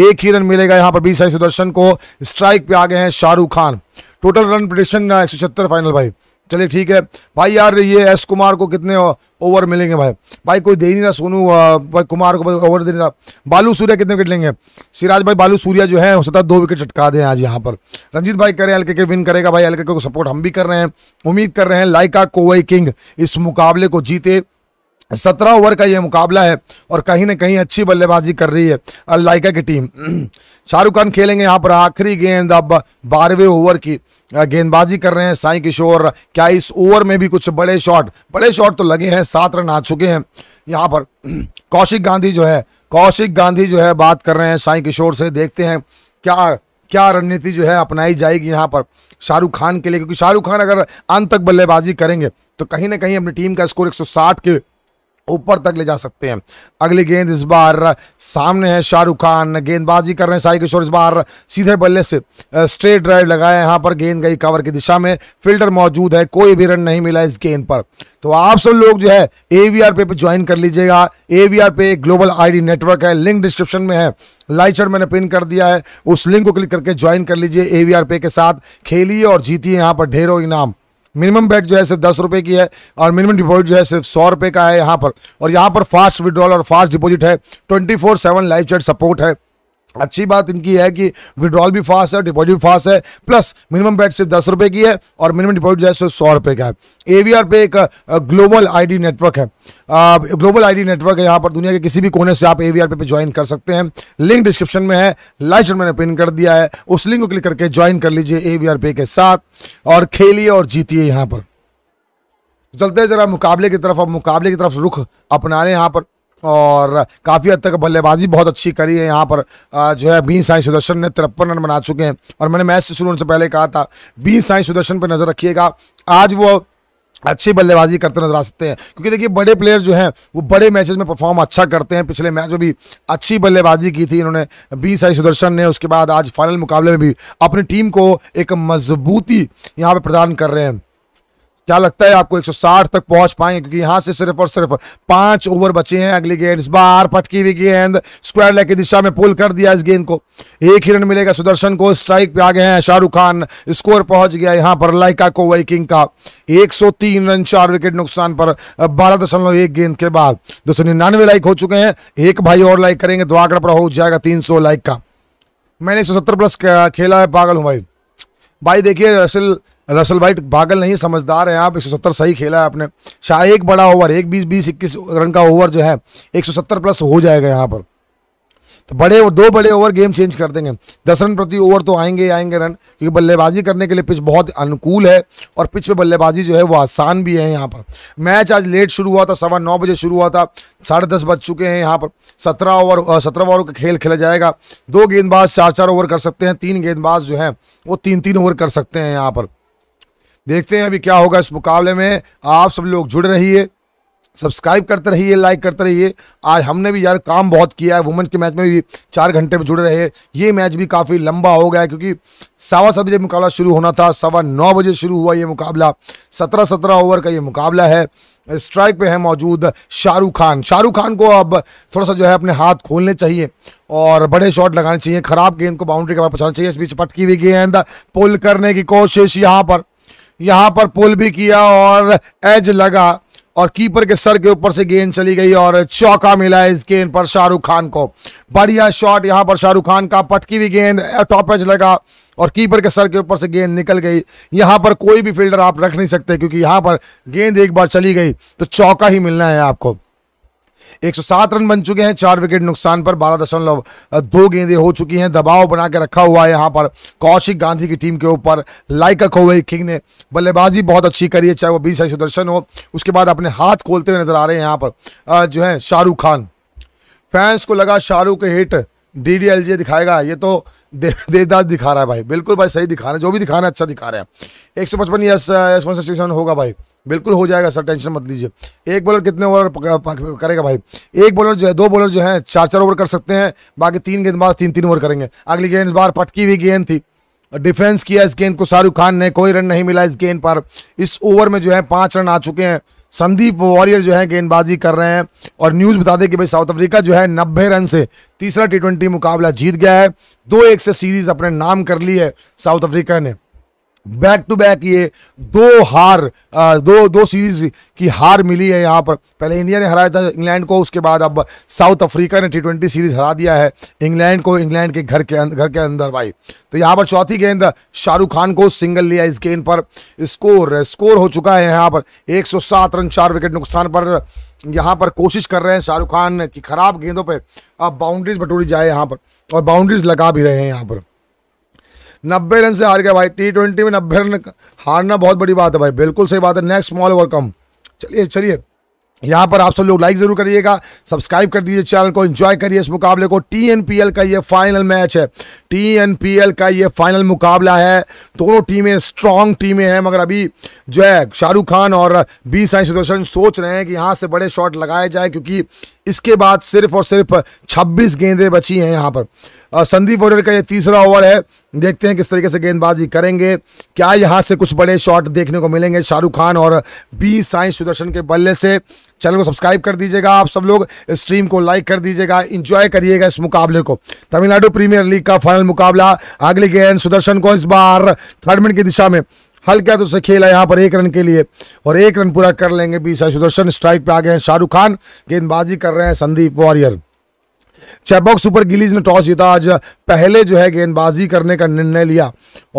एक ही रन मिलेगा यहाँ पर बी साई सुदर्शन को स्ट्राइक पे आ गए हैं Shahrukh Khan total run prediction एक फाइनल भाई चलिए ठीक है भाई यार ये एस कुमार को कितने ओवर मिलेंगे भाई भाई कोई दे नहीं रहा सोनू भाई कुमार को ओवर दे नहीं रहा बालू सूर्या कितने विकेट लेंगे सिराज भाई बालू सूर्या जो है हो सकता है दो विकेट चटका दें आज यहाँ पर रंजीत भाई करें एल के विन करेगा भाई एल को सपोर्ट हम भी कर रहे हैं उम्मीद कर रहे हैं लाइका कोवई किंग इस मुकाबले को जीते सत्रह ओवर का यह मुकाबला है और कहीं ना कहीं अच्छी बल्लेबाजी कर रही है लाइका की टीम शाहरुख खान खेलेंगे यहाँ पर आखिरी गेंद अब बारहवें ओवर की गेंदबाजी कर रहे हैं साई किशोर क्या इस ओवर में भी कुछ बड़े शॉट बड़े शॉट तो लगे हैं सात रन आ चुके हैं यहाँ पर कौशिक गांधी जो है कौशिक गांधी जो है बात कर रहे हैं साई किशोर से देखते हैं क्या क्या रणनीति जो है अपनाई जाएगी यहाँ पर शाहरुख खान के लिए क्योंकि शाहरुख खान अगर अंत तक बल्लेबाजी करेंगे तो कहीं ना कहीं अपनी टीम का स्कोर 160 के ऊपर तक ले जा सकते हैं अगली गेंद इस बार सामने है शाहरुख खान गेंदबाजी कर रहे हैं साई किशोर इस बार सीधे बल्ले से स्ट्रेट ड्राइव लगाए यहाँ पर गेंद गई कवर की दिशा में फिल्टर मौजूद है कोई भी रन नहीं मिला इस गेंद पर तो आप सब लोग जो है A V R pay join कर लीजिएगा A V R pay global ID network है लिंक डिस्क्रिप्शन में है लाइचर मैंने पिन कर दिया है उस लिंक को क्लिक करके ज्वाइन कर लीजिए ए वी आर पे के साथ खेलिए और जीतिए यहाँ पर ढेरों इनाम मिनिमम बैट जो है सिर्फ दस रुपये की है और मिनिमम डिपॉजिट जो है सिर्फ सौ रुपये का है यहाँ पर और यहाँ पर फास्ट विड्रॉल और फास्ट डिपॉजिट है twenty four seven live chat support है अच्छी बात इनकी है कि विड्रॉल भी फास्ट है डिपॉजिट भी फास्ट है प्लस मिनिमम बैट सिर्फ दस रुपए की है और मिनिमम डिपॉजिट जो है सिर्फ सौ रुपए का है एवीआर पे एक ग्लोबल आईडी नेटवर्क है ग्लोबल आईडी नेटवर्क है यहाँ पर दुनिया के किसी भी कोने से आप एवीआर पे, पे ज्वाइन कर सकते हैं लिंक डिस्क्रिप्शन में है लाइव चैनल मैंने पिन कर दिया है उस लिंक को क्लिक करके ज्वाइन कर लीजिए आर पे के साथ और खेलिए और जीतिए यहाँ पर चलते हैं जरा मुकाबले की तरफ अब मुकाबले की तरफ रुख अपना लें यहाँ पर और काफ़ी हद तक बल्लेबाजी बहुत अच्छी करी है यहाँ पर जो है बी साई सुदर्शन ने तिरपन रन बना चुके हैं और मैंने मैच से शुरू होने से पहले कहा था बी साई सुदर्शन पर नज़र रखिएगा आज वो अच्छी बल्लेबाजी करते नजर आ सकते हैं क्योंकि देखिए बड़े प्लेयर जो हैं वो बड़े मैचेस में परफॉर्म अच्छा करते हैं पिछले मैच में भी अच्छी बल्लेबाजी की थी इन्होंने बी साई सुदर्शन ने उसके बाद आज फाइनल मुकाबले में भी अपनी टीम को एक मजबूती यहाँ पर प्रदान कर रहे हैं क्या लगता है आपको 160 तक पहुंच पाएंगे क्योंकि यहां से सिर्फ और सिर्फ पांच ओवर बचे हैं अगली गेंद इस बार पटकी हुई गेंद स्क्वायर लेग की दिशा में पुल कर दिया इस गेंद को एक ही रन मिलेगा सुदर्शन को स्ट्राइक पे आ गए हैं शाहरुख खान स्कोर पहुंच गया यहां पर लाइका को वाइकिंग का 103 रन चार विकेट नुकसान पर बारह दशमलव एक गेंद के बाद दो सौ निन्यानवे लाइक हो चुके हैं एक भाई और लाइक करेंगे तो आंकड़ा पर हो जाएगा तीन लाइक का मैंने एक प्लस खेला है पागल हूँ भाई भाई देखिए असल रसल भाई पागल नहीं समझदार है आप 170 सही खेला है आपने शायद एक बड़ा ओवर एक बीस बीस इक्कीस रन का ओवर जो है 170 प्लस हो जाएगा यहाँ पर तो बड़े दो बड़े ओवर गेम चेंज कर देंगे दस रन प्रति ओवर तो आएंगे आएंगे रन क्योंकि बल्लेबाजी करने के लिए पिच बहुत अनुकूल है और पिच पे बल्लेबाजी जो है वो आसान भी है यहाँ पर मैच आज लेट शुरू हुआ था सवा नौ बजे शुरू हुआ था साढ़े दस बज चुके हैं यहाँ पर सत्रह ओवर सत्रह ओवर का खेल खेला जाएगा दो गेंदबाज चार चार ओवर कर सकते हैं तीन गेंदबाज जो है वो तीन तीन ओवर कर सकते हैं यहाँ पर देखते हैं अभी क्या होगा इस मुकाबले में आप सब लोग जुड़ रहिए सब्सक्राइब करते रहिए लाइक करते रहिए आज हमने भी यार काम बहुत किया है वुमेन के मैच में भी चार घंटे में जुड़ रहे ये मैच भी काफ़ी लंबा हो गया क्योंकि सवा सात बजे मुकाबला शुरू होना था सवा नौ बजे शुरू हुआ ये मुकाबला सत्रह सत्रह ओवर का ये मुकाबला है स्ट्राइक पे है मौजूद शाहरुख खान शाहरुख खान को अब थोड़ा सा जो है अपने हाथ खोलने चाहिए और बड़े शॉट लगाने चाहिए खराब गेंद को बाउंड्री के बाद पहुंचाना चाहिए इस बीच पटकी हुई गेंद पुल करने की कोशिश यहाँ पर यहाँ पर पुल भी किया और एज लगा और कीपर के सर के ऊपर से गेंद चली गई और चौका मिला इस गेंद पर शाहरुख खान को बढ़िया शॉट यहाँ पर शाहरुख खान का पटकी भी गेंद टॉप एज लगा और कीपर के सर के ऊपर से गेंद निकल गई यहाँ पर कोई भी फील्डर आप रख नहीं सकते क्योंकि यहाँ पर गेंद एक बार चली गई तो चौका ही मिलना है आपको 107 रन बन चुके हैं चार विकेट नुकसान पर बारह दशमलव दो गेंदे हो चुकी हैं दबाव बना के रखा हुआ है यहाँ पर कौशिक गांधी की टीम के ऊपर लाइक गई किंग ने बल्लेबाजी बहुत अच्छी करी है चाहे वो बीस सुदर्शन हो उसके बाद अपने हाथ खोलते हुए नजर आ रहे हैं यहाँ पर जो है शाहरुख खान फैंस को लगा शाहरुख के हिट डी डी एल दिखाएगा ये तो दे, देवदास दिखा रहा है भाई बिल्कुल भाई सही दिखा रहे हैं जो भी दिखा रहे हैं अच्छा दिखा रहे हैं एक सौ पचपन yes yes one sixty seven होगा भाई बिल्कुल हो जाएगा सर टेंशन मत लीजिए एक बॉलर कितने ओवर करेगा भाई एक बॉलर जो है दो बॉलर जो है चार चार ओवर कर सकते हैं बाकी तीन गेंदबाज तीन तीन ओवर करेंगे अगली गेंद बार पटकी हुई गेंद थी डिफेंस किया इस गेंद को शाहरुख खान ने कोई रन नहीं मिला इस गेंद पर इस ओवर में जो है पाँच रन आ चुके हैं संदीप वॉरियर जो है गेंदबाजी कर रहे हैं और न्यूज़ बता दें कि भाई साउथ अफ्रीका जो है नब्बे रन से तीसरा टी मुकाबला जीत गया है दो एक से सीरीज अपने नाम कर ली है साउथ अफ्रीका ने बैक टू बैक ये दो हार दो दो सीरीज की हार मिली है यहाँ पर पहले इंडिया ने हराया था इंग्लैंड को उसके बाद अब साउथ अफ्रीका ने टी ट्वेंटी सीरीज हरा दिया है इंग्लैंड को इंग्लैंड के घर के घर के अंदर भाई तो यहाँ पर चौथी गेंद शाहरुख खान को सिंगल लिया इस गेंद पर स्कोर स्कोर हो चुका है यहाँ पर एक रन चार विकेट नुकसान पर यहाँ पर कोशिश कर रहे हैं शाहरुख खान की खराब गेंदों पर अब बाउंड्रीज बटोरी जाए यहाँ पर और बाउंड्रीज लगा भी रहे हैं यहाँ पर नब्बे रन से हार गया भाई टी ट्वेंटी में नब्बे रन हारना बहुत बड़ी बात है भाई बिल्कुल सही बात है नेक्स्ट स्मॉल ओवरकम चलिए चलिए यहाँ पर आप सब लोग लाइक जरूर करिएगा सब्सक्राइब कर दीजिए चैनल को एंजॉय करिए इस मुकाबले को टीएनपीएल का ये फाइनल मैच है टीएनपीएल का ये फाइनल मुकाबला है दोनों टीमें स्ट्रांग टीमें हैं मगर अभी जो है शाहरुख खान और बी साइंस सुदर्शन सोच रहे हैं कि यहाँ से बड़े शॉट लगाए जाए क्योंकि इसके बाद सिर्फ और सिर्फ छब्बीस गेंदें बची हैं यहाँ पर संदीप वोडर का ये तीसरा ओवर है देखते हैं किस तरीके से गेंदबाजी करेंगे क्या यहाँ से कुछ बड़े शॉट देखने को मिलेंगे शाहरुख खान और बी साई सुदर्शन के बल्ले से चैनल को सब्सक्राइब कर दीजिएगा आप सब लोग स्ट्रीम को लाइक कर दीजिएगा इंजॉय करिएगा इस मुकाबले को तमिलनाडु प्रीमियर लीग का फाइनल मुकाबला अगली गेंद सुदर्शन को इस बार थर्ड मिनट की दिशा में हल्का तो से खेला यहाँ पर एक रन के लिए और एक रन पूरा कर लेंगे बी साई सुदर्शन स्ट्राइक पर आ गए हैं शाहरुख खान गेंदबाजी कर रहे हैं संदीप वॉरियर चैपॉक सुपर गिलीज ने टॉस जीता आज पहले जो है गेंदबाजी करने का निर्णय लिया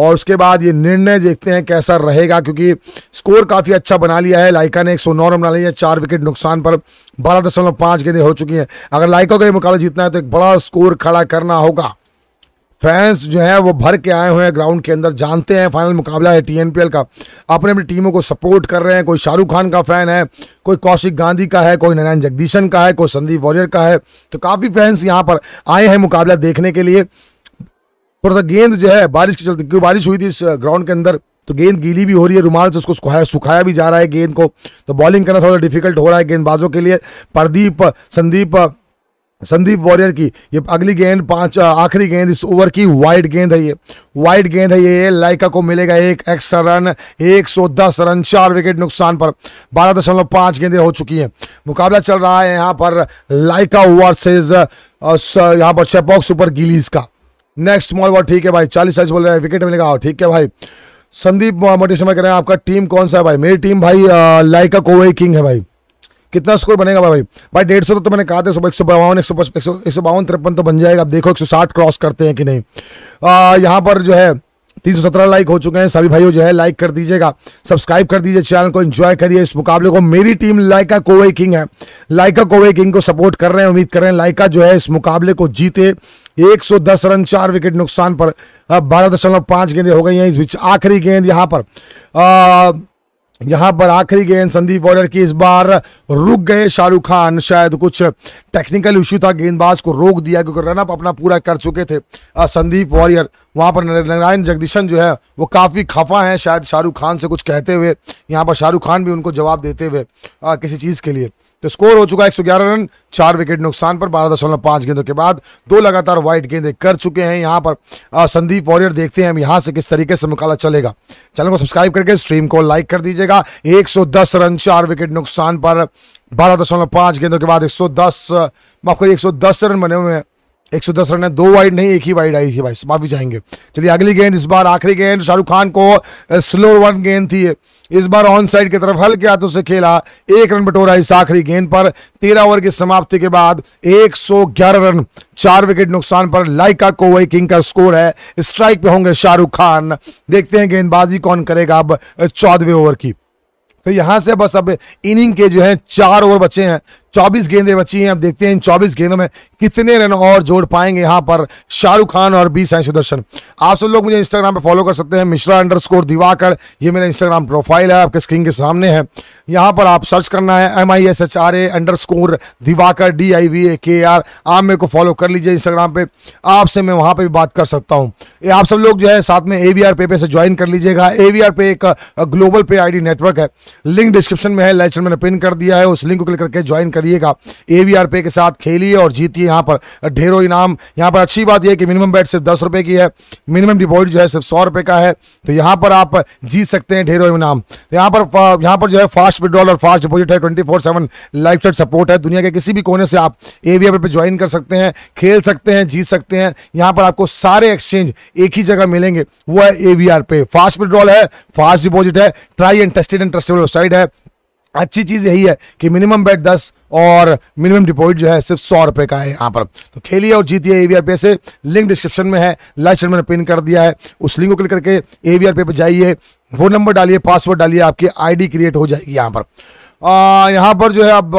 और उसके बाद ये निर्णय देखते हैं कैसा रहेगा क्योंकि स्कोर काफ़ी अच्छा बना लिया है लाइका ने एक सौ नौ रन बना लिया चार विकेट नुकसान पर बारह दशमलव पाँच गेंदें हो चुकी हैं अगर लाइका का ये मुकाबला जीतना है तो एक बड़ा स्कोर खड़ा करना होगा फैंस जो है वो भर के आए हुए हैं ग्राउंड के अंदर जानते हैं फाइनल मुकाबला है टीएनपीएल का अपने अपनी टीमों को सपोर्ट कर रहे हैं कोई शाहरुख खान का फ़ैन है कोई कौशिक गांधी का है कोई नारायण जगदीशन का है कोई संदीप वॉरियर का है तो काफ़ी फैंस यहाँ पर आए हैं मुकाबला देखने के लिए थोड़ा सा गेंद जो है बारिश के चलते क्यों बारिश हुई थी इस ग्राउंड के अंदर तो गेंद गीली भी हो रही है रुमाल से उसको सुखाया सुखाया भी जा रहा है गेंद को तो बॉलिंग करना थोड़ा डिफिकल्ट हो रहा है गेंदबाजों के लिए प्रदीप संदीप संदीप वॉरियर की ये अगली गेंद पांच आखिरी गेंद इस ओवर की वाइड गेंद है ये वाइड गेंद है ये लाइका को मिलेगा एक एक्स्ट्रा रन 110 रन चार विकेट नुकसान पर बारह दशमलव पांच गेंदे हो चुकी हैं मुकाबला चल रहा है यहाँ पर लाइका वर्सेज यहाँ पर चेपॉक्स सुपर गिलीज का नेक्स्ट स्मॉल बॉल ठीक है भाई चालीस साइज बोल रहे हैं विकेट मिलेगा हाँ, ठीक है भाई संदीप मोटिवेशन में कह रहे हैं आपका टीम कौन सा है भाई मेरी टीम भाई लाइका कोवे किंग है भाई कितना स्कोर बनेगा भाई भाई डेढ़ सौ तो, तो मैंने कहा था सुबह एक सौ बावन एक सौ एक सौ बावन तिरपन तो बन जाएगा आप देखो एक सौ साठ क्रॉस करते हैं कि नहीं यहाँ पर जो है तीन सौ सत्रह लाइक हो चुके हैं सभी भाइयों जो है लाइक कर दीजिएगा सब्सक्राइब कर दीजिए चैनल को एंजॉय करिए इस मुकाबले को मेरी टीम लाइका कोवे किंग है लाइका कोवे किंग को सपोर्ट कर रहे हैं उम्मीद कर रहे हैं लाइका जो है इस मुकाबले को जीते 110 रन चार विकेट नुकसान पर बारह दशमलव पांच गेंदे हो गई हैं इस बीच आखिरी गेंद यहाँ पर आ, यहाँ पर आखिरी गेंद संदीप वॉरियर की इस बार रुक गए शाहरुख खान शायद कुछ टेक्निकल इशू था गेंदबाज को रोक दिया क्योंकि रनअप अपना पूरा कर चुके थे संदीप वॉरियर वहाँ पर नारायण जगदीशन जो है वो काफ़ी खफा हैं शायद शाहरुख खान से कुछ कहते हुए यहाँ पर शाहरुख खान भी उनको जवाब देते हुए किसी चीज़ के लिए तो स्कोर हो चुका है ग्यारह रन चार विकेट नुकसान पर बारह दशमलव पाँच गेंदों के बाद दो लगातार वाइट गेंदे कर चुके हैं यहाँ पर आ, संदीप वॉरियर देखते हैं हम यहाँ से किस तरीके से मुकाला चलेगा चैनल को सब्सक्राइब करके स्ट्रीम को लाइक कर दीजिएगा 110 रन चार विकेट नुकसान पर बारह दशमलव पाँच गेंदों के बाद एक सौ दस 110 रन बने हुए हैं एक सौ दस रन है दो वाइड नहीं एक ही वाइड आई थी भाई माफी चाहेंगे चलिए अगली गेंद इस बार आखिरी गेंद शाहरुख खान को स्लो वन गेंद थी इस बार ऑन साइड की तरफ हल्के हाथों से खेला एक रन बटोरा इस आखिरी गेंद पर तेरह ओवर की समाप्ति के बाद 111 रन चार विकेट नुकसान पर लाइका कोवई किंग का स्कोर है स्ट्राइक पे होंगे शाहरुख खान देखते हैं गेंदबाजी कौन करेगा अब चौदहवें ओवर की तो यहां से बस अब इनिंग के जो है चार ओवर बचे हैं 24 गेंदें बची हैं अब देखते हैं इन 24 गेंदों में कितने रन और जोड़ पाएंगे यहाँ पर शाहरुख खान और बी साई सुदर्शन आप सब लोग मुझे इंस्टाग्राम पे फॉलो कर सकते हैं मिश्रा अंडर स्कोर दिवाकर ये मेरा इंस्टाग्राम प्रोफाइल है आपके स्क्रीन के सामने है यहाँ पर आप सर्च करना है M I S H R A underscore Diwakar D I V A K A आप मेरे को फॉलो कर लीजिए इंस्टाग्राम पे आपसे मैं वहाँ पर भी बात कर सकता हूँ आप सब लोग जो है साथ में ए वी आर पे पे से ज्वाइन कर लीजिएगा ए वी आर पे एक global pay I D network है लिंक डिस्क्रिप्शन में है लाइट मैंने पिन कर दिया है उस लिंक को क्लिक करके ज्वाइन कर करिएगा ए वी आर पे के साथ खेलिए और जीतिए यहाँ पर ढेरों इनाम यहाँ पर अच्छी बात यह है कि मिनिमम बैट सिर्फ दस रुपये की है मिनिमम डिपॉजिट जो है सिर्फ सौ रुपये का है तो यहाँ पर आप जीत सकते हैं ढेरों इनाम तो यहाँ पर यहाँ पर जो है फास्ट विड्रॉल और फास्ट डिपॉजिट है twenty four seven live chat support है दुनिया के किसी भी कोने से आप A V R pay join कर सकते हैं खेल सकते हैं जीत सकते हैं यहाँ पर आपको सारे एक्सचेंज एक ही जगह मिलेंगे वो है A V R pay fast withdrawal है फास्ट डिपॉजिट है try and tested and trustable website है अच्छी चीज़ यही है कि मिनिमम बैट दस और मिनिमम डिपॉजिट जो है सिर्फ सौ रुपये का है यहाँ पर तो खेलिए और जीतिए ए वी आर पे से लिंक डिस्क्रिप्शन में है लाइव चैनल मैंने पिन कर दिया है उस लिंक को क्लिक करके ए वी आर पे पर जाइए फ़ोन नंबर डालिए पासवर्ड डालिए आपकी आईडी क्रिएट हो जाएगी यहाँ पर आ, यहाँ पर जो है अब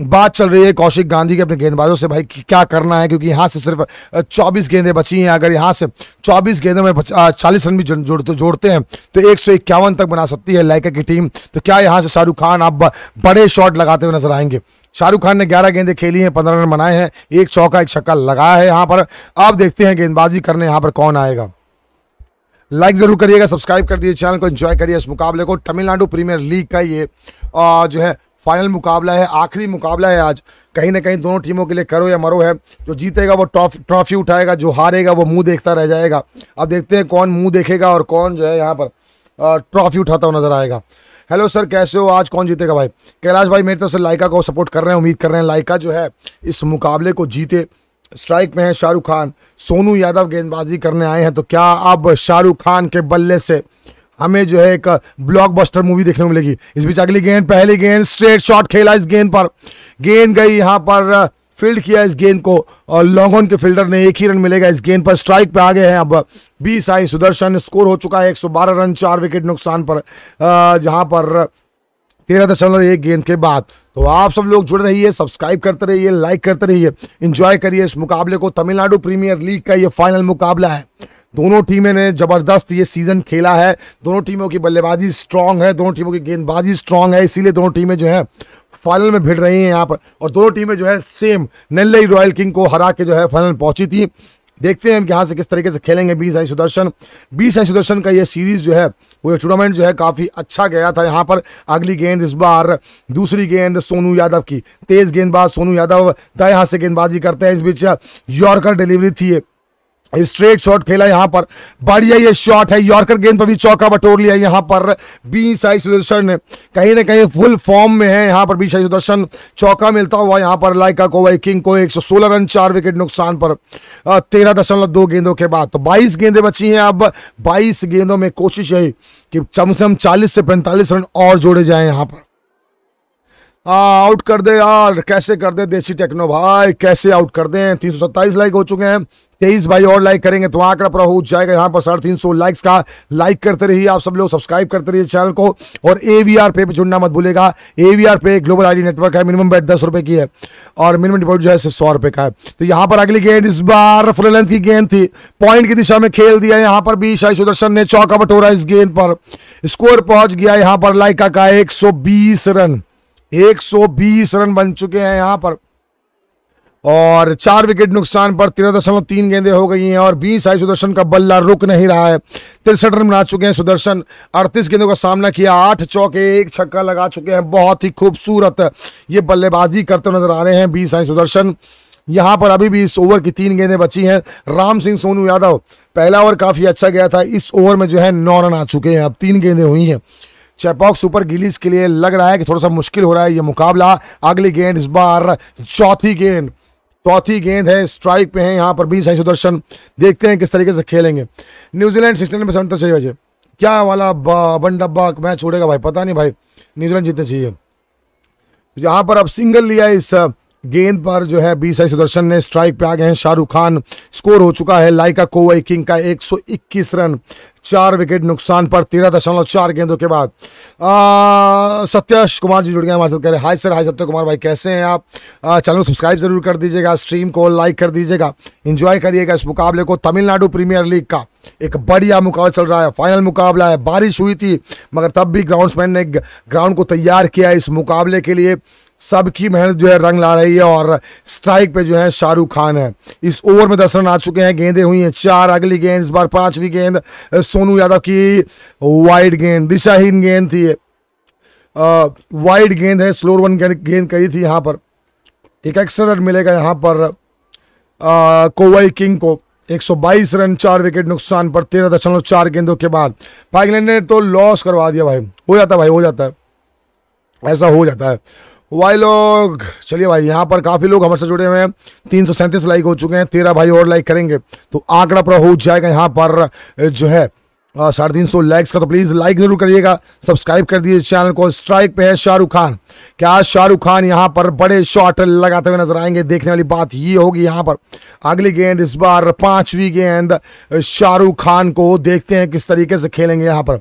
बात चल रही है कौशिक गांधी के अपने गेंदबाजों से भाई क्या करना है क्योंकि यहाँ से सिर्फ 24 गेंदें बची हैं अगर यहाँ से 24 गेंदों में 40 रन भी जोड़ते जोड़ते हैं तो एक सौ इक्यावन तक बना सकती है लाइका की टीम तो क्या यहाँ से शाहरुख खान आप बड़े शॉट लगाते हुए नजर आएंगे शाहरुख खान ने 11 गेंदें खेली हैं 15 रन बनाए हैं एक चौका एक छक्का लगाया है यहाँ पर आप देखते हैं गेंदबाजी करने यहाँ पर कौन आएगा लाइक ज़रूर करिएगा सब्सक्राइब कर दिए चैनल को एंजॉय करिए इस मुकाबले को तमिलनाडु प्रीमियर लीग का ये जो है फाइनल मुकाबला है आखिरी मुकाबला है आज कहीं ना कहीं दोनों टीमों के लिए करो या मरो है जो जीतेगा वो ट्रॉफी उठाएगा जो हारेगा वो मुंह देखता रह जाएगा अब देखते हैं कौन मुंह देखेगा और कौन जो है यहाँ पर ट्रॉफी उठाता हुआ नजर आएगा हेलो सर कैसे हो आज कौन जीतेगा भाई कैलाश भाई मेरी तरफ से लाइका को सपोर्ट कर रहे हैं उम्मीद कर रहे हैं लाइका जो है इस मुकाबले को जीते स्ट्राइक में है शाहरुख खान सोनू यादव गेंदबाजी करने आए हैं तो क्या अब शाहरुख खान के बल्ले से हमें जो है एक ब्लॉकबस्टर मूवी देखने को मिलेगी इस बीच अगली गेंद पहली गेंद स्ट्रेट शॉट खेला इस गेंद पर गेंद गई यहाँ पर फील्ड किया इस गेंद को और लॉन्ग ऑन के फील्डर ने एक ही रन मिलेगा इस गेंद पर स्ट्राइक पे आ गए हैं अब बीस आई सुदर्शन स्कोर हो चुका है एक रन चार विकेट नुकसान पर जहाँ पर तेरह दशमलव एक गेंद के बाद तो आप सब लोग जुड़ रही है सब्सक्राइब करते रहिए लाइक करते रहिए इंजॉय करिए इस मुकाबले को तमिलनाडु प्रीमियर लीग का ये फाइनल मुकाबला है दोनों टीमें ने ज़बरदस्त ये सीज़न खेला है दोनों टीमों की बल्लेबाजी स्ट्रांग है दोनों टीमों की गेंदबाजी स्ट्रांग है इसीलिए दोनों टीमें जो है फाइनल में भिड़ रही हैं यहाँ पर और दोनों टीमें जो है सेम नेल्लई रॉयल किंग को हरा के जो है फाइनल पहुंची थी देखते हैं हम यहाँ से किस तरीके से खेलेंगे बीस आई सुदर्शन बीस आई सुदर्शन का ये सीरीज जो है वो टूर्नामेंट जो है काफ़ी अच्छा गया था यहाँ पर अगली गेंद इस बार दूसरी गेंद सोनू यादव की तेज़ गेंदबाज सोनू यादव दाएं हाथ से गेंदबाजी करते हैं इस बीच यॉर्कर डिलीवरी थी स्ट्रेट शॉट खेला यहाँ पर बढ़िया ये शॉट है यॉर्कर गेंद पर भी चौका बटोर लिया यहाँ पर बी साई सुदर्शन कहीं ना कहीं फुल फॉर्म में है यहाँ पर बी साई सुदर्शन चौका मिलता हुआ यहाँ पर लाइका को वाई किंग को 116 रन चार विकेट नुकसान पर तेरह दशमलव दो गेंदों के बाद तो 22 गेंदें बची हैं अब 22 गेंदों में कोशिश यही कि कम से कम चालीस से पैंतालीस रन और जोड़े जाए यहाँ पर आ, आउट कर दे यार कैसे कर दे देसी टेक्नो भाई कैसे आउट कर दे तीन सौ सत्ताईस लाइक हो चुके हैं तेईस भाई और लाइक करेंगे तो आंकड़ा पूरा हो जाएगा यहाँ पर साढ़े तीन सौ लाइक्स का लाइक करते रहिए आप सब लोग सब्सक्राइब करते रहिए चैनल को और ए वी आर पे जुड़ना मत भूलेगा A V R pay global ID network है मिनिमम बैट दस रुपये की है और मिनिमम डिपॉजिट जो है सौ रुपये का है तो यहाँ पर अगली गेंद इस बार फुल लेंथ की गेंद थी पॉइंट की दिशा में खेल दिया यहाँ पर भी शाही सुदर्शन ने चौका बटोरा इस गेंद पर स्कोर पहुंच गया यहाँ पर लाइका का एक रन 120 रन बन चुके हैं यहाँ पर और चार विकेट नुकसान पर तेरह दशमलव तीन गेंदे हो गई हैं और बीस आई सुदर्शन का बल्ला रुक नहीं रहा है तिरसठ रन बना चुके हैं सुदर्शन अड़तीस गेंदों का सामना किया आठ चौके एक छक्का लगा चुके हैं बहुत ही खूबसूरत ये बल्लेबाजी करते नजर आ रहे हैं बीस आई सुदर्शन यहाँ पर अभी भी इस ओवर की तीन गेंदें बची हैं राम सिंह सोनू यादव पहला ओवर काफ़ी अच्छा गया था इस ओवर में जो है नौ रन आ चुके हैं अब तीन गेंदें हुई हैं चेपॉक सुपर गिलीज के लिए लग रहा है कि थोड़ा सा मुश्किल हो रहा है ये मुकाबला अगली गेंद इस बार चौथी गेंद चौथी गेंद है स्ट्राइक पे है यहाँ पर बीस आई सुदर्शन देखते हैं किस तरीके से खेलेंगे न्यूजीलैंड सिक्सटीन में सेवेंटर चाहिए बजे क्या वाला बन डब्बा मैच छोड़ेगा भाई पता नहीं भाई न्यूजीलैंड जीतने चाहिए यहाँ पर अब सिंगल लिया इस गेंद पर जो है बी साई सुदर्शन ने स्ट्राइक पे आ गए हैं शाहरुख खान स्कोर हो चुका है लाइका कोवई किंग का 121 रन चार विकेट नुकसान पर तेरह दशमलव चार गेंदों के बाद सत्याश कुमार जी जुड़ गए हमारे साथ कह रहे हाय सर हाय सत्य कुमार भाई कैसे हैं आप चैनल को सब्सक्राइब जरूर कर दीजिएगा स्ट्रीम को लाइक कर दीजिएगा इंजॉय करिएगा इस मुकाबले को तमिलनाडु प्रीमियर लीग का एक बढ़िया मुकाबला चल रहा है फाइनल मुकाबला है बारिश हुई थी मगर तब भी ग्राउंडमैन ने ग्राउंड को तैयार किया इस मुकाबले के लिए सबकी मेहनत जो है रंग ला रही है और स्ट्राइक पे जो है शाहरुख खान है इस ओवर में दस रन आ चुके हैं गेंदें हुई हैं चार अगली गेंद इस बार पांचवी गेंद सोनू यादव की वाइड गेंद दिशाहीन गेंद थी वाइड गेंद है स्लोर वन गेंद कही थी यहाँ पर एक एक्स्ट्रा रन मिलेगा यहाँ पर कोवई किंग को 122 रन चार विकेट नुकसान पर तेरह दशमलव चार गेंदों के बाद पाकिस्तान ने तो लॉस करवा दिया भाई हो जाता भाई हो जाता है ऐसा हो जाता है वाई लोग चलिए भाई यहाँ पर काफ़ी लोग हमारे जुड़े हुए हैं तीन सौ सैंतीस लाइक हो चुके हैं तेरह भाई और लाइक करेंगे तो आंकड़ा पूरा हो जाएगा यहाँ पर जो है साढ़े तीन सौ लाइक्स का तो प्लीज़ लाइक ज़रूर करिएगा सब्सक्राइब कर दीजिए चैनल को स्ट्राइक पे है शाहरुख खान क्या शाहरुख खान यहाँ पर बड़े शॉट लगाते हुए नजर आएंगे देखने वाली बात ये होगी यहाँ पर अगली गेंद इस बार पांचवी गेंद शाहरुख खान को देखते हैं किस तरीके से खेलेंगे यहाँ पर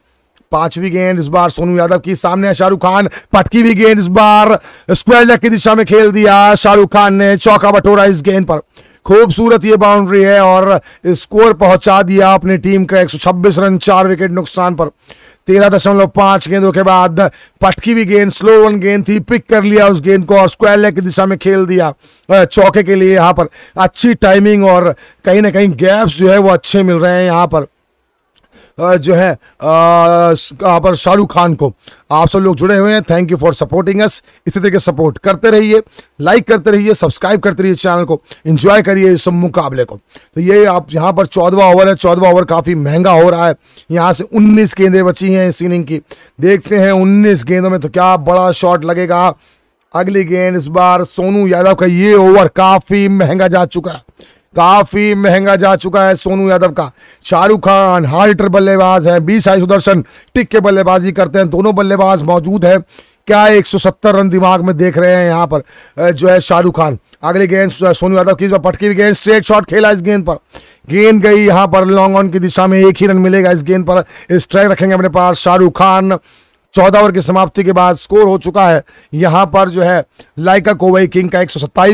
पांचवी गेंद इस बार सोनू यादव की सामने शाहरुख खान पटकी हुई गेंद इस बार स्क्वायर लेग की दिशा में खेल दिया शाहरुख खान ने चौका बटोरा इस गेंद पर खूबसूरत ये बाउंड्री है और स्कोर पहुंचा दिया अपनी टीम का 126 रन चार विकेट नुकसान पर तेरह दशमलव पांच गेंदों के बाद पटकी हुई गेंद स्लो वन गेंद थी पिक कर लिया उस गेंद को और स्क्वायर लेग की दिशा में खेल दिया चौके के लिए यहाँ पर अच्छी टाइमिंग और कहीं ना कहीं गैप्स जो है वो अच्छे मिल रहे हैं यहाँ पर जो है कहाँ पर शाहरुख खान को आप सब लोग जुड़े हुए हैं thank you for supporting us इसी तरीके सपोर्ट करते रहिए लाइक करते रहिए सब्सक्राइब करते रहिए चैनल को इन्जॉय करिए इस मुकाबले को तो ये आप यहाँ पर चौदवा ओवर है चौदवा ओवर काफ़ी महंगा हो रहा है यहाँ से उन्नीस गेंदें बची हैं इस इनिंग की देखते हैं उन्नीस गेंदों में तो क्या बड़ा शॉट लगेगा अगली गेंद इस बार सोनू यादव का ये ओवर काफ़ी महंगा जा चुका है काफी महंगा जा चुका है सोनू यादव का शाहरुख खान हार्टर बल्लेबाज है बी साई सुदर्शन टिक के बल्लेबाजी करते हैं दोनों बल्लेबाज मौजूद है क्या 170 रन दिमाग में देख रहे हैं यहाँ पर जो है शाहरुख खान अगली गेंद सोनू यादव की बार पटकी भी गेंद स्ट्रेट शॉट खेला इस गेंद पर गेंद गई यहाँ पर लॉन्ग ऑन की दिशा में एक ही रन मिलेगा इस गेंद पर स्ट्राइक रखेंगे अपने पास शाहरुख खान चौदह ओवर की समाप्ति के बाद स्कोर हो चुका है यहां पर जो है लाइका कोवई किंग का एक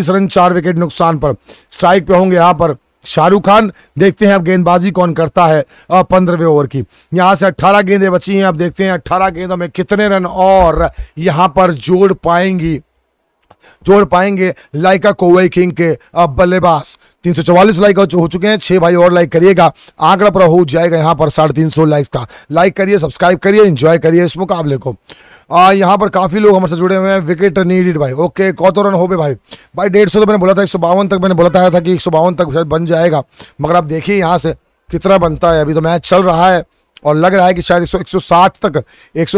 रन चार विकेट नुकसान पर स्ट्राइक पे होंगे यहां पर शाहरुख खान देखते हैं अब गेंदबाजी कौन करता है पंद्रहवें ओवर की यहां से 18 गेंदें बची हैं अब देखते हैं 18 गेंदों में कितने रन और यहाँ पर जोड़ पाएंगी जोड़ पाएंगे लाइका कोवई किंग के बल्लेबाज तीन सौ चौवालीस लाइक हो चुके हैं छह भाई और लाइक करिएगा आंकड़ा पूरा हो जाएगा यहाँ पर साढ़े तीन सौ लाइक का लाइक करिए सब्सक्राइब करिए इंजॉय करिए इस मुकाबले को आ, यहाँ पर काफ़ी लोग हमारे जुड़े हुए हैं विकेट नीडिड भाई ओके कौतो रन हो गए भाई भाई डेढ़ सौ तो मैंने बोला था एक सौ बावन तक मैंने बोला था कि एक सौ बावन तक शायद बन जाएगा मगर आप देखिए यहाँ से कितना बनता है अभी तो मैच चल रहा है और लग रहा है कि शायद साठ तक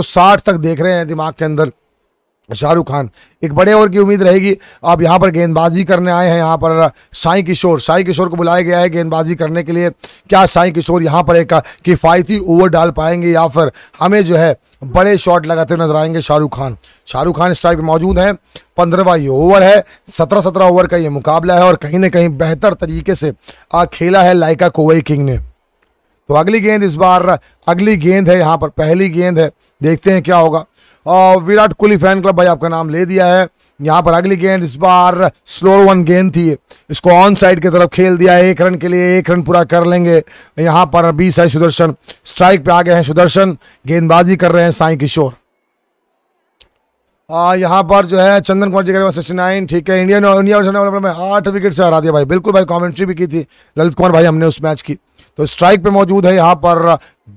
साठ तक देख रहे हैं दिमाग के अंदर शाहरुख खान एक बड़े ओवर की उम्मीद रहेगी आप यहाँ पर गेंदबाजी करने आए हैं यहाँ पर साई किशोर साई किशोर को बुलाया गया है गेंदबाजी करने के लिए क्या साई किशोर यहाँ पर एक किफ़ायती ओवर डाल पाएंगे या फिर हमें जो है बड़े शॉट लगाते नजर आएंगे शाहरुख खान शाहरुख खान इस टाइप मौजूद हैं पंद्रहवा ये ओवर है सत्रह सत्रह ओवर का ये मुकाबला है और कहीं ना कहीं बेहतर तरीके से खेला है लाइका कोवई किंग ने तो अगली गेंद इस बार अगली गेंद है यहाँ पर पहली गेंद है देखते हैं क्या होगा और विराट कोहली फैन क्लब भाई आपका नाम ले दिया है यहाँ पर अगली गेंद इस बार स्लो वन गेंद थी इसको ऑन साइड की तरफ खेल दिया एक रन के लिए एक रन पूरा कर लेंगे यहाँ पर बीस है सुदर्शन स्ट्राइक पे आ गए हैं सुदर्शन गेंदबाजी कर रहे हैं साई किशोर यहाँ पर जो है चंदन कुमार जी कर सिक्सटी नाइन ठीक है इंडियन इंडिया वर्सेस में आठ विकेट से हरा दिया भाई बिल्कुल भाई कमेंट्री भी की थी ललित कुमार भाई हमने उस मैच की तो स्ट्राइक पे मौजूद है यहाँ पर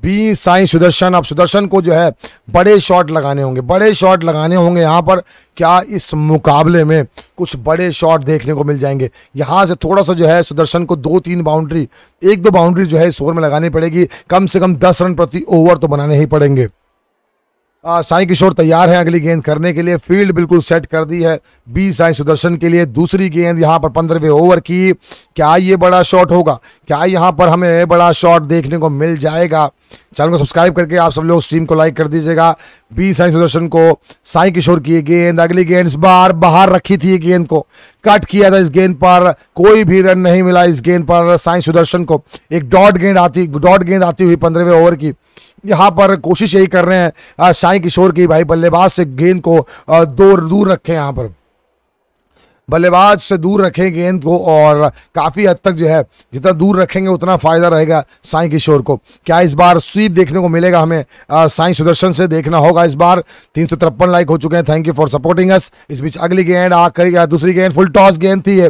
बी साई सुदर्शन अब सुदर्शन को जो है बड़े शॉट लगाने होंगे बड़े शॉट लगाने होंगे यहाँ पर क्या इस मुकाबले में कुछ बड़े शॉट देखने को मिल जाएंगे यहाँ से थोड़ा सा जो है सुदर्शन को दो तीन बाउंड्री एक दो बाउंड्री जो है इस ओवर में लगानी पड़ेगी कम से कम दस रन प्रति ओवर तो बनाने ही पड़ेंगे साई किशोर तैयार हैं अगली गेंद करने के लिए फील्ड बिल्कुल सेट कर दी है बी साई सुदर्शन के लिए दूसरी गेंद यहाँ पर पंद्रहवें ओवर की क्या ये बड़ा शॉट होगा क्या यहाँ पर हमें बड़ा शॉट देखने को मिल जाएगा चैनल को सब्सक्राइब करके आप सब लोग स्ट्रीम को लाइक कर दीजिएगा बी साई सुदर्शन को साई किशोर की गेंद अगली गेंद इस बार बाहर रखी थी ये गेंद को कट किया था इस गेंद पर कोई भी रन नहीं मिला इस गेंद पर साई सुदर्शन को एक डॉट गेंद आती डॉट गेंद आती हुई पंद्रहवें ओवर की यहाँ पर कोशिश यही कर रहे हैं साई किशोर की भाई बल्लेबाज से गेंद को दूर दूर रखें यहाँ पर बल्लेबाज से दूर रखें गेंद को और काफ़ी हद तक जो है जितना दूर रखेंगे उतना फ़ायदा रहेगा साई किशोर को क्या इस बार स्वीप देखने को मिलेगा हमें साई सुदर्शन से देखना होगा इस बार तीन सौ तिरपन लाइक हो चुके हैं thank you for supporting us इस बीच अगली गेंद आखिरी दूसरी गेंद फुल टॉस गेंद थी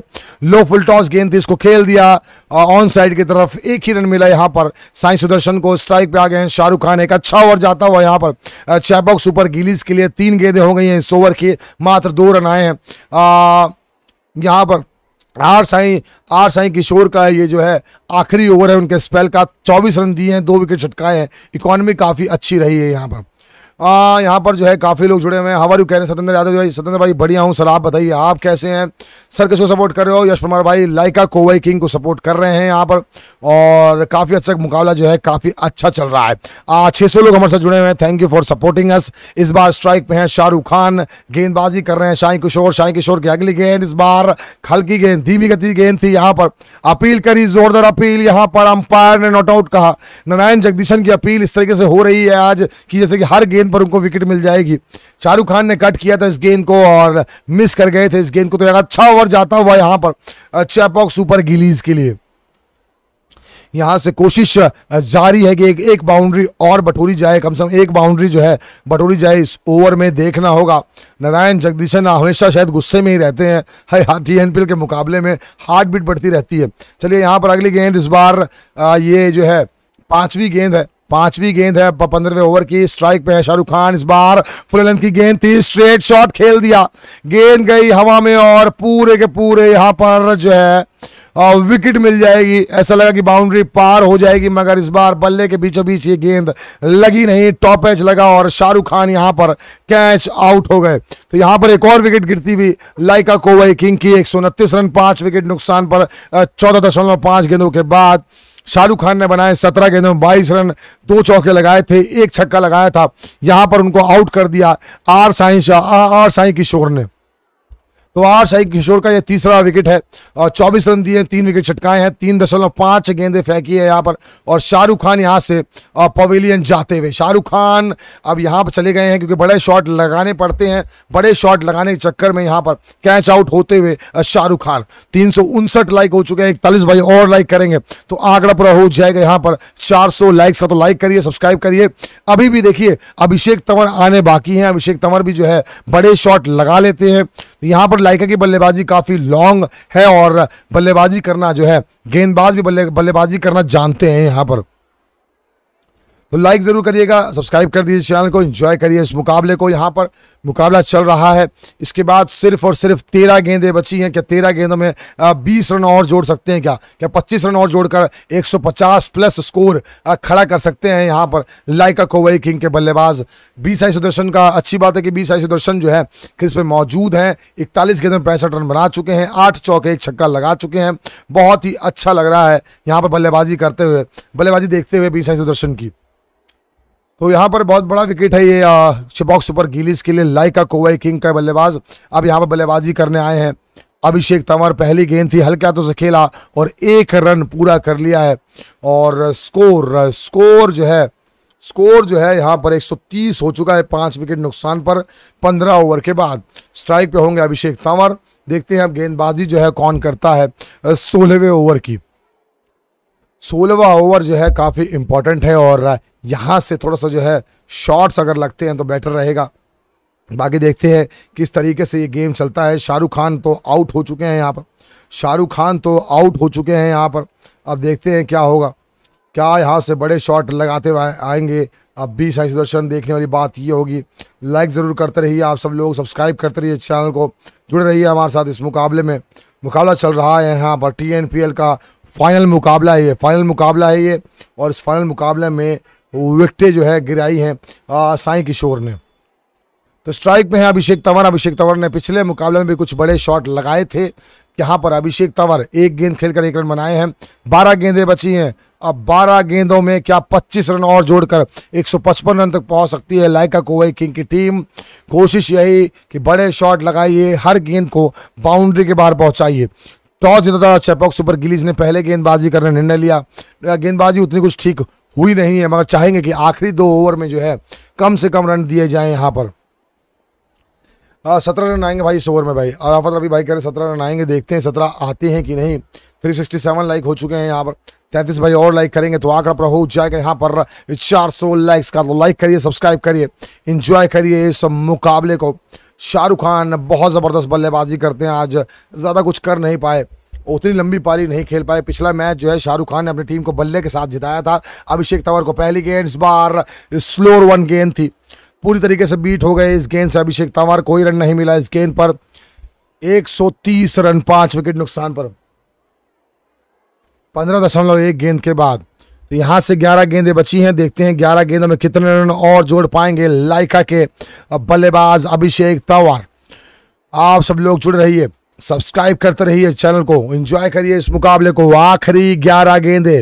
लो फुल टॉस गेंद थी इसको खेल दिया ऑन साइड की तरफ एक ही रन मिला यहाँ पर साई सुदर्शन को स्ट्राइक पे आ गए हैं शाहरुख खान एक अच्छा ओवर जाता हुआ यहाँ पर चैपॉक सुपर गिलीज के लिए तीन गेंदें हो गई हैं इस ओवर की मात्र दो रन आए हैं यहाँ पर आर साई आर साई किशोर का ये जो है आखिरी ओवर है उनके स्पेल का 24 रन दिए हैं दो विकेट छटकाए हैं इकोनॉमी काफ़ी अच्छी रही है यहाँ पर आ, यहाँ पर जो है काफ़ी लोग जुड़े हुए हैं हवा यू कह रहे हैं सतेंद्र यादव भाई सतेंद्र भाई बढ़िया हूँ सर आप बताइए आप कैसे हैं सर किसको सपोर्ट कर रहे हो यश परमार भाई लाइका कोवई किंग को सपोर्ट कर रहे हैं यहाँ पर और काफ़ी अच्छा मुकाबला जो है काफ़ी अच्छा चल रहा है छः सौ लोग हमारे साथ जुड़े हुए हैं thank you for supporting us इस बार स्ट्राइक पे हैं शाहरुख खान गेंदबाजी कर रहे हैं शाही किशोर शाही किशोर की अगली गेंद इस बार हल्की गेंद धीमी गति गेंद थी यहाँ पर अपील करी जोरदार अपील यहाँ पर अंपायर ने नॉट आउट कहा नारायण जगदीशन की अपील इस तरीके से हो रही है आज कि जैसे कि हर गेंद पर उनको विकेट मिल जाएगी शाहरुख खान ने कट किया था इस गेंद को और मिस कर गए थे इस गेंद को तो अच्छा ओवर जाता हुआ यहाँ पर चैपॉक सुपर गिलीज के लिए यहाँ से कोशिश जारी है कि एक एक बाउंड्री और बटोरी जाए कम से कम एक बाउंड्री जो है बटोरी जाए इस ओवर में देखना होगा नारायण जगदीशन हमेशा शायद गुस्से में ही रहते हैं हाई हार टी एन के मुकाबले में हार्ट बीट बढ़ती रहती है चलिए यहाँ पर अगली गेंद इस बार ये जो है पांचवी गेंद है पांचवी गेंद है पंद्रहवें ओवर की स्ट्राइक पे है शाहरुख खान इस बार फुल लेंथ की गेंद थी स्ट्रेट शॉट खेल दिया गेंद गई हवा में और पूरे के पूरे यहां पर जो है आ, विकेट मिल जाएगी ऐसा लगा कि बाउंड्री पार हो जाएगी मगर इस बार बल्ले के बीचों बीच ये गेंद लगी नहीं टॉप एच लगा और शाहरुख खान यहां पर कैच आउट हो गए तो यहां पर एक और विकेट गिरती हुई लाइका कोवाई किंग की एक रन पांच विकेट नुकसान पर चौदह दशमलव पांच गेंदों के बाद शाहरुख खान ने बनाए सत्रह गेंदों में बाईस रन दो चौके लगाए थे एक छक्का लगाया था यहां पर उनको आउट कर दिया आर साई शाह आर साई किशोर ने तो आर शाही किशोर का यह तीसरा विकेट है और 24 रन दिए हैं तीन विकेट छटकाए हैं तीन दशमलव पाँच गेंदे फेंकी है यहाँ पर और शाहरुख खान यहाँ से पवेलियन जाते हुए शाहरुख खान अब यहाँ पर चले गए हैं क्योंकि बड़े शॉट लगाने पड़ते हैं बड़े शॉट लगाने के चक्कर में यहाँ पर कैच आउट होते हुए शाहरुख खान तीन लाइक हो चुके हैं इकतालीस भाई और लाइक करेंगे तो आंकड़ा पूरा हो जाएगा यहाँ पर चार लाइक्स का तो लाइक करिए सब्सक्राइब करिए अभी भी देखिए अभिषेक तंवर आने बाकी हैं अभिषेक तंवर भी जो है बड़े शॉट लगा लेते हैं तो यहाँ पर लाइका की बल्लेबाजी काफ़ी लॉन्ग है और बल्लेबाजी करना जो है गेंदबाज भी बल्ले बल्लेबाजी करना जानते हैं यहाँ पर तो लाइक ज़रूर करिएगा सब्सक्राइब कर दीजिए चैनल को एंजॉय करिए इस मुकाबले को यहाँ पर मुकाबला चल रहा है इसके बाद सिर्फ और सिर्फ तेरह गेंदें बची हैं क्या तेरह गेंदों में बीस रन और जोड़ सकते हैं क्या क्या पच्चीस रन और जोड़कर एक प्लस स्कोर खड़ा कर सकते हैं यहाँ पर लाइका कोवई किंग के बल्लेबाज बीस आई सुदर्शन का अच्छी बात है कि बीस आई सुदर्शन जो है क्रिस पर मौजूद हैं इकतालीस गेंदों में पैंसठ रन बना चुके हैं आठ चौके एक छक्का लगा चुके हैं बहुत ही अच्छा लग रहा है यहाँ पर बल्लेबाजी करते हुए बल्लेबाजी देखते हुए बीस आई सुदर्शन की तो यहाँ पर बहुत बड़ा विकेट है ये शिबॉक सुपर गिलीस के लिए लाइका कोवाई किंग का बल्लेबाज अब यहाँ पर बल्लेबाजी करने आए हैं अभिषेक तंवर पहली गेंद थी हल्के हाथों से खेला और एक रन पूरा कर लिया है और स्कोर स्कोर जो है स्कोर जो है यहाँ पर 130 हो चुका है पाँच विकेट नुकसान पर 15 ओवर के बाद स्ट्राइक पे होंगे अभिषेक तंवर देखते हैं अब गेंदबाजी जो है कौन करता है सोलहवें ओवर की सोलहवा ओवर जो है काफ़ी इंपॉर्टेंट है और यहाँ से थोड़ा सा जो है शॉट्स अगर लगते हैं तो बेटर रहेगा बाकी देखते हैं किस तरीके से ये गेम चलता है शाहरुख खान तो आउट हो चुके हैं यहाँ पर शाहरुख खान तो आउट हो चुके हैं यहाँ पर अब देखते हैं क्या होगा क्या यहाँ से बड़े शॉट लगाते आएंगे अब भी साइंस दर्शन देखने वाली बात ये होगी लाइक ज़रूर करते रहिए आप सब लोग सब्सक्राइब करते रहिए चैनल को जुड़े रहिए हमारे साथ इस मुकाबले में मुकाबला चल रहा है यहाँ पर टी का फाइनल मुकाबला है ये फाइनल मुकाबला है ये और इस फाइनल मुकाबले में विकटें जो है गिराई हैं साई किशोर ने तो स्ट्राइक में है अभिषेक तंवर अभिषेक तंवर ने पिछले मुकाबले में भी कुछ बड़े शॉट लगाए थे यहाँ पर अभिषेक तंवर एक गेंद खेलकर एक रन बनाए हैं बारह गेंदें बची हैं अब बारह गेंदों में क्या पच्चीस रन और जोड़कर पचपन रन तक पहुँच सकती है लाइका कोवई किंग की टीम कोशिश यही कि बड़े शॉट लगाइए हर गेंद को बाउंड्री के बाहर पहुँचाइए टॉस जीता था चैपॉक सुपर गिलीज ने पहले गेंदबाजी करने निर्णय लिया गेंदबाजी उतनी कुछ ठीक हुई नहीं है मगर चाहेंगे कि आखिरी दो ओवर में जो है कम से कम रन दिए जाएं यहाँ पर सत्रह रन आएंगे भाई इस ओवर में भाई अराफत अभी भाई कह रहे सत्रह रन आएंगे देखते हैं सत्रह आते हैं कि नहीं थ्री सिक्सटी सेवन लाइक हो चुके हैं यहाँ पर तैंतीस भाई और लाइक करेंगे तो आंकड़ा पर हो जाएगा यहाँ पर चार सौ लाइक्स का तो लाइक करिए सब्सक्राइब करिए इंजॉय करिए इस मुकाबले को शाहरुख खान बहुत ज़बरदस्त बल्लेबाजी करते हैं आज ज़्यादा कुछ कर नहीं पाए उतनी लंबी पारी नहीं खेल पाए पिछला मैच जो है शाहरुख खान ने अपनी टीम को बल्ले के साथ जिताया था अभिषेक तंवर को पहली गेंद इस बार स्लोर वन गेंद थी पूरी तरीके से बीट हो गए इस गेंद से अभिषेक तंवर कोई रन नहीं मिला इस गेंद पर 130 रन पांच विकेट नुकसान पर पंद्रह दशमलव एक गेंद के बाद तो यहाँ से 11 गेंदें बची हैं देखते हैं 11 गेंदों में कितने रन और जोड़ पाएंगे लाइका के बल्लेबाज अभिषेक तंवर आप सब लोग जुड़ रहिए सब्सक्राइब करते रहिए चैनल को एंजॉय करिए इस मुकाबले को आखिरी ग्यारह गेंदे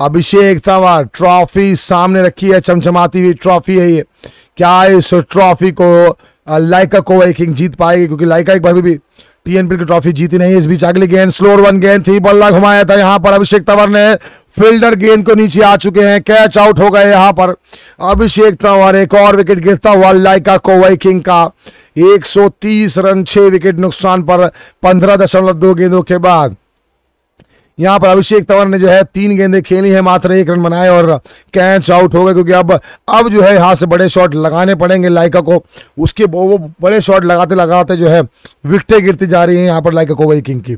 अभिषेक तंवर ट्रॉफी सामने रखी है चमचमाती हुई ट्रॉफी है ये क्या इस ट्रॉफी को लाइका को किंग जीत पाएगी क्योंकि लाइका एक बार भी, भी टीएनपी की ट्रॉफी जीती नहीं इस बीच अगली गेंद स्लोर वन गेंद थी बल्ला घुमाया था यहाँ पर अभिषेक तंवर ने फील्डर गेंद को नीचे आ चुके हैं कैच आउट हो गए यहां पर अभिषेक तंवर एक और विकेट गिरता हुआ लाइका कोवाई किंग का 130 रन 6 विकेट नुकसान पर 15.2 गेंदों के बाद यहाँ पर अभिषेक तंवर ने जो है तीन गेंदे खेली है मात्र एक रन बनाए और कैच आउट हो गए क्योंकि अब अब जो है यहाँ से बड़े शॉट लगाने पड़ेंगे लाइका को उसके वो बड़े शॉट लगाते लगाते जो है विकटे गिरती जा रही है यहाँ पर लाइका वही किंग की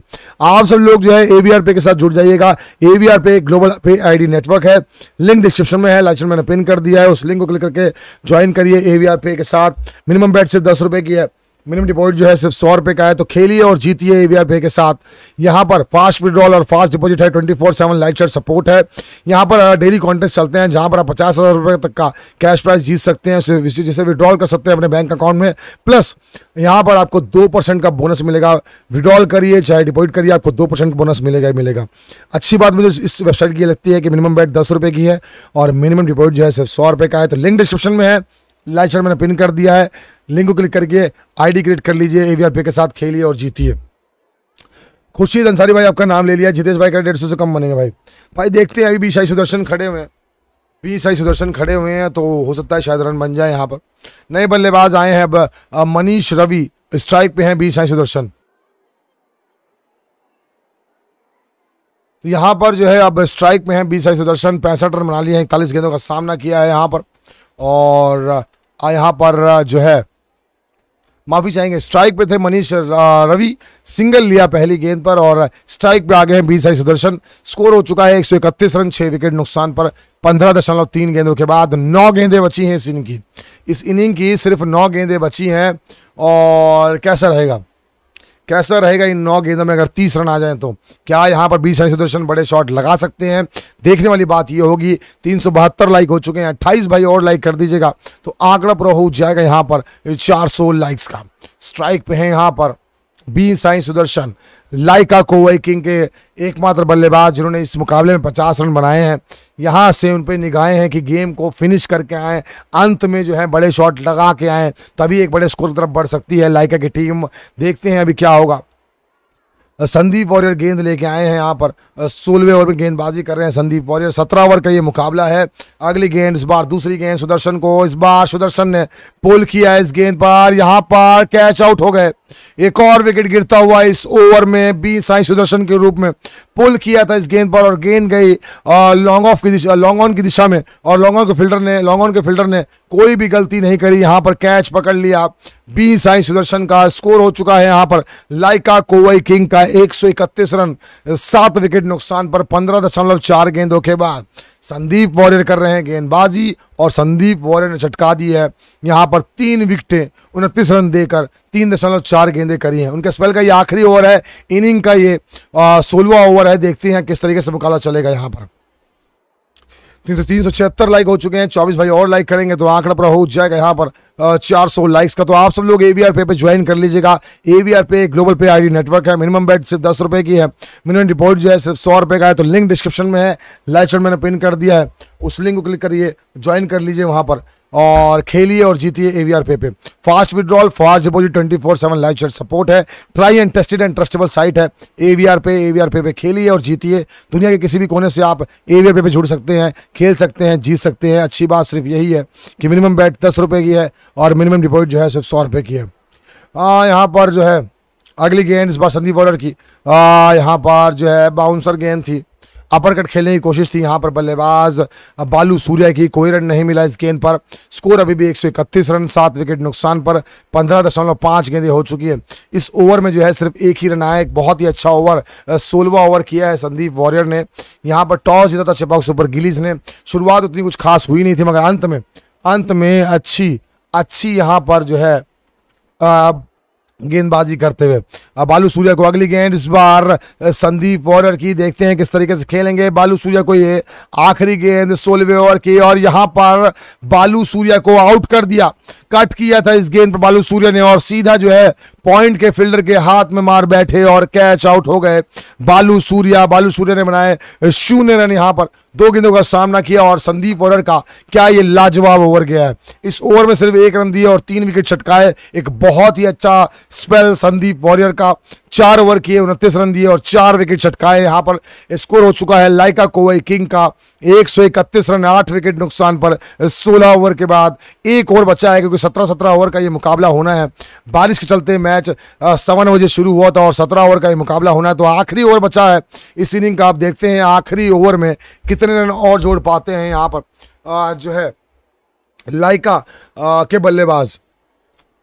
आप सब लोग जो है ए वी आर पे के साथ जुड़ जाइएगा A V R pay global pay I network है लिंक डिस्क्रिप्शन में है लाइसेंस मैंने पिन कर दिया है उस लिंक को क्लिक करके ज्वाइन करिए ए वी आर पे के साथ मिनिमम बैट सिर्फ दस रुपये की है मिनिमम डिपॉजिट जो है सिर्फ सौ रुपये का है तो खेलिए और जीतिए ए बी पे के साथ यहाँ पर फास्ट विड्रॉल और फास्ट डिपॉजिट है twenty four seven live chat support है यहाँ पर डेली कॉन्टेस्ट चलते हैं जहाँ पर आप पचास हज़ार रुपये तक का कैश प्राइस जीत सकते हैं जैसे विड्रॉल कर सकते हैं अपने बैंक अकाउंट में प्लस यहाँ पर आपको दो परसेंट का बोनस मिलेगा विड्रॉल करिए चाहे डिपॉजिट करिए आपको दो परसेंट बोनस मिलेगा ही मिलेगा अच्छी बात मुझे इस वेबसाइट की लगती है कि मिनिमम बैट दस रुपये की है और मिनिमम डिपॉजिट जो है सिर्फ सौ रुपये का है तो लिंक डिस्क्रिप्शन में है लाइचर मैंने पिन कर दिया है लिंक को क्लिक करके आईडी क्रिएट कर लीजिए एवीआर पे के साथ खेलिए और जीतिए खुर्शीद अंसारी भाई आपका नाम ले लिया जितेश भाई का डेढ़ सौ से कम बनेंगे भाई भाई देखते हैं अभी बी साई सुदर्शन खड़े हुए हैं बी साई सुदर्शन खड़े हुए हैं तो हो सकता है शायद रन बन जाए यहाँ पर नए बल्लेबाज आए हैं अब मनीष रवि स्ट्राइक पे हैं बी साई सुदर्शन यहाँ पर जो है अब स्ट्राइक में है बी साई सुदर्शन पैंसठ रन बना लिए हैं इकतालीस गेंदों का सामना किया है यहाँ पर और यहाँ पर जो है माफी चाहेंगे स्ट्राइक पे थे मनीष रवि सिंगल लिया पहली गेंद पर और स्ट्राइक पे आ गए हैं बीस आई सुदर्शन स्कोर हो चुका है एक रन छह विकेट नुकसान पर पंद्रह दशमलव तीन गेंदों के बाद नौ गेंदें बची हैं इस इनिंग की इस इनिंग की सिर्फ नौ गेंदें बची हैं और कैसा रहेगा कैसा रहेगा इन नौ गेंदों में अगर तीस रन आ जाए तो क्या यहाँ पर बीस हनी सुदर्शन बड़े शॉट लगा सकते हैं देखने वाली बात ये होगी तीन लाइक हो चुके हैं अट्ठाईस भाई और लाइक कर दीजिएगा तो आंकड़ा पूरा हो जाएगा यहाँ पर चार लाइक्स का स्ट्राइक पे है यहाँ पर B Sai Sudharsan Lyca Kovai King के एकमात्र बल्लेबाज जिन्होंने इस मुकाबले में 50 रन बनाए हैं यहाँ से उन पर निगाहें हैं कि गेम को फिनिश करके आएँ अंत में जो है बड़े शॉट लगा के आएँ तभी एक बड़े स्कोर की तरफ बढ़ सकती है लाइका की टीम देखते हैं अभी क्या होगा संदीप वॉरियर गेंद लेके आए हैं यहाँ पर सोलहवें ओवर में गेंदबाजी कर रहे हैं संदीप वॉरियर सत्रह ओवर का ये मुकाबला है अगली गेंद इस बार दूसरी गेंद सुदर्शन को इस बार सुदर्शन ने पोल किया इस गेंद पर यहाँ पर कैच आउट हो गए एक और विकेट गिरता हुआ इस ओवर में बी साई सुदर्शन के रूप में पुल किया था इस गेंद पर और गेंद गई लॉन्ग ऑफ की दिशा लॉन्ग ऑन की दिशा में और लॉन्ग ऑन के फील्डर ने लॉन्ग ऑन के फील्डर ने कोई भी गलती नहीं करी यहाँ पर कैच पकड़ लिया बी साई सुदर्शन का स्कोर हो चुका है यहाँ पर लाइका कोवई किंग का 131 रन सात विकेट नुकसान पर 15.4 गेंदों के बाद संदीप वॉरियर कर रहे हैं गेंदबाजी और संदीप वॉरियर ने झटका दी है यहाँ पर तीन विकेटें उनतीस रन देकर तीन दशमलव चार गेंदें करी हैं उनके स्पेल का ये आखिरी ओवर है इनिंग का ये सोलवा ओवर है देखते हैं किस तरीके से मुकाबला चलेगा यहाँ पर तीन सौ तीन सौ छिहत्तर लाइक हो चुके हैं चौबीस भाई और लाइक करेंगे तो आंकड़ा पूरा हो जाएगा यहाँ पर चार सौ लाइक्स का तो आप सब लोग ए वी आर पे पे ज्वाइन कर लीजिएगा A V R pay global pay I network है मिनिमम बेट सिर्फ दस रुपये की है मिनिमम डिपॉजिट जो है सिर्फ सौ रुपये का है तो लिंक डिस्क्रिप्शन में है लाइव मैंने पिन कर दिया है उस लिंक को क्लिक करिए ज्वाइन कर लीजिए वहाँ पर और खेलिए और जीतिए R pay pay fast withdrawal fast deposit twenty four seven live chat support है try and tested and trustable site है ए वी आर पे ए वी आर पे पे खेलिए और जीतिए दुनिया के किसी भी कोने से आप ए वी आर पे पे जुड़ सकते हैं खेल सकते हैं जीत सकते हैं अच्छी बात सिर्फ यही है कि मिनिमम बैट दस रुपये की है और मिनिमम डिपॉजिट जो है सिर्फ सौ रुपये की है यहाँ पर जो है अगली गेंद इस बार संदीप बॉलर की यहाँ पर जो है बाउंसर गेंद थी अपर कट खेलने की कोशिश थी यहाँ पर बल्लेबाज बालू सूर्या की कोई रन नहीं मिला इस गेंद पर स्कोर अभी भी 131 रन सात विकेट नुकसान पर पंद्रह दशमलव पाँच गेंदें हो चुकी है इस ओवर में जो है सिर्फ एक ही रन आया एक बहुत ही अच्छा ओवर सोलवा ओवर किया है संदीप वॉरियर ने यहाँ पर टॉस जीता था चेपॉक्स सुपर गिलीज ने शुरुआत उतनी कुछ खास हुई नहीं थी मगर अंत में अंत में अच्छी अच्छी यहाँ पर जो है गेंदबाजी करते हुए अब बालू सूर्या को अगली गेंद इस बार संदीप वॉरियर की देखते हैं किस तरीके से खेलेंगे बालू सूर्या को ये आखिरी गेंद सोलहवें ओवर की और यहाँ पर बालू सूर्या को आउट कर दिया कट किया था इस गेंद पर बालू सूर्या ने और सीधा जो है पॉइंट के फील्डर के हाथ में मार बैठे और कैच आउट हो गए बालू सूर्या बालू सूर्या ने बनाए शून्य रन यहाँ पर दो गेंदों का सामना किया और संदीप ओवर का क्या ये लाजवाब ओवर गया है इस ओवर में सिर्फ एक रन दिए और तीन विकेट छटकाए एक बहुत ही अच्छा स्पेल संदीप वॉरियर का चार ओवर किए उनतीस रन दिए और चार विकेट छटकाए यहाँ पर स्कोर हो चुका है लाइका कोवई किंग का इकतीस रन आठ विकेट नुकसान पर 16 ओवर के बाद एक ओवर बचा है क्योंकि 17-17 ओवर का ये मुकाबला होना है बारिश के चलते मैच सवन बजे शुरू हुआ था और 17 ओवर का ये मुकाबला होना है तो आखिरी ओवर बचा है इस इनिंग का आप देखते हैं आखिरी ओवर में कितने रन और जोड़ पाते हैं यहाँ पर जो है लाइका के बल्लेबाज़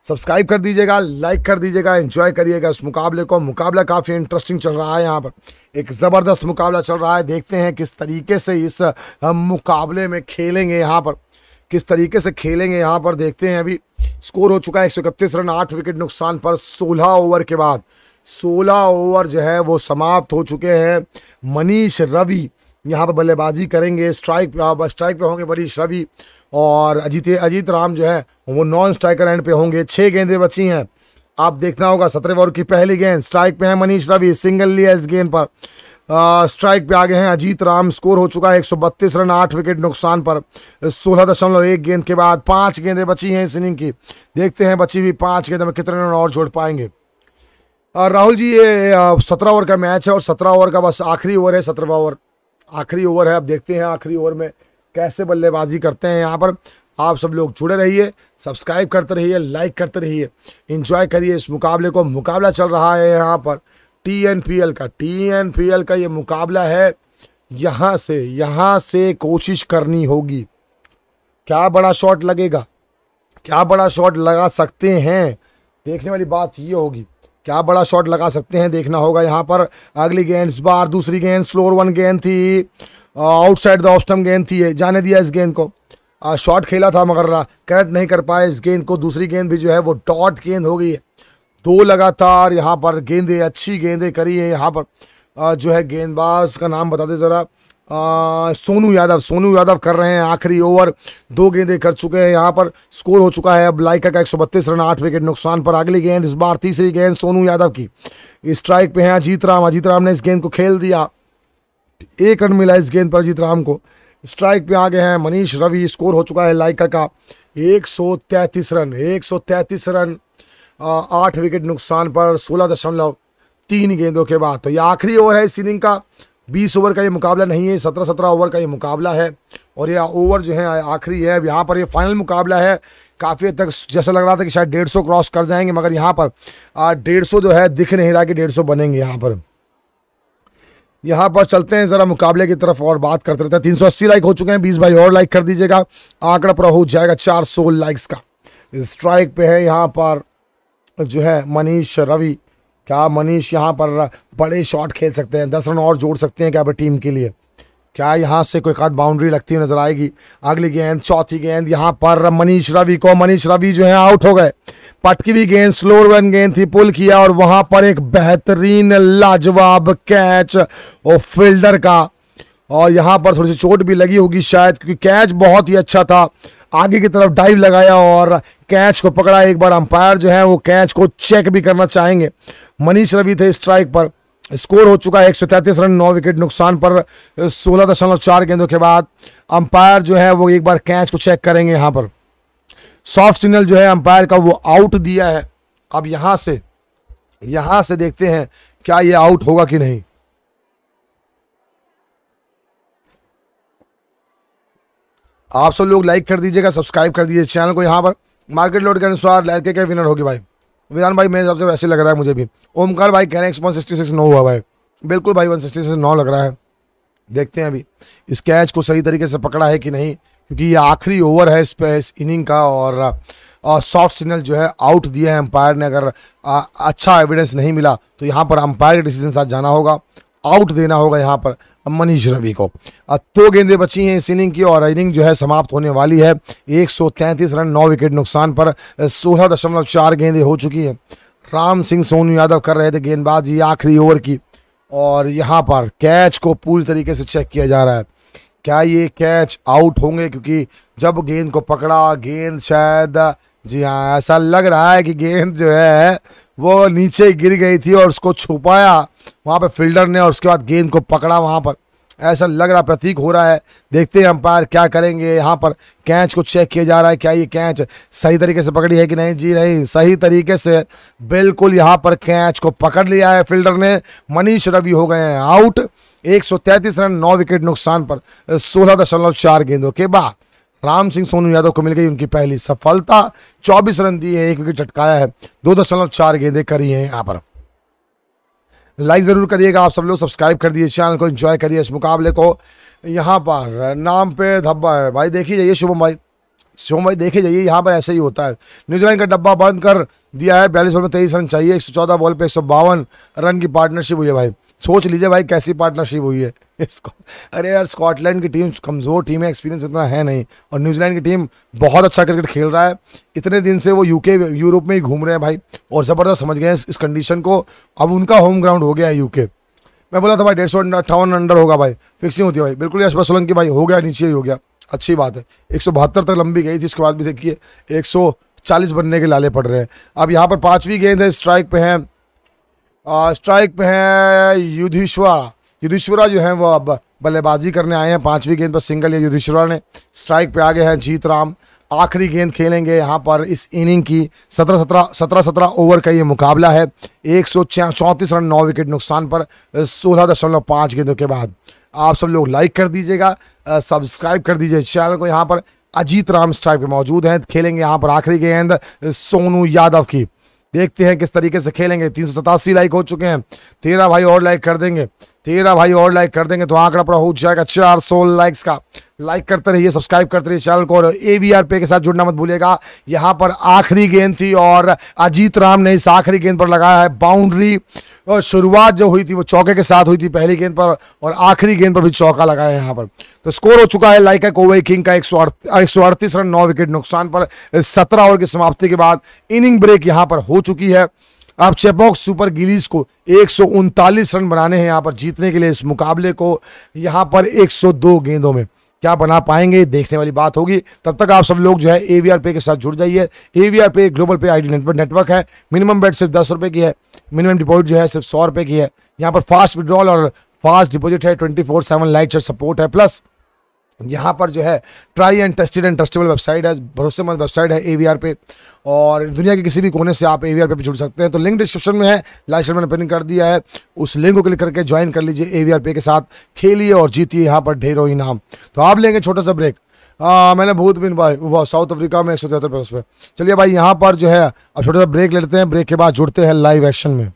सब्सक्राइब कर दीजिएगा लाइक कर दीजिएगा एंजॉय करिएगा इस मुकाबले को मुकाबला काफ़ी इंटरेस्टिंग चल रहा है यहाँ पर एक ज़बरदस्त मुकाबला चल रहा है देखते हैं किस तरीके से इस मुकाबले में खेलेंगे यहाँ पर किस तरीके से खेलेंगे यहाँ पर देखते हैं अभी स्कोर हो चुका है एक रन आठ विकेट नुकसान पर सोलह ओवर के बाद सोलह ओवर जो है वो समाप्त हो चुके हैं मनीष रवि यहाँ पर बल्लेबाजी करेंगे स्ट्राइक स्ट्राइक पे होंगे बड़ी रवि और अजीत अजीत राम जो है वो नॉन स्ट्राइकर एंड पे होंगे छः गेंदें बची हैं आप देखना होगा सत्रह ओवर की पहली गेंद स्ट्राइक पे है मनीष रवि सिंगल लिया इस गेंद पर स्ट्राइक पे आ गए हैं अजीत राम स्कोर हो चुका है 132 रन आठ विकेट नुकसान पर सोलह दशमलव एक गेंद के बाद पांच गेंदें बची हैं इस इनिंग की देखते हैं बची हुई पांच गेंद में कितने रन और जोड़ पाएंगे राहुल जी ये सत्रह ओवर का मैच है और सत्रह ओवर का बस आखिरी ओवर है सत्रहवा ओवर आखिरी ओवर है अब देखते हैं आखिरी ओवर में कैसे बल्लेबाजी करते हैं यहाँ पर आप सब लोग जुड़े रहिए सब्सक्राइब करते रहिए लाइक करते रहिए इंजॉय करिए इस मुकाबले को मुकाबला चल रहा है यहाँ पर टी एन पी एल का टी एन पी एल का ये मुकाबला है यहाँ से यहाँ से कोशिश करनी होगी क्या बड़ा शॉट लगेगा क्या बड़ा शॉट लगा सकते हैं देखने वाली बात ये होगी क्या बड़ा शॉट लगा सकते हैं देखना होगा यहाँ पर अगली गेंद बार दूसरी गेंद स्लोर वन गेंद थी आउटसाइड द ऑस्टम गेंद थी जाने दिया इस गेंद को शॉट खेला था मगर कैच नहीं कर पाए इस गेंद को दूसरी गेंद भी जो है वो डॉट गेंद हो गई है दो लगातार यहाँ पर गेंदे अच्छी गेंदे करी है यहाँ पर आ, जो है गेंदबाज का नाम बता दें ज़रा सोनू यादव सोनू यादव कर रहे हैं आखिरी ओवर दो गेंदे कर चुके हैं यहाँ पर स्कोर हो चुका है अब लाइका का एक रन आठ विकेट नुकसान पर अगली गेंद इस बार तीसरी गेंद सोनू यादव की स्ट्राइक पे है अजीत राम अजीत राम ने इस गेंद को खेल दिया एक रन मिला इस गेंद पर अजीत राम को स्ट्राइक पे आ गए हैं मनीष रवि स्कोर हो चुका है लाइका का एक रन एक रन आठ विकेट नुकसान पर सोलह दशमलव तीन गेंदों के बाद तो ये आखिरी ओवर है इस इनिंग का बीस ओवर का ये मुकाबला नहीं है सत्रह सत्रह ओवर का ये मुकाबला है और यह ओवर जो है आखिरी है अब यहाँ पर ये फाइनल मुकाबला है काफ़ी हद तक जैसा लग रहा था कि शायद डेढ़ सौ क्रॉस कर जाएंगे मगर यहाँ पर डेढ़ सौ जो है दिख नहीं रहा कि डेढ़ सौ बनेंगे यहाँ पर यहाँ पर चलते हैं ज़रा मुकाबले की तरफ और बात करते रहते हैं तीन सौ अस्सी लाइक हो चुके हैं बीस भाई और लाइक कर दीजिएगा आंकड़ा पूरा हो जाएगा चार सौ लाइक्स का स्ट्राइक पे है यहाँ पर जो है मनीष रवि क्या मनीष यहाँ पर बड़े शॉट खेल सकते हैं दस रन और जोड़ सकते हैं क्या पर टीम के लिए क्या यहाँ से कोई आध बाउंड्री लगती हुई नजर आएगी अगली गेंद चौथी गेंद यहाँ पर मनीष रवि को मनीष रवि जो है आउट हो गए पटकी भी गेंद स्लो रन गेंद थी पुल किया और वहां पर एक बेहतरीन लाजवाब कैच और फील्डर का और यहाँ पर थोड़ी सी चोट भी लगी होगी शायद क्योंकि कैच बहुत ही अच्छा था आगे की तरफ डाइव लगाया और कैच को पकड़ा एक बार अंपायर जो है वो कैच को चेक भी करना चाहेंगे मनीष रवि थे स्ट्राइक पर स्कोर हो चुका है एक रन नौ विकेट नुकसान पर सोलह दशमलव चार गेंदों के बाद अंपायर जो है वो एक बार कैच को चेक करेंगे यहाँ पर सॉफ्ट सिग्नल जो है अंपायर का वो आउट दिया है अब यहाँ से यहाँ से देखते हैं क्या ये आउट होगा कि नहीं आप सब लोग लाइक कर दीजिएगा सब्सक्राइब कर दीजिए चैनल को यहाँ पर मार्केट लोड के अनुसार लाइक के विनर होगी भाई विधान भाई मेरे हिसाब से वैसे लग रहा है मुझे भी ओमकार भाई कह रहे हैं एक्स वन सिक्स हुआ भाई बिल्कुल भाई वन सिक्सटी सिक्स लग रहा है देखते हैं अभी इस कैच को सही तरीके से पकड़ा है कि नहीं क्योंकि ये आखिरी ओवर है इस पर इनिंग का और सॉफ्ट सिग्नल जो है आउट दिया है अंपायर ने अगर आ, अच्छा एविडेंस नहीं मिला तो यहाँ पर अंपायर के डिसीजन साथ जाना होगा आउट देना होगा यहाँ पर मनीष रवि को अब दो गेंदें बची हैं इस इनिंग की और इनिंग जो है समाप्त होने वाली है 133 रन नौ विकेट नुकसान पर सोलह दशमलव चार गेंदें हो चुकी हैं राम सिंह सोनू यादव कर रहे थे गेंदबाजी आखिरी ओवर की और यहाँ पर कैच को पूरी तरीके से चेक किया जा रहा है क्या ये कैच आउट होंगे क्योंकि जब गेंद को पकड़ा गेंद शायद जी हाँ ऐसा लग रहा है कि गेंद जो है वो नीचे गिर गई थी और उसको छुपाया वहाँ पे फील्डर ने और उसके बाद गेंद को पकड़ा वहाँ पर ऐसा लग रहा प्रतीक हो रहा है देखते हैं अंपायर क्या करेंगे यहाँ पर कैच को चेक किया जा रहा है क्या ये कैच सही तरीके से पकड़ी है कि नहीं जी नहीं सही तरीके से बिल्कुल यहाँ पर कैच को पकड़ लिया है फील्डर ने मनीष रवि हो गए हैं आउट एक रन नौ विकेट नुकसान पर सोलह दशमलव चार गेंदों के बाद राम सिंह सोनू यादव को मिल गई उनकी पहली सफलता 24 रन दिए एक विकेट चटकाया है दो दशमलव चार गेंदे करी हैं यहाँ पर लाइक ज़रूर करिएगा आप सब लोग सब्सक्राइब कर दिए चैनल को एंजॉय करिए इस मुकाबले को यहाँ पर नाम पे धब्बा है भाई देखिए जाइए शुभम भाई शुभम भाई देखे जाइए यहाँ पर ऐसे ही होता है न्यूजीलैंड का डब्बा बंद कर दिया है बयालीस बॉल में तेईस रन चाहिए एक सौ चौदह बॉल पर एक सौ बावन रन की पार्टनरशिप हुई है भाई सोच लीजिए भाई कैसी पार्टनरशिप हुई है अरे यार स्कॉटलैंड की टीम कमज़ोर टीम है एक्सपीरियंस इतना है नहीं और न्यूजीलैंड की टीम बहुत अच्छा क्रिकेट खेल रहा है इतने दिन से वो यूके यूरोप में ही घूम रहे हैं भाई और ज़बरदस्त समझ गए हैं इस कंडीशन को अब उनका होम ग्राउंड हो गया है यूके मैं बोला था भाई डेढ़ सौ अट्ठावन अंडर होगा भाई फिक्सिंग होती है भाई बिल्कुल यशपाल सोलंकी भाई हो गया नीचे ही हो गया अच्छी बात है एक तक लंबी गई थी उसके बाद भी देखिए एक चालीस बनने के लाले पड़ रहे हैं अब यहाँ पर पांचवी गेंद है स्ट्राइक पे हैं स्ट्राइक पे हैं युधिश्वा युधिश्वरा जो है वो अब बल्लेबाजी करने आए हैं पांचवी गेंद पर सिंगल या युधिश्वरा ने स्ट्राइक पे आ गए हैं जीत राम आखिरी गेंद खेलेंगे यहाँ पर इस इनिंग की सत्रह सत्रह सत्रह सत्रह ओवर का ये मुकाबला है एक सौ चौंतीस रन नौ विकेट नुकसान पर सोलह दशमलव पाँच गेंदों के बाद आप सब लोग लाइक कर दीजिएगा सब्सक्राइब कर दीजिए चैनल को यहाँ पर अजीत राम स्ट्राइक पर मौजूद हैं खेलेंगे यहाँ पर आखिरी गेंद सोनू यादव की देखते हैं किस तरीके से खेलेंगे तीन लाइक हो चुके हैं तेरह भाई और लाइक कर देंगे तेरह भाई और लाइक कर देंगे तो आंकड़ा पूरा हो जाएगा चार सौ लाइक्स का लाइक करते रहिए सब्सक्राइब करते रहिए चैनल को और ए बी आर पे के साथ जुड़ना मत भूलिएगा यहाँ पर आखिरी गेंद थी और अजीत राम ने इस आखिरी गेंद पर लगाया है बाउंड्री और शुरुआत जो हुई थी वो चौके के साथ हुई थी पहली गेंद पर और आखिरी गेंद पर भी चौका लगाया यहाँ पर तो स्कोर हो चुका है है कोवई किंग का एक सौ अड़तीस रन नौ विकेट नुकसान पर सत्रह ओवर की समाप्ति के बाद इनिंग ब्रेक यहाँ पर हो चुकी है अब चेपॉक सुपर गिलीज को एक रन बनाने हैं यहाँ पर जीतने के लिए इस मुकाबले को यहाँ पर 102 गेंदों में क्या बना पाएंगे देखने वाली बात होगी तब तक आप सब लोग जो है ए वी आर पे के साथ जुड़ जाइए A V R pay global pay I D network network है मिनिमम बेट सिर्फ दस रुपये की है मिनिमम डिपॉजिट जो है सिर्फ सौ रुपये की है यहाँ पर फास्ट विड्रॉल और फास्ट डिपॉजिट है twenty four seven light support है प्लस यहाँ पर जो है try and tested and trustable website है भरोसेमंद वेबसाइट है ए पे और दुनिया के किसी भी कोने से आप ए पे भी जुड़ सकते हैं तो लिंक डिस्क्रिप्शन में है लाइव शर्मा ने पिन कर दिया है उस लिंक को क्लिक करके ज्वाइन कर लीजिए ए पे के साथ खेलिए और जीतिए यहाँ पर ढेरों इनाम तो आप लेंगे छोटा सा ब्रेक आ, मैंने बहुत बिन भाई वाह साउथ अफ्रीका में एक सौ तिहत्तर चलिए भाई यहाँ पर जो है अब छोटा सा ब्रेक लेते हैं ब्रेक के बाद जुड़ते हैं लाइव एक्शन में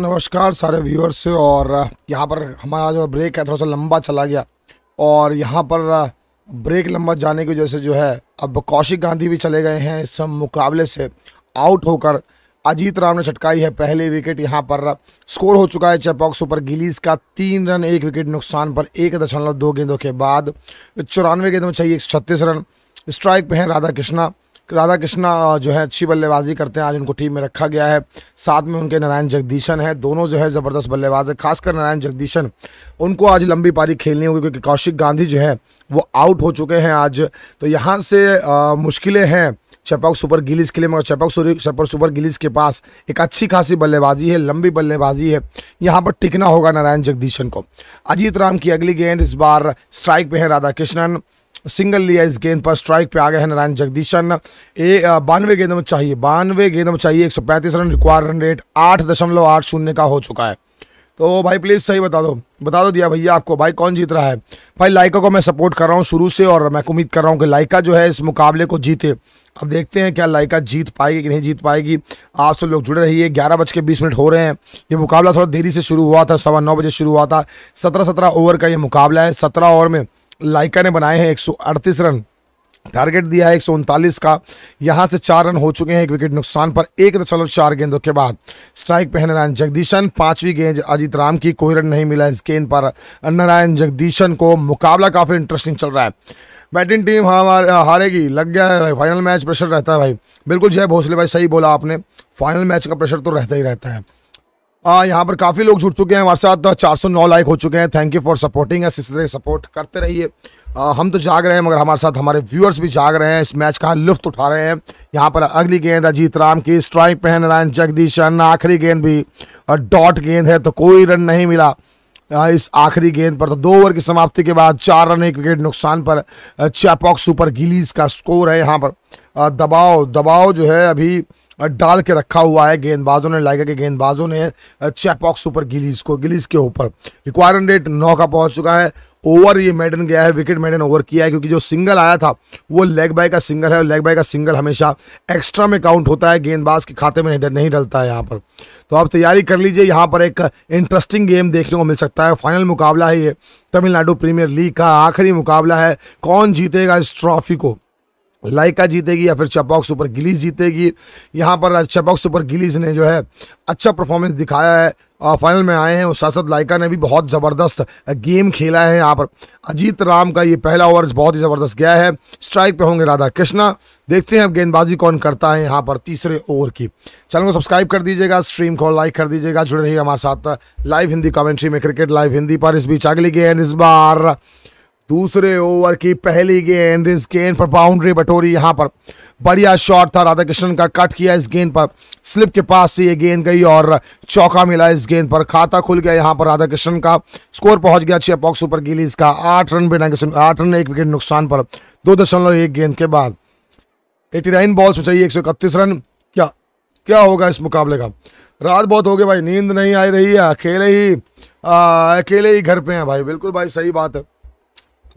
नमस्कार सारे व्यूअर्स से और यहाँ पर हमारा जो ब्रेक है थोड़ा सा लंबा चला गया और यहाँ पर ब्रेक लंबा जाने की वजह से जो है अब कौशिक गांधी भी चले गए हैं इस मुकाबले से आउट होकर अजीत राम ने छटकाई है पहले विकेट यहाँ पर स्कोर हो चुका है चेपॉक सुपर गिलीज का तीन रन एक विकेट नुकसान पर एक दशमलव दो गेंदों के बाद चौरानवे गेंदों में चाहिए एक रन स्ट्राइक पर हैं राधा कृष्णा राधा कृष्णा जो है अच्छी बल्लेबाजी करते हैं आज उनको टीम में रखा गया है साथ में उनके नारायण जगदीशन है दोनों जो है ज़बरदस्त बल्लेबाज है खासकर नारायण जगदीशन उनको आज लंबी पारी खेलनी होगी क्योंकि कौशिक गांधी जो है वो आउट हो चुके हैं आज तो यहाँ से मुश्किलें हैं चपक सुपर गिलीज के लिए मगर चपक सुपर सुपर गिलीज के पास एक अच्छी खासी बल्लेबाजी है लंबी बल्लेबाजी है यहाँ पर टिकना होगा नारायण जगदीशन को अजीत राम की अगली गेंद इस बार स्ट्राइक पे है राधा कृष्णन सिंगल लिया इस गेंद पर स्ट्राइक पे आ गए हैं नारायण जगदीशन ए बानवे गेंदों में चाहिए बानवे गेंदों में चाहिए पैंतीस रन रिक्वायर रन रेट आठ दशमलव आठ शून्य का हो चुका है तो भाई प्लीज़ सही बता दो बता दो दिया भैया आपको भाई कौन जीत रहा है भाई लाइका को मैं सपोर्ट कर रहा हूँ शुरू से और मैं उम्मीद कर रहा हूँ कि लाइका जो है इस मुकाबले को जीते अब देखते हैं क्या लाइका जीत पाएगी कि नहीं जीत पाएगी आप सब लोग जुड़े रहिए ग्यारह बज के बीस मिनट हो रहे हैं ये मुकाबला थोड़ा देरी से शुरू हुआ था सवा नौ बजे शुरू हुआ था सत्रह सत्रह ओवर का ये मुकाबला है सत्रह ओवर में लाइका ने बनाए हैं एक रन टारगेट दिया है एक का यहां से चार रन हो चुके हैं एक विकेट नुकसान पर एक दशमलव चार गेंदों के बाद स्ट्राइक पे नारायण जगदीशन पांचवी गेंद अजीत राम की कोई रन नहीं मिला इस गेंद पर नारायण जगदीशन को मुकाबला काफ़ी इंटरेस्टिंग चल रहा है बैटिंग टीम हमारे हारेगी लग गया है फाइनल मैच प्रेशर रहता है भाई बिल्कुल जय भोसले भाई सही बोला आपने फाइनल मैच का प्रेशर तो रहता ही रहता है यहाँ पर काफ़ी लोग जुड़ चुके हैं हमारे साथ नौ लाइक हो चुके हैं thank you for supporting us इस तरह सपोर्ट करते रहिए हम तो जाग रहे हैं मगर हमारे साथ हमारे व्यूअर्स भी जाग रहे हैं इस मैच का लुफ्त उठा रहे हैं यहाँ पर अगली गेंद अजीत राम की स्ट्राइक पे है नारायण जगदीशन आखिरी गेंद भी डॉट गेंद है तो कोई रन नहीं मिला इस आखिरी गेंद पर तो दो ओवर की समाप्ति के बाद चार रन एक विकेट नुकसान पर चैपॉक सुपर गिलीज का स्कोर है यहाँ पर दबाव दबाव जो है अभी डाल के रखा हुआ है गेंदबाजों ने लाइक के गेंदबाजों ने चैपॉक्स ऊपर गिलीज को गिलीज के ऊपर रिक्वायर रेट नौ का पहुंच चुका है ओवर ये मेडन गया है विकेट मेडन ओवर किया है क्योंकि जो सिंगल आया था वो लेग बाय का सिंगल है और लेग बाय का सिंगल हमेशा एक्स्ट्रा में काउंट होता है गेंदबाज के खाते में नहीं डलता है यहाँ पर तो आप तैयारी कर लीजिए यहाँ पर एक इंटरेस्टिंग गेम देखने को मिल सकता है फाइनल मुकाबला है ये तमिलनाडु प्रीमियर लीग का आखिरी मुकाबला है कौन जीतेगा इस ट्रॉफी को लाइका जीतेगी या फिर चपॉक सुपर गिलीज जीतेगी यहाँ पर चपॉक सुपर गिलीज ने जो है अच्छा परफॉर्मेंस दिखाया है फाइनल में आए हैं और साथ साथ लाइका ने भी बहुत ज़बरदस्त गेम खेला है यहाँ पर अजीत राम का ये पहला ओवर बहुत ही ज़बरदस्त गया है स्ट्राइक पे होंगे राधा कृष्णा देखते हैं अब गेंदबाजी कौन करता है यहाँ पर तीसरे ओवर की चैनल को सब्सक्राइब कर दीजिएगा स्ट्रीम को लाइक कर दीजिएगा जुड़े रहिए हमारे साथ लाइव हिंदी कमेंट्री में क्रिकेट लाइव हिंदी पर इस बीच अगली गेंद इस बार दूसरे ओवर की पहली गेंद इस गेंद पर बाउंड्री बटोरी यहां पर बढ़िया शॉट था राधाकृष्णन का कट किया इस गेंद पर स्लिप के पास से ये गेंद गई और चौका मिला इस गेंद पर खाता खुल गया यहां पर राधाकृष्णन का स्कोर पहुंच गया छह पॉक्स ऊपर गिलीज का आठ रन बिना आठ रन एक विकेट नुकसान पर दो दशमलव एक गेंद के बाद एटी नाइन बॉल्स में चाहिए एक सौ इकतीस रन क्या क्या होगा इस मुकाबले का रात बहुत हो गई भाई नींद नहीं आ रही है अकेले ही अकेले ही घर पे हैं भाई बिल्कुल भाई सही बात है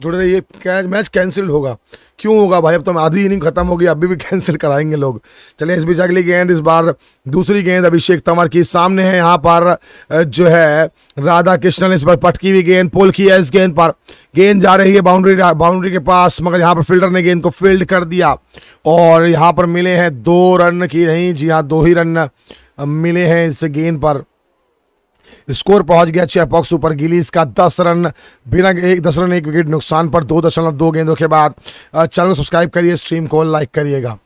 जुड़ रही है मैच कैंसिल होगा क्यों होगा भाई अब तो आधी इनिंग खत्म होगी अभी भी कैंसिल कराएंगे लोग चले इस बीच अगली गेंद इस बार दूसरी गेंद अभिषेक तंवर की सामने है यहाँ पर जो है राधा कृष्णन इस बार पटकी हुई गेंद पोल की है इस गेंद पर गेंद जा रही है बाउंड्री बाउंड्री के पास मगर यहाँ पर फील्डर ने गेंद को फील्ड कर दिया और यहाँ पर मिले हैं दो रन की नहीं जी हाँ दो ही रन मिले हैं इस गेंद पर स्कोर पहुंच गया छह पॉक्स ऊपर गिलीज का दस रन बिना एक दस रन एक विकेट नुकसान पर दो दशमलव दो गेंदों के बाद चैनल को सब्सक्राइब करिए स्ट्रीम को लाइक करिएगा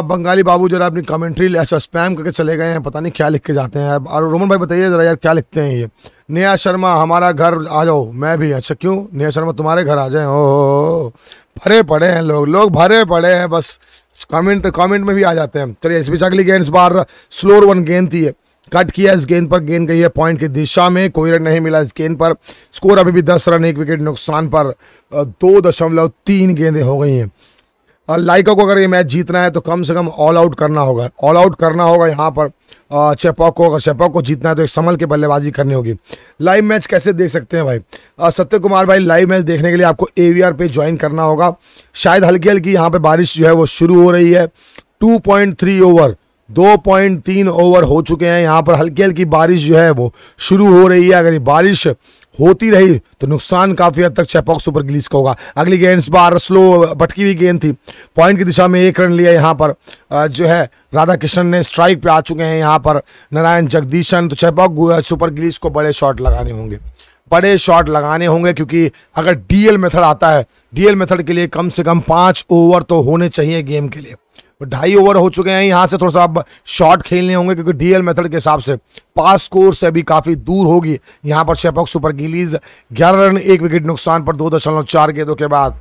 बंगाली बाबू जरा अपनी कमेंट्री अच्छा स्पैम करके चले गए हैं पता नहीं क्या लिख के जाते हैं और रोमन भाई बताइए ज़रा यार क्या लिखते हैं ये नेहा शर्मा हमारा घर आ जाओ मैं भी अच्छा क्यों नेहा शर्मा तुम्हारे घर आ जाए हो भरे पड़े हैं लोग लोग भरे पड़े हैं बस कमेंट कमेंट में भी आ जाते हैं चलिए इस बीच अगली गेंद इस बार स्लोर वन गेंद थी है कट किया इस गेंद पर गेंद गई है पॉइंट की दिशा में कोई रन नहीं मिला इस गेंद पर स्कोर अभी भी दस रन एक विकेट नुकसान पर दो दशमलव तीन गेंदें हो गई हैं लाइका को अगर ये मैच जीतना है तो कम से कम ऑल आउट करना होगा ऑल आउट करना होगा यहाँ पर चेपॉक को अगर चेपॉक को जीतना है तो एक संभल के बल्लेबाजी करनी होगी लाइव मैच कैसे देख सकते हैं भाई सत्य कुमार भाई लाइव मैच देखने के लिए आपको ए पे ज्वाइन करना होगा शायद हल्की हल्की यहाँ पर बारिश जो है वो शुरू हो रही है टू ओवर दो पॉइंट तीन ओवर हो चुके हैं यहाँ पर हल्की हल्की बारिश जो है वो शुरू हो रही है अगर ये बारिश होती रही तो नुकसान काफ़ी हद तक चैपॉक सुपर गिलीस का होगा अगली गेंद इस बार स्लो भटकी हुई गेंद थी पॉइंट की दिशा में एक रन लिया यहाँ पर जो है राधा कृष्ण ने स्ट्राइक पे आ चुके हैं यहाँ पर नारायण जगदीशन तो चैपॉक सुपर गिलीस को बड़े शॉट लगाने होंगे बड़े शॉट लगाने होंगे क्योंकि अगर डीएल मेथड आता है डीएल मेथड के लिए कम से कम पाँच ओवर तो होने चाहिए गेम के लिए ढाई ओवर हो चुके हैं यहाँ से थोड़ा सा अब शॉट खेलने होंगे क्योंकि डीएल मेथड के हिसाब से पास स्कोर से अभी काफ़ी दूर होगी यहाँ पर शेपक सुपर गिलीज ग्यारह रन एक विकेट नुकसान पर दो दशमलव चार गेंदों के बाद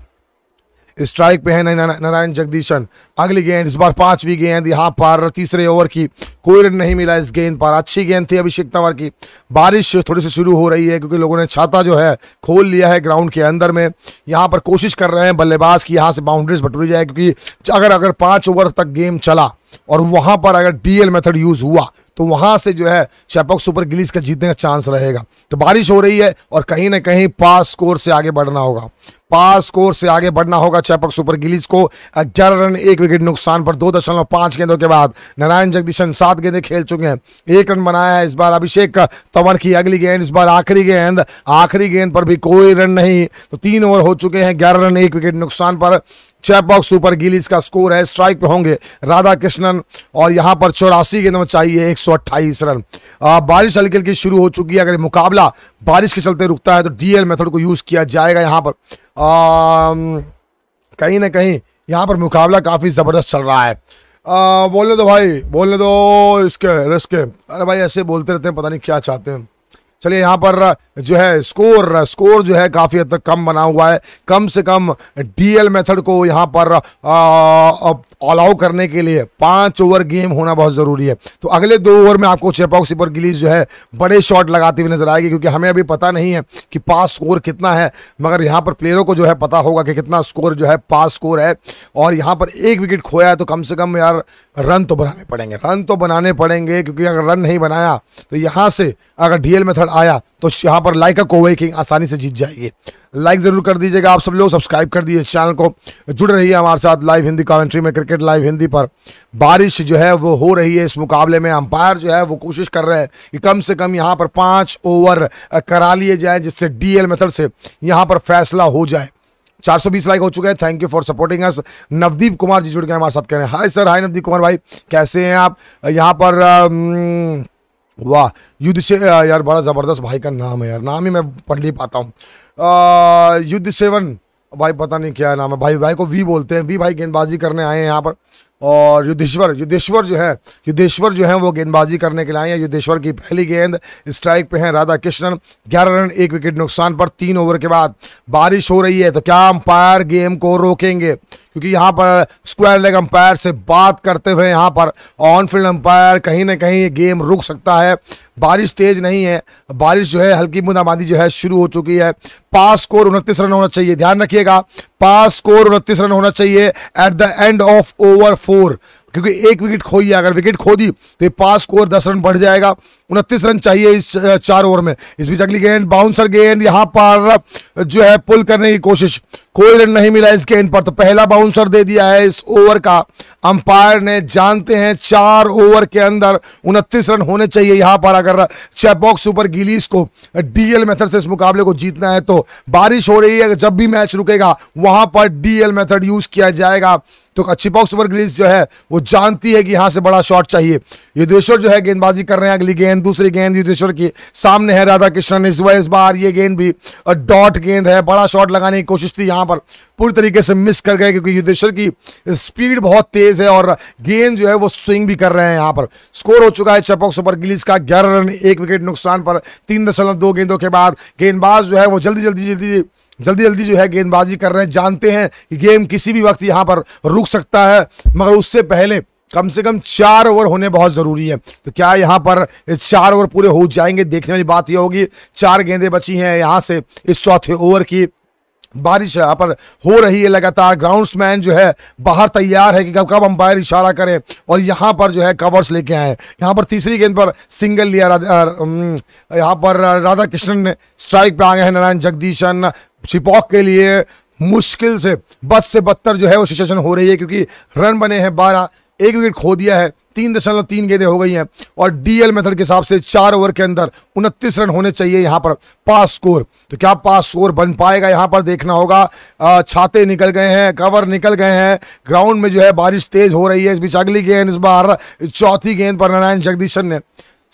स्ट्राइक पे है नारायण जगदीशन अगली गेंद इस बार पांचवी गेंद यहाँ पर तीसरे ओवर की कोई रन नहीं मिला इस गेंद पर अच्छी गेंद थी अभिषेक तंवर की बारिश थोड़ी सी शुरू हो रही है क्योंकि लोगों ने छाता जो है खोल लिया है ग्राउंड के अंदर में यहाँ पर कोशिश कर रहे हैं बल्लेबाज की यहाँ से बाउंड्रीज बटोरी जाए क्योंकि अगर अगर पांच ओवर तक गेम चला और वहाँ पर अगर डीएल मेथड यूज़ हुआ तो वहां से जो है शैपक सुपर गिलीज का जीतने का चांस रहेगा तो बारिश हो रही है और कहीं ना कहीं पास स्कोर से आगे बढ़ना होगा पास स्कोर से आगे बढ़ना होगा चैपक सुपर गिलीज को ग्यारह रन एक विकेट नुकसान पर दो दशमलव पांच गेंदों के बाद नारायण जगदीशन सात गेंदे खेल चुके हैं एक रन बनाया है इस बार अभिषेक तंवर की अगली गेंद इस बार आखिरी गेंद आखिरी गेंद पर भी कोई रन नहीं तो तीन ओवर हो चुके हैं ग्यारह रन एक विकेट नुकसान पर छह बॉक्स सुपर गिलीज का स्कोर है स्ट्राइक पे होंगे राधा कृष्णन और यहाँ पर चौरासी गेंद में चाहिए एक रन बारिश हल्की हल्की शुरू हो चुकी है अगर मुकाबला बारिश के चलते रुकता है तो डीएल मेथड को यूज़ किया जाएगा यहाँ पर कहीं ना कहीं यहाँ पर मुकाबला काफ़ी ज़बरदस्त चल रहा है बोलने दो भाई बोलने दो इसके रिस्क अरे भाई ऐसे बोलते रहते हैं पता नहीं क्या चाहते हैं चलिए यहाँ पर जो है स्कोर स्कोर जो है काफ़ी हद तक कम बना हुआ है कम से कम डीएल मेथड को यहाँ पर अलाउ करने के लिए पांच ओवर गेम होना बहुत ज़रूरी है तो अगले दो ओवर में आपको चेपॉक सुपर गिलीज जो है बड़े शॉट लगाती हुई नजर आएगी क्योंकि हमें अभी पता नहीं है कि पास स्कोर कितना है मगर यहाँ पर प्लेयरों को जो है पता होगा कि कितना स्कोर जो है पास स्कोर है और यहाँ पर एक विकेट खोया है तो कम से कम यार रन तो बनाने पड़ेंगे रन तो बनाने पड़ेंगे क्योंकि अगर रन नहीं बनाया तो यहाँ से अगर डीएल मेथड पर आया तो यहाँ पर लाइक का कोवे किंग आसानी से जीत जाएगी लाइक ज़रूर कर दीजिएगा आप सब लोग सब्सक्राइब कर दीजिए चैनल को जुड़ रही है हमारे साथ लाइव हिंदी कमेंट्री में क्रिकेट लाइव हिंदी पर बारिश जो है वो हो रही है इस मुकाबले में अंपायर जो है वो कोशिश कर रहे हैं कि कम से कम यहाँ पर पाँच ओवर करा लिए जाए जिससे डी मेथड से यहाँ पर फैसला हो जाए 420 लाइक हो चुके हैं thank you for supporting us Navdeep Kumar ji जुड़ गए हमारे साथ कह रहे हैं hi sir hi Navdeep Kumar भाई कैसे हैं आप यहाँ पर आ, वाह युद्ध से यार बड़ा ज़बरदस्त भाई का नाम है यार नाम ही मैं पढ़ नहीं पाता हूँ युद्ध सेवन भाई पता नहीं क्या नाम है भाई भाई को वी बोलते हैं वी भाई गेंदबाजी करने आए हैं यहाँ पर और युद्धेश्वर युद्धेश्वर जो है युद्धेश्वर जो है वो गेंदबाजी करने के लिए आए हैं युद्धेश्वर की पहली गेंद स्ट्राइक पे हैं राधा कृष्णन ग्यारह रन एक विकेट नुकसान पर तीन ओवर के बाद बारिश हो रही है तो क्या अंपायर गेम को रोकेंगे क्योंकि यहाँ पर स्क्वायर लेग अंपायर से बात करते हुए यहाँ पर ऑन फील्ड अंपायर कहीं ना कहीं गेम रुक सकता है बारिश तेज नहीं है बारिश जो है हल्की बूंदाबांदी जो है शुरू हो चुकी है पास स्कोर उनतीस रन होना चाहिए ध्यान रखिएगा पास स्कोर उनतीस रन होना चाहिए at the end of over four क्योंकि एक विकेट खोई अगर विकेट खो दी तो ये पास स्कोर दस रन बढ़ जाएगा उनतीस रन चाहिए इस चार ओवर में इस बीच अगली गेंद बाउंसर गेंद यहाँ पर जो है पुल करने की कोशिश कोई रन नहीं मिला इस गेंद पर तो पहला बाउंसर दे दिया है इस ओवर का अंपायर ने जानते हैं चार ओवर के अंदर उनतीस रन होने चाहिए यहाँ पर अगर चेपॉक सुपर गिलीस को डीएल मेथड से इस मुकाबले को जीतना है तो बारिश हो रही है जब भी मैच रुकेगा वहां पर डीएल मेथड यूज किया जाएगा तो अच्छी बॉक्स ओवर गिलीज जो है वो जानती है कि यहाँ से बड़ा शॉट चाहिए युद्धेश्वर जो है गेंदबाजी कर रहे हैं अगली गेंद दूसरी गेंद युद्धेश्वर की सामने है राधा कृष्णन इस बार इस बार ये गेंद भी डॉट गेंद है बड़ा शॉट लगाने की कोशिश थी यहाँ पर पूरी तरीके से मिस कर गए क्योंकि युद्धेश्वर की स्पीड बहुत तेज है और गेंद जो है वो स्विंग भी कर रहे हैं यहाँ पर स्कोर हो चुका है चपक सुपर गिलीज का ग्यारह रन एक विकेट नुकसान पर तीन दशमलव दो गेंदों के बाद गेंदबाज जो है वो जल्दी जल्दी जल्दी, जल्दी जल्दी जल्दी जो है गेंदबाजी कर रहे हैं जानते हैं कि गेम किसी भी वक्त यहाँ पर रुक सकता है मगर उससे पहले कम से कम चार ओवर होने बहुत ज़रूरी है तो क्या यहाँ पर चार ओवर पूरे हो जाएंगे देखने वाली बात यह होगी चार गेंदें बची हैं यहाँ से इस चौथे ओवर की बारिश है यहाँ पर हो रही है लगातार ग्राउंड्समैन जो है बाहर तैयार है कि कब कब अंपायर इशारा करें और यहाँ पर जो है कवर्स लेके आए यहाँ पर तीसरी गेंद पर सिंगल लिया यहाँ पर राधा कृष्णन ने स्ट्राइक पे आ गए हैं नारायण जगदीशन छिपॉक के लिए मुश्किल से बद से बदतर जो है वो सिचुएशन हो रही है क्योंकि रन बने हैं बारह एक विकेट खो दिया है तीन दशमलव तीन गेंदें हो गई हैं और डीएल मेथड के हिसाब से चार ओवर के अंदर उनतीस रन होने चाहिए यहाँ पर पास स्कोर तो क्या पास स्कोर बन पाएगा यहाँ पर देखना होगा छाते निकल गए हैं कवर निकल गए हैं ग्राउंड में जो है बारिश तेज हो रही है इस बीच अगली गेंद इस बार चौथी गेंद पर नारायण जगदीशन ने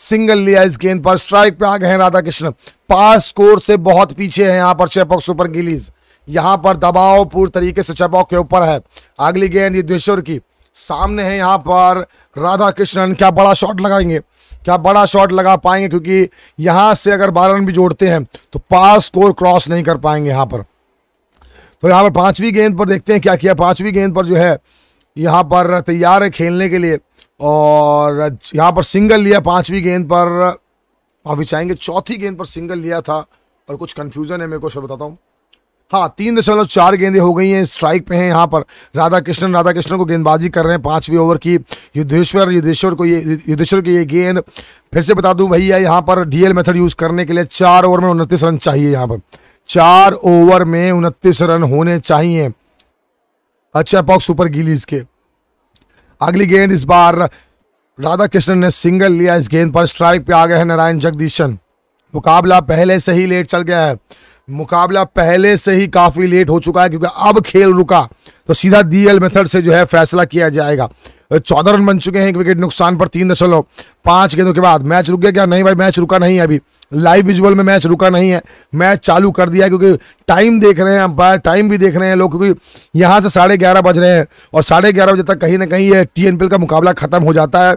सिंगल लिया इस गेंद पर स्ट्राइक पे आ गए हैं राधा कृष्ण पास स्कोर से बहुत पीछे है यहाँ पर चेपॉक सुपर गिलीज यहाँ पर दबाव पूर्ण तरीके से चेपॉक के ऊपर है अगली गेंद ये युद्धेश्वर की सामने है यहाँ पर राधा कृष्णन क्या बड़ा शॉट लगाएंगे क्या बड़ा शॉट लगा पाएंगे क्योंकि यहाँ से अगर बारह रन भी जोड़ते हैं तो पास स्कोर क्रॉस नहीं कर पाएंगे यहाँ पर तो यहाँ पर पाँचवीं गेंद पर देखते हैं क्या किया पाँचवीं गेंद पर जो है यहाँ पर तैयार है खेलने के लिए और यहाँ पर सिंगल लिया पाँचवीं गेंद पर माफी चाहेंगे चौथी गेंद पर सिंगल लिया था और कुछ कन्फ्यूज़न है मेरे को बताता हूँ हाँ तीन दशमलव चार गेंदें हो गई हैं स्ट्राइक पे हैं यहाँ पर राधा कृष्णन राधा कृष्णन को गेंदबाजी कर रहे हैं पांचवी ओवर की युद्धेश्वर युद्धेश्वर को ये युद्धेश्वर की ये गेंद फिर से बता दूं भैया यहाँ पर डीएल मेथड यूज़ करने के लिए चार ओवर में उनतीस रन चाहिए यहाँ पर चार ओवर में उनतीस रन होने चाहिए अच्छा पॉक्स सुपर गिलीज के अगली गेंद इस बार राधा कृष्णन ने सिंगल लिया इस गेंद पर स्ट्राइक पे आ गए हैं नारायण जगदीशन मुकाबला पहले से ही लेट चल गया है मुकाबला पहले से ही काफ़ी लेट हो चुका है क्योंकि अब खेल रुका तो सीधा डीएल मेथड से जो है फैसला किया जाएगा चौदह रन बन चुके हैं एक विकेट नुकसान पर तीन दशमलव पाँच गेंदों के बाद मैच रुक गया क्या नहीं भाई मैच रुका नहीं है अभी लाइव विजुअल में मैच रुका नहीं है मैच चालू कर दिया क्योंकि टाइम देख रहे हैं अंपायर टाइम भी देख रहे हैं लोग क्योंकि यहाँ से साढ़े ग्यारह बज रहे हैं और साढ़े ग्यारह बजे तक कहीं ना कहीं ये टी का मुकाबला ख़त्म हो जाता है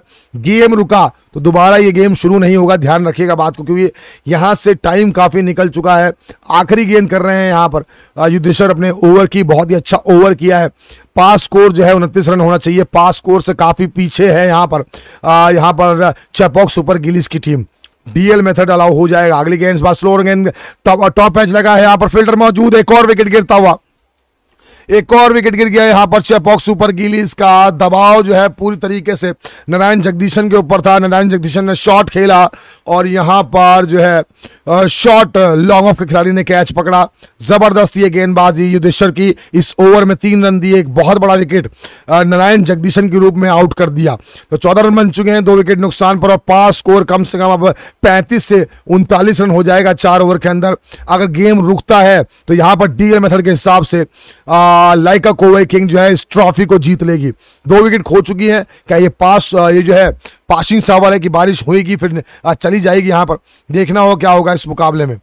गेम रुका तो दोबारा ये गेम शुरू नहीं होगा ध्यान रखिएगा बात को क्योंकि यहाँ से टाइम काफ़ी निकल चुका है आखिरी गेंद कर रहे हैं यहाँ पर युद्धेश्वर अपने ओवर की बहुत ही अच्छा ओवर किया है पास स्कोर जो है उनतीस रन होना चाहिए पास स्कोर से काफ़ी पीछे है यहाँ पर आ, यहाँ पर चैपॉक सुपर गिलीस की टीम डीएल मेथड अलाउ हो जाएगा अगली गेंद बाद स्लोर गेंद टॉप टॉप मैच लगा है यहाँ पर फील्डर मौजूद एक और विकेट गिरता हुआ एक और विकेट गिर गया यहाँ पर चेपॉक सुपर गिलीज का दबाव जो है पूरी तरीके से नारायण जगदीशन के ऊपर था नारायण जगदीशन ने शॉट खेला और यहाँ पर जो है शॉट लॉन्ग ऑफ के खिलाड़ी ने कैच पकड़ा जबरदस्त ये गेंदबाजी युद्धेश्वर की इस ओवर में तीन रन दिए एक बहुत बड़ा विकेट नारायण जगदीशन के रूप में आउट कर दिया तो चौदह रन बन चुके हैं दो विकेट नुकसान पर और पाँच स्कोर कम से कम अब पैंतीस से उनतालीस रन हो जाएगा चार ओवर के अंदर अगर गेम रुकता है तो यहाँ पर डी मेथड के हिसाब से आ, लाइका कोवे किंग जो है इस ट्रॉफी को जीत लेगी दो विकेट खो चुकी है क्या ये पास ये जो है पासिंग सावर है कि बारिश होगी फिर चली जाएगी यहाँ पर देखना हो क्या होगा इस मुकाबले में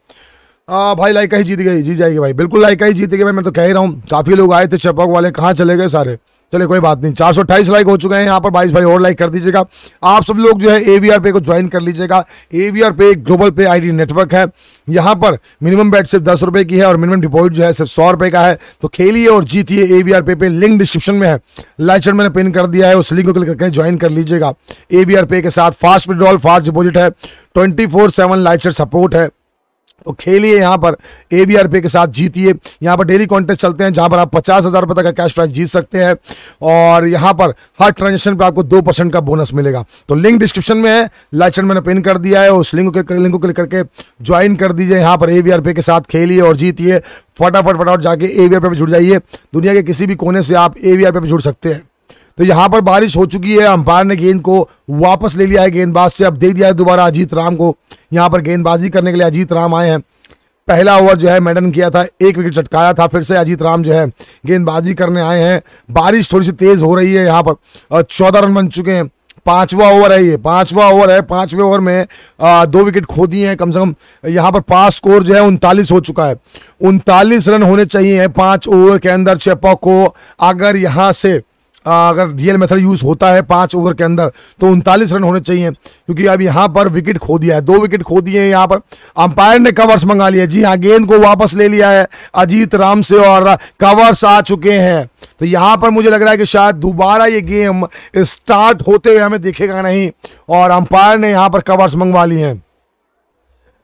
आ, भाई लाइका ही जीत गई जी जाएगी भाई बिल्कुल लाइका ही जीत गई भाई मैं तो कह ही रहा हूँ काफ़ी लोग आए थे चपक वाले कहाँ चले गए सारे चलिए कोई बात नहीं चार सौ लाइक हो चुके हैं यहाँ पर बाईस भाई और लाइक कर दीजिएगा आप सब लोग जो है ए पे को ज्वाइन कर लीजिएगा ए पे एक ग्लोबल पे आई नेटवर्क है यहाँ पर मिनिमम बैट सिर्फ दस रुपए की है और मिनिमम डिपॉजिट जो है सिर्फ सौ रुपए का है तो खेलिए और जीतिए ए पे पे, पे लिंक डिस्क्रिप्शन में है लाइक मैंने पिन कर दिया है उस लिंक को क्लिक करके ज्वाइन कर लीजिएगा ए पे के साथ फास्ट विड्रॉल फास्ट डिपोजिट है twenty four seven light support है तो खेलिए यहाँ पर ए आर पे के साथ जीतिए यहाँ पर डेली कॉन्टेस्ट चलते हैं जहाँ पर आप पचास हज़ार रुपये तक का कैश प्राइज जीत सकते हैं और यहाँ पर हर ट्रांजेक्शन पर आपको दो परसेंट का बोनस मिलेगा तो लिंक डिस्क्रिप्शन में है लाइचन मैंने पिन कर दिया है उस लिंक को लिंक को क्लिक करके ज्वाइन कर दीजिए यहाँ पर ए आर पे के साथ खेलिए और जीतिए फटाफट फटाफट जाके ए वी आर पे जुड़ जाइए दुनिया के किसी भी कोने से आप ए वी आर पे जुड़ सकते हैं तो यहाँ पर बारिश हो चुकी है अंपायर ने गेंद को वापस ले लिया है गेंदबाज से अब दे दिया है दोबारा अजीत राम को यहाँ पर गेंदबाजी करने के लिए अजीत राम आए हैं पहला ओवर जो है मैडन किया था एक विकेट चटकाया था फिर से अजीत राम जो है गेंदबाजी करने आए हैं बारिश थोड़ी सी तेज हो रही है यहाँ पर चौदह रन बन चुके हैं पांचवा ओवर है ये पांचवा ओवर है पांचवें ओवर में आ, दो विकेट खो दिए हैं कम से कम यहाँ पर पास स्कोर जो है उनतालीस हो चुका है उनतालीस रन होने चाहिए पांच ओवर के अंदर चेपा को अगर यहाँ से अगर रियल मेथड यूज़ होता है पाँच ओवर के अंदर तो उनतालीस रन होने चाहिए क्योंकि अब यहाँ पर विकेट खो दिया है दो विकेट खो दिए हैं यहाँ पर अंपायर ने कवर्स मंगा लिया जी हाँ गेंद को वापस ले लिया है अजीत राम से और कवर्स आ चुके हैं तो यहाँ पर मुझे लग रहा है कि शायद दोबारा ये गेम स्टार्ट होते हुए हमें देखेगा नहीं और अंपायर ने यहाँ पर कवर्स मंगवा लिए हैं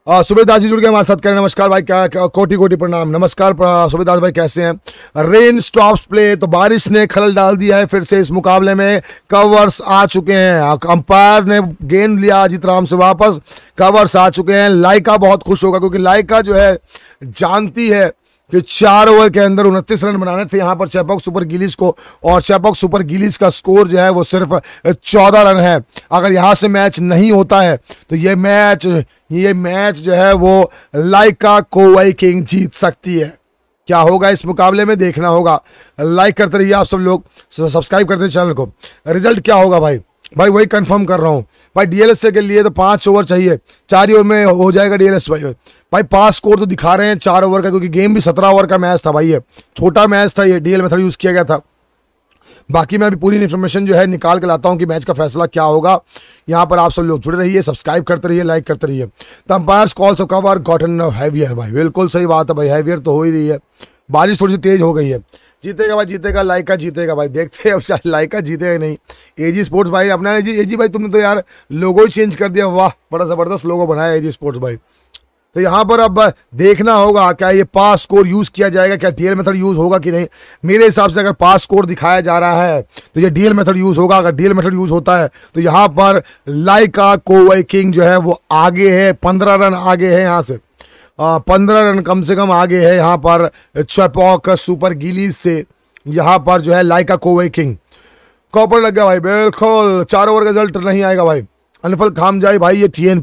सुबेदास जी जुड़ गए हमारे साथ करें नमस्कार भाई क्या, कोटी कोटि कोटि प्रणाम नमस्कार सुबेदास भाई कैसे हैं रेन स्टॉप्स प्ले तो बारिश ने खलल डाल दिया है फिर से इस मुकाबले में कवर्स आ चुके हैं अंपायर ने गेंद लिया अजीत राम से वापस कवर्स आ चुके हैं लाइका बहुत खुश होगा क्योंकि लाइका जो है जानती है कि चार ओवर के अंदर उनतीस रन बनाने थे यहाँ पर चैपॉक सुपर गिलीज को और चैपॉक सुपर गिलीज का स्कोर जो है वो सिर्फ चौदह रन है अगर यहाँ से मैच नहीं होता है तो ये मैच ये मैच जो है वो लाइका कोवाई किंग जीत सकती है क्या होगा इस मुकाबले में देखना होगा लाइक करते रहिए आप सब लोग सब्सक्राइब करते चैनल को रिजल्ट क्या होगा भाई भाई वही कंफर्म कर रहा हूँ भाई डीएलएस के लिए तो पाँच ओवर चाहिए चार ही ओवर में हो जाएगा डीएलएस भाई भाई पास स्कोर तो दिखा रहे हैं चार ओवर का क्योंकि गेम भी सत्रह ओवर का मैच था भाई ये छोटा मैच था ये डीएल मेथड यूज़ किया गया था बाकी मैं अभी पूरी इन्फॉर्मेशन जो है निकाल के लाता हूँ कि मैच का फैसला क्या होगा यहाँ पर आप सब लोग जुड़े रहिए सब्सक्राइब करते रहिए लाइक करते रहिए the umpires calls cover gotten heavier भाई बिल्कुल सही बात है भाई हैवियर तो हो ही रही है बारिश थोड़ी सी तेज़ हो गई है जीतेगा भाई जीतेगा लाइका जीतेगा भाई देखते हैं अब चाहे लाइका जीतेगा नहीं एजी स्पोर्ट्स भाई अपना जी एजी भाई तुमने तो यार लोगो ही चेंज कर दिया वाह बड़ा ज़बरदस्त लोगो बनाया एजी स्पोर्ट्स भाई तो यहाँ पर अब देखना होगा क्या ये पास स्कोर यूज़ किया जाएगा क्या डीएल मेथड यूज़ होगा कि नहीं मेरे हिसाब से अगर पास स्कोर दिखाया जा रहा है तो ये डीएल मेथड यूज़ होगा अगर डीएल मेथड यूज़ होता है तो यहाँ पर लाइका कोवाई किंग जो है वो आगे है पंद्रह रन आगे है यहाँ से पंद्रह रन कम से कम आगे है यहाँ पर चपॉक सुपर गिलीज से यहाँ पर जो है लाइका कोवे किंग कॉपर लग गया भाई बिल्कुल चार ओवर का रिजल्ट नहीं आएगा भाई अनफल जाए भाई ये टी है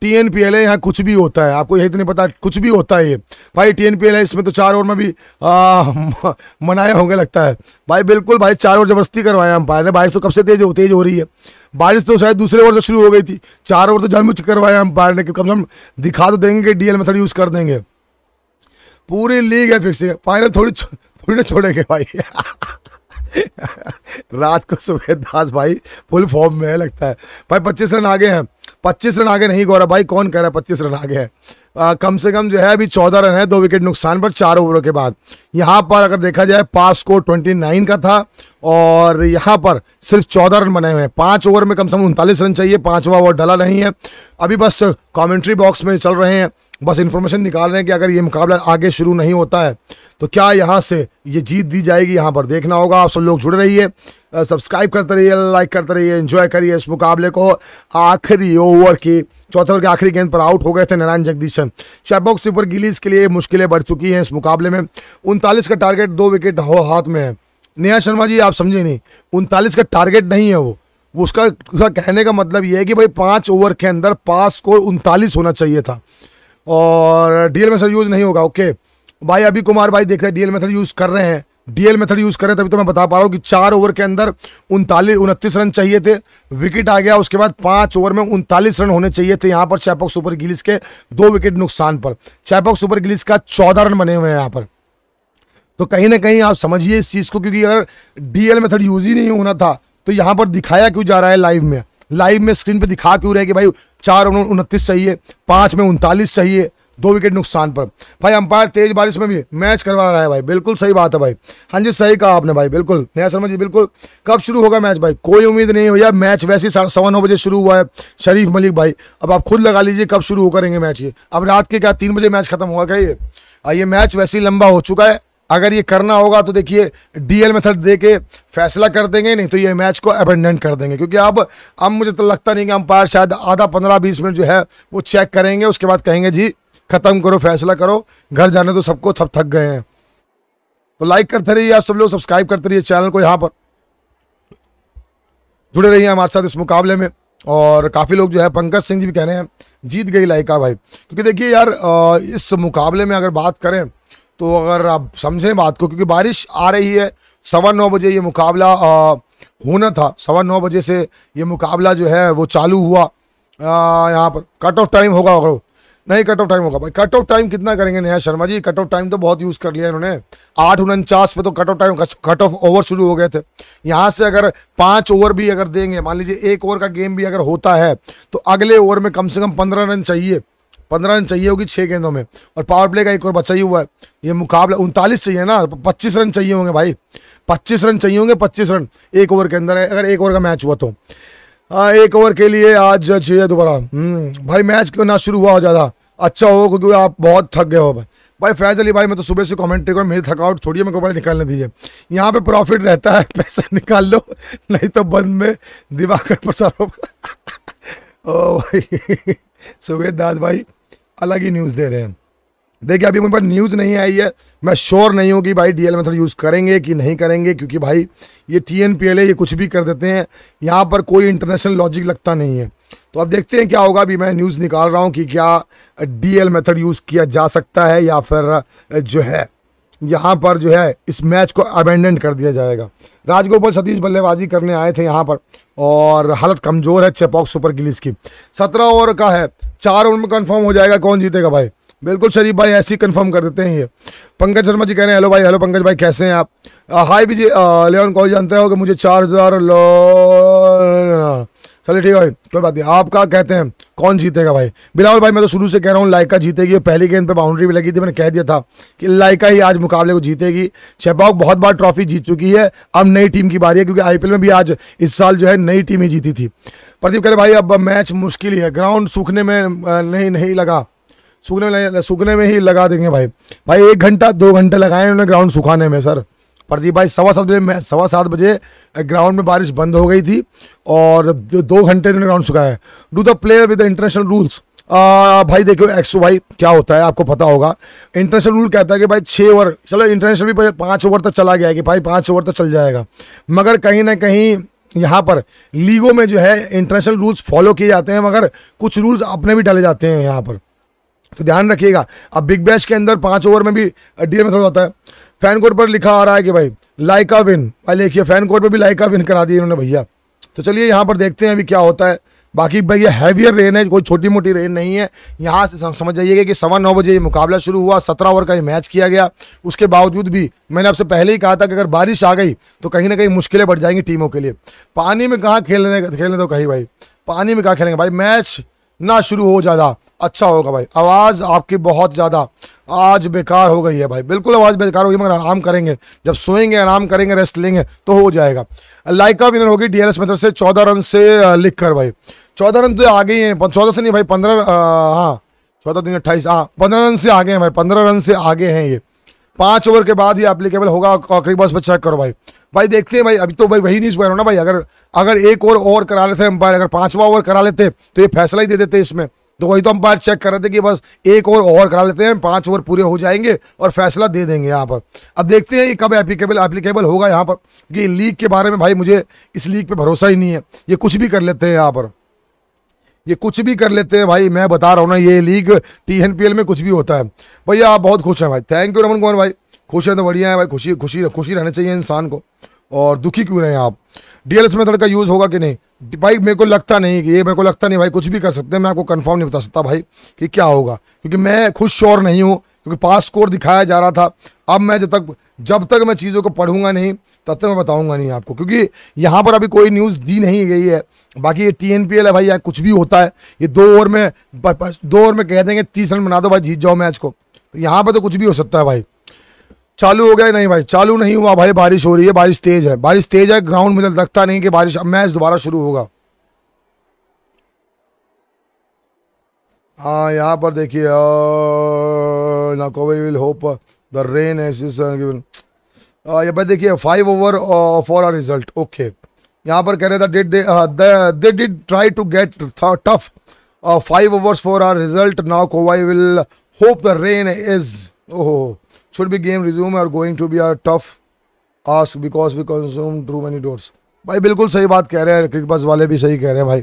टी एन पी एल है यहाँ कुछ भी होता है आपको यही तो नहीं पता कुछ भी होता है ये भाई टी एन पी एल है इसमें तो चार ओवर में भी मनाए मनाया होंगे लगता है भाई बिल्कुल भाई चार ओवर जबरदस्ती हम अंपायर ने बारिश तो कब से तेज हो तेज हो रही है बारिश तो शायद दूसरे ओवर से शुरू हो गई थी चार ओवर तो करवाए करवाया अंपायर ने कम से कम दिखा तो देंगे कि डी एल मेथड यूज़ कर देंगे पूरी लीग है फिक्स फाइनल थोड़ी थोड़ी ना छोड़ेंगे भाई रात को सुबह दास भाई फुल फॉर्म में है लगता है भाई पच्चीस रन आगे हैं पच्चीस रन आगे नहीं गौरव भाई कौन कह रहा है पच्चीस रन आगे है आ, कम से कम जो है अभी चौदह रन है दो विकेट नुकसान पर चार ओवरों के बाद यहाँ पर अगर देखा जाए पास स्कोर ट्वेंटी नाइन का था और यहाँ पर सिर्फ चौदह रन बनाए हुए हैं पाँच ओवर में कम से कम उनतालीस रन चाहिए पाँचवा ओवर डला नहीं है अभी बस कॉमेंट्री बॉक्स में चल रहे हैं बस इन्फॉर्मेशन निकाल रहे हैं कि अगर ये मुकाबला आगे शुरू नहीं होता है तो क्या यहाँ से ये जीत दी जाएगी यहाँ पर देखना होगा आप सब लोग जुड़ रहिए सब्सक्राइब करते रहिए लाइक करते रहिए एंजॉय करिए इस मुकाबले को आखिरी ओवर की चौथे ओवर के आखिरी गेंद पर आउट हो गए थे नारायण जगदीशन चैपॉक्स सुपर गिलीज के लिए मुश्किलें बढ़ चुकी हैं इस मुकाबले में उनतालीस का टारगेट दो विकेट हाथ में है नेहा शर्मा जी आप समझे नहीं उनतालीस का टारगेट नहीं है वो उसका उसका कहने का मतलब ये है कि भाई पाँच ओवर के अंदर पास को उनतालीस होना चाहिए था और डीएल मेथड यूज़ नहीं होगा ओके भाई अभी कुमार भाई देख रहे हैं डीएल मेथड यूज़ कर रहे हैं डीएल मेथड यूज़ करें तभी तो मैं बता पा रहा हूँ कि चार ओवर के अंदर उनतालीस उनतीस रन चाहिए थे विकेट आ गया उसके बाद पाँच ओवर में उनतालीस रन होने चाहिए थे यहाँ पर चैपक सुपर गिलीस के दो विकेट नुकसान पर चैपक सुपर गिलीस का चौदह रन बने हुए हैं यहाँ पर तो कहीं ना कहीं आप समझिए इस चीज़ को क्योंकि अगर डीएल मेथड यूज़ ही नहीं होना था तो यहाँ पर दिखाया क्यों जा रहा है लाइव में लाइव में स्क्रीन पे दिखा क्यों रहे कि भाई चार ओवर उनतीस चाहिए पाँच में उनतालीस चाहिए दो विकेट नुकसान पर भाई अंपायर तेज बारिश में भी मैच करवा रहा है भाई बिल्कुल सही बात है भाई हाँ जी सही कहा आपने भाई बिल्कुल नया शर्मा जी बिल्कुल कब शुरू होगा मैच भाई कोई उम्मीद नहीं भैया मैच वैसे ही सवा नौ बजे शुरू हुआ है शरीफ मलिक भाई अब आप खुद लगा लीजिए कब शुरू हो करेंगे मैच ये अब रात के क्या तीन बजे मैच खत्म हुआ क्या ये ये मैच वैसे ही लंबा हो चुका है अगर ये करना होगा तो देखिए डीएल मेथड दे के फैसला कर देंगे नहीं तो ये मैच को अबेंडेंट कर देंगे क्योंकि अब अब मुझे तो लगता नहीं कि अंपायर शायद आधा पंद्रह बीस मिनट जो है वो चेक करेंगे उसके बाद कहेंगे जी ख़त्म करो फैसला करो घर जाने तो सबको थप थक गए हैं तो लाइक करते रहिए आप सब लोग सब्सक्राइब करते रहिए चैनल को यहाँ पर जुड़े रहिए हमारे साथ इस मुकाबले में और काफ़ी लोग जो है पंकज सिंह जी भी कह रहे हैं जीत गई लाइका भाई क्योंकि देखिए यार इस मुकाबले में अगर बात करें तो अगर आप समझें बात को क्योंकि बारिश आ रही है सवा नौ बजे ये मुकाबला होना था सवा नौ बजे से ये मुकाबला जो है वो चालू हुआ यहाँ पर कट ऑफ टाइम होगा अगर नहीं कट ऑफ टाइम होगा भाई कट ऑफ टाइम कितना करेंगे Neha Sharma ji cut off time तो बहुत यूज़ कर लिया इन्होंने आठ उनचास पे तो cut off time cut off over शुरू हो गए थे यहाँ से अगर पाँच ओवर भी अगर देंगे मान लीजिए एक ओवर का गेम भी अगर होता है तो अगले ओवर में कम से कम पंद्रह रन चाहिए पंद्रह रन चाहिए होगी छः गेंदों में और पावर प्ले का एक और बचा ही हुआ है ये मुकाबला उनतालीस चाहिए ना पच्चीस रन चाहिए होंगे भाई पच्चीस रन चाहिए होंगे पच्चीस रन एक ओवर के अंदर है अगर एक ओवर का मैच हुआ तो आ, एक ओवर के लिए आज चाहिए दोबारा हम्म, भाई मैच क्यों ना शुरू हुआ हो ज़्यादा अच्छा हो क्योंकि आप बहुत थक गए हो भाई भाई फैज अली भाई मैं तो सुबह से कॉमेंट्री करूँ मेरी थकावट छोड़िए मेरे को पहले निकालने दीजिए यहाँ पे प्रॉफिट रहता है पैसा निकाल लो नहीं तो बंद में दिमाग का पसारो ओ भाई सुबेद दाद भाई अलग ही न्यूज़ दे रहे हैं देखिए अभी मेरे पास न्यूज़ नहीं आई है मैं श्योर नहीं हूँ कि भाई डी एल मेथड यूज़ करेंगे कि नहीं करेंगे क्योंकि भाई ये टी एन पी एल है ये कुछ भी कर देते हैं यहाँ पर कोई इंटरनेशनल लॉजिक लगता नहीं है तो अब देखते हैं क्या होगा अभी मैं न्यूज़ निकाल रहा हूँ कि क्या डी एल मेथड यूज़ किया जा सकता है या फिर जो है यहाँ पर जो है इस मैच को अबेंडेंट कर दिया जाएगा राजगोपाल सतीश बल्लेबाजी करने आए थे यहाँ पर और हालत कमज़ोर है चेपॉक सुपर गिलीज की सत्रह ओवर का है चार ओवर में कन्फर्म हो जाएगा कौन जीतेगा भाई बिल्कुल शरीफ भाई ऐसे ही कन्फर्म कर देते हैं ये पंकज शर्मा जी कह रहे हैं हेलो भाई हेलो पंकज भाई कैसे हैं आप हाय भी जी लेवन कौन जानते हो कि मुझे चार हज़ार लो चलिए ठीक है भाई कोई बात नहीं आपका कहते हैं कौन जीतेगा भाई बिलावल भाई मैं तो शुरू से कह रहा हूँ लाइका जीतेगी पहली गेंद पे बाउंड्री भी लगी थी मैंने कह दिया था कि लाइका ही आज मुकाबले को जीतेगी छपाक बहुत बार ट्रॉफी जीत चुकी है अब नई टीम की बारी है क्योंकि आईपीएल में भी आज इस साल जो है नई टीम ही जीती थी प्रदीप कह रहे भाई अब मैच मुश्किल ही है ग्राउंड सूखने में नहीं नहीं लगा सूखने में सूखने में ही लगा देंगे भाई भाई एक घंटा दो घंटे लगाए उन्होंने ग्राउंड सुखाने में सर प्रदीप भाई सवा सात बजे सवा सात बजे ग्राउंड में बारिश बंद हो गई थी और दो घंटे उन्होंने ग्राउंड सुखाया है do the player with the international rules भाई देखो एक्सो भाई क्या होता है आपको पता होगा इंटरनेशनल रूल कहता है कि भाई छः ओवर चलो इंटरनेशनल भी पाँच ओवर तक चला गया है कि भाई पाँच ओवर तक चल जाएगा मगर कहीं ना कहीं यहाँ पर लीगों में जो है इंटरनेशनल रूल्स फॉलो किए जाते हैं मगर कुछ रूल्स अपने भी डाले जाते हैं यहाँ पर तो ध्यान रखिएगा अब बिग बैश के अंदर पाँच ओवर में भी डी एम जाता है फैन कोड पर लिखा आ रहा है कि भाई लाइका विन भाई देखिए फैन कोड पर भी लाइका विन करा दी इन्होंने भैया तो चलिए यहाँ पर देखते हैं अभी क्या होता है बाकी भाई ये हैवियर रेन है कोई छोटी मोटी रेन नहीं है यहाँ से समझ जाइएगा कि सवा नौ बजे ये मुकाबला शुरू हुआ सत्रह ओवर का ये मैच किया गया उसके बावजूद भी मैंने आपसे पहले ही कहा था कि अगर बारिश आ गई तो कहीं ना कहीं मुश्किलें बढ़ जाएंगी टीमों के लिए पानी में कहाँ खेलने खेलने तो कहीं भाई पानी में कहाँ खेलेंगे भाई मैच ना शुरू हो ज़्यादा अच्छा होगा भाई आवाज़ आपकी बहुत ज़्यादा आज बेकार हो गई है भाई बिल्कुल आवाज़ बेकार हो गई मगर आराम करेंगे जब सोएंगे आराम करेंगे रेस्ट लेंगे तो हो जाएगा लाइका विनर होगी डी एल एस से चौदह रन से लिख कर भाई चौदह रन तो आगे ही है चौदह से नहीं भाई पंद्रह हाँ चौदह दिन अट्ठाईस हाँ पंद्रह रन से आगे हैं भाई पंद्रह रन से आगे हैं ये पाँच ओवर के बाद ही एप्लीकेबल होगा आखिरी बॉस पर चेक करो भाई भाई देखते हैं भाई अभी तो भाई वही न्यूज़ कह रहा हूँ ना भाई अगर अगर एक ओवर और करा लेते अंपायर अगर पाँचवा ओवर करा लेते तो ये फैसला ही दे देते इसमें तो वही तो हम बात चेक कर रहे थे कि बस एक ओवर और करा लेते हैं पांच ओवर पूरे हो जाएंगे और फैसला दे देंगे यहाँ पर अब देखते हैं ये कब एप्लीकेबल एप्लीकेबल होगा यहाँ पर कि लीग के बारे में भाई मुझे इस लीग पर भरोसा ही नहीं है ये कुछ भी कर लेते हैं यहाँ पर ये कुछ भी कर लेते हैं भाई मैं बता रहा हूँ ना ये लीग टी में कुछ भी होता है भैया आप बहुत खुश हैं भाई थैंक यू रमन कुमार भाई खुश हैं तो बढ़िया है भाई खुशी खुशी खुशी रहना चाहिए इंसान को और दुखी क्यों रहे हैं आप डीएलएस में का यूज़ होगा कि नहीं भाई मेरे को लगता नहीं कि ये मेरे को लगता नहीं भाई कुछ भी कर सकते हैं मैं आपको कंफर्म नहीं बता सकता भाई कि क्या होगा क्योंकि मैं खुद श्योर नहीं हूँ क्योंकि पास स्कोर दिखाया जा रहा था अब मैं जब तक जब तक मैं चीज़ों को पढ़ूंगा नहीं तब तक मैं बताऊंगा नहीं आपको क्योंकि यहाँ पर अभी कोई न्यूज़ दी नहीं गई है बाकी ये टी है भाई यार कुछ भी होता है ये दो ओवर में दो ओवर में कह देंगे तीस रन बना दो भाई जीत जाओ मैच को तो यहाँ पर तो कुछ भी हो सकता है भाई चालू हो गया नहीं भाई चालू नहीं हुआ भाई बारिश हो रही है बारिश तेज है बारिश तेज है ग्राउंड में लगता नहीं कि बारिश अब मैच दोबारा शुरू होगा हाँ यहाँ पर देखिए नाकोवे will hope the rain given ये पर देखिए five over for a result okay यहाँ पर कह रहे था did they did try to get tough five overs for a result ना Kovai will hope the rain is ओहो should be game resume or going to be a tough ask because we consume too many doors भाई बिल्कुल सही बात कह रहे हैं cricket बस वाले भी सही कह रहे हैं भाई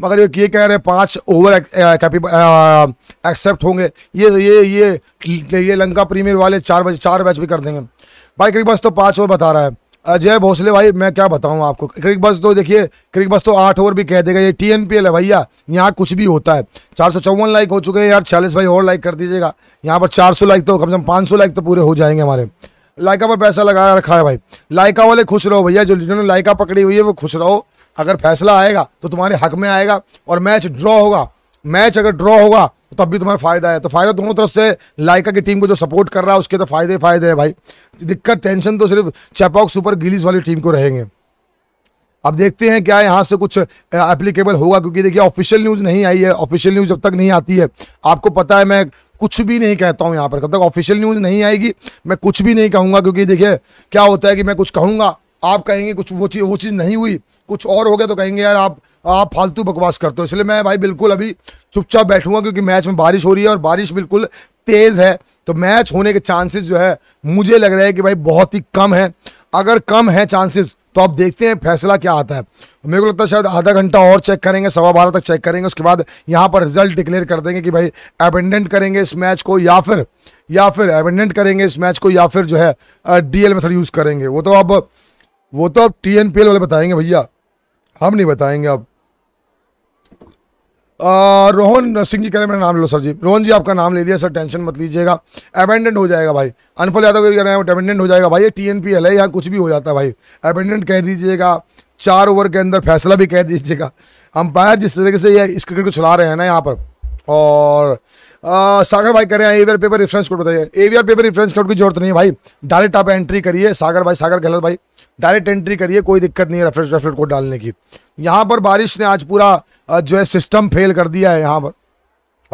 मगर ये ये कह रहे हैं पांच ओवर एक्सेप्ट होंगे ये ये ये ये लंका प्रीमियर वाले चार बजे चार मैच भी कर देंगे भाई क्रिकेट बस तो पांच ओवर बता रहा है अजय भोसले भाई मैं क्या बताऊं आपको क्रिक बस तो देखिए क्रिक बस तो आठ ओवर भी कह देगा ये टी एन पी एल है भैया यहाँ कुछ भी होता है चार सौ चौवन लाइक हो चुके हैं यार छियालीस भाई और लाइक कर दीजिएगा यहाँ पर चार सौ लाइक तो कम से कम पाँच सौ लाइक तो पूरे हो जाएंगे हमारे लाइका पर पैसा लगा रखा है भाई लाइका वाले खुश रहो भैया जो जिन्होंने लाइका पकड़ी हुई है वो खुश रहो अगर फैसला आएगा तो तुम्हारे हक में आएगा और मैच ड्रॉ होगा मैच अगर ड्रॉ होगा तो तब भी तुम्हारा फायदा है तो फायदा दोनों तरफ से लाइका की टीम को जो सपोर्ट कर रहा है उसके तो फायदे फायदे हैं भाई दिक्कत टेंशन तो सिर्फ चैपॉक सुपर गिलीज वाली टीम को रहेंगे अब देखते हैं क्या यहाँ से कुछ एप्लीकेबल होगा क्योंकि देखिए ऑफिशियल न्यूज़ नहीं आई है ऑफिशियल न्यूज़ जब तक नहीं आती है आपको पता है मैं कुछ भी नहीं कहता हूँ यहाँ पर कब तक ऑफिशियल न्यूज़ नहीं आएगी मैं कुछ भी नहीं कहूँगा क्योंकि देखिए क्या होता है कि मैं कुछ कहूँगा आप कहेंगे कुछ वो चीज़ वो चीज़ नहीं हुई कुछ और हो गया तो कहेंगे यार आप आप फालतू बकवास करते हो इसलिए मैं भाई बिल्कुल अभी चुपचाप बैठूंगा क्योंकि मैच में बारिश हो रही है और बारिश बिल्कुल तेज़ है तो मैच होने के चांसेस जो है मुझे लग रहा है कि भाई बहुत ही कम है अगर कम है चांसेस तो आप देखते हैं फैसला क्या आता है मेरे को लगता है शायद आधा घंटा और चेक करेंगे सवा बारह तक चेक करेंगे उसके बाद यहाँ पर रिजल्ट डिक्लेयर कर देंगे कि भाई एबेंडेंट करेंगे इस मैच को या फिर या फिर एबेंडेंट करेंगे इस मैच को या फिर जो है एल मेथड यूज़ करेंगे वो तो अब वो तो आप टी वाले बताएंगे भैया हम नहीं बताएंगे आप रोहन सिंह जी कह रहे मेरा नाम ले लो सर जी रोहन जी आपका नाम ले दिया सर टेंशन मत लीजिएगा अपेंडेंट हो जाएगा भाई अनफल यादव कह रहे हैं अपेंडेंट हो जाएगा भाई ये टी एन पी एल है यहाँ कुछ भी हो जाता है भाई अपेंडेंट कह दीजिएगा चार ओवर के अंदर फैसला भी कह दीजिएगा अंपायर जिस तरीके से ये इस क्रिकेट को चला रहे हैं ना यहाँ पर और सागर भाई हैं एवीआर पेपर रेफरेंस कोड बताइए एवीआर पेपर रेफरेंस कोड की जरूरत नहीं है भाई डायरेक्ट आप एंट्री करिए सागर भाई सागर गलत भाई डायरेक्ट एंट्री करिए कोई दिक्कत नहीं है रेफरेंस रेफरेंस कोड डालने की यहाँ पर बारिश ने आज पूरा जो है सिस्टम फेल कर दिया है यहाँ पर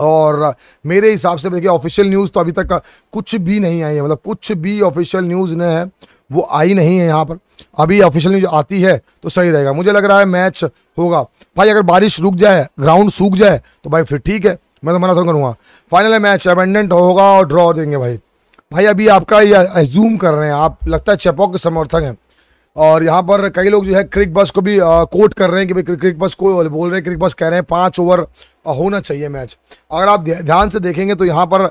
और मेरे हिसाब से देखिए ऑफिशियल न्यूज़ तो अभी तक कुछ भी नहीं आई है मतलब कुछ भी ऑफिशियल न्यूज़ ने है वो आई नहीं है यहाँ पर अभी ऑफिशियल न्यूज आती है तो सही रहेगा मुझे लग रहा है मैच होगा भाई अगर बारिश रुक जाए ग्राउंड सूख जाए तो भाई फिर ठीक है मैं तो मना सर करूँगा फाइनल है मैच अबेंडेंट होगा और ड्रॉ देंगे भाई भाई अभी आपका ये जूम कर रहे हैं आप लगता है चेपॉक के समर्थक हैं और यहाँ पर कई लोग जो है क्रिक बस को भी कोट कर रहे हैं कि भाई क्रिक बस को बोल रहे हैं क्रिक बस कह रहे हैं पाँच ओवर होना चाहिए मैच अगर आप ध्यान से देखेंगे तो यहाँ पर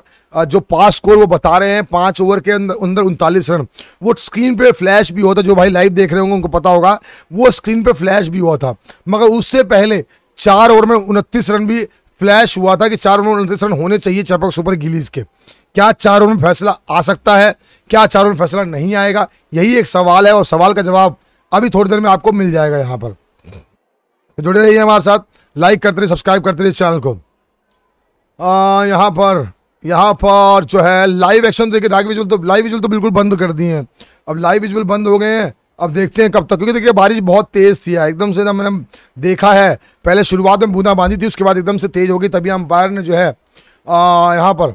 जो पास स्कोर वो बता रहे हैं पाँच ओवर के अंदर अंदर उनतालीस रन वो स्क्रीन पे फ्लैश भी होता जो भाई लाइव देख रहे होंगे उनको पता होगा वो स्क्रीन पर फ्लैश भी हुआ था मगर उससे पहले चार ओवर में उनतीस रन भी फ्लैश हुआ था कि चार ओवर में उनतीस रन होने चाहिए चैपक सुपर गिलीज के क्या चार ओवर में फैसला आ सकता है क्या चार ओवर में फैसला नहीं आएगा यही एक सवाल है और सवाल का जवाब अभी थोड़ी देर में आपको मिल जाएगा यहाँ पर तो जुड़े रहिए हमारे साथ लाइक करते रहिए सब्सक्राइब करते रहिए चैनल को यहाँ पर यहाँ पर जो है लाइव एक्शन देखिए लाइव विजुअल तो लाइव विजुअल तो बिल्कुल बंद कर दिए हैं अब लाइव विजुअल बंद हो गए हैं अब देखते हैं कब तक क्योंकि देखिए बारिश बहुत तेज़ थी एकदम से ना मैंने देखा है पहले शुरुआत में बूंदा बांधी थी उसके बाद एकदम से तेज़ हो गई तभी अंपायर ने जो है यहाँ पर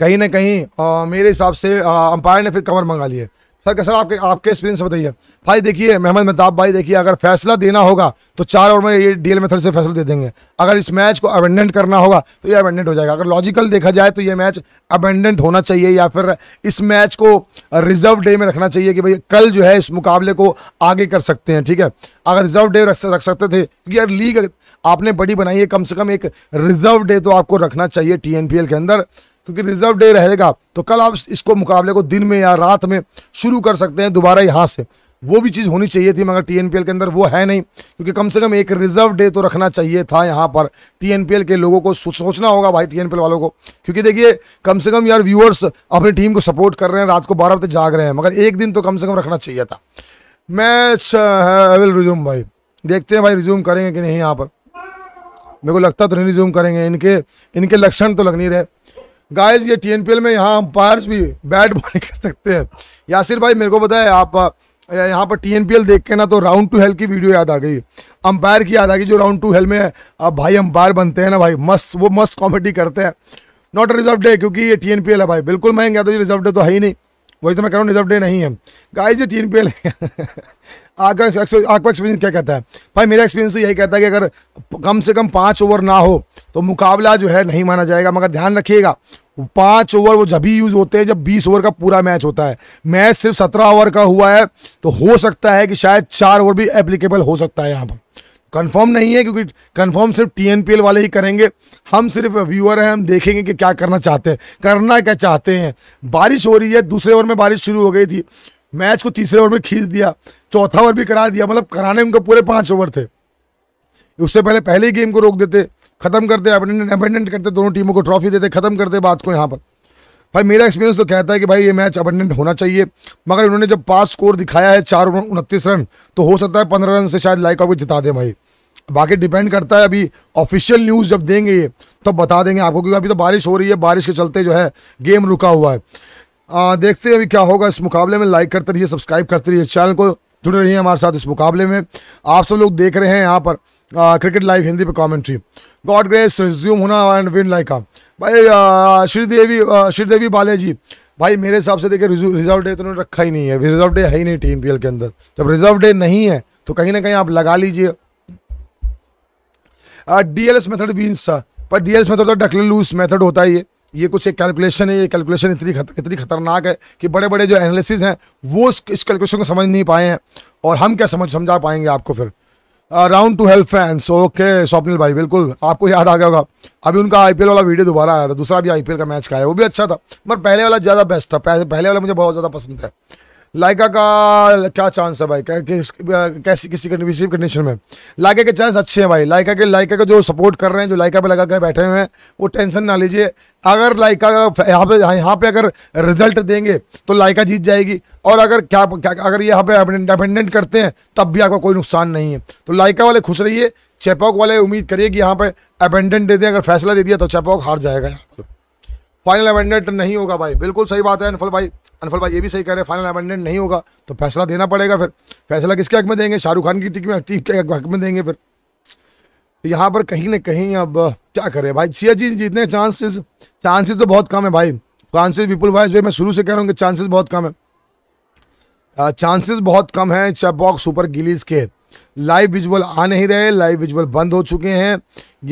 कहीं ना कहीं आ, मेरे हिसाब से अंपायर ने फिर कवर मंगा लिए सर क्या सर आपके आपके एक्सपीरियंस से बताइए भाई देखिए महमद महताब भाई देखिए अगर फैसला देना होगा तो चार ओवर में ये डीएल मेथड से फैसला दे देंगे अगर इस मैच को अबेंडेंट करना होगा तो ये अबेंडेंट हो जाएगा अगर लॉजिकल देखा जाए तो ये मैच अबेंडेंट होना चाहिए या फिर इस मैच को रिजर्व डे में रखना चाहिए कि भाई कल जो है इस मुकाबले को आगे कर सकते हैं ठीक है अगर रिजर्व डे रख सकते थे क्योंकि यार लीग आपने बड़ी बनाई है कम से कम एक रिजर्व डे तो आपको रखना चाहिए टी के अंदर क्योंकि रिजर्व डे रहेगा तो कल आप इसको मुकाबले को दिन में या रात में शुरू कर सकते हैं दोबारा यहाँ से वो भी चीज़ होनी चाहिए थी मगर टी के अंदर वो है नहीं क्योंकि कम से कम एक रिजर्व डे तो रखना चाहिए था यहाँ पर टी के लोगों को सोचना होगा भाई टी वालों को क्योंकि देखिए कम से कम यार व्यूअर्स अपनी टीम को सपोर्ट कर रहे हैं रात को बारह बजे जाग रहे हैं मगर एक दिन तो कम से कम रखना चाहिए था मैच आई विल रिज्यूम भाई देखते हैं भाई रिज्यूम करेंगे कि नहीं यहाँ पर मेरे को लगता तो नहीं रिज्यूम करेंगे इनके इनके लक्षण तो लग नहीं रहे गाइस ये टीएनपीएल में यहाँ अंपायर्स भी बैट बॉलिंग कर सकते हैं यासिर भाई मेरे को बताए आप यहाँ पर टीएनपीएल देख के ना तो राउंड टू हेल की वीडियो याद आ गई अंपायर की याद आ गई जो राउंड टू हेल में अब भाई अंपायर बनते हैं ना भाई मस्त वो मस्त कॉमेडी करते हैं नॉट रिजर्व डे क्योंकि ये एल है भाई बिल्कुल महंगा तो ये रिजर्व डे तो है ही नहीं वही तो मैं कह रहा हूँ रिजर्व डे नहीं है गाइस ये एल है आपका आपका एक्सपीरियंस क्या कहता है भाई मेरा एक्सपीरियंस तो यही कहता है कि अगर कम से कम पाँच ओवर ना हो तो मुकाबला जो है नहीं माना जाएगा मगर ध्यान रखिएगा पाँच ओवर वो जब भी यूज़ होते हैं जब बीस ओवर का पूरा मैच होता है मैच सिर्फ सत्रह ओवर का हुआ है तो हो सकता है कि शायद चार ओवर भी एप्लीकेबल हो सकता है यहाँ पर कंफर्म नहीं है क्योंकि कंफर्म सिर्फ टीएनपीएल वाले ही करेंगे हम सिर्फ व्यूअर हैं हम देखेंगे कि क्या करना चाहते हैं करना क्या चाहते हैं बारिश हो रही है दूसरे ओवर में बारिश शुरू हो गई थी मैच को तीसरे ओवर में खींच दिया चौथा ओवर भी करा दिया मतलब कराने उनके पूरे पाँच ओवर थे उससे पहले पहले ही गेम को रोक देते ख़त्म करते अपेंडेंट करते दोनों टीमों को ट्रॉफी देते ख़त्म करते बात को यहाँ पर भाई मेरा एक्सपीरियंस तो कहता है कि भाई ये मैच अपेंडेंट होना चाहिए मगर उन्होंने जब पास स्कोर दिखाया है चार ओवर उनतीस रन तो हो सकता है पंद्रह रन से शायद लाइक भी जिता दें भाई बाकी डिपेंड करता है अभी ऑफिशियल न्यूज़ जब देंगे ये तब तो बता देंगे आपको क्योंकि अभी तो बारिश हो रही है बारिश के चलते जो है गेम रुका हुआ है आ, देखते हैं अभी क्या होगा इस मुकाबले में लाइक करते रहिए सब्सक्राइब करते रहिए चैनल को जुड़े रहिए हमारे साथ इस मुकाबले में आप सब लोग देख रहे हैं यहाँ पर आ, क्रिकेट लाइव हिंदी पर कॉमेंट्री गॉड ग्रेस रिज्यूम होना एंड विन लाइक भाई श्रीदेवी श्रीदेवी बालाजी भाई मेरे हिसाब से देखिए रिजर्व डे तो उन्होंने रखा ही नहीं है रिजर्व डे है ही नहीं टी के अंदर जब रिजर्व डे नहीं है तो कहीं ना कहीं आप लगा लीजिए D L S method means पर डी एल एस मेथड तो डकले लूज मेथड होता ही है ये कुछ एक कैलकुलेशन है ये कैलकुलेशन इतनी खत, इतनी खतरनाक है कि बड़े बड़े जो एनालिसिस हैं वो इस, इस कैलकुलेशन को समझ नहीं पाए हैं और हम क्या समझ समझा पाएंगे आपको फिर round two help fans okay Swapnil भाई बिल्कुल आपको याद आ गया होगा अभी उनका आईपीएल वाला वीडियो दोबारा आया था दूसरा भी आईपीएल का मैच का है वो भी अच्छा था मगर पहले वाला ज़्यादा बेस्ट था पहले वाला मुझे बहुत ज़्यादा पसंद है लाइका का क्या चांस है भाई कैसी किसी कंडीशन कंडीशन में लाइका के चांस अच्छे हैं भाई लाइका के लाइका के जो सपोर्ट कर रहे हैं जो लाइका पे लगा कर बैठे हुए हैं वो टेंशन ना लीजिए अगर लाइका का यहाँ पे यहाँ पे अगर रिजल्ट देंगे तो लाइका जीत जाएगी और अगर क्या, क्या अगर यहाँ पे इंडिपेंडेंट करते हैं तब भी आपका कोई नुकसान नहीं है तो लाइका वाले खुश रहिए चेपॉक वाले उम्मीद करिए कि यहाँ पर अपेंडेंट दे दें अगर फैसला दे दिया तो चेपॉक हार जाएगा यहाँ पर फाइनल अमेंडमेंट नहीं होगा भाई बिल्कुल सही बात है अनफल भाई अनफल भाई ये भी सही कह रहे हैं फाइनल अमेंडमेंट नहीं होगा तो फैसला देना पड़ेगा फिर फैसला किसके हक में देंगे शाहरुख खान की टीम में टीम के हक में देंगे फिर तो यहाँ पर कहीं ना कहीं अब क्या करें भाई सिया जी जीतने चांसेस चांसेस तो बहुत कम है भाई चांसेस विपुल भाई भाई मैं शुरू से कह रहा हूँ कि चांसेस बहुत कम है चांसेस बहुत कम है चैपॉक सुपर गिलीज के लाइव विजुअल आ नहीं रहे लाइव विजुअल बंद हो चुके हैं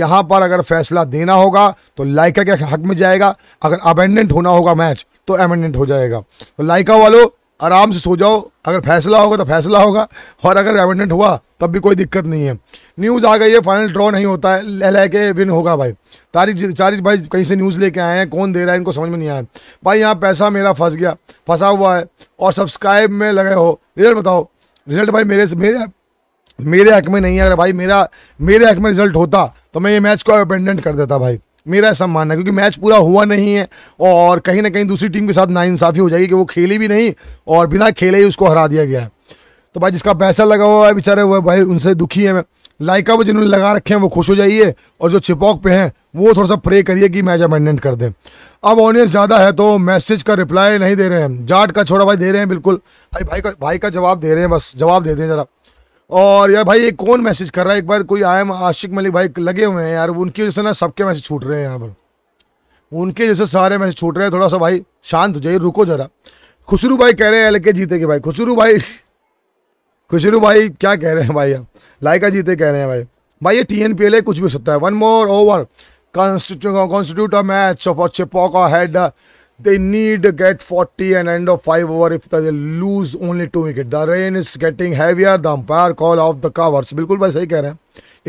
यहाँ पर अगर फैसला देना होगा तो लाइका के हक में जाएगा अगर अबेंडेंट होना होगा मैच तो अबेंडेंट हो जाएगा तो लाइका वालों आराम से सो जाओ अगर फैसला होगा तो फैसला होगा और अगर एवेंडेंट हुआ तब भी कोई दिक्कत नहीं है न्यूज़ आ गई है फाइनल ड्रॉ नहीं होता है ले लह के विन होगा भाई तारिक चारिज भाई कहीं से न्यूज़ लेके आए हैं कौन दे रहा है इनको समझ में नहीं आया भाई यहाँ पैसा मेरा फंस गया फंसा हुआ है और सब्सक्राइब में लगे हो रिजल्ट बताओ रिजल्ट भाई मेरे से मेरे मेरे हक में नहीं है अगर भाई मेरा मेरे हक में रिजल्ट होता तो मैं ये मैच को अपेंडेंट कर देता भाई मेरा ऐसा मानना है क्योंकि मैच पूरा हुआ नहीं है और कहीं ना कहीं दूसरी टीम के साथ नाइंसाफ़ी हो जाएगी कि वो खेली भी नहीं और बिना खेले ही उसको हरा दिया गया है तो भाई जिसका पैसा लगा हुआ है बेचारे वो भाई उनसे दुखी है मैं लाइका वो जिन्होंने लगा रखे हैं वो खुश हो जाइए और जो चिपॉक पे हैं वो थोड़ा सा प्रे करिए कि मैच अमेंडेंट कर दें अब ऑनियंस ज़्यादा है तो मैसेज का रिप्लाई नहीं दे रहे हैं जाट का छोड़ा भाई दे रहे हैं बिल्कुल भाई भाई का भाई का जवाब दे रहे हैं बस जवाब दे दें जरा और यार भाई ये कौन मैसेज कर रहा है एक बार कोई आए आशिक मलिक भाई लगे हुए हैं यार उनकी वजह से ना सबके मैसेज छूट रहे हैं यहाँ पर उनके जैसे सारे मैसेज छूट रहे हैं थोड़ा सा भाई शांत हो जाइए रुको जरा खुशरू भाई कह रहे हैं एल जीते के भाई खुशरू भाई खुशरू भाई क्या कह रहे हैं भाई आप लाइका जीते कह रहे हैं भाई भाई ये टी एन पी एल है कुछ भी सकता है one more over constitute of match for Chepauk का head they need to get 40 and end of 5 over if they lose only 2 wicket. The rain is getting heavier, the umpire call off the covers. बिल्कुल भाई सही कह रहे हैं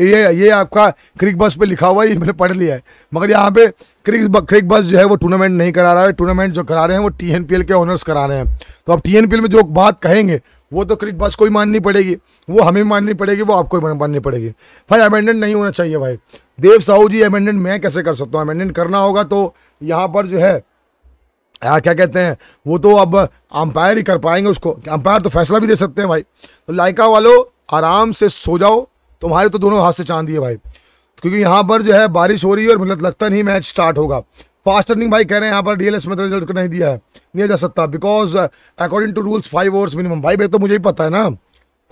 ये ये आपका क्रिक बस पे लिखा हुआ है मैंने पढ़ लिया है मगर यहाँ पे क्रिक क्रिक बस जो है वो टूर्नामेंट नहीं करा रहा है टूर्नामेंट जो करा रहे हैं वो टी के ऑनर्स करा रहे हैं तो ab टी में जो बात कहेंगे वो तो क्रिक बस को ही माननी पड़ेगी वो हमें माननी पड़ेगी वो आपको ही माननी पड़ेगी भाई अमेंडमेंट नहीं होना चाहिए भाई देव साहू जी अमेंडमेंट मैं कैसे कर सकता हूँ अमेंडमेंट करना होगा तो यहाँ पर जो है आ, क्या कहते हैं वो तो अब अंपायर ही कर पाएंगे उसको अंपायर तो फैसला भी दे सकते हैं भाई तो लाइका वालों आराम से सो जाओ तुम्हारे तो दोनों हाथ से चांद दिए भाई क्योंकि यहाँ पर जो है बारिश हो रही है और मतलब लगता नहीं मैच स्टार्ट होगा फास्ट रनिंग भाई कह रहे हैं यहाँ पर डीएलएस में तो रिजल्ट नहीं दिया है नहीं जा सकता because according to rules five overs minimum भाई भाई तो मुझे ही पता है ना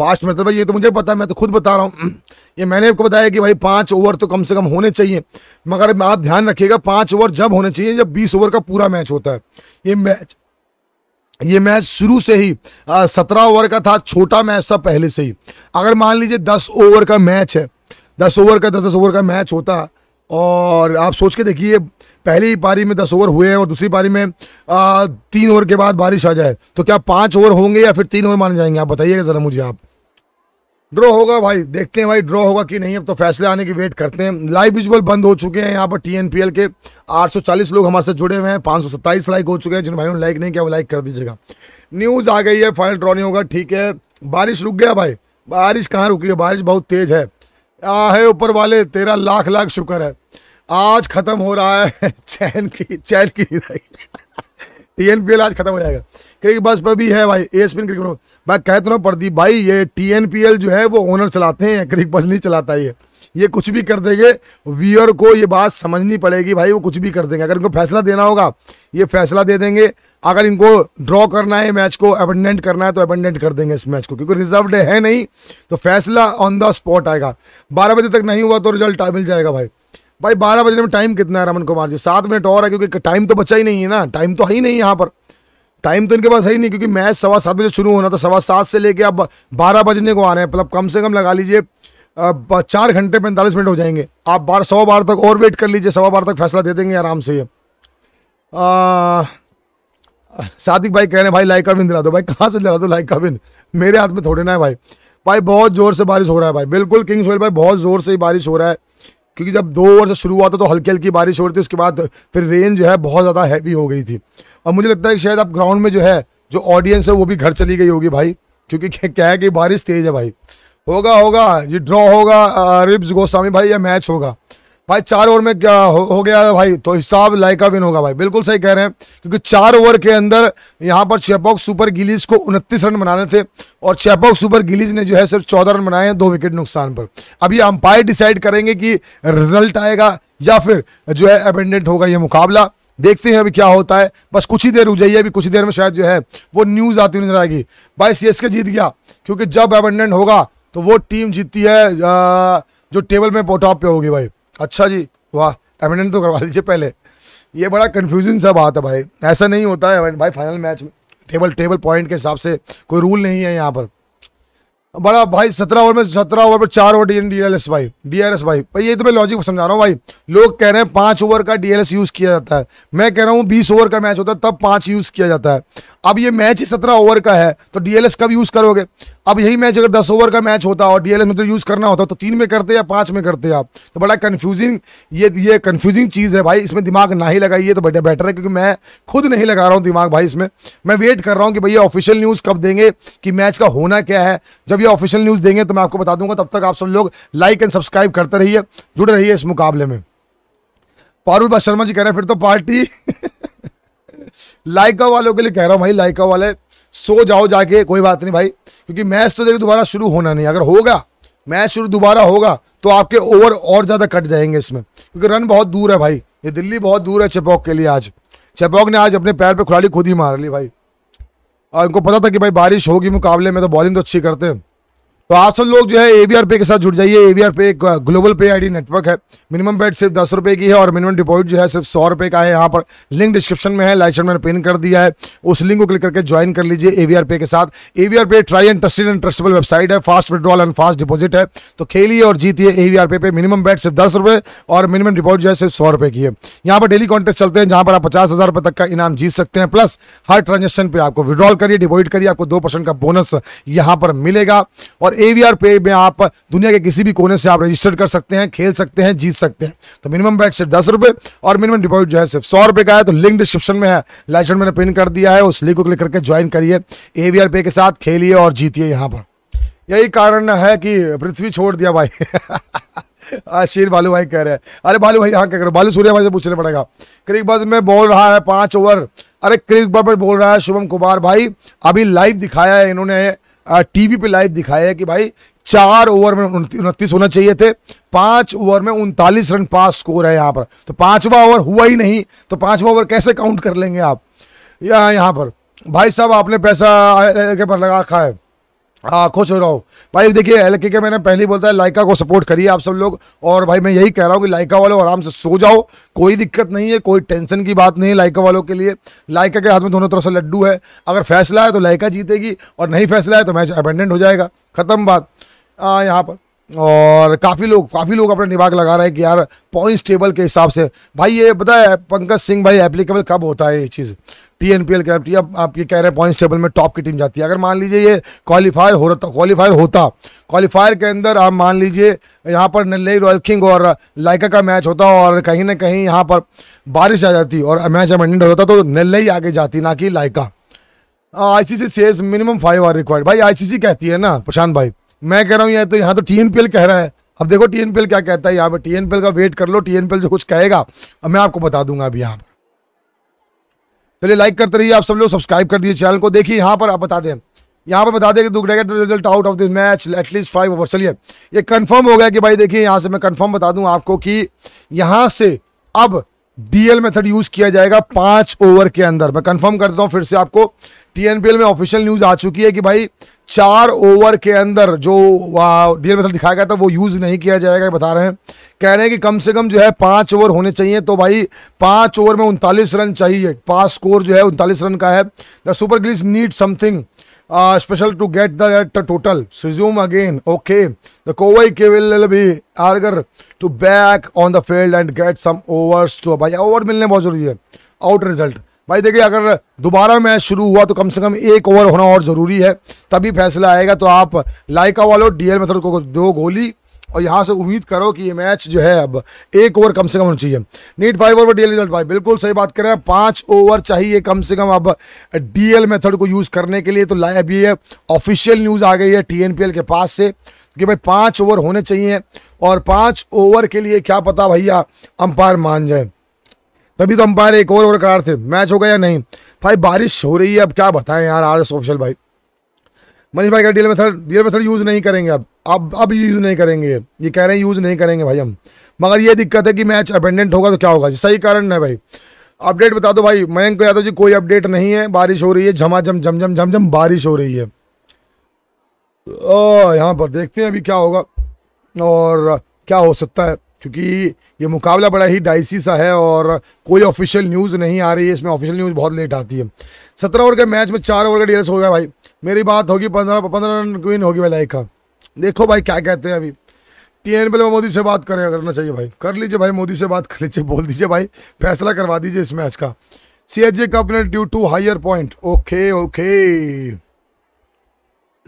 फास्ट मतलब तो ये तो मुझे पता है मैं तो खुद बता रहा हूँ ये मैंने आपको बताया कि भाई पाँच ओवर तो कम से कम होने चाहिए मगर आप ध्यान रखिएगा पाँच ओवर जब होने चाहिए जब बीस ओवर का पूरा मैच होता है ये मैच ये मैच शुरू से ही सत्रह ओवर का था छोटा मैच था पहले से ही अगर मान लीजिए दस ओवर का मैच है दस ओवर का दस दस ओवर का मैच होता और आप सोच के देखिए पहली पारी में दस ओवर हुए हैं और दूसरी पारी में आ, तीन ओवर के बाद बारिश आ जाए तो क्या पाँच ओवर होंगे या फिर तीन ओवर माने जाएंगे आप बताइएगा ज़रा मुझे आप ड्रॉ होगा भाई देखते हैं भाई ड्रॉ होगा कि नहीं अब तो फैसले आने की वेट करते हैं लाइव विजुअल बंद हो चुके हैं यहाँ पर टीएनपीएल के 840 लोग हमारे से जुड़े हुए हैं पाँच लाइक हो चुके हैं जिन भाइयों ने लाइक नहीं किया वो लाइक कर दीजिएगा न्यूज़ आ गई है फाइनल ड्रॉ नहीं होगा ठीक है बारिश रुक गया भाई बारिश कहाँ रुकी है बारिश बहुत तेज़ है आ है ऊपर वाले तेरा लाख लाख शुक्र है आज ख़त्म हो रहा है चैन की चैन की टी आज ख़त्म हो जाएगा क्रिकेट बस पर भी है भाई ए एस क्रिकेट भाई कहते रहो प्रदीप भाई ये एल जो है वो ओनर चलाते हैं क्रिकेट बस नहीं चलाता ये ये कुछ भी कर देंगे व्यूअर को ये बात समझनी पड़ेगी भाई वो कुछ भी कर देंगे अगर इनको फैसला देना होगा ये फैसला दे देंगे अगर इनको ड्रॉ करना है मैच को अपेंडेंट करना है तो अपेंडेंट कर देंगे इस मैच को क्योंकि रिजर्व डे है नहीं तो फैसला ऑन द स्पॉट आएगा बारह बजे तक नहीं हुआ तो रिजल्ट मिल जाएगा भाई भाई बारह बजने में टाइम कितना है रमन कुमार जी सात मिनट और है क्योंकि टाइम तो बचा ही नहीं है ना टाइम तो है ही नहीं यहाँ पर टाइम तो इनके पास है ही नहीं क्योंकि मैच सवा सात बजे शुरू होना था सवा सात से लेके अब बारह बजने को आ रहे हैं मतलब कम से कम लगा लीजिए चार घंटे पैंतालीस मिनट हो जाएंगे आप बार सवा बार तक और वेट कर लीजिए सवा बार तक फैसला दे देंगे आराम से ये सादिक भाई कह रहे हैं भाई लाइक का बिन दिला दो भाई कहाँ से दिला दो लाइक का बिन मेरे हाथ में थोड़े ना है भाई भाई बहुत ज़ोर से बारिश हो रहा है भाई बिल्कुल किंग्स वेल भाई बहुत ज़ोर से ही बारिश हो रहा है क्योंकि जब दो ओवर से शुरू हुआ था तो हल्की हल्की बारिश हो रही थी उसके बाद फिर रेन जो है बहुत ज़्यादा हैवी हो गई थी और मुझे लगता है कि शायद अब ग्राउंड में जो है जो ऑडियंस है वो भी घर चली गई होगी भाई क्योंकि क्या है कि बारिश तेज़ है भाई होगा होगा ये ड्रॉ होगा रिब्स गोस्वामी भाई या मैच होगा भाई चार ओवर में क्या हो, गया भाई तो हिसाब लाइका विन होगा भाई बिल्कुल सही कह रहे हैं क्योंकि चार ओवर के अंदर यहाँ पर चेपॉक सुपर गिलीज को उनतीस रन बनाने थे और चेपॉक सुपर गिलीज ने जो है सिर्फ चौदह रन बनाए हैं दो विकेट नुकसान पर अब ये अंपायर डिसाइड करेंगे कि रिजल्ट आएगा या फिर जो है अपेंडेंट होगा ये मुकाबला देखते हैं अभी क्या होता है बस कुछ ही देर हो जाइए अभी कुछ ही देर में शायद जो है वो न्यूज़ आती हुई नजर आएगी भाई सी जीत गया क्योंकि जब अपेंडेंट होगा तो वो टीम जीतती है जो टेबल में टॉप पे होगी भाई अच्छा जी वाह एमिनेंट तो करवा लीजिए पहले ये बड़ा कन्फ्यूजिंग सा बात है भाई ऐसा नहीं होता है भाई फाइनल मैच में टेबल टेबल पॉइंट के हिसाब से कोई रूल नहीं है यहाँ पर बड़ा भाई सत्रह ओवर में सत्रह ओवर में चार over D D L S भाई डी आर एस भाई भाई ये तो मैं लॉजिक समझा रहा हूँ भाई लोग कह रहे हैं पांच ओवर का डी एल एस यूज़ किया जाता है मैं कह रहा हूँ बीस ओवर का मैच होता है तब पांच यूज़ किया जाता है अब ये मैच ही सत्रह ओवर का है तो डी एल एस कब यूज़ करोगे अब यही मैच अगर दस ओवर का मैच होता और डी एल एस में तो यूज़ करना होता तो तीन में करते या पांच में करते आप तो बड़ा कन्फ्यूजिंग ये ये कन्फ्यूजिंग चीज़ है भाई इसमें दिमाग ना ही लगाइए तो बढ़िया बेटर है क्योंकि मैं खुद नहीं लगा रहा हूँ दिमाग भाई इसमें मैं वेट कर रहा हूँ कि भैया ऑफिशियल न्यूज़ कब देंगे कि मैच का होना क्या है जब जब ये ऑफिशियल न्यूज़ देंगे तो मैं आपको बता दूंगा तब तक आप सब लोग लाइक एंड सब्सक्राइब करते रहिए जुड़े रहिए इस मुकाबले में पारुल बस शर्मा जी कह रहे हैं फिर तो पार्टी लाइका वालों के लिए कह रहा हूँ भाई लाइका वाले सो जाओ जाके कोई बात नहीं भाई क्योंकि मैच तो देखो दोबारा शुरू होना नहीं अगर होगा मैच शुरू दोबारा होगा तो आपके ओवर और ज़्यादा कट जाएंगे इसमें क्योंकि रन बहुत दूर है भाई ये दिल्ली बहुत दूर है चेपॉक के लिए आज चेपॉक ने आज अपने पैर पर खुलाड़ी खुद ही मार ली भाई और इनको पता था कि भाई बारिश होगी मुकाबले में तो बॉलिंग तो अच्छी करते हैं तो आप सब लोग जो है एवीआर पे के साथ जुड़ जाइए एवीआर पे एक ग्लोबल पे आईडी नेटवर्क है मिनिमम बेट सिर्फ दस रुपए की है और मिनिमम डिपॉजिट जो है सिर्फ सौ रुपए का है यहाँ पर लिंक डिस्क्रिप्शन में है लाइसेंस मैंने पिन कर दिया है उस लिंक को क्लिक करके ज्वाइन कर लीजिए एवीआर पे के साथ AVR pay try and trusted and trustable website है fast withdrawal and fast deposit है तो खेलिए और जीतिए एवीआर पे पे मिनिमम बैट सिर्फ दस रुपए और मिनिमम डिपॉजिट जो है सिर्फ सौ रुपए की है यहाँ पर डेली कॉन्टेस्ट चलते हैं जहाँ पर आप पचास हज़ार रुपये तक का इनाम जीत सकते हैं प्लस हर ट्रांजेक्शन पर आपको विड्रॉल करिए डिपॉजिट करिए आपको दो परसेंट का बोनस यहाँ पर मिलेगा और एवीआर पे में आप दुनिया के किसी भी कोने से आप रजिस्टर कर सकते हैं खेल सकते हैं जीत सकते हैं तो मिनिमम बैट सिर्फ दस रुपए और मिनिमम डिपॉजिट जो है सिर्फ सौ रुपए का है तो लिंक डिस्क्रिप्शन में है लाइसेंस मैंने पिन कर दिया है उस लिंक को क्लिक करके ज्वाइन करिए एवीआर पे के साथ खेलिए और जीतिए यहाँ पर यही कारण है कि पृथ्वी छोड़ दिया भाई आशीर बालू भाई कह रहे हैं अरे बालू भाई यहाँ क्या करो बालू सूर्या भाई से पूछना पड़ेगा क्रिक बस में बोल रहा है पांच ओवर अरे क्रिक बस में बोल रहा है शुभम कुमार भाई अभी लाइव दिखाया है इन्होंने टीवी पे लाइव दिखाया है कि भाई चार ओवर में उनतीस होना चाहिए थे पांच ओवर में उनतालीस रन पास स्कोर है यहां पर तो पांचवा ओवर हुआ ही नहीं तो पांचवा ओवर कैसे काउंट कर लेंगे आप यहां पर भाई साहब आपने पैसा पर लगा खा है हाँ खुश हो रहा हूँ भाई देखिए एल के मैंने पहले ही बोलता है लाइका को सपोर्ट करिए आप सब लोग और भाई मैं यही कह रहा हूँ कि लाइका वालों आराम से सो जाओ कोई दिक्कत नहीं है कोई टेंशन की बात नहीं है लाइका वालों के लिए लाइका के हाथ में दोनों तरफ से लड्डू है अगर फैसला है तो लाइका जीतेगी और नहीं फैसला है तो मैच अपेंडेंट हो जाएगा ख़त्म बात हाँ, यहाँ पर और काफ़ी लोग काफ़ी लोग अपना दिमाग लगा रहे हैं कि यार पॉइंट्स टेबल के हिसाब से भाई ये बताए पंकज सिंह भाई एप्लीकेबल कब होता है ये चीज़ टी एन पी एल कैप्टी अब आप ये कह रहे हैं पॉइंट्स टेबल में टॉप की टीम जाती है अगर मान लीजिए ये क्वालिफायर हो रहा क्वालिफायर होता क्वालिफायर के अंदर आप मान लीजिए यहाँ पर नल्लई रॉयल किंग और लाइका का मैच होता और कहीं ना कहीं यहाँ पर बारिश आ जाती और मैच अब हो होता तो नल्लई आगे जाती ना कि Lyca I C C says minimum five are required भाई आई सी सी कहती है ना प्रशांत भाई मैं कह रहा हूँ यहाँ तो यहाँ तो टी कह रहा है अब देखो टी क्या कहता है यहाँ पे टी का वेट कर लो टी जो कुछ कहेगा अब मैं आपको बता दूंगा अभी यहाँ पर चलिए लाइक करते रहिए आप सब लोग सब्सक्राइब कर दिए चैनल को देखिए यहाँ पर आप बता दें यहाँ पर बता दें कि to get a result out of this match at least five over चलिए ये कन्फर्म हो गया कि भाई देखिए यहाँ से मैं कन्फर्म बता दूँ आपको कि यहाँ से अब डीएल मेथड यूज किया जाएगा पांच ओवर के अंदर मैं कंफर्म करता हूँ फिर से आपको टीएनपीएल में ऑफिशियल न्यूज आ चुकी है कि भाई चार ओवर के अंदर जो डीएल मेथल दिखाया गया था वो यूज़ नहीं किया जाएगा बता रहे हैं कह रहे हैं कि कम से कम जो है पाँच ओवर होने चाहिए तो भाई पाँच ओवर में उनतालीस रन चाहिए पास स्कोर जो है उनतालीस रन का है the super Gillies need something special to get the total resume again okay the Kovai के विल बी आर्गर to back on the field and get some overs to भाई ओवर मिलने बहुत जरूरी है आउट रिजल्ट भाई देखिए अगर दोबारा मैच शुरू हुआ तो कम से कम एक ओवर होना और ज़रूरी है तभी फैसला आएगा तो आप लाइका वालों डी एल मेथड को दो गोली और यहाँ से उम्मीद करो कि ये मैच जो है अब एक ओवर कम से कम होना चाहिए need five over D L result भाई बिल्कुल सही बात कर रहे हैं पाँच ओवर चाहिए कम से कम अब डी एल मेथड को यूज़ करने के लिए तो अभी ये ऑफिशियल न्यूज़ आ गई है टी एन पी एल के पास से कि भाई पाँच ओवर होने चाहिए और पाँच ओवर के लिए क्या पता भैया अंपायर मान जाए तभी तो अंपायर एक और ओवर करार थे मैच हो गया या नहीं भाई बारिश हो रही है अब क्या बताएं यार आर एस ऑफिशियल भाई मनीष भाई का DL method DL method use नहीं करेंगे अब अब अब यूज़ नहीं करेंगे ये कह रहे हैं यूज़ नहीं करेंगे भाई हम मगर ये दिक्कत है कि मैच अपेंडेंट होगा तो क्या होगा सही कारण है भाई अपडेट बता दो भाई मयंक को यादव जी कोई अपडेट नहीं है बारिश हो रही है झमाझम झमझम झमझम बारिश हो रही है यहाँ पर देखते हैं अभी क्या होगा और क्या हो सकता है क्योंकि ये मुकाबला बड़ा ही डाइसी सा है और कोई ऑफिशियल न्यूज़ नहीं आ रही है इसमें ऑफिशियल न्यूज़ बहुत लेट आती है सत्रह ओवर के मैच में चार ओवर का डीएलएस हो गया भाई मेरी बात होगी पंद्रह पंद्रह रन क्वीन होगी भाई लाइक का देखो भाई क्या कहते हैं अभी टी एन पे मोदी से बात करें करना चाहिए भाई कर लीजिए भाई मोदी से बात कर लीजिए बोल दीजिए भाई फैसला करवा दीजिए इस मैच का सी एच जे कप ने due to higher point okay okay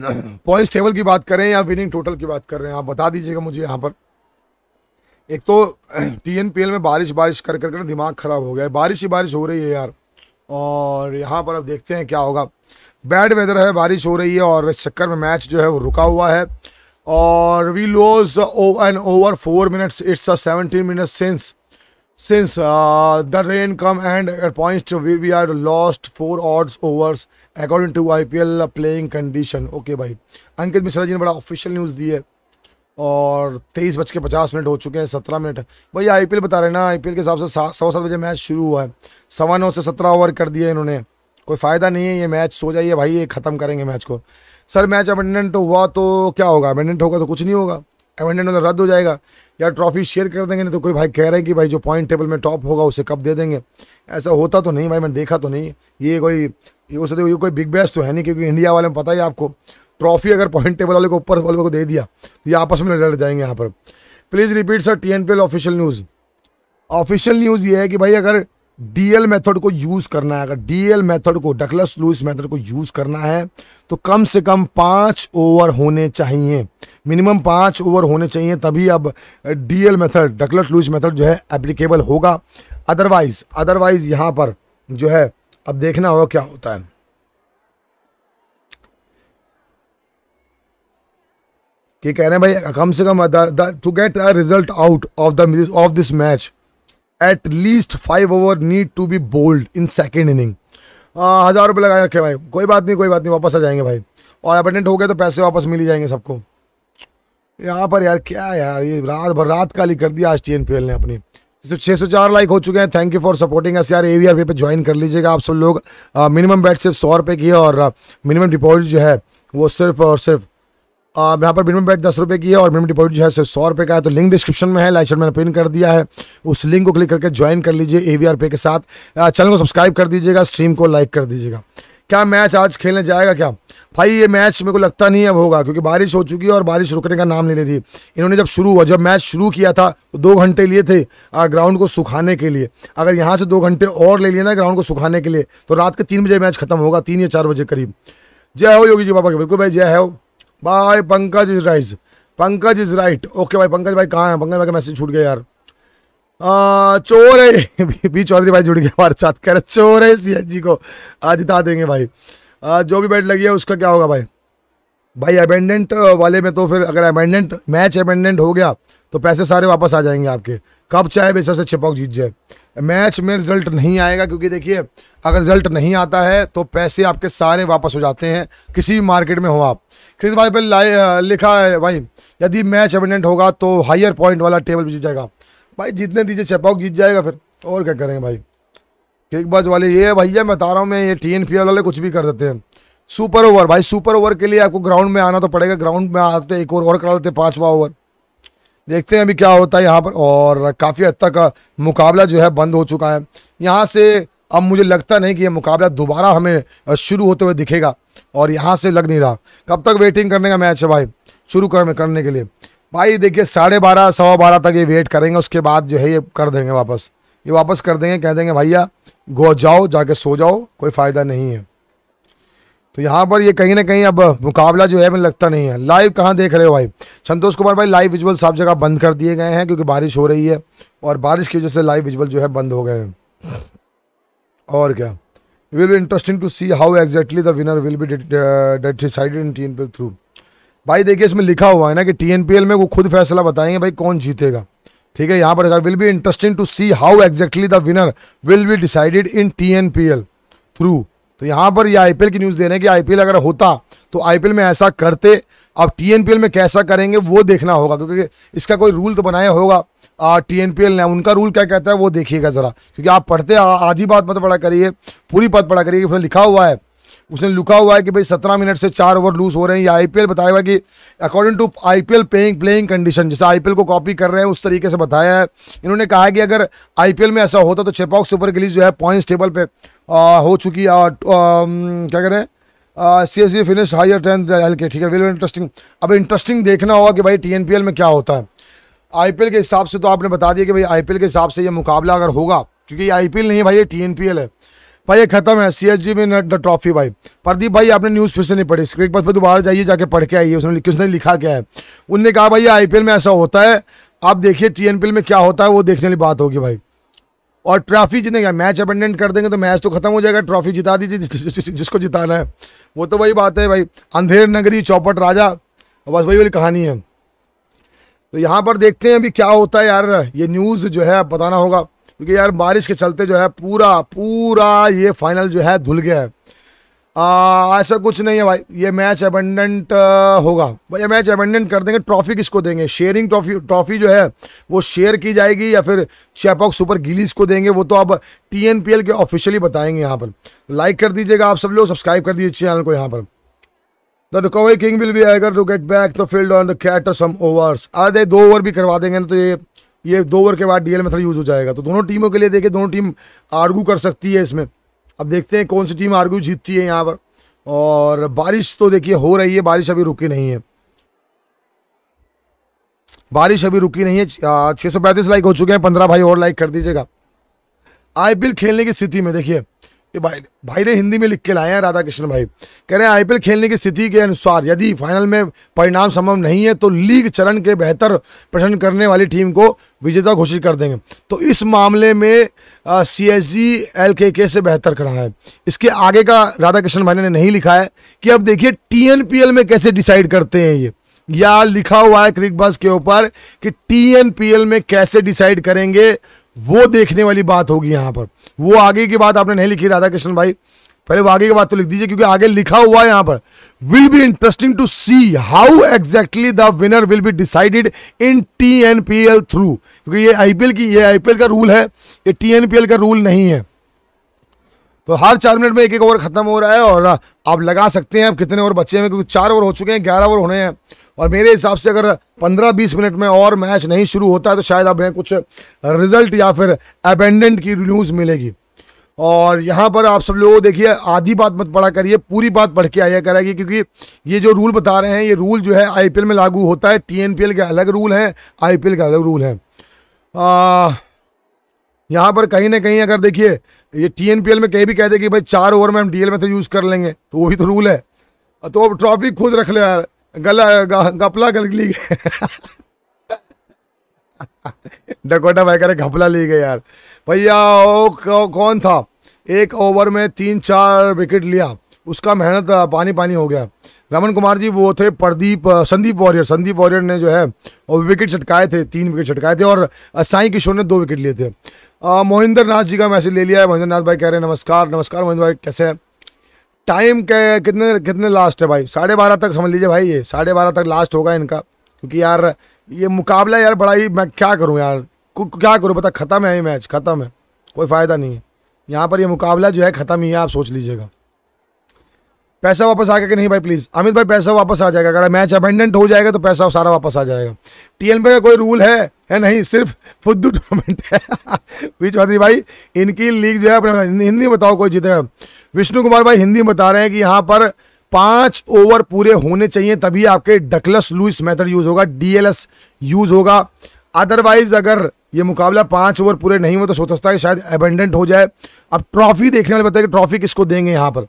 point table की बात करें या विनिंग टोटल की बात कर रहे हैं आप बता दीजिएगा मुझे यहाँ पर एक तो टीएनपीएल में बारिश बारिश कर कर कर दिमाग ख़राब हो गया है बारिश ही बारिश हो रही है यार और यहाँ पर अब देखते हैं क्या होगा बैड वेदर है बारिश हो रही है और इस चक्कर में मैच जो है वो रुका हुआ है और we lose an over four minutes it's a seventeen minutes since since the rain come and point we we are lost four ऑर्ड्स overs according to I P L playing condition okay भाई अंकित मिश्रा जी ने बड़ा official news दी है और तेईस बज के पचास मिनट हो चुके हैं सत्रह मिनट भाई आई पी एल बता रहे ना आई पी एल के हिसाब से सवा सात बजे मैच शुरू हुआ है सवा नौ से सत्रह ओवर कर दिए इन्होंने कोई फ़ायदा नहीं है ये मैच सो जाइए भाई ये ख़त्म करेंगे मैच को सर मैच अबेंडेंट हुआ तो क्या होगा अबेंडेंट होगा तो कुछ नहीं होगा अबेंडेंट होगा रद्द हो जाएगा या ट्रॉफी शेयर कर देंगे नहीं तो कोई भाई कह रहे हैं कि भाई जो पॉइंट टेबल में टॉप होगा उसे कब दे देंगे ऐसा होता तो नहीं भाई मैंने देखा तो नहीं ये कोई ये सोचते ये कोई बिग बैस तो है नहीं क्योंकि इंडिया वाले में पता ही आपको ट्रॉफी अगर पॉइंट टेबल वाले को ऊपर वाले को दे दिया तो ये आपस में लड़ जाएंगे यहाँ पर please repeat sir T N P L official news official news ये है कि भाई अगर डीएल मेथड को यूज़ करना है अगर डीएल मेथड को डकलस लूइस मेथड को यूज़ करना है तो कम से कम पाँच ओवर होने चाहिए मिनिमम पाँच ओवर होने चाहिए तभी अब DL method Duckworth Lewis method जो है एप्लीकेबल होगा अदरवाइज़ अदरवाइज़ यहाँ पर जो है अब देखना होगा क्या होता है कि कह रहे हैं भाई कम से कम to get a result out of the of this match at least five over need to be bowled in second inning हज़ार रुपये लगा रखे भाई कोई बात नहीं कोई बात नहीं वापस आ जाएंगे भाई और अपेंडेंट हो गए तो पैसे वापस मिल ही जाएंगे सबको यहाँ पर यार क्या यार ये रात भर रात काली कर दी आज टी एन पी एल ने अपनी तो छः सौ चार लाइक हो चुके हैं thank you for supporting us यार A V R pay join कर लीजिएगा आप सब लोग मिनिमम बैट सिर्फ सौ रुपये की है और मिनिमम डिपॉजिट जो है वो सिर्फ और सिर्फ यहाँ पर मिनिमम बैट दस रुपये की है और मिनिमम डिपॉजिट जो है सौ सौ रुपये का है तो लिंक डिस्क्रिप्शन में है लाइसेंट मैंने पिन कर दिया है उस लिंक को क्लिक करके ज्वाइन कर लीजिए ए वी आर पे के साथ चैनल को सब्सक्राइब कर दीजिएगा स्ट्रीम को लाइक कर दीजिएगा क्या मैच आज खेलने जाएगा क्या भाई ये मैच मेरे को लगता नहीं अब होगा क्योंकि बारिश हो चुकी है और बारिश रुकने का नाम नहीं ले रही इन्होंने जब शुरू हुआ जब मैच शुरू किया था तो दो घंटे लिए थे ग्राउंड को सुखाने के लिए अगर यहाँ से दो घंटे और ले लिए ना ग्राउंड को सुखाने के लिए तो रात के तीन बजे मैच खत्म होगा तीन या चार बजे करीब जय हो योगी जी बाबा के बिल्कुल भाई जय हो bye Pankaj is rise Pankaj is right okay भाई पंकज भाई कहाँ है पंकज भाई का मैसेज छूट गया यार आ, चोर है बी चौधरी भाई जुड़ गया हमारे साथ कह रहे चोर है सी जी को आज जिता देंगे भाई आ, जो भी बैट लगी है उसका क्या होगा भाई भाई अबेंडेंट वाले में तो फिर अगर अबेंडेंट मैच अबेंडेंट हो गया तो पैसे सारे वापस आ जाएंगे आपके कब चाहे बेसर से छिपाओ जीत जाए मैच में रिजल्ट नहीं आएगा क्योंकि देखिए अगर रिजल्ट नहीं आता है तो पैसे आपके सारे वापस हो जाते हैं किसी भी मार्केट में हो आप क्रिस भाई पर लिखा है भाई यदि मैच एविडेंट होगा तो हायर पॉइंट वाला टेबल भी जीत जाएगा भाई जीतने दीजिए चपाओ जीत जाएगा फिर और क्या करेंगे भाई किकबाज वाले ये भैया मैं बता रहा हूँ मैं ये टी एन पी वाले कुछ भी कर देते हैं सुपर ओवर भाई सुपर ओवर के लिए आपको ग्राउंड में आना तो पड़ेगा ग्राउंड में आते एक और, और करा देते पाँचवा ओवर देखते हैं अभी क्या होता है यहाँ पर और काफ़ी हद तक मुकाबला जो है बंद हो चुका है यहाँ से अब मुझे लगता नहीं कि ये मुकाबला दोबारा हमें शुरू होते हुए दिखेगा और यहाँ से लग नहीं रहा कब तक वेटिंग करने का मैच है भाई शुरू कर करने के लिए भाई देखिए साढ़े बारह सवा बारह तक ये वेट करेंगे उसके बाद जो है ये कर देंगे वापस ये वापस कर देंगे कह देंगे भैया गो जाओ जाके सो जाओ कोई फ़ायदा नहीं है तो यहाँ पर ये कहीं ना कहीं अब मुकाबला जो है मैं लगता नहीं है लाइव कहाँ देख रहे हो भाई संतोष कुमार भाई लाइव विजुअल सब जगह बंद कर दिए गए हैं क्योंकि बारिश हो रही है और बारिश की वजह से लाइव विजुअल जो है बंद हो गए हैं और क्या will be interesting to see how exactly the winner will be decided in T N P L through भाई देखिए इसमें लिखा हुआ है ना कि टी एन पी एल में वो खुद फैसला बताएंगे भाई कौन जीतेगा ठीक है यहाँ पर will be interesting to see how exactly the winner will be decided in T N P L through तो यहाँ पर ये आईपीएल की न्यूज़ दे रहे हैं कि आईपीएल अगर होता तो आईपीएल में ऐसा करते अब टीएनपीएल में कैसा करेंगे वो देखना होगा क्योंकि इसका कोई रूल तो बनाया होगा टीएनपीएल ने उनका रूल क्या कहता है वो देखिएगा ज़रा क्योंकि आप पढ़ते आधी बात मत पढ़ा करिए पूरी बात पढ़ा करिए लिखा हुआ है उसने लिखा हुआ है कि भाई सत्रह मिनट से चार ओवर लूज हो रहे हैं या आई बताया हुआ है कि according to I P playing playing condition जैसे आई को कॉपी कर रहे हैं उस तरीके से बताया है इन्होंने कहा है कि अगर आई में ऐसा होता तो छेपॉक सुपर गिलीज जो है पॉइंट्स टेबल पे आ, हो चुकी है क्या कह रहे हैं C S finish higher than L के ठीक है वेरी इंटरेस्टिंग अब इंटरेस्टिंग देखना होगा कि भाई टी में क्या होता है आईपीएल के हिसाब से तो आपने बता दिया कि भाई आईपीएल के हिसाब से ये मुकाबला अगर होगा क्योंकि ये आई नहीं है भाई ये टी है भाई ये खत्म है सी एच जी में द ट्रॉफी भाई प्रदीप भाई आपने न्यूज़ फिर से नहीं पढ़ी स्क्रीन पर दोबारा जाइए जाके पढ़ के आइए उसने किसने लिखा क्या है उनने कहा भाई आई में ऐसा होता है आप देखिए टी में क्या होता है वो देखने वाली बात होगी भाई और ट्रॉफी का मैच अपेंडेंट कर देंगे तो मैच तो खत्म हो जाएगा ट्रॉफी जिता दीजिए जिस, जिस, जिस, जिसको जिताना है वो तो वही बात है भाई अंधेर नगरी चौपट राजा बस वही वाली कहानी है तो यहाँ पर देखते हैं अभी क्या होता है यार ये न्यूज़ जो है बताना होगा क्योंकि यार बारिश के चलते जो है पूरा पूरा ये फाइनल जो है धुल गया है ऐसा कुछ नहीं है भाई ये मैच अबेंडेंट होगा भाई ये मैच अबेंडेंट कर देंगे ट्रॉफी किसको देंगे शेयरिंग ट्रॉफी ट्रॉफी जो है वो शेयर की जाएगी या फिर चैपॉक सुपर गिलीज को देंगे वो तो अब टीएनपीएल के ऑफिशियली बताएंगे यहाँ पर लाइक कर दीजिएगा आप सब लोग सब्सक्राइब कर दीजिए चैनल को यहाँ पर the recovery king will be आएगा to get back the field on the cat some overs अरे दो ओवर भी करवा देंगे ना तो ये ये दो ओवर के बाद डीएल मेथड यूज़ हो जाएगा तो दोनों टीमों के लिए देखिए दोनों टीम आर्गू कर सकती है इसमें अब देखते हैं कौन सी टीम आर्गू जीतती है यहाँ पर और बारिश तो देखिए हो रही है बारिश अभी रुकी नहीं है बारिश अभी रुकी नहीं है छः सौ पैंतीस लाइक हो चुके हैं पंद्रह भाई और लाइक कर दीजिएगा आईपीएल खेलने की स्थिति में देखिए ये भाई भाई ने हिंदी में लिख के लाए हैं राधा कृष्ण भाई कह रहे हैं आईपीएल खेलने की स्थिति के अनुसार यदि फाइनल में परिणाम संभव नहीं है तो लीग चरण के बेहतर प्रदर्शन करने वाली टीम को विजेता घोषित कर देंगे तो इस मामले में सी एस जी एल के के से बेहतर खड़ा है इसके आगे का राधा कृष्ण भाई ने नहीं लिखा है कि अब देखिए टी एन पी एल में कैसे डिसाइड करते हैं ये या लिखा हुआ है क्रिक बस के ऊपर कि टी एन पी एल में कैसे डिसाइड करेंगे वो देखने वाली बात होगी यहाँ पर वो आगे की बात आपने नहीं लिखी राधा कृष्ण भाई पहले वो आगे की बात तो लिख दीजिए क्योंकि आगे लिखा हुआ है यहाँ पर will be interesting to see how exactly the winner will be decided in T N P L through क्योंकि ये आईपीएल की ये आईपीएल का रूल है ये टी एन पी एल का रूल नहीं है तो हर चार मिनट में एक एक ओवर खत्म हो रहा है और आप लगा सकते हैं आप कितने ओवर बचे हैं क्योंकि चार ओवर हो चुके हैं ग्यारह ओवर होने हैं और मेरे हिसाब से अगर 15-20 मिनट में और मैच नहीं शुरू होता है तो शायद हमें कुछ रिजल्ट या फिर अबेंडेंट की न्यूज़ मिलेगी और यहाँ पर आप सब लोगों देखिए आधी बात मत पढ़ा करिए पूरी बात पढ़ के आया करेगी क्योंकि ये जो रूल बता रहे हैं ये रूल जो है आई में लागू होता है टी के अलग रूल हैं आईपीएल के अलग रूल हैं यहाँ पर कहीं ना कहीं अगर देखिए ये टीएनपीएल में कहीं भी कह दे कि भाई चार ओवर में हम डीएल में तो यूज़ कर लेंगे तो वो भी तो रूल है तो अब ट्रॉफी खुद रख ले यार गला घपला गपला गल ली डकोटा भाई करे घपला ली गई यार भैया कौन था एक ओवर में तीन चार विकेट लिया उसका मेहनत पानी पानी हो गया रमन कुमार जी वो थे प्रदीप संदीप वॉरियर संदीप वॉरियर ने जो है और विकेट छटकाए थे तीन विकेट छटकाए थे और साई किशोर ने दो विकेट लिए थे मोहिंद्र नाथ जी का मैसेज ले लिया है मोहिंद्र नाथ भाई कह रहे हैं नमस्कार नमस्कार मोहिंद्र भाई कैसे हैं टाइम कितने कितने लास्ट है भाई साढ़े बारह तक समझ लीजिए भाई ये साढ़े बारह तक लास्ट होगा इनका क्योंकि यार ये मुकाबला यार बड़ा ही मैं क्या करूँ यार क्या करूँ पता ख़त्म है ये मैच ख़त्म है कोई फ़ायदा नहीं है यहाँ पर ये मुकाबला जो है ख़त्म ही है आप सोच लीजिएगा पैसा वापस आ गया कि नहीं भाई प्लीज़ अमित भाई पैसा वापस आ जाएगा अगर मैच अबेंडेंट हो जाएगा तो पैसा सारा वापस आ जाएगा टीएनपी का कोई रूल है है नहीं सिर्फ फुद्दू टूर्नामेंट है बीच बात भाई इनकी लीग जो है अपने हिंदी में बताओ कोई जीतेगा विष्णु कुमार भाई हिंदी में बता रहे हैं कि यहाँ पर पांच ओवर पूरे होने चाहिए तभी आपके डकलस लुइस मेथड यूज़ होगा डीएलएस यूज़ होगा अदरवाइज अगर ये मुकाबला पांच ओवर पूरे नहीं हुआ तो सोच सकता है शायद अबेंडेंट हो जाए अब ट्रॉफी देखने वाले कि ट्रॉफी किसको देंगे यहाँ पर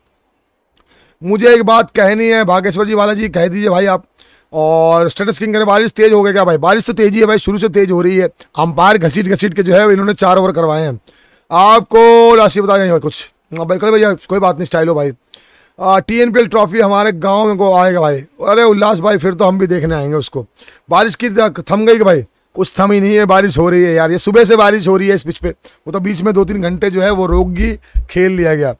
मुझे एक बात कहनी है भागेश्वर जी वाला जी कह दीजिए भाई आप और स्टेटस किंग करें बारिश तेज हो गया क्या भाई बारिश तो तेजी है भाई शुरू से तेज हो रही है अंपायर घसीट घसीट के जो है इन्होंने चार ओवर करवाए हैं आपको राशि बता दें कुछ हाँ, बिल्कुल भैया कोई बात नहीं स्टाइल हो भाई T N P L trophy हमारे गाँव को आएगा भाई अरे उल्लास भाई फिर तो हम भी देखने आएंगे उसको बारिश की थम गई भाई कुछ थम ही नहीं है बारिश हो रही है यार ये सुबह से बारिश हो रही है इस पिच पे वो तो बीच में दो तीन घंटे जो है वो रोक गई खेल लिया गया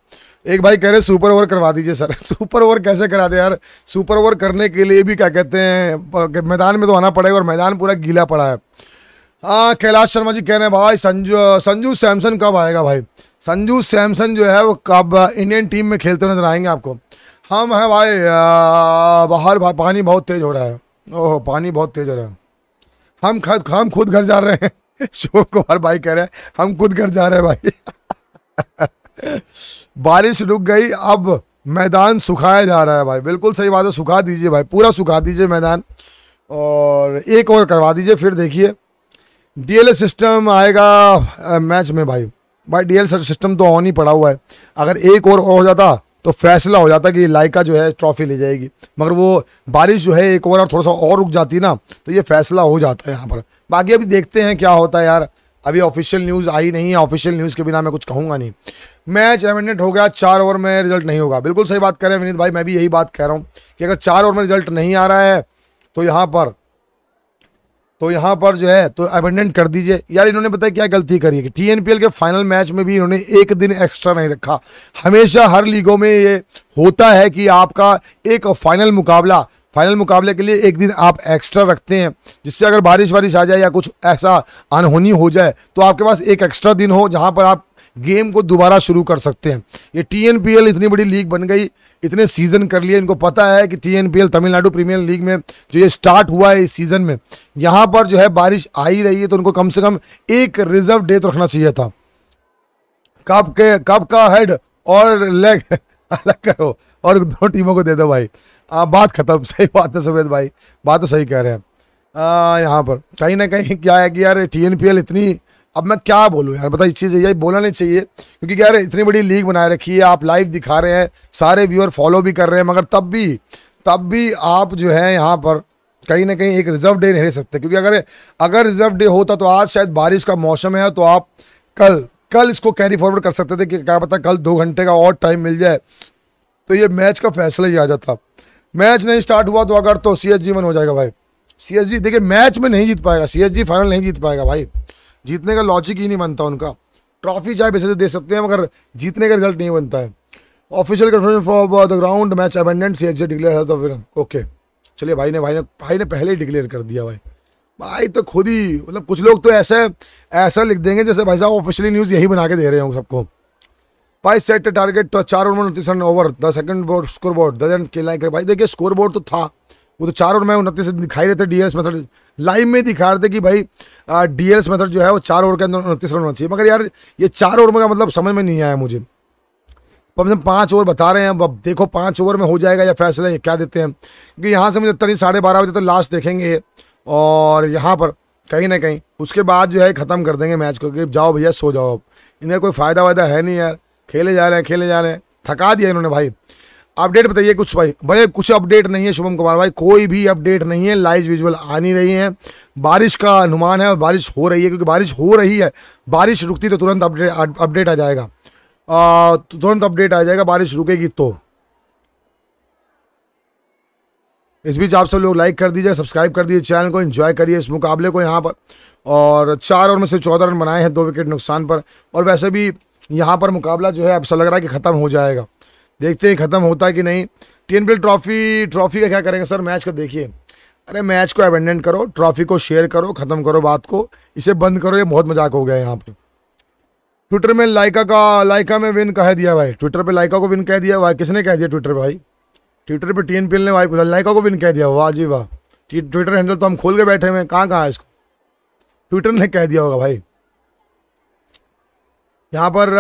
एक भाई कह रहे सुपर ओवर करवा दीजिए सर सुपर ओवर कैसे करा दे यार सुपर ओवर करने के लिए भी क्या कहते हैं मैदान में तो आना पड़ेगा और मैदान पूरा गीला पड़ा है हाँ कैलाश शर्मा जी कह रहे हैं भाई संजू संजू सैमसन कब आएगा भाई संजू सैमसन जो है वो कब इंडियन टीम में खेलते नजर आएंगे आपको हम हैं भाई बाहर पानी बहुत तेज़ हो रहा है ओह पानी बहुत तेज़ हो रहा है हम खुद हम खुद घर जा रहे हैं शोक कुमार भाई कह रहे हैं हम खुद घर जा रहे हैं भाई बारिश रुक गई अब मैदान सुखाया जा रहा है भाई बिल्कुल सही बात है सुखा दीजिए भाई पूरा सुखा दीजिए मैदान और एक और करवा दीजिए फिर देखिए डीएलए सिस्टम आएगा मैच में भाई भाई डीएल सिस्टम तो ऑन ही पड़ा हुआ है अगर एक और हो जाता तो फैसला हो जाता कि लाइका जो है ट्रॉफी ले जाएगी मगर वो बारिश जो है एक ओवर और थोड़ा सा और रुक जाती ना तो ये फैसला हो जाता है यहाँ पर बाकी अभी देखते हैं क्या होता है यार अभी ऑफिशियल न्यूज़ आई नहीं है ऑफिशियल न्यूज़ के बिना मैं कुछ कहूँगा नहीं मैच एमिनेट हो गया चार ओवर में रिजल्ट नहीं होगा बिल्कुल सही बात कर रहे हैं विनीत भाई मैं भी यही बात कह रहा हूँ कि अगर चार ओवर में रिजल्ट नहीं आ रहा है तो यहाँ पर तो यहाँ पर जो है तो अबेंडेंट कर दीजिए यार इन्होंने बताया क्या गलती करी है कि टीएनपीएल के फाइनल मैच में भी इन्होंने एक दिन एक्स्ट्रा नहीं रखा हमेशा हर लीगों में ये होता है कि आपका एक फाइनल मुकाबला फाइनल मुकाबले के लिए एक दिन आप एक्स्ट्रा रखते हैं जिससे अगर बारिश वारिश आ जाए या कुछ ऐसा अनहोनी हो जाए तो आपके पास एक एक्स्ट्रा दिन हो जहाँ पर आप गेम को दोबारा शुरू कर सकते हैं ये टी इतनी बड़ी लीग बन गई इतने सीज़न कर लिए इनको पता है कि टी तमिलनाडु प्रीमियर लीग में जो ये स्टार्ट हुआ है इस सीज़न में यहाँ पर जो है बारिश आ ही रही है तो उनको कम से कम एक रिजर्व डे तो रखना चाहिए था कप के कप का हेड और लेग अलग करो और दो टीमों को दे दो भाई आ, बात खत्म सही बात है सफेद भाई बात तो सही कह रहे हैं यहाँ पर कहीं ना कहीं क्या है कि यार टी इतनी अब मैं क्या बोलूँ यार बताइए चीज़ यही बोलना नहीं चाहिए क्योंकि यार इतनी बड़ी लीग बनाए रखी है आप लाइव दिखा रहे हैं सारे व्यूअर फॉलो भी कर रहे हैं मगर तब भी तब भी आप जो है यहाँ पर कहीं ना कहीं एक रिजर्व डे नहीं रह सकते क्योंकि अगर अगर रिजर्व डे होता तो आज शायद बारिश का मौसम है तो आप कल कल इसको कैरी फॉरवर्ड कर सकते थे कि क्या पता कल दो घंटे का और टाइम मिल जाए तो ये मैच का फैसला ही आ जाता मैच नहीं स्टार्ट हुआ तो अगर तो सी एच जी वन हो जाएगा भाई सी एच जी देखिए मैच में नहीं जीत पाएगा सी एच जी फाइनल नहीं जीत पाएगा भाई जीतने का लॉजिक ही नहीं बनता उनका ट्रॉफी चाहे वैसे तो दे सकते हैं मगर जीतने का रिजल्ट नहीं बनता है official confirmation for the ground match abandoned C H declare है तो फिर ओके चलिए भाई ने भाई ने भाई ने पहले ही डिक्लेयर कर दिया भाई भाई तो खुद ही मतलब कुछ लोग तो ऐसे ऐसा लिख देंगे जैसे भाई साहब ऑफिशियली न्यूज़ यही बना के दे रहे हो सबको भाई सेट टारगेट तो चार ओवर में उनतीस run over the second board score board then खेलना भाई देखिए स्कोर बोर्ड तो था वो तो चार ओवर में उनतीस दिखाई रहे थे डी एस मैथड लाइव में दिखा रहे थे कि भाई डी एल मेथड जो है वो चार ओवर के अंदर उनतीस रन होना चाहिए मगर यार ये चार ओवर का मतलब समझ में नहीं आया मुझे कम से कम पाँच ओवर बता रहे हैं अब देखो पाँच ओवर में हो जाएगा या फैसला ये क्या देते हैं क्योंकि यहाँ से मुझे तरी साढ़े बारह बजे तक लास्ट देखेंगे और यहाँ पर कहीं ना कहीं उसके बाद जो है ख़त्म कर देंगे मैच को कि जाओ भैया सो जाओ अब इन्हें कोई फ़ायदा वायदा है नहीं यार खेले जा रहे हैं खेले जा रहे हैं थका दिया इन्होंने भाई अपडेट बताइए कुछ भाई बड़े कुछ अपडेट नहीं है शुभम कुमार भाई कोई भी अपडेट नहीं है लाइव विजुअल आ नहीं रही है बारिश का अनुमान है और बारिश हो रही है क्योंकि बारिश हो रही है बारिश रुकती तो तुरंत अपडेट अपडेट आ जाएगा आ, तो तुरंत अपडेट आ जाएगा बारिश रुकेगी तो इस बीच आप सब लोग लाइक कर दीजिए सब्सक्राइब कर दीजिए चैनल को एंजॉय करिए इस मुकाबले को यहाँ पर और चार ओवर में से चौदह रन बनाए हैं दो विकेट नुकसान पर और वैसे भी यहाँ पर मुकाबला जो है अब सब लग रहा है कि ख़त्म हो जाएगा देखते हैं ख़त्म होता कि नहीं टी एन ट्रॉफी ट्रॉफी का क्या करेंगे सर मैच का देखिए अरे मैच को अबेंडेंट करो ट्रॉफी को शेयर करो ख़त्म करो बात को इसे बंद करो ये बहुत मजाक हो गया है यहाँ पर ट्विटर में लाइका का लाइका में विन कह दिया भाई ट्विटर पे लाइका को विन कह दिया भाई किसने कह दिया ट्विटर पे भाई ट्विटर पे टी एन ने भाई लाइका को विन कह दिया वाह जी वाह ट्विटर हैंडल तो हम खोल के बैठे हुए हैं कहाँ कहाँ है इसको ट्विटर ने कह दिया होगा भाई यहाँ पर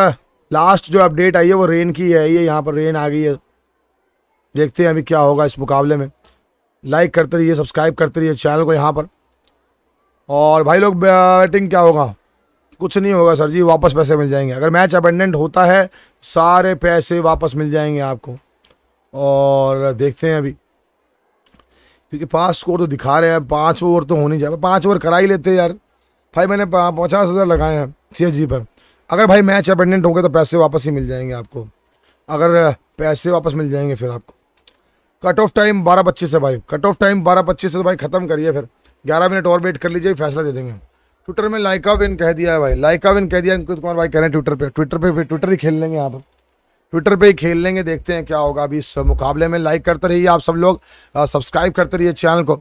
लास्ट जो अपडेट आई है वो रेन की है ये यहाँ पर रेन आ गई है देखते हैं अभी क्या होगा इस मुकाबले में लाइक करते रहिए सब्सक्राइब करते रहिए चैनल को यहाँ पर और भाई लोग बैटिंग क्या होगा कुछ नहीं होगा सर जी वापस पैसे मिल जाएंगे अगर मैच अपेंडेंट होता है सारे पैसे वापस मिल जाएंगे आपको और देखते हैं अभी क्योंकि पाँच स्कोर तो दिखा रहे हैं पाँच ओवर तो होनी चाहिए पाँच ओवर करा ही लेते यार भाई मैंने पचास हज़ार लगाए हैं सी पर अगर भाई मैच अपेंडेंट होंगे तो पैसे वापस ही मिल जाएंगे आपको अगर पैसे वापस मिल जाएंगे फिर आपको कट ऑफ टाइम बारह पच्चीस से भाई कट ऑफ टाइम बारह पच्चीस से तो भाई ख़त्म करिए फिर ग्यारह मिनट और वेट कर लीजिए फैसला दे देंगे ट्विटर में लाइका विन कह दिया है भाई लाइका विन कह दिया अंकित कुमार भाई कह रहे हैं ट्विटर पर ट्विटर पर फिर ट्विटर ही खेल लेंगे आप ट्विटर पे ही खेल लेंगे देखते हैं क्या होगा अभी इस मुकाबले में लाइक करते रहिए आप सब लोग सब्सक्राइब करते रहिए चैनल को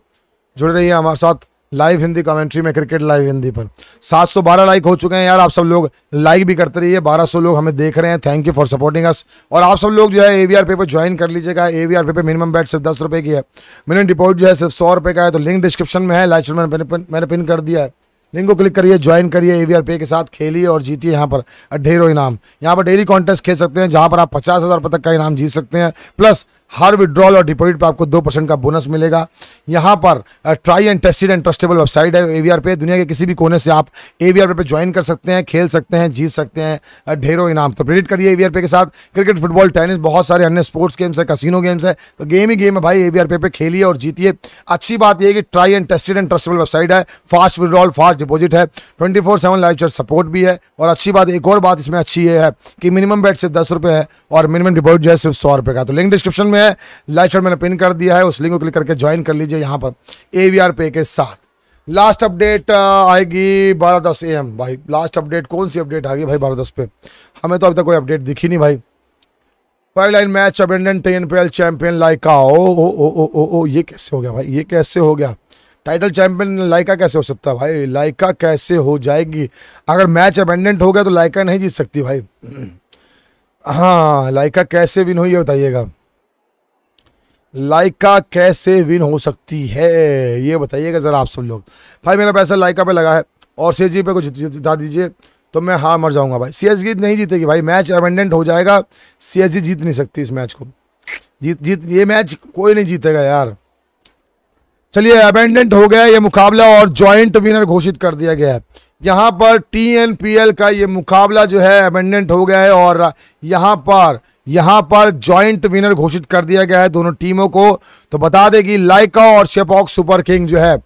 जुड़े रहिए हमारे साथ लाइव हिंदी कमेंट्री में क्रिकेट लाइव हिंदी पर 712 लाइक हो चुके हैं यार आप सब लोग लाइक भी करते रहिए 1200 लोग हमें देख रहे हैं thank you for supporting us और आप सब लोग जो है एवीआर पे पर ज्वाइन कर लीजिएगा ए वी आर पे पे मिनिमम बैट सिर्फ दस रुपये की है मिनिमम डिपॉजिट जो है सिर्फ सौ रुपये का है तो लिंक डिस्क्रिप्शन में है लाइव मैंने मैंने पिन कर दिया है लिंक को क्लिक करिए ज्वाइन करिए ए पे के साथ खेलिए और जीतिए यहाँ पर ढेरों इनाम यहाँ पर डेली कॉन्टेस्ट खेल सकते हैं जहाँ पर आप पचास हज़ार तक का इनाम जीत सकते हैं प्लस हर विड्रॉल और डिपॉजिट पर आपको दो परसेंट का बोनस मिलेगा यहाँ पर try and tested and trustable website है एवीआर पे दुनिया के किसी भी कोने से आप एवीआर पे ज्वाइन कर सकते हैं खेल सकते हैं जीत सकते हैं ढेरों इनाम तो प्रेडिट करिए एवीआर पे के साथ क्रिकेट फुटबॉल टेनिस बहुत सारे अन्य स्पोर्ट्स गेम्स है कसिनो गेम्स है तो गेम ही गेम है भाई एवीआर पे पे खेलिए और जीतिए अच्छी बात यह कि try and tested and trustable website है फास्ट विड्रॉल फास्ट डिपॉजिट है twenty four seven live chat support भी है और अच्छी बात एक और बात इसमें अच्छी ये है कि मिनिमम बैट सिर्फ दस रुपये है और मिनिमम डिपॉजिट जो है सिर्फ सौ रुपये का तो लिंक डिस्क्रिप्शन में है लाइव शॉट मैंने पिन कर दिया है उस लिंक को क्लिक करके ज्वाइन कर लीजिए यहाँ पर ए पे के साथ लास्ट अपडेट आएगी बारह दस एम भाई लास्ट अपडेट कौन सी अपडेट आ गई भाई बारह दस पे हमें तो अभी तक कोई अपडेट दिखी नहीं भाई पहली line match abundant T N P L champion Lyca ओ ओ ओ ओ ओ ओ ये कैसे हो गया भाई ये कैसे हो गया टाइटल चैंपियन लाइका कैसे हो सकता है भाई लाइका कैसे हो जाएगी अगर मैच अबेंडेंट हो गया तो लाइका नहीं जीत सकती भाई हाँ लाइका कैसे विन हुई है बताइएगा लाइका कैसे विन हो सकती है ये बताइएगा ज़रा आप सब लोग भाई मेरा पैसा लाइका पे लगा है और सी जी पे कुछ जिता दीजिए तो मैं हार मर जाऊंगा भाई सी एस नहीं जीतेगी भाई मैच अबेंडेंट हो जाएगा सी जीत नहीं सकती इस मैच को जीत जीत ये मैच कोई नहीं जीतेगा यार चलिए अबेंडेंट हो गया ये मुकाबला और ज्वाइंट विनर घोषित कर दिया गया है यहाँ पर टी एन पी एल का ये मुकाबला जो है अबेंडेंट हो गया है और यहाँ पर यहां पर जॉइंट विनर घोषित कर दिया गया है दोनों टीमों को तो बता देगी लाइका और शेपॉक सुपर किंग जो है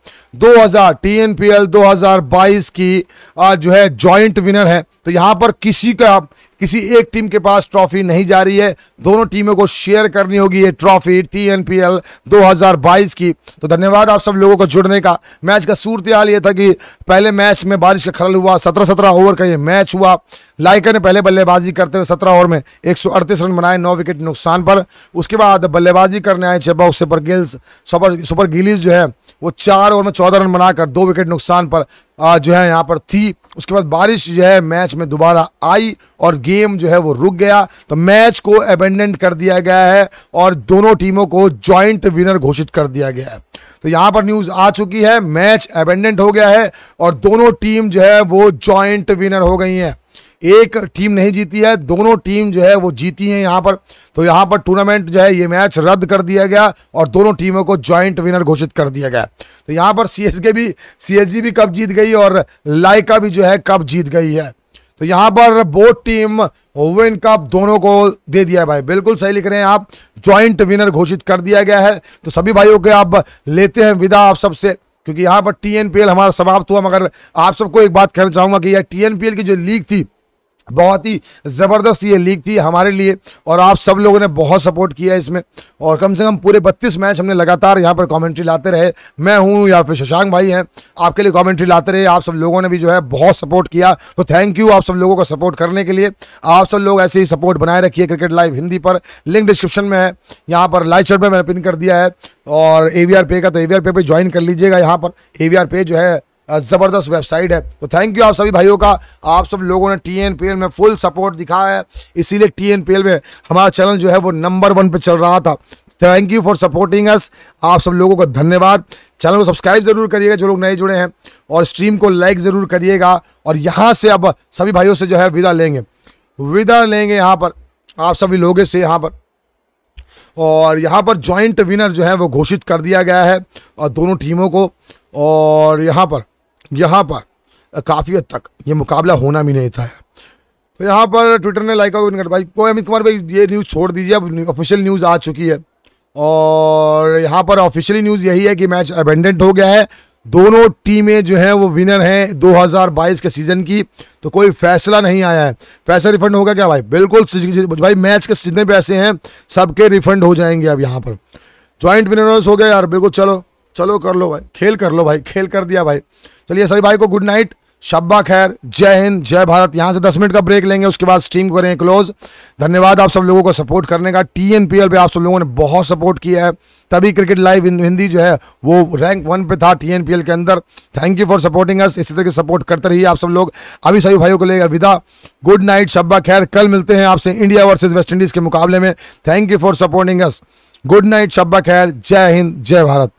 2000 टीएनपीएल 2022 की जो है जॉइंट विनर है तो यहां पर किसी का किसी एक टीम के पास ट्रॉफी नहीं जा रही है दोनों टीमों को शेयर करनी होगी ये trophy T N P L दो हजार बाईस की तो धन्यवाद आप सब लोगों को जुड़ने का मैच का सूरत हाल ये था कि पहले मैच में बारिश का खलल हुआ सत्रह सत्रह ओवर का ये मैच हुआ लाइकर ने पहले बल्लेबाजी करते हुए सत्रह ओवर में एक सौ अड़तीस रन बनाए नौ विकेट नुकसान पर उसके बाद बल्लेबाजी करने आए Chepauk Super Gillies Super Super Gillies जो है वो चार ओवर में चौदह रन बनाकर दो विकेट नुकसान पर जो है यहाँ पर थी उसके बाद बारिश जो है मैच में दोबारा आई और गेम जो है वो रुक गया तो मैच को अबेंडेंट कर दिया गया है और दोनों टीमों को जॉइंट विनर घोषित कर दिया गया है तो यहां पर न्यूज़ आ चुकी है मैच अबेंडेंट हो गया है और दोनों टीम जो है वो ज्वाइंट विनर हो गई हैं एक टीम नहीं जीती है दोनों टीम जो है वो जीती है यहाँ पर तो यहाँ पर टूर्नामेंट जो है ये मैच रद्द कर दिया गया और दोनों टीमों को ज्वाइंट विनर घोषित कर दिया गया तो यहाँ पर सी भी सी भी कप जीत गई और लाइका भी जो है कप जीत गई है तो यहाँ पर बोथ टीम विन कप दोनों को दे दिया है भाई बिल्कुल सही लिख रहे हैं आप ज्वाइंट विनर घोषित कर दिया गया है तो सभी भाइयों के आप लेते हैं विदा आप सबसे क्योंकि यहाँ पर टी हमारा समाप्त हुआ मगर आप सबको एक बात कहना चाहूँगा कि यह टी की जो लीग थी बहुत ही ज़बरदस्त ये लीग थी हमारे लिए और आप सब लोगों ने बहुत सपोर्ट किया इसमें और कम से कम पूरे 32 मैच हमने लगातार यहाँ पर कमेंट्री लाते रहे मैं हूँ या फिर शशांक भाई हैं आपके लिए कमेंट्री लाते रहे आप सब लोगों ने भी जो है बहुत सपोर्ट किया तो थैंक यू आप सब लोगों को सपोर्ट करने के लिए आप सब लोग ऐसे ही सपोर्ट बनाए रखिए क्रिकेट लाइव हिंदी पर लिंक डिस्क्रिप्शन में है यहाँ पर लाइव चैट में मैंने पिन कर दिया है और ए वी पे का तो ए वी पे पर ज्वाइन कर लीजिएगा यहाँ पर ए वी पे जो है ज़बरदस्त वेबसाइट है तो थैंक यू आप सभी भाइयों का आप सब लोगों ने टी में फुल सपोर्ट दिखाया है इसीलिए टी में हमारा चैनल जो है वो नंबर वन पर चल रहा था thank you for supporting us आप सब लोगों का धन्यवाद चैनल को सब्सक्राइब जरूर करिएगा जो लोग नए जुड़े हैं और स्ट्रीम को लाइक ज़रूर करिएगा और यहाँ से अब सभी भाइयों से जो है विदा लेंगे विदा लेंगे यहाँ पर आप सभी लोगों से यहाँ पर और यहाँ पर जॉइंट विनर जो है वो घोषित कर दिया गया है और दोनों टीमों को और यहाँ पर यहाँ पर काफ़ी हद तक ये मुकाबला होना भी नहीं था तो यहाँ पर ट्विटर ने लाइक आउट कर भाई कोई तो अमित कुमार भाई ये न्यूज़ छोड़ दीजिए अब ऑफिशियल न्यूज़ आ चुकी है और यहाँ पर ऑफिशियली न्यूज़ यही है कि मैच अबेंडेंट हो गया है दोनों टीमें जो हैं वो विनर हैं 2022 के सीज़न की तो कोई फैसला नहीं आया है फैसला रिफंड होगा क्या भाई बिल्कुल भाई मैच के जितने पैसे हैं सबके रिफंड हो जाएंगे अब यहाँ पर जॉइंट विनर्स हो गए यार बिल्कुल चलो चलो कर लो भाई खेल कर लो भाई खेल कर दिया भाई चलिए सभी भाई को गुड नाइट शब्बा खैर जय हिंद जय भारत यहाँ से दस मिनट का ब्रेक लेंगे उसके बाद स्ट्रीम करें क्लोज धन्यवाद आप सब लोगों को सपोर्ट करने का टी एन पी एल पर आप सब लोगों ने बहुत सपोर्ट किया है तभी क्रिकेट लाइव हिंदी जो है वो रैंक वन पे था टी एन पी एल के अंदर thank you for supporting us इसी तरह से सपोर्ट करते रहिए आप सब लोग अभी सभी भाइयों को लेगा विदा गुड नाइट शब्बा खैर कल मिलते हैं आपसे इंडिया वर्सेज वेस्ट इंडीज़ के मुकाबले में thank you for supporting us good night शब्बा खैर जय हिंद जय भारत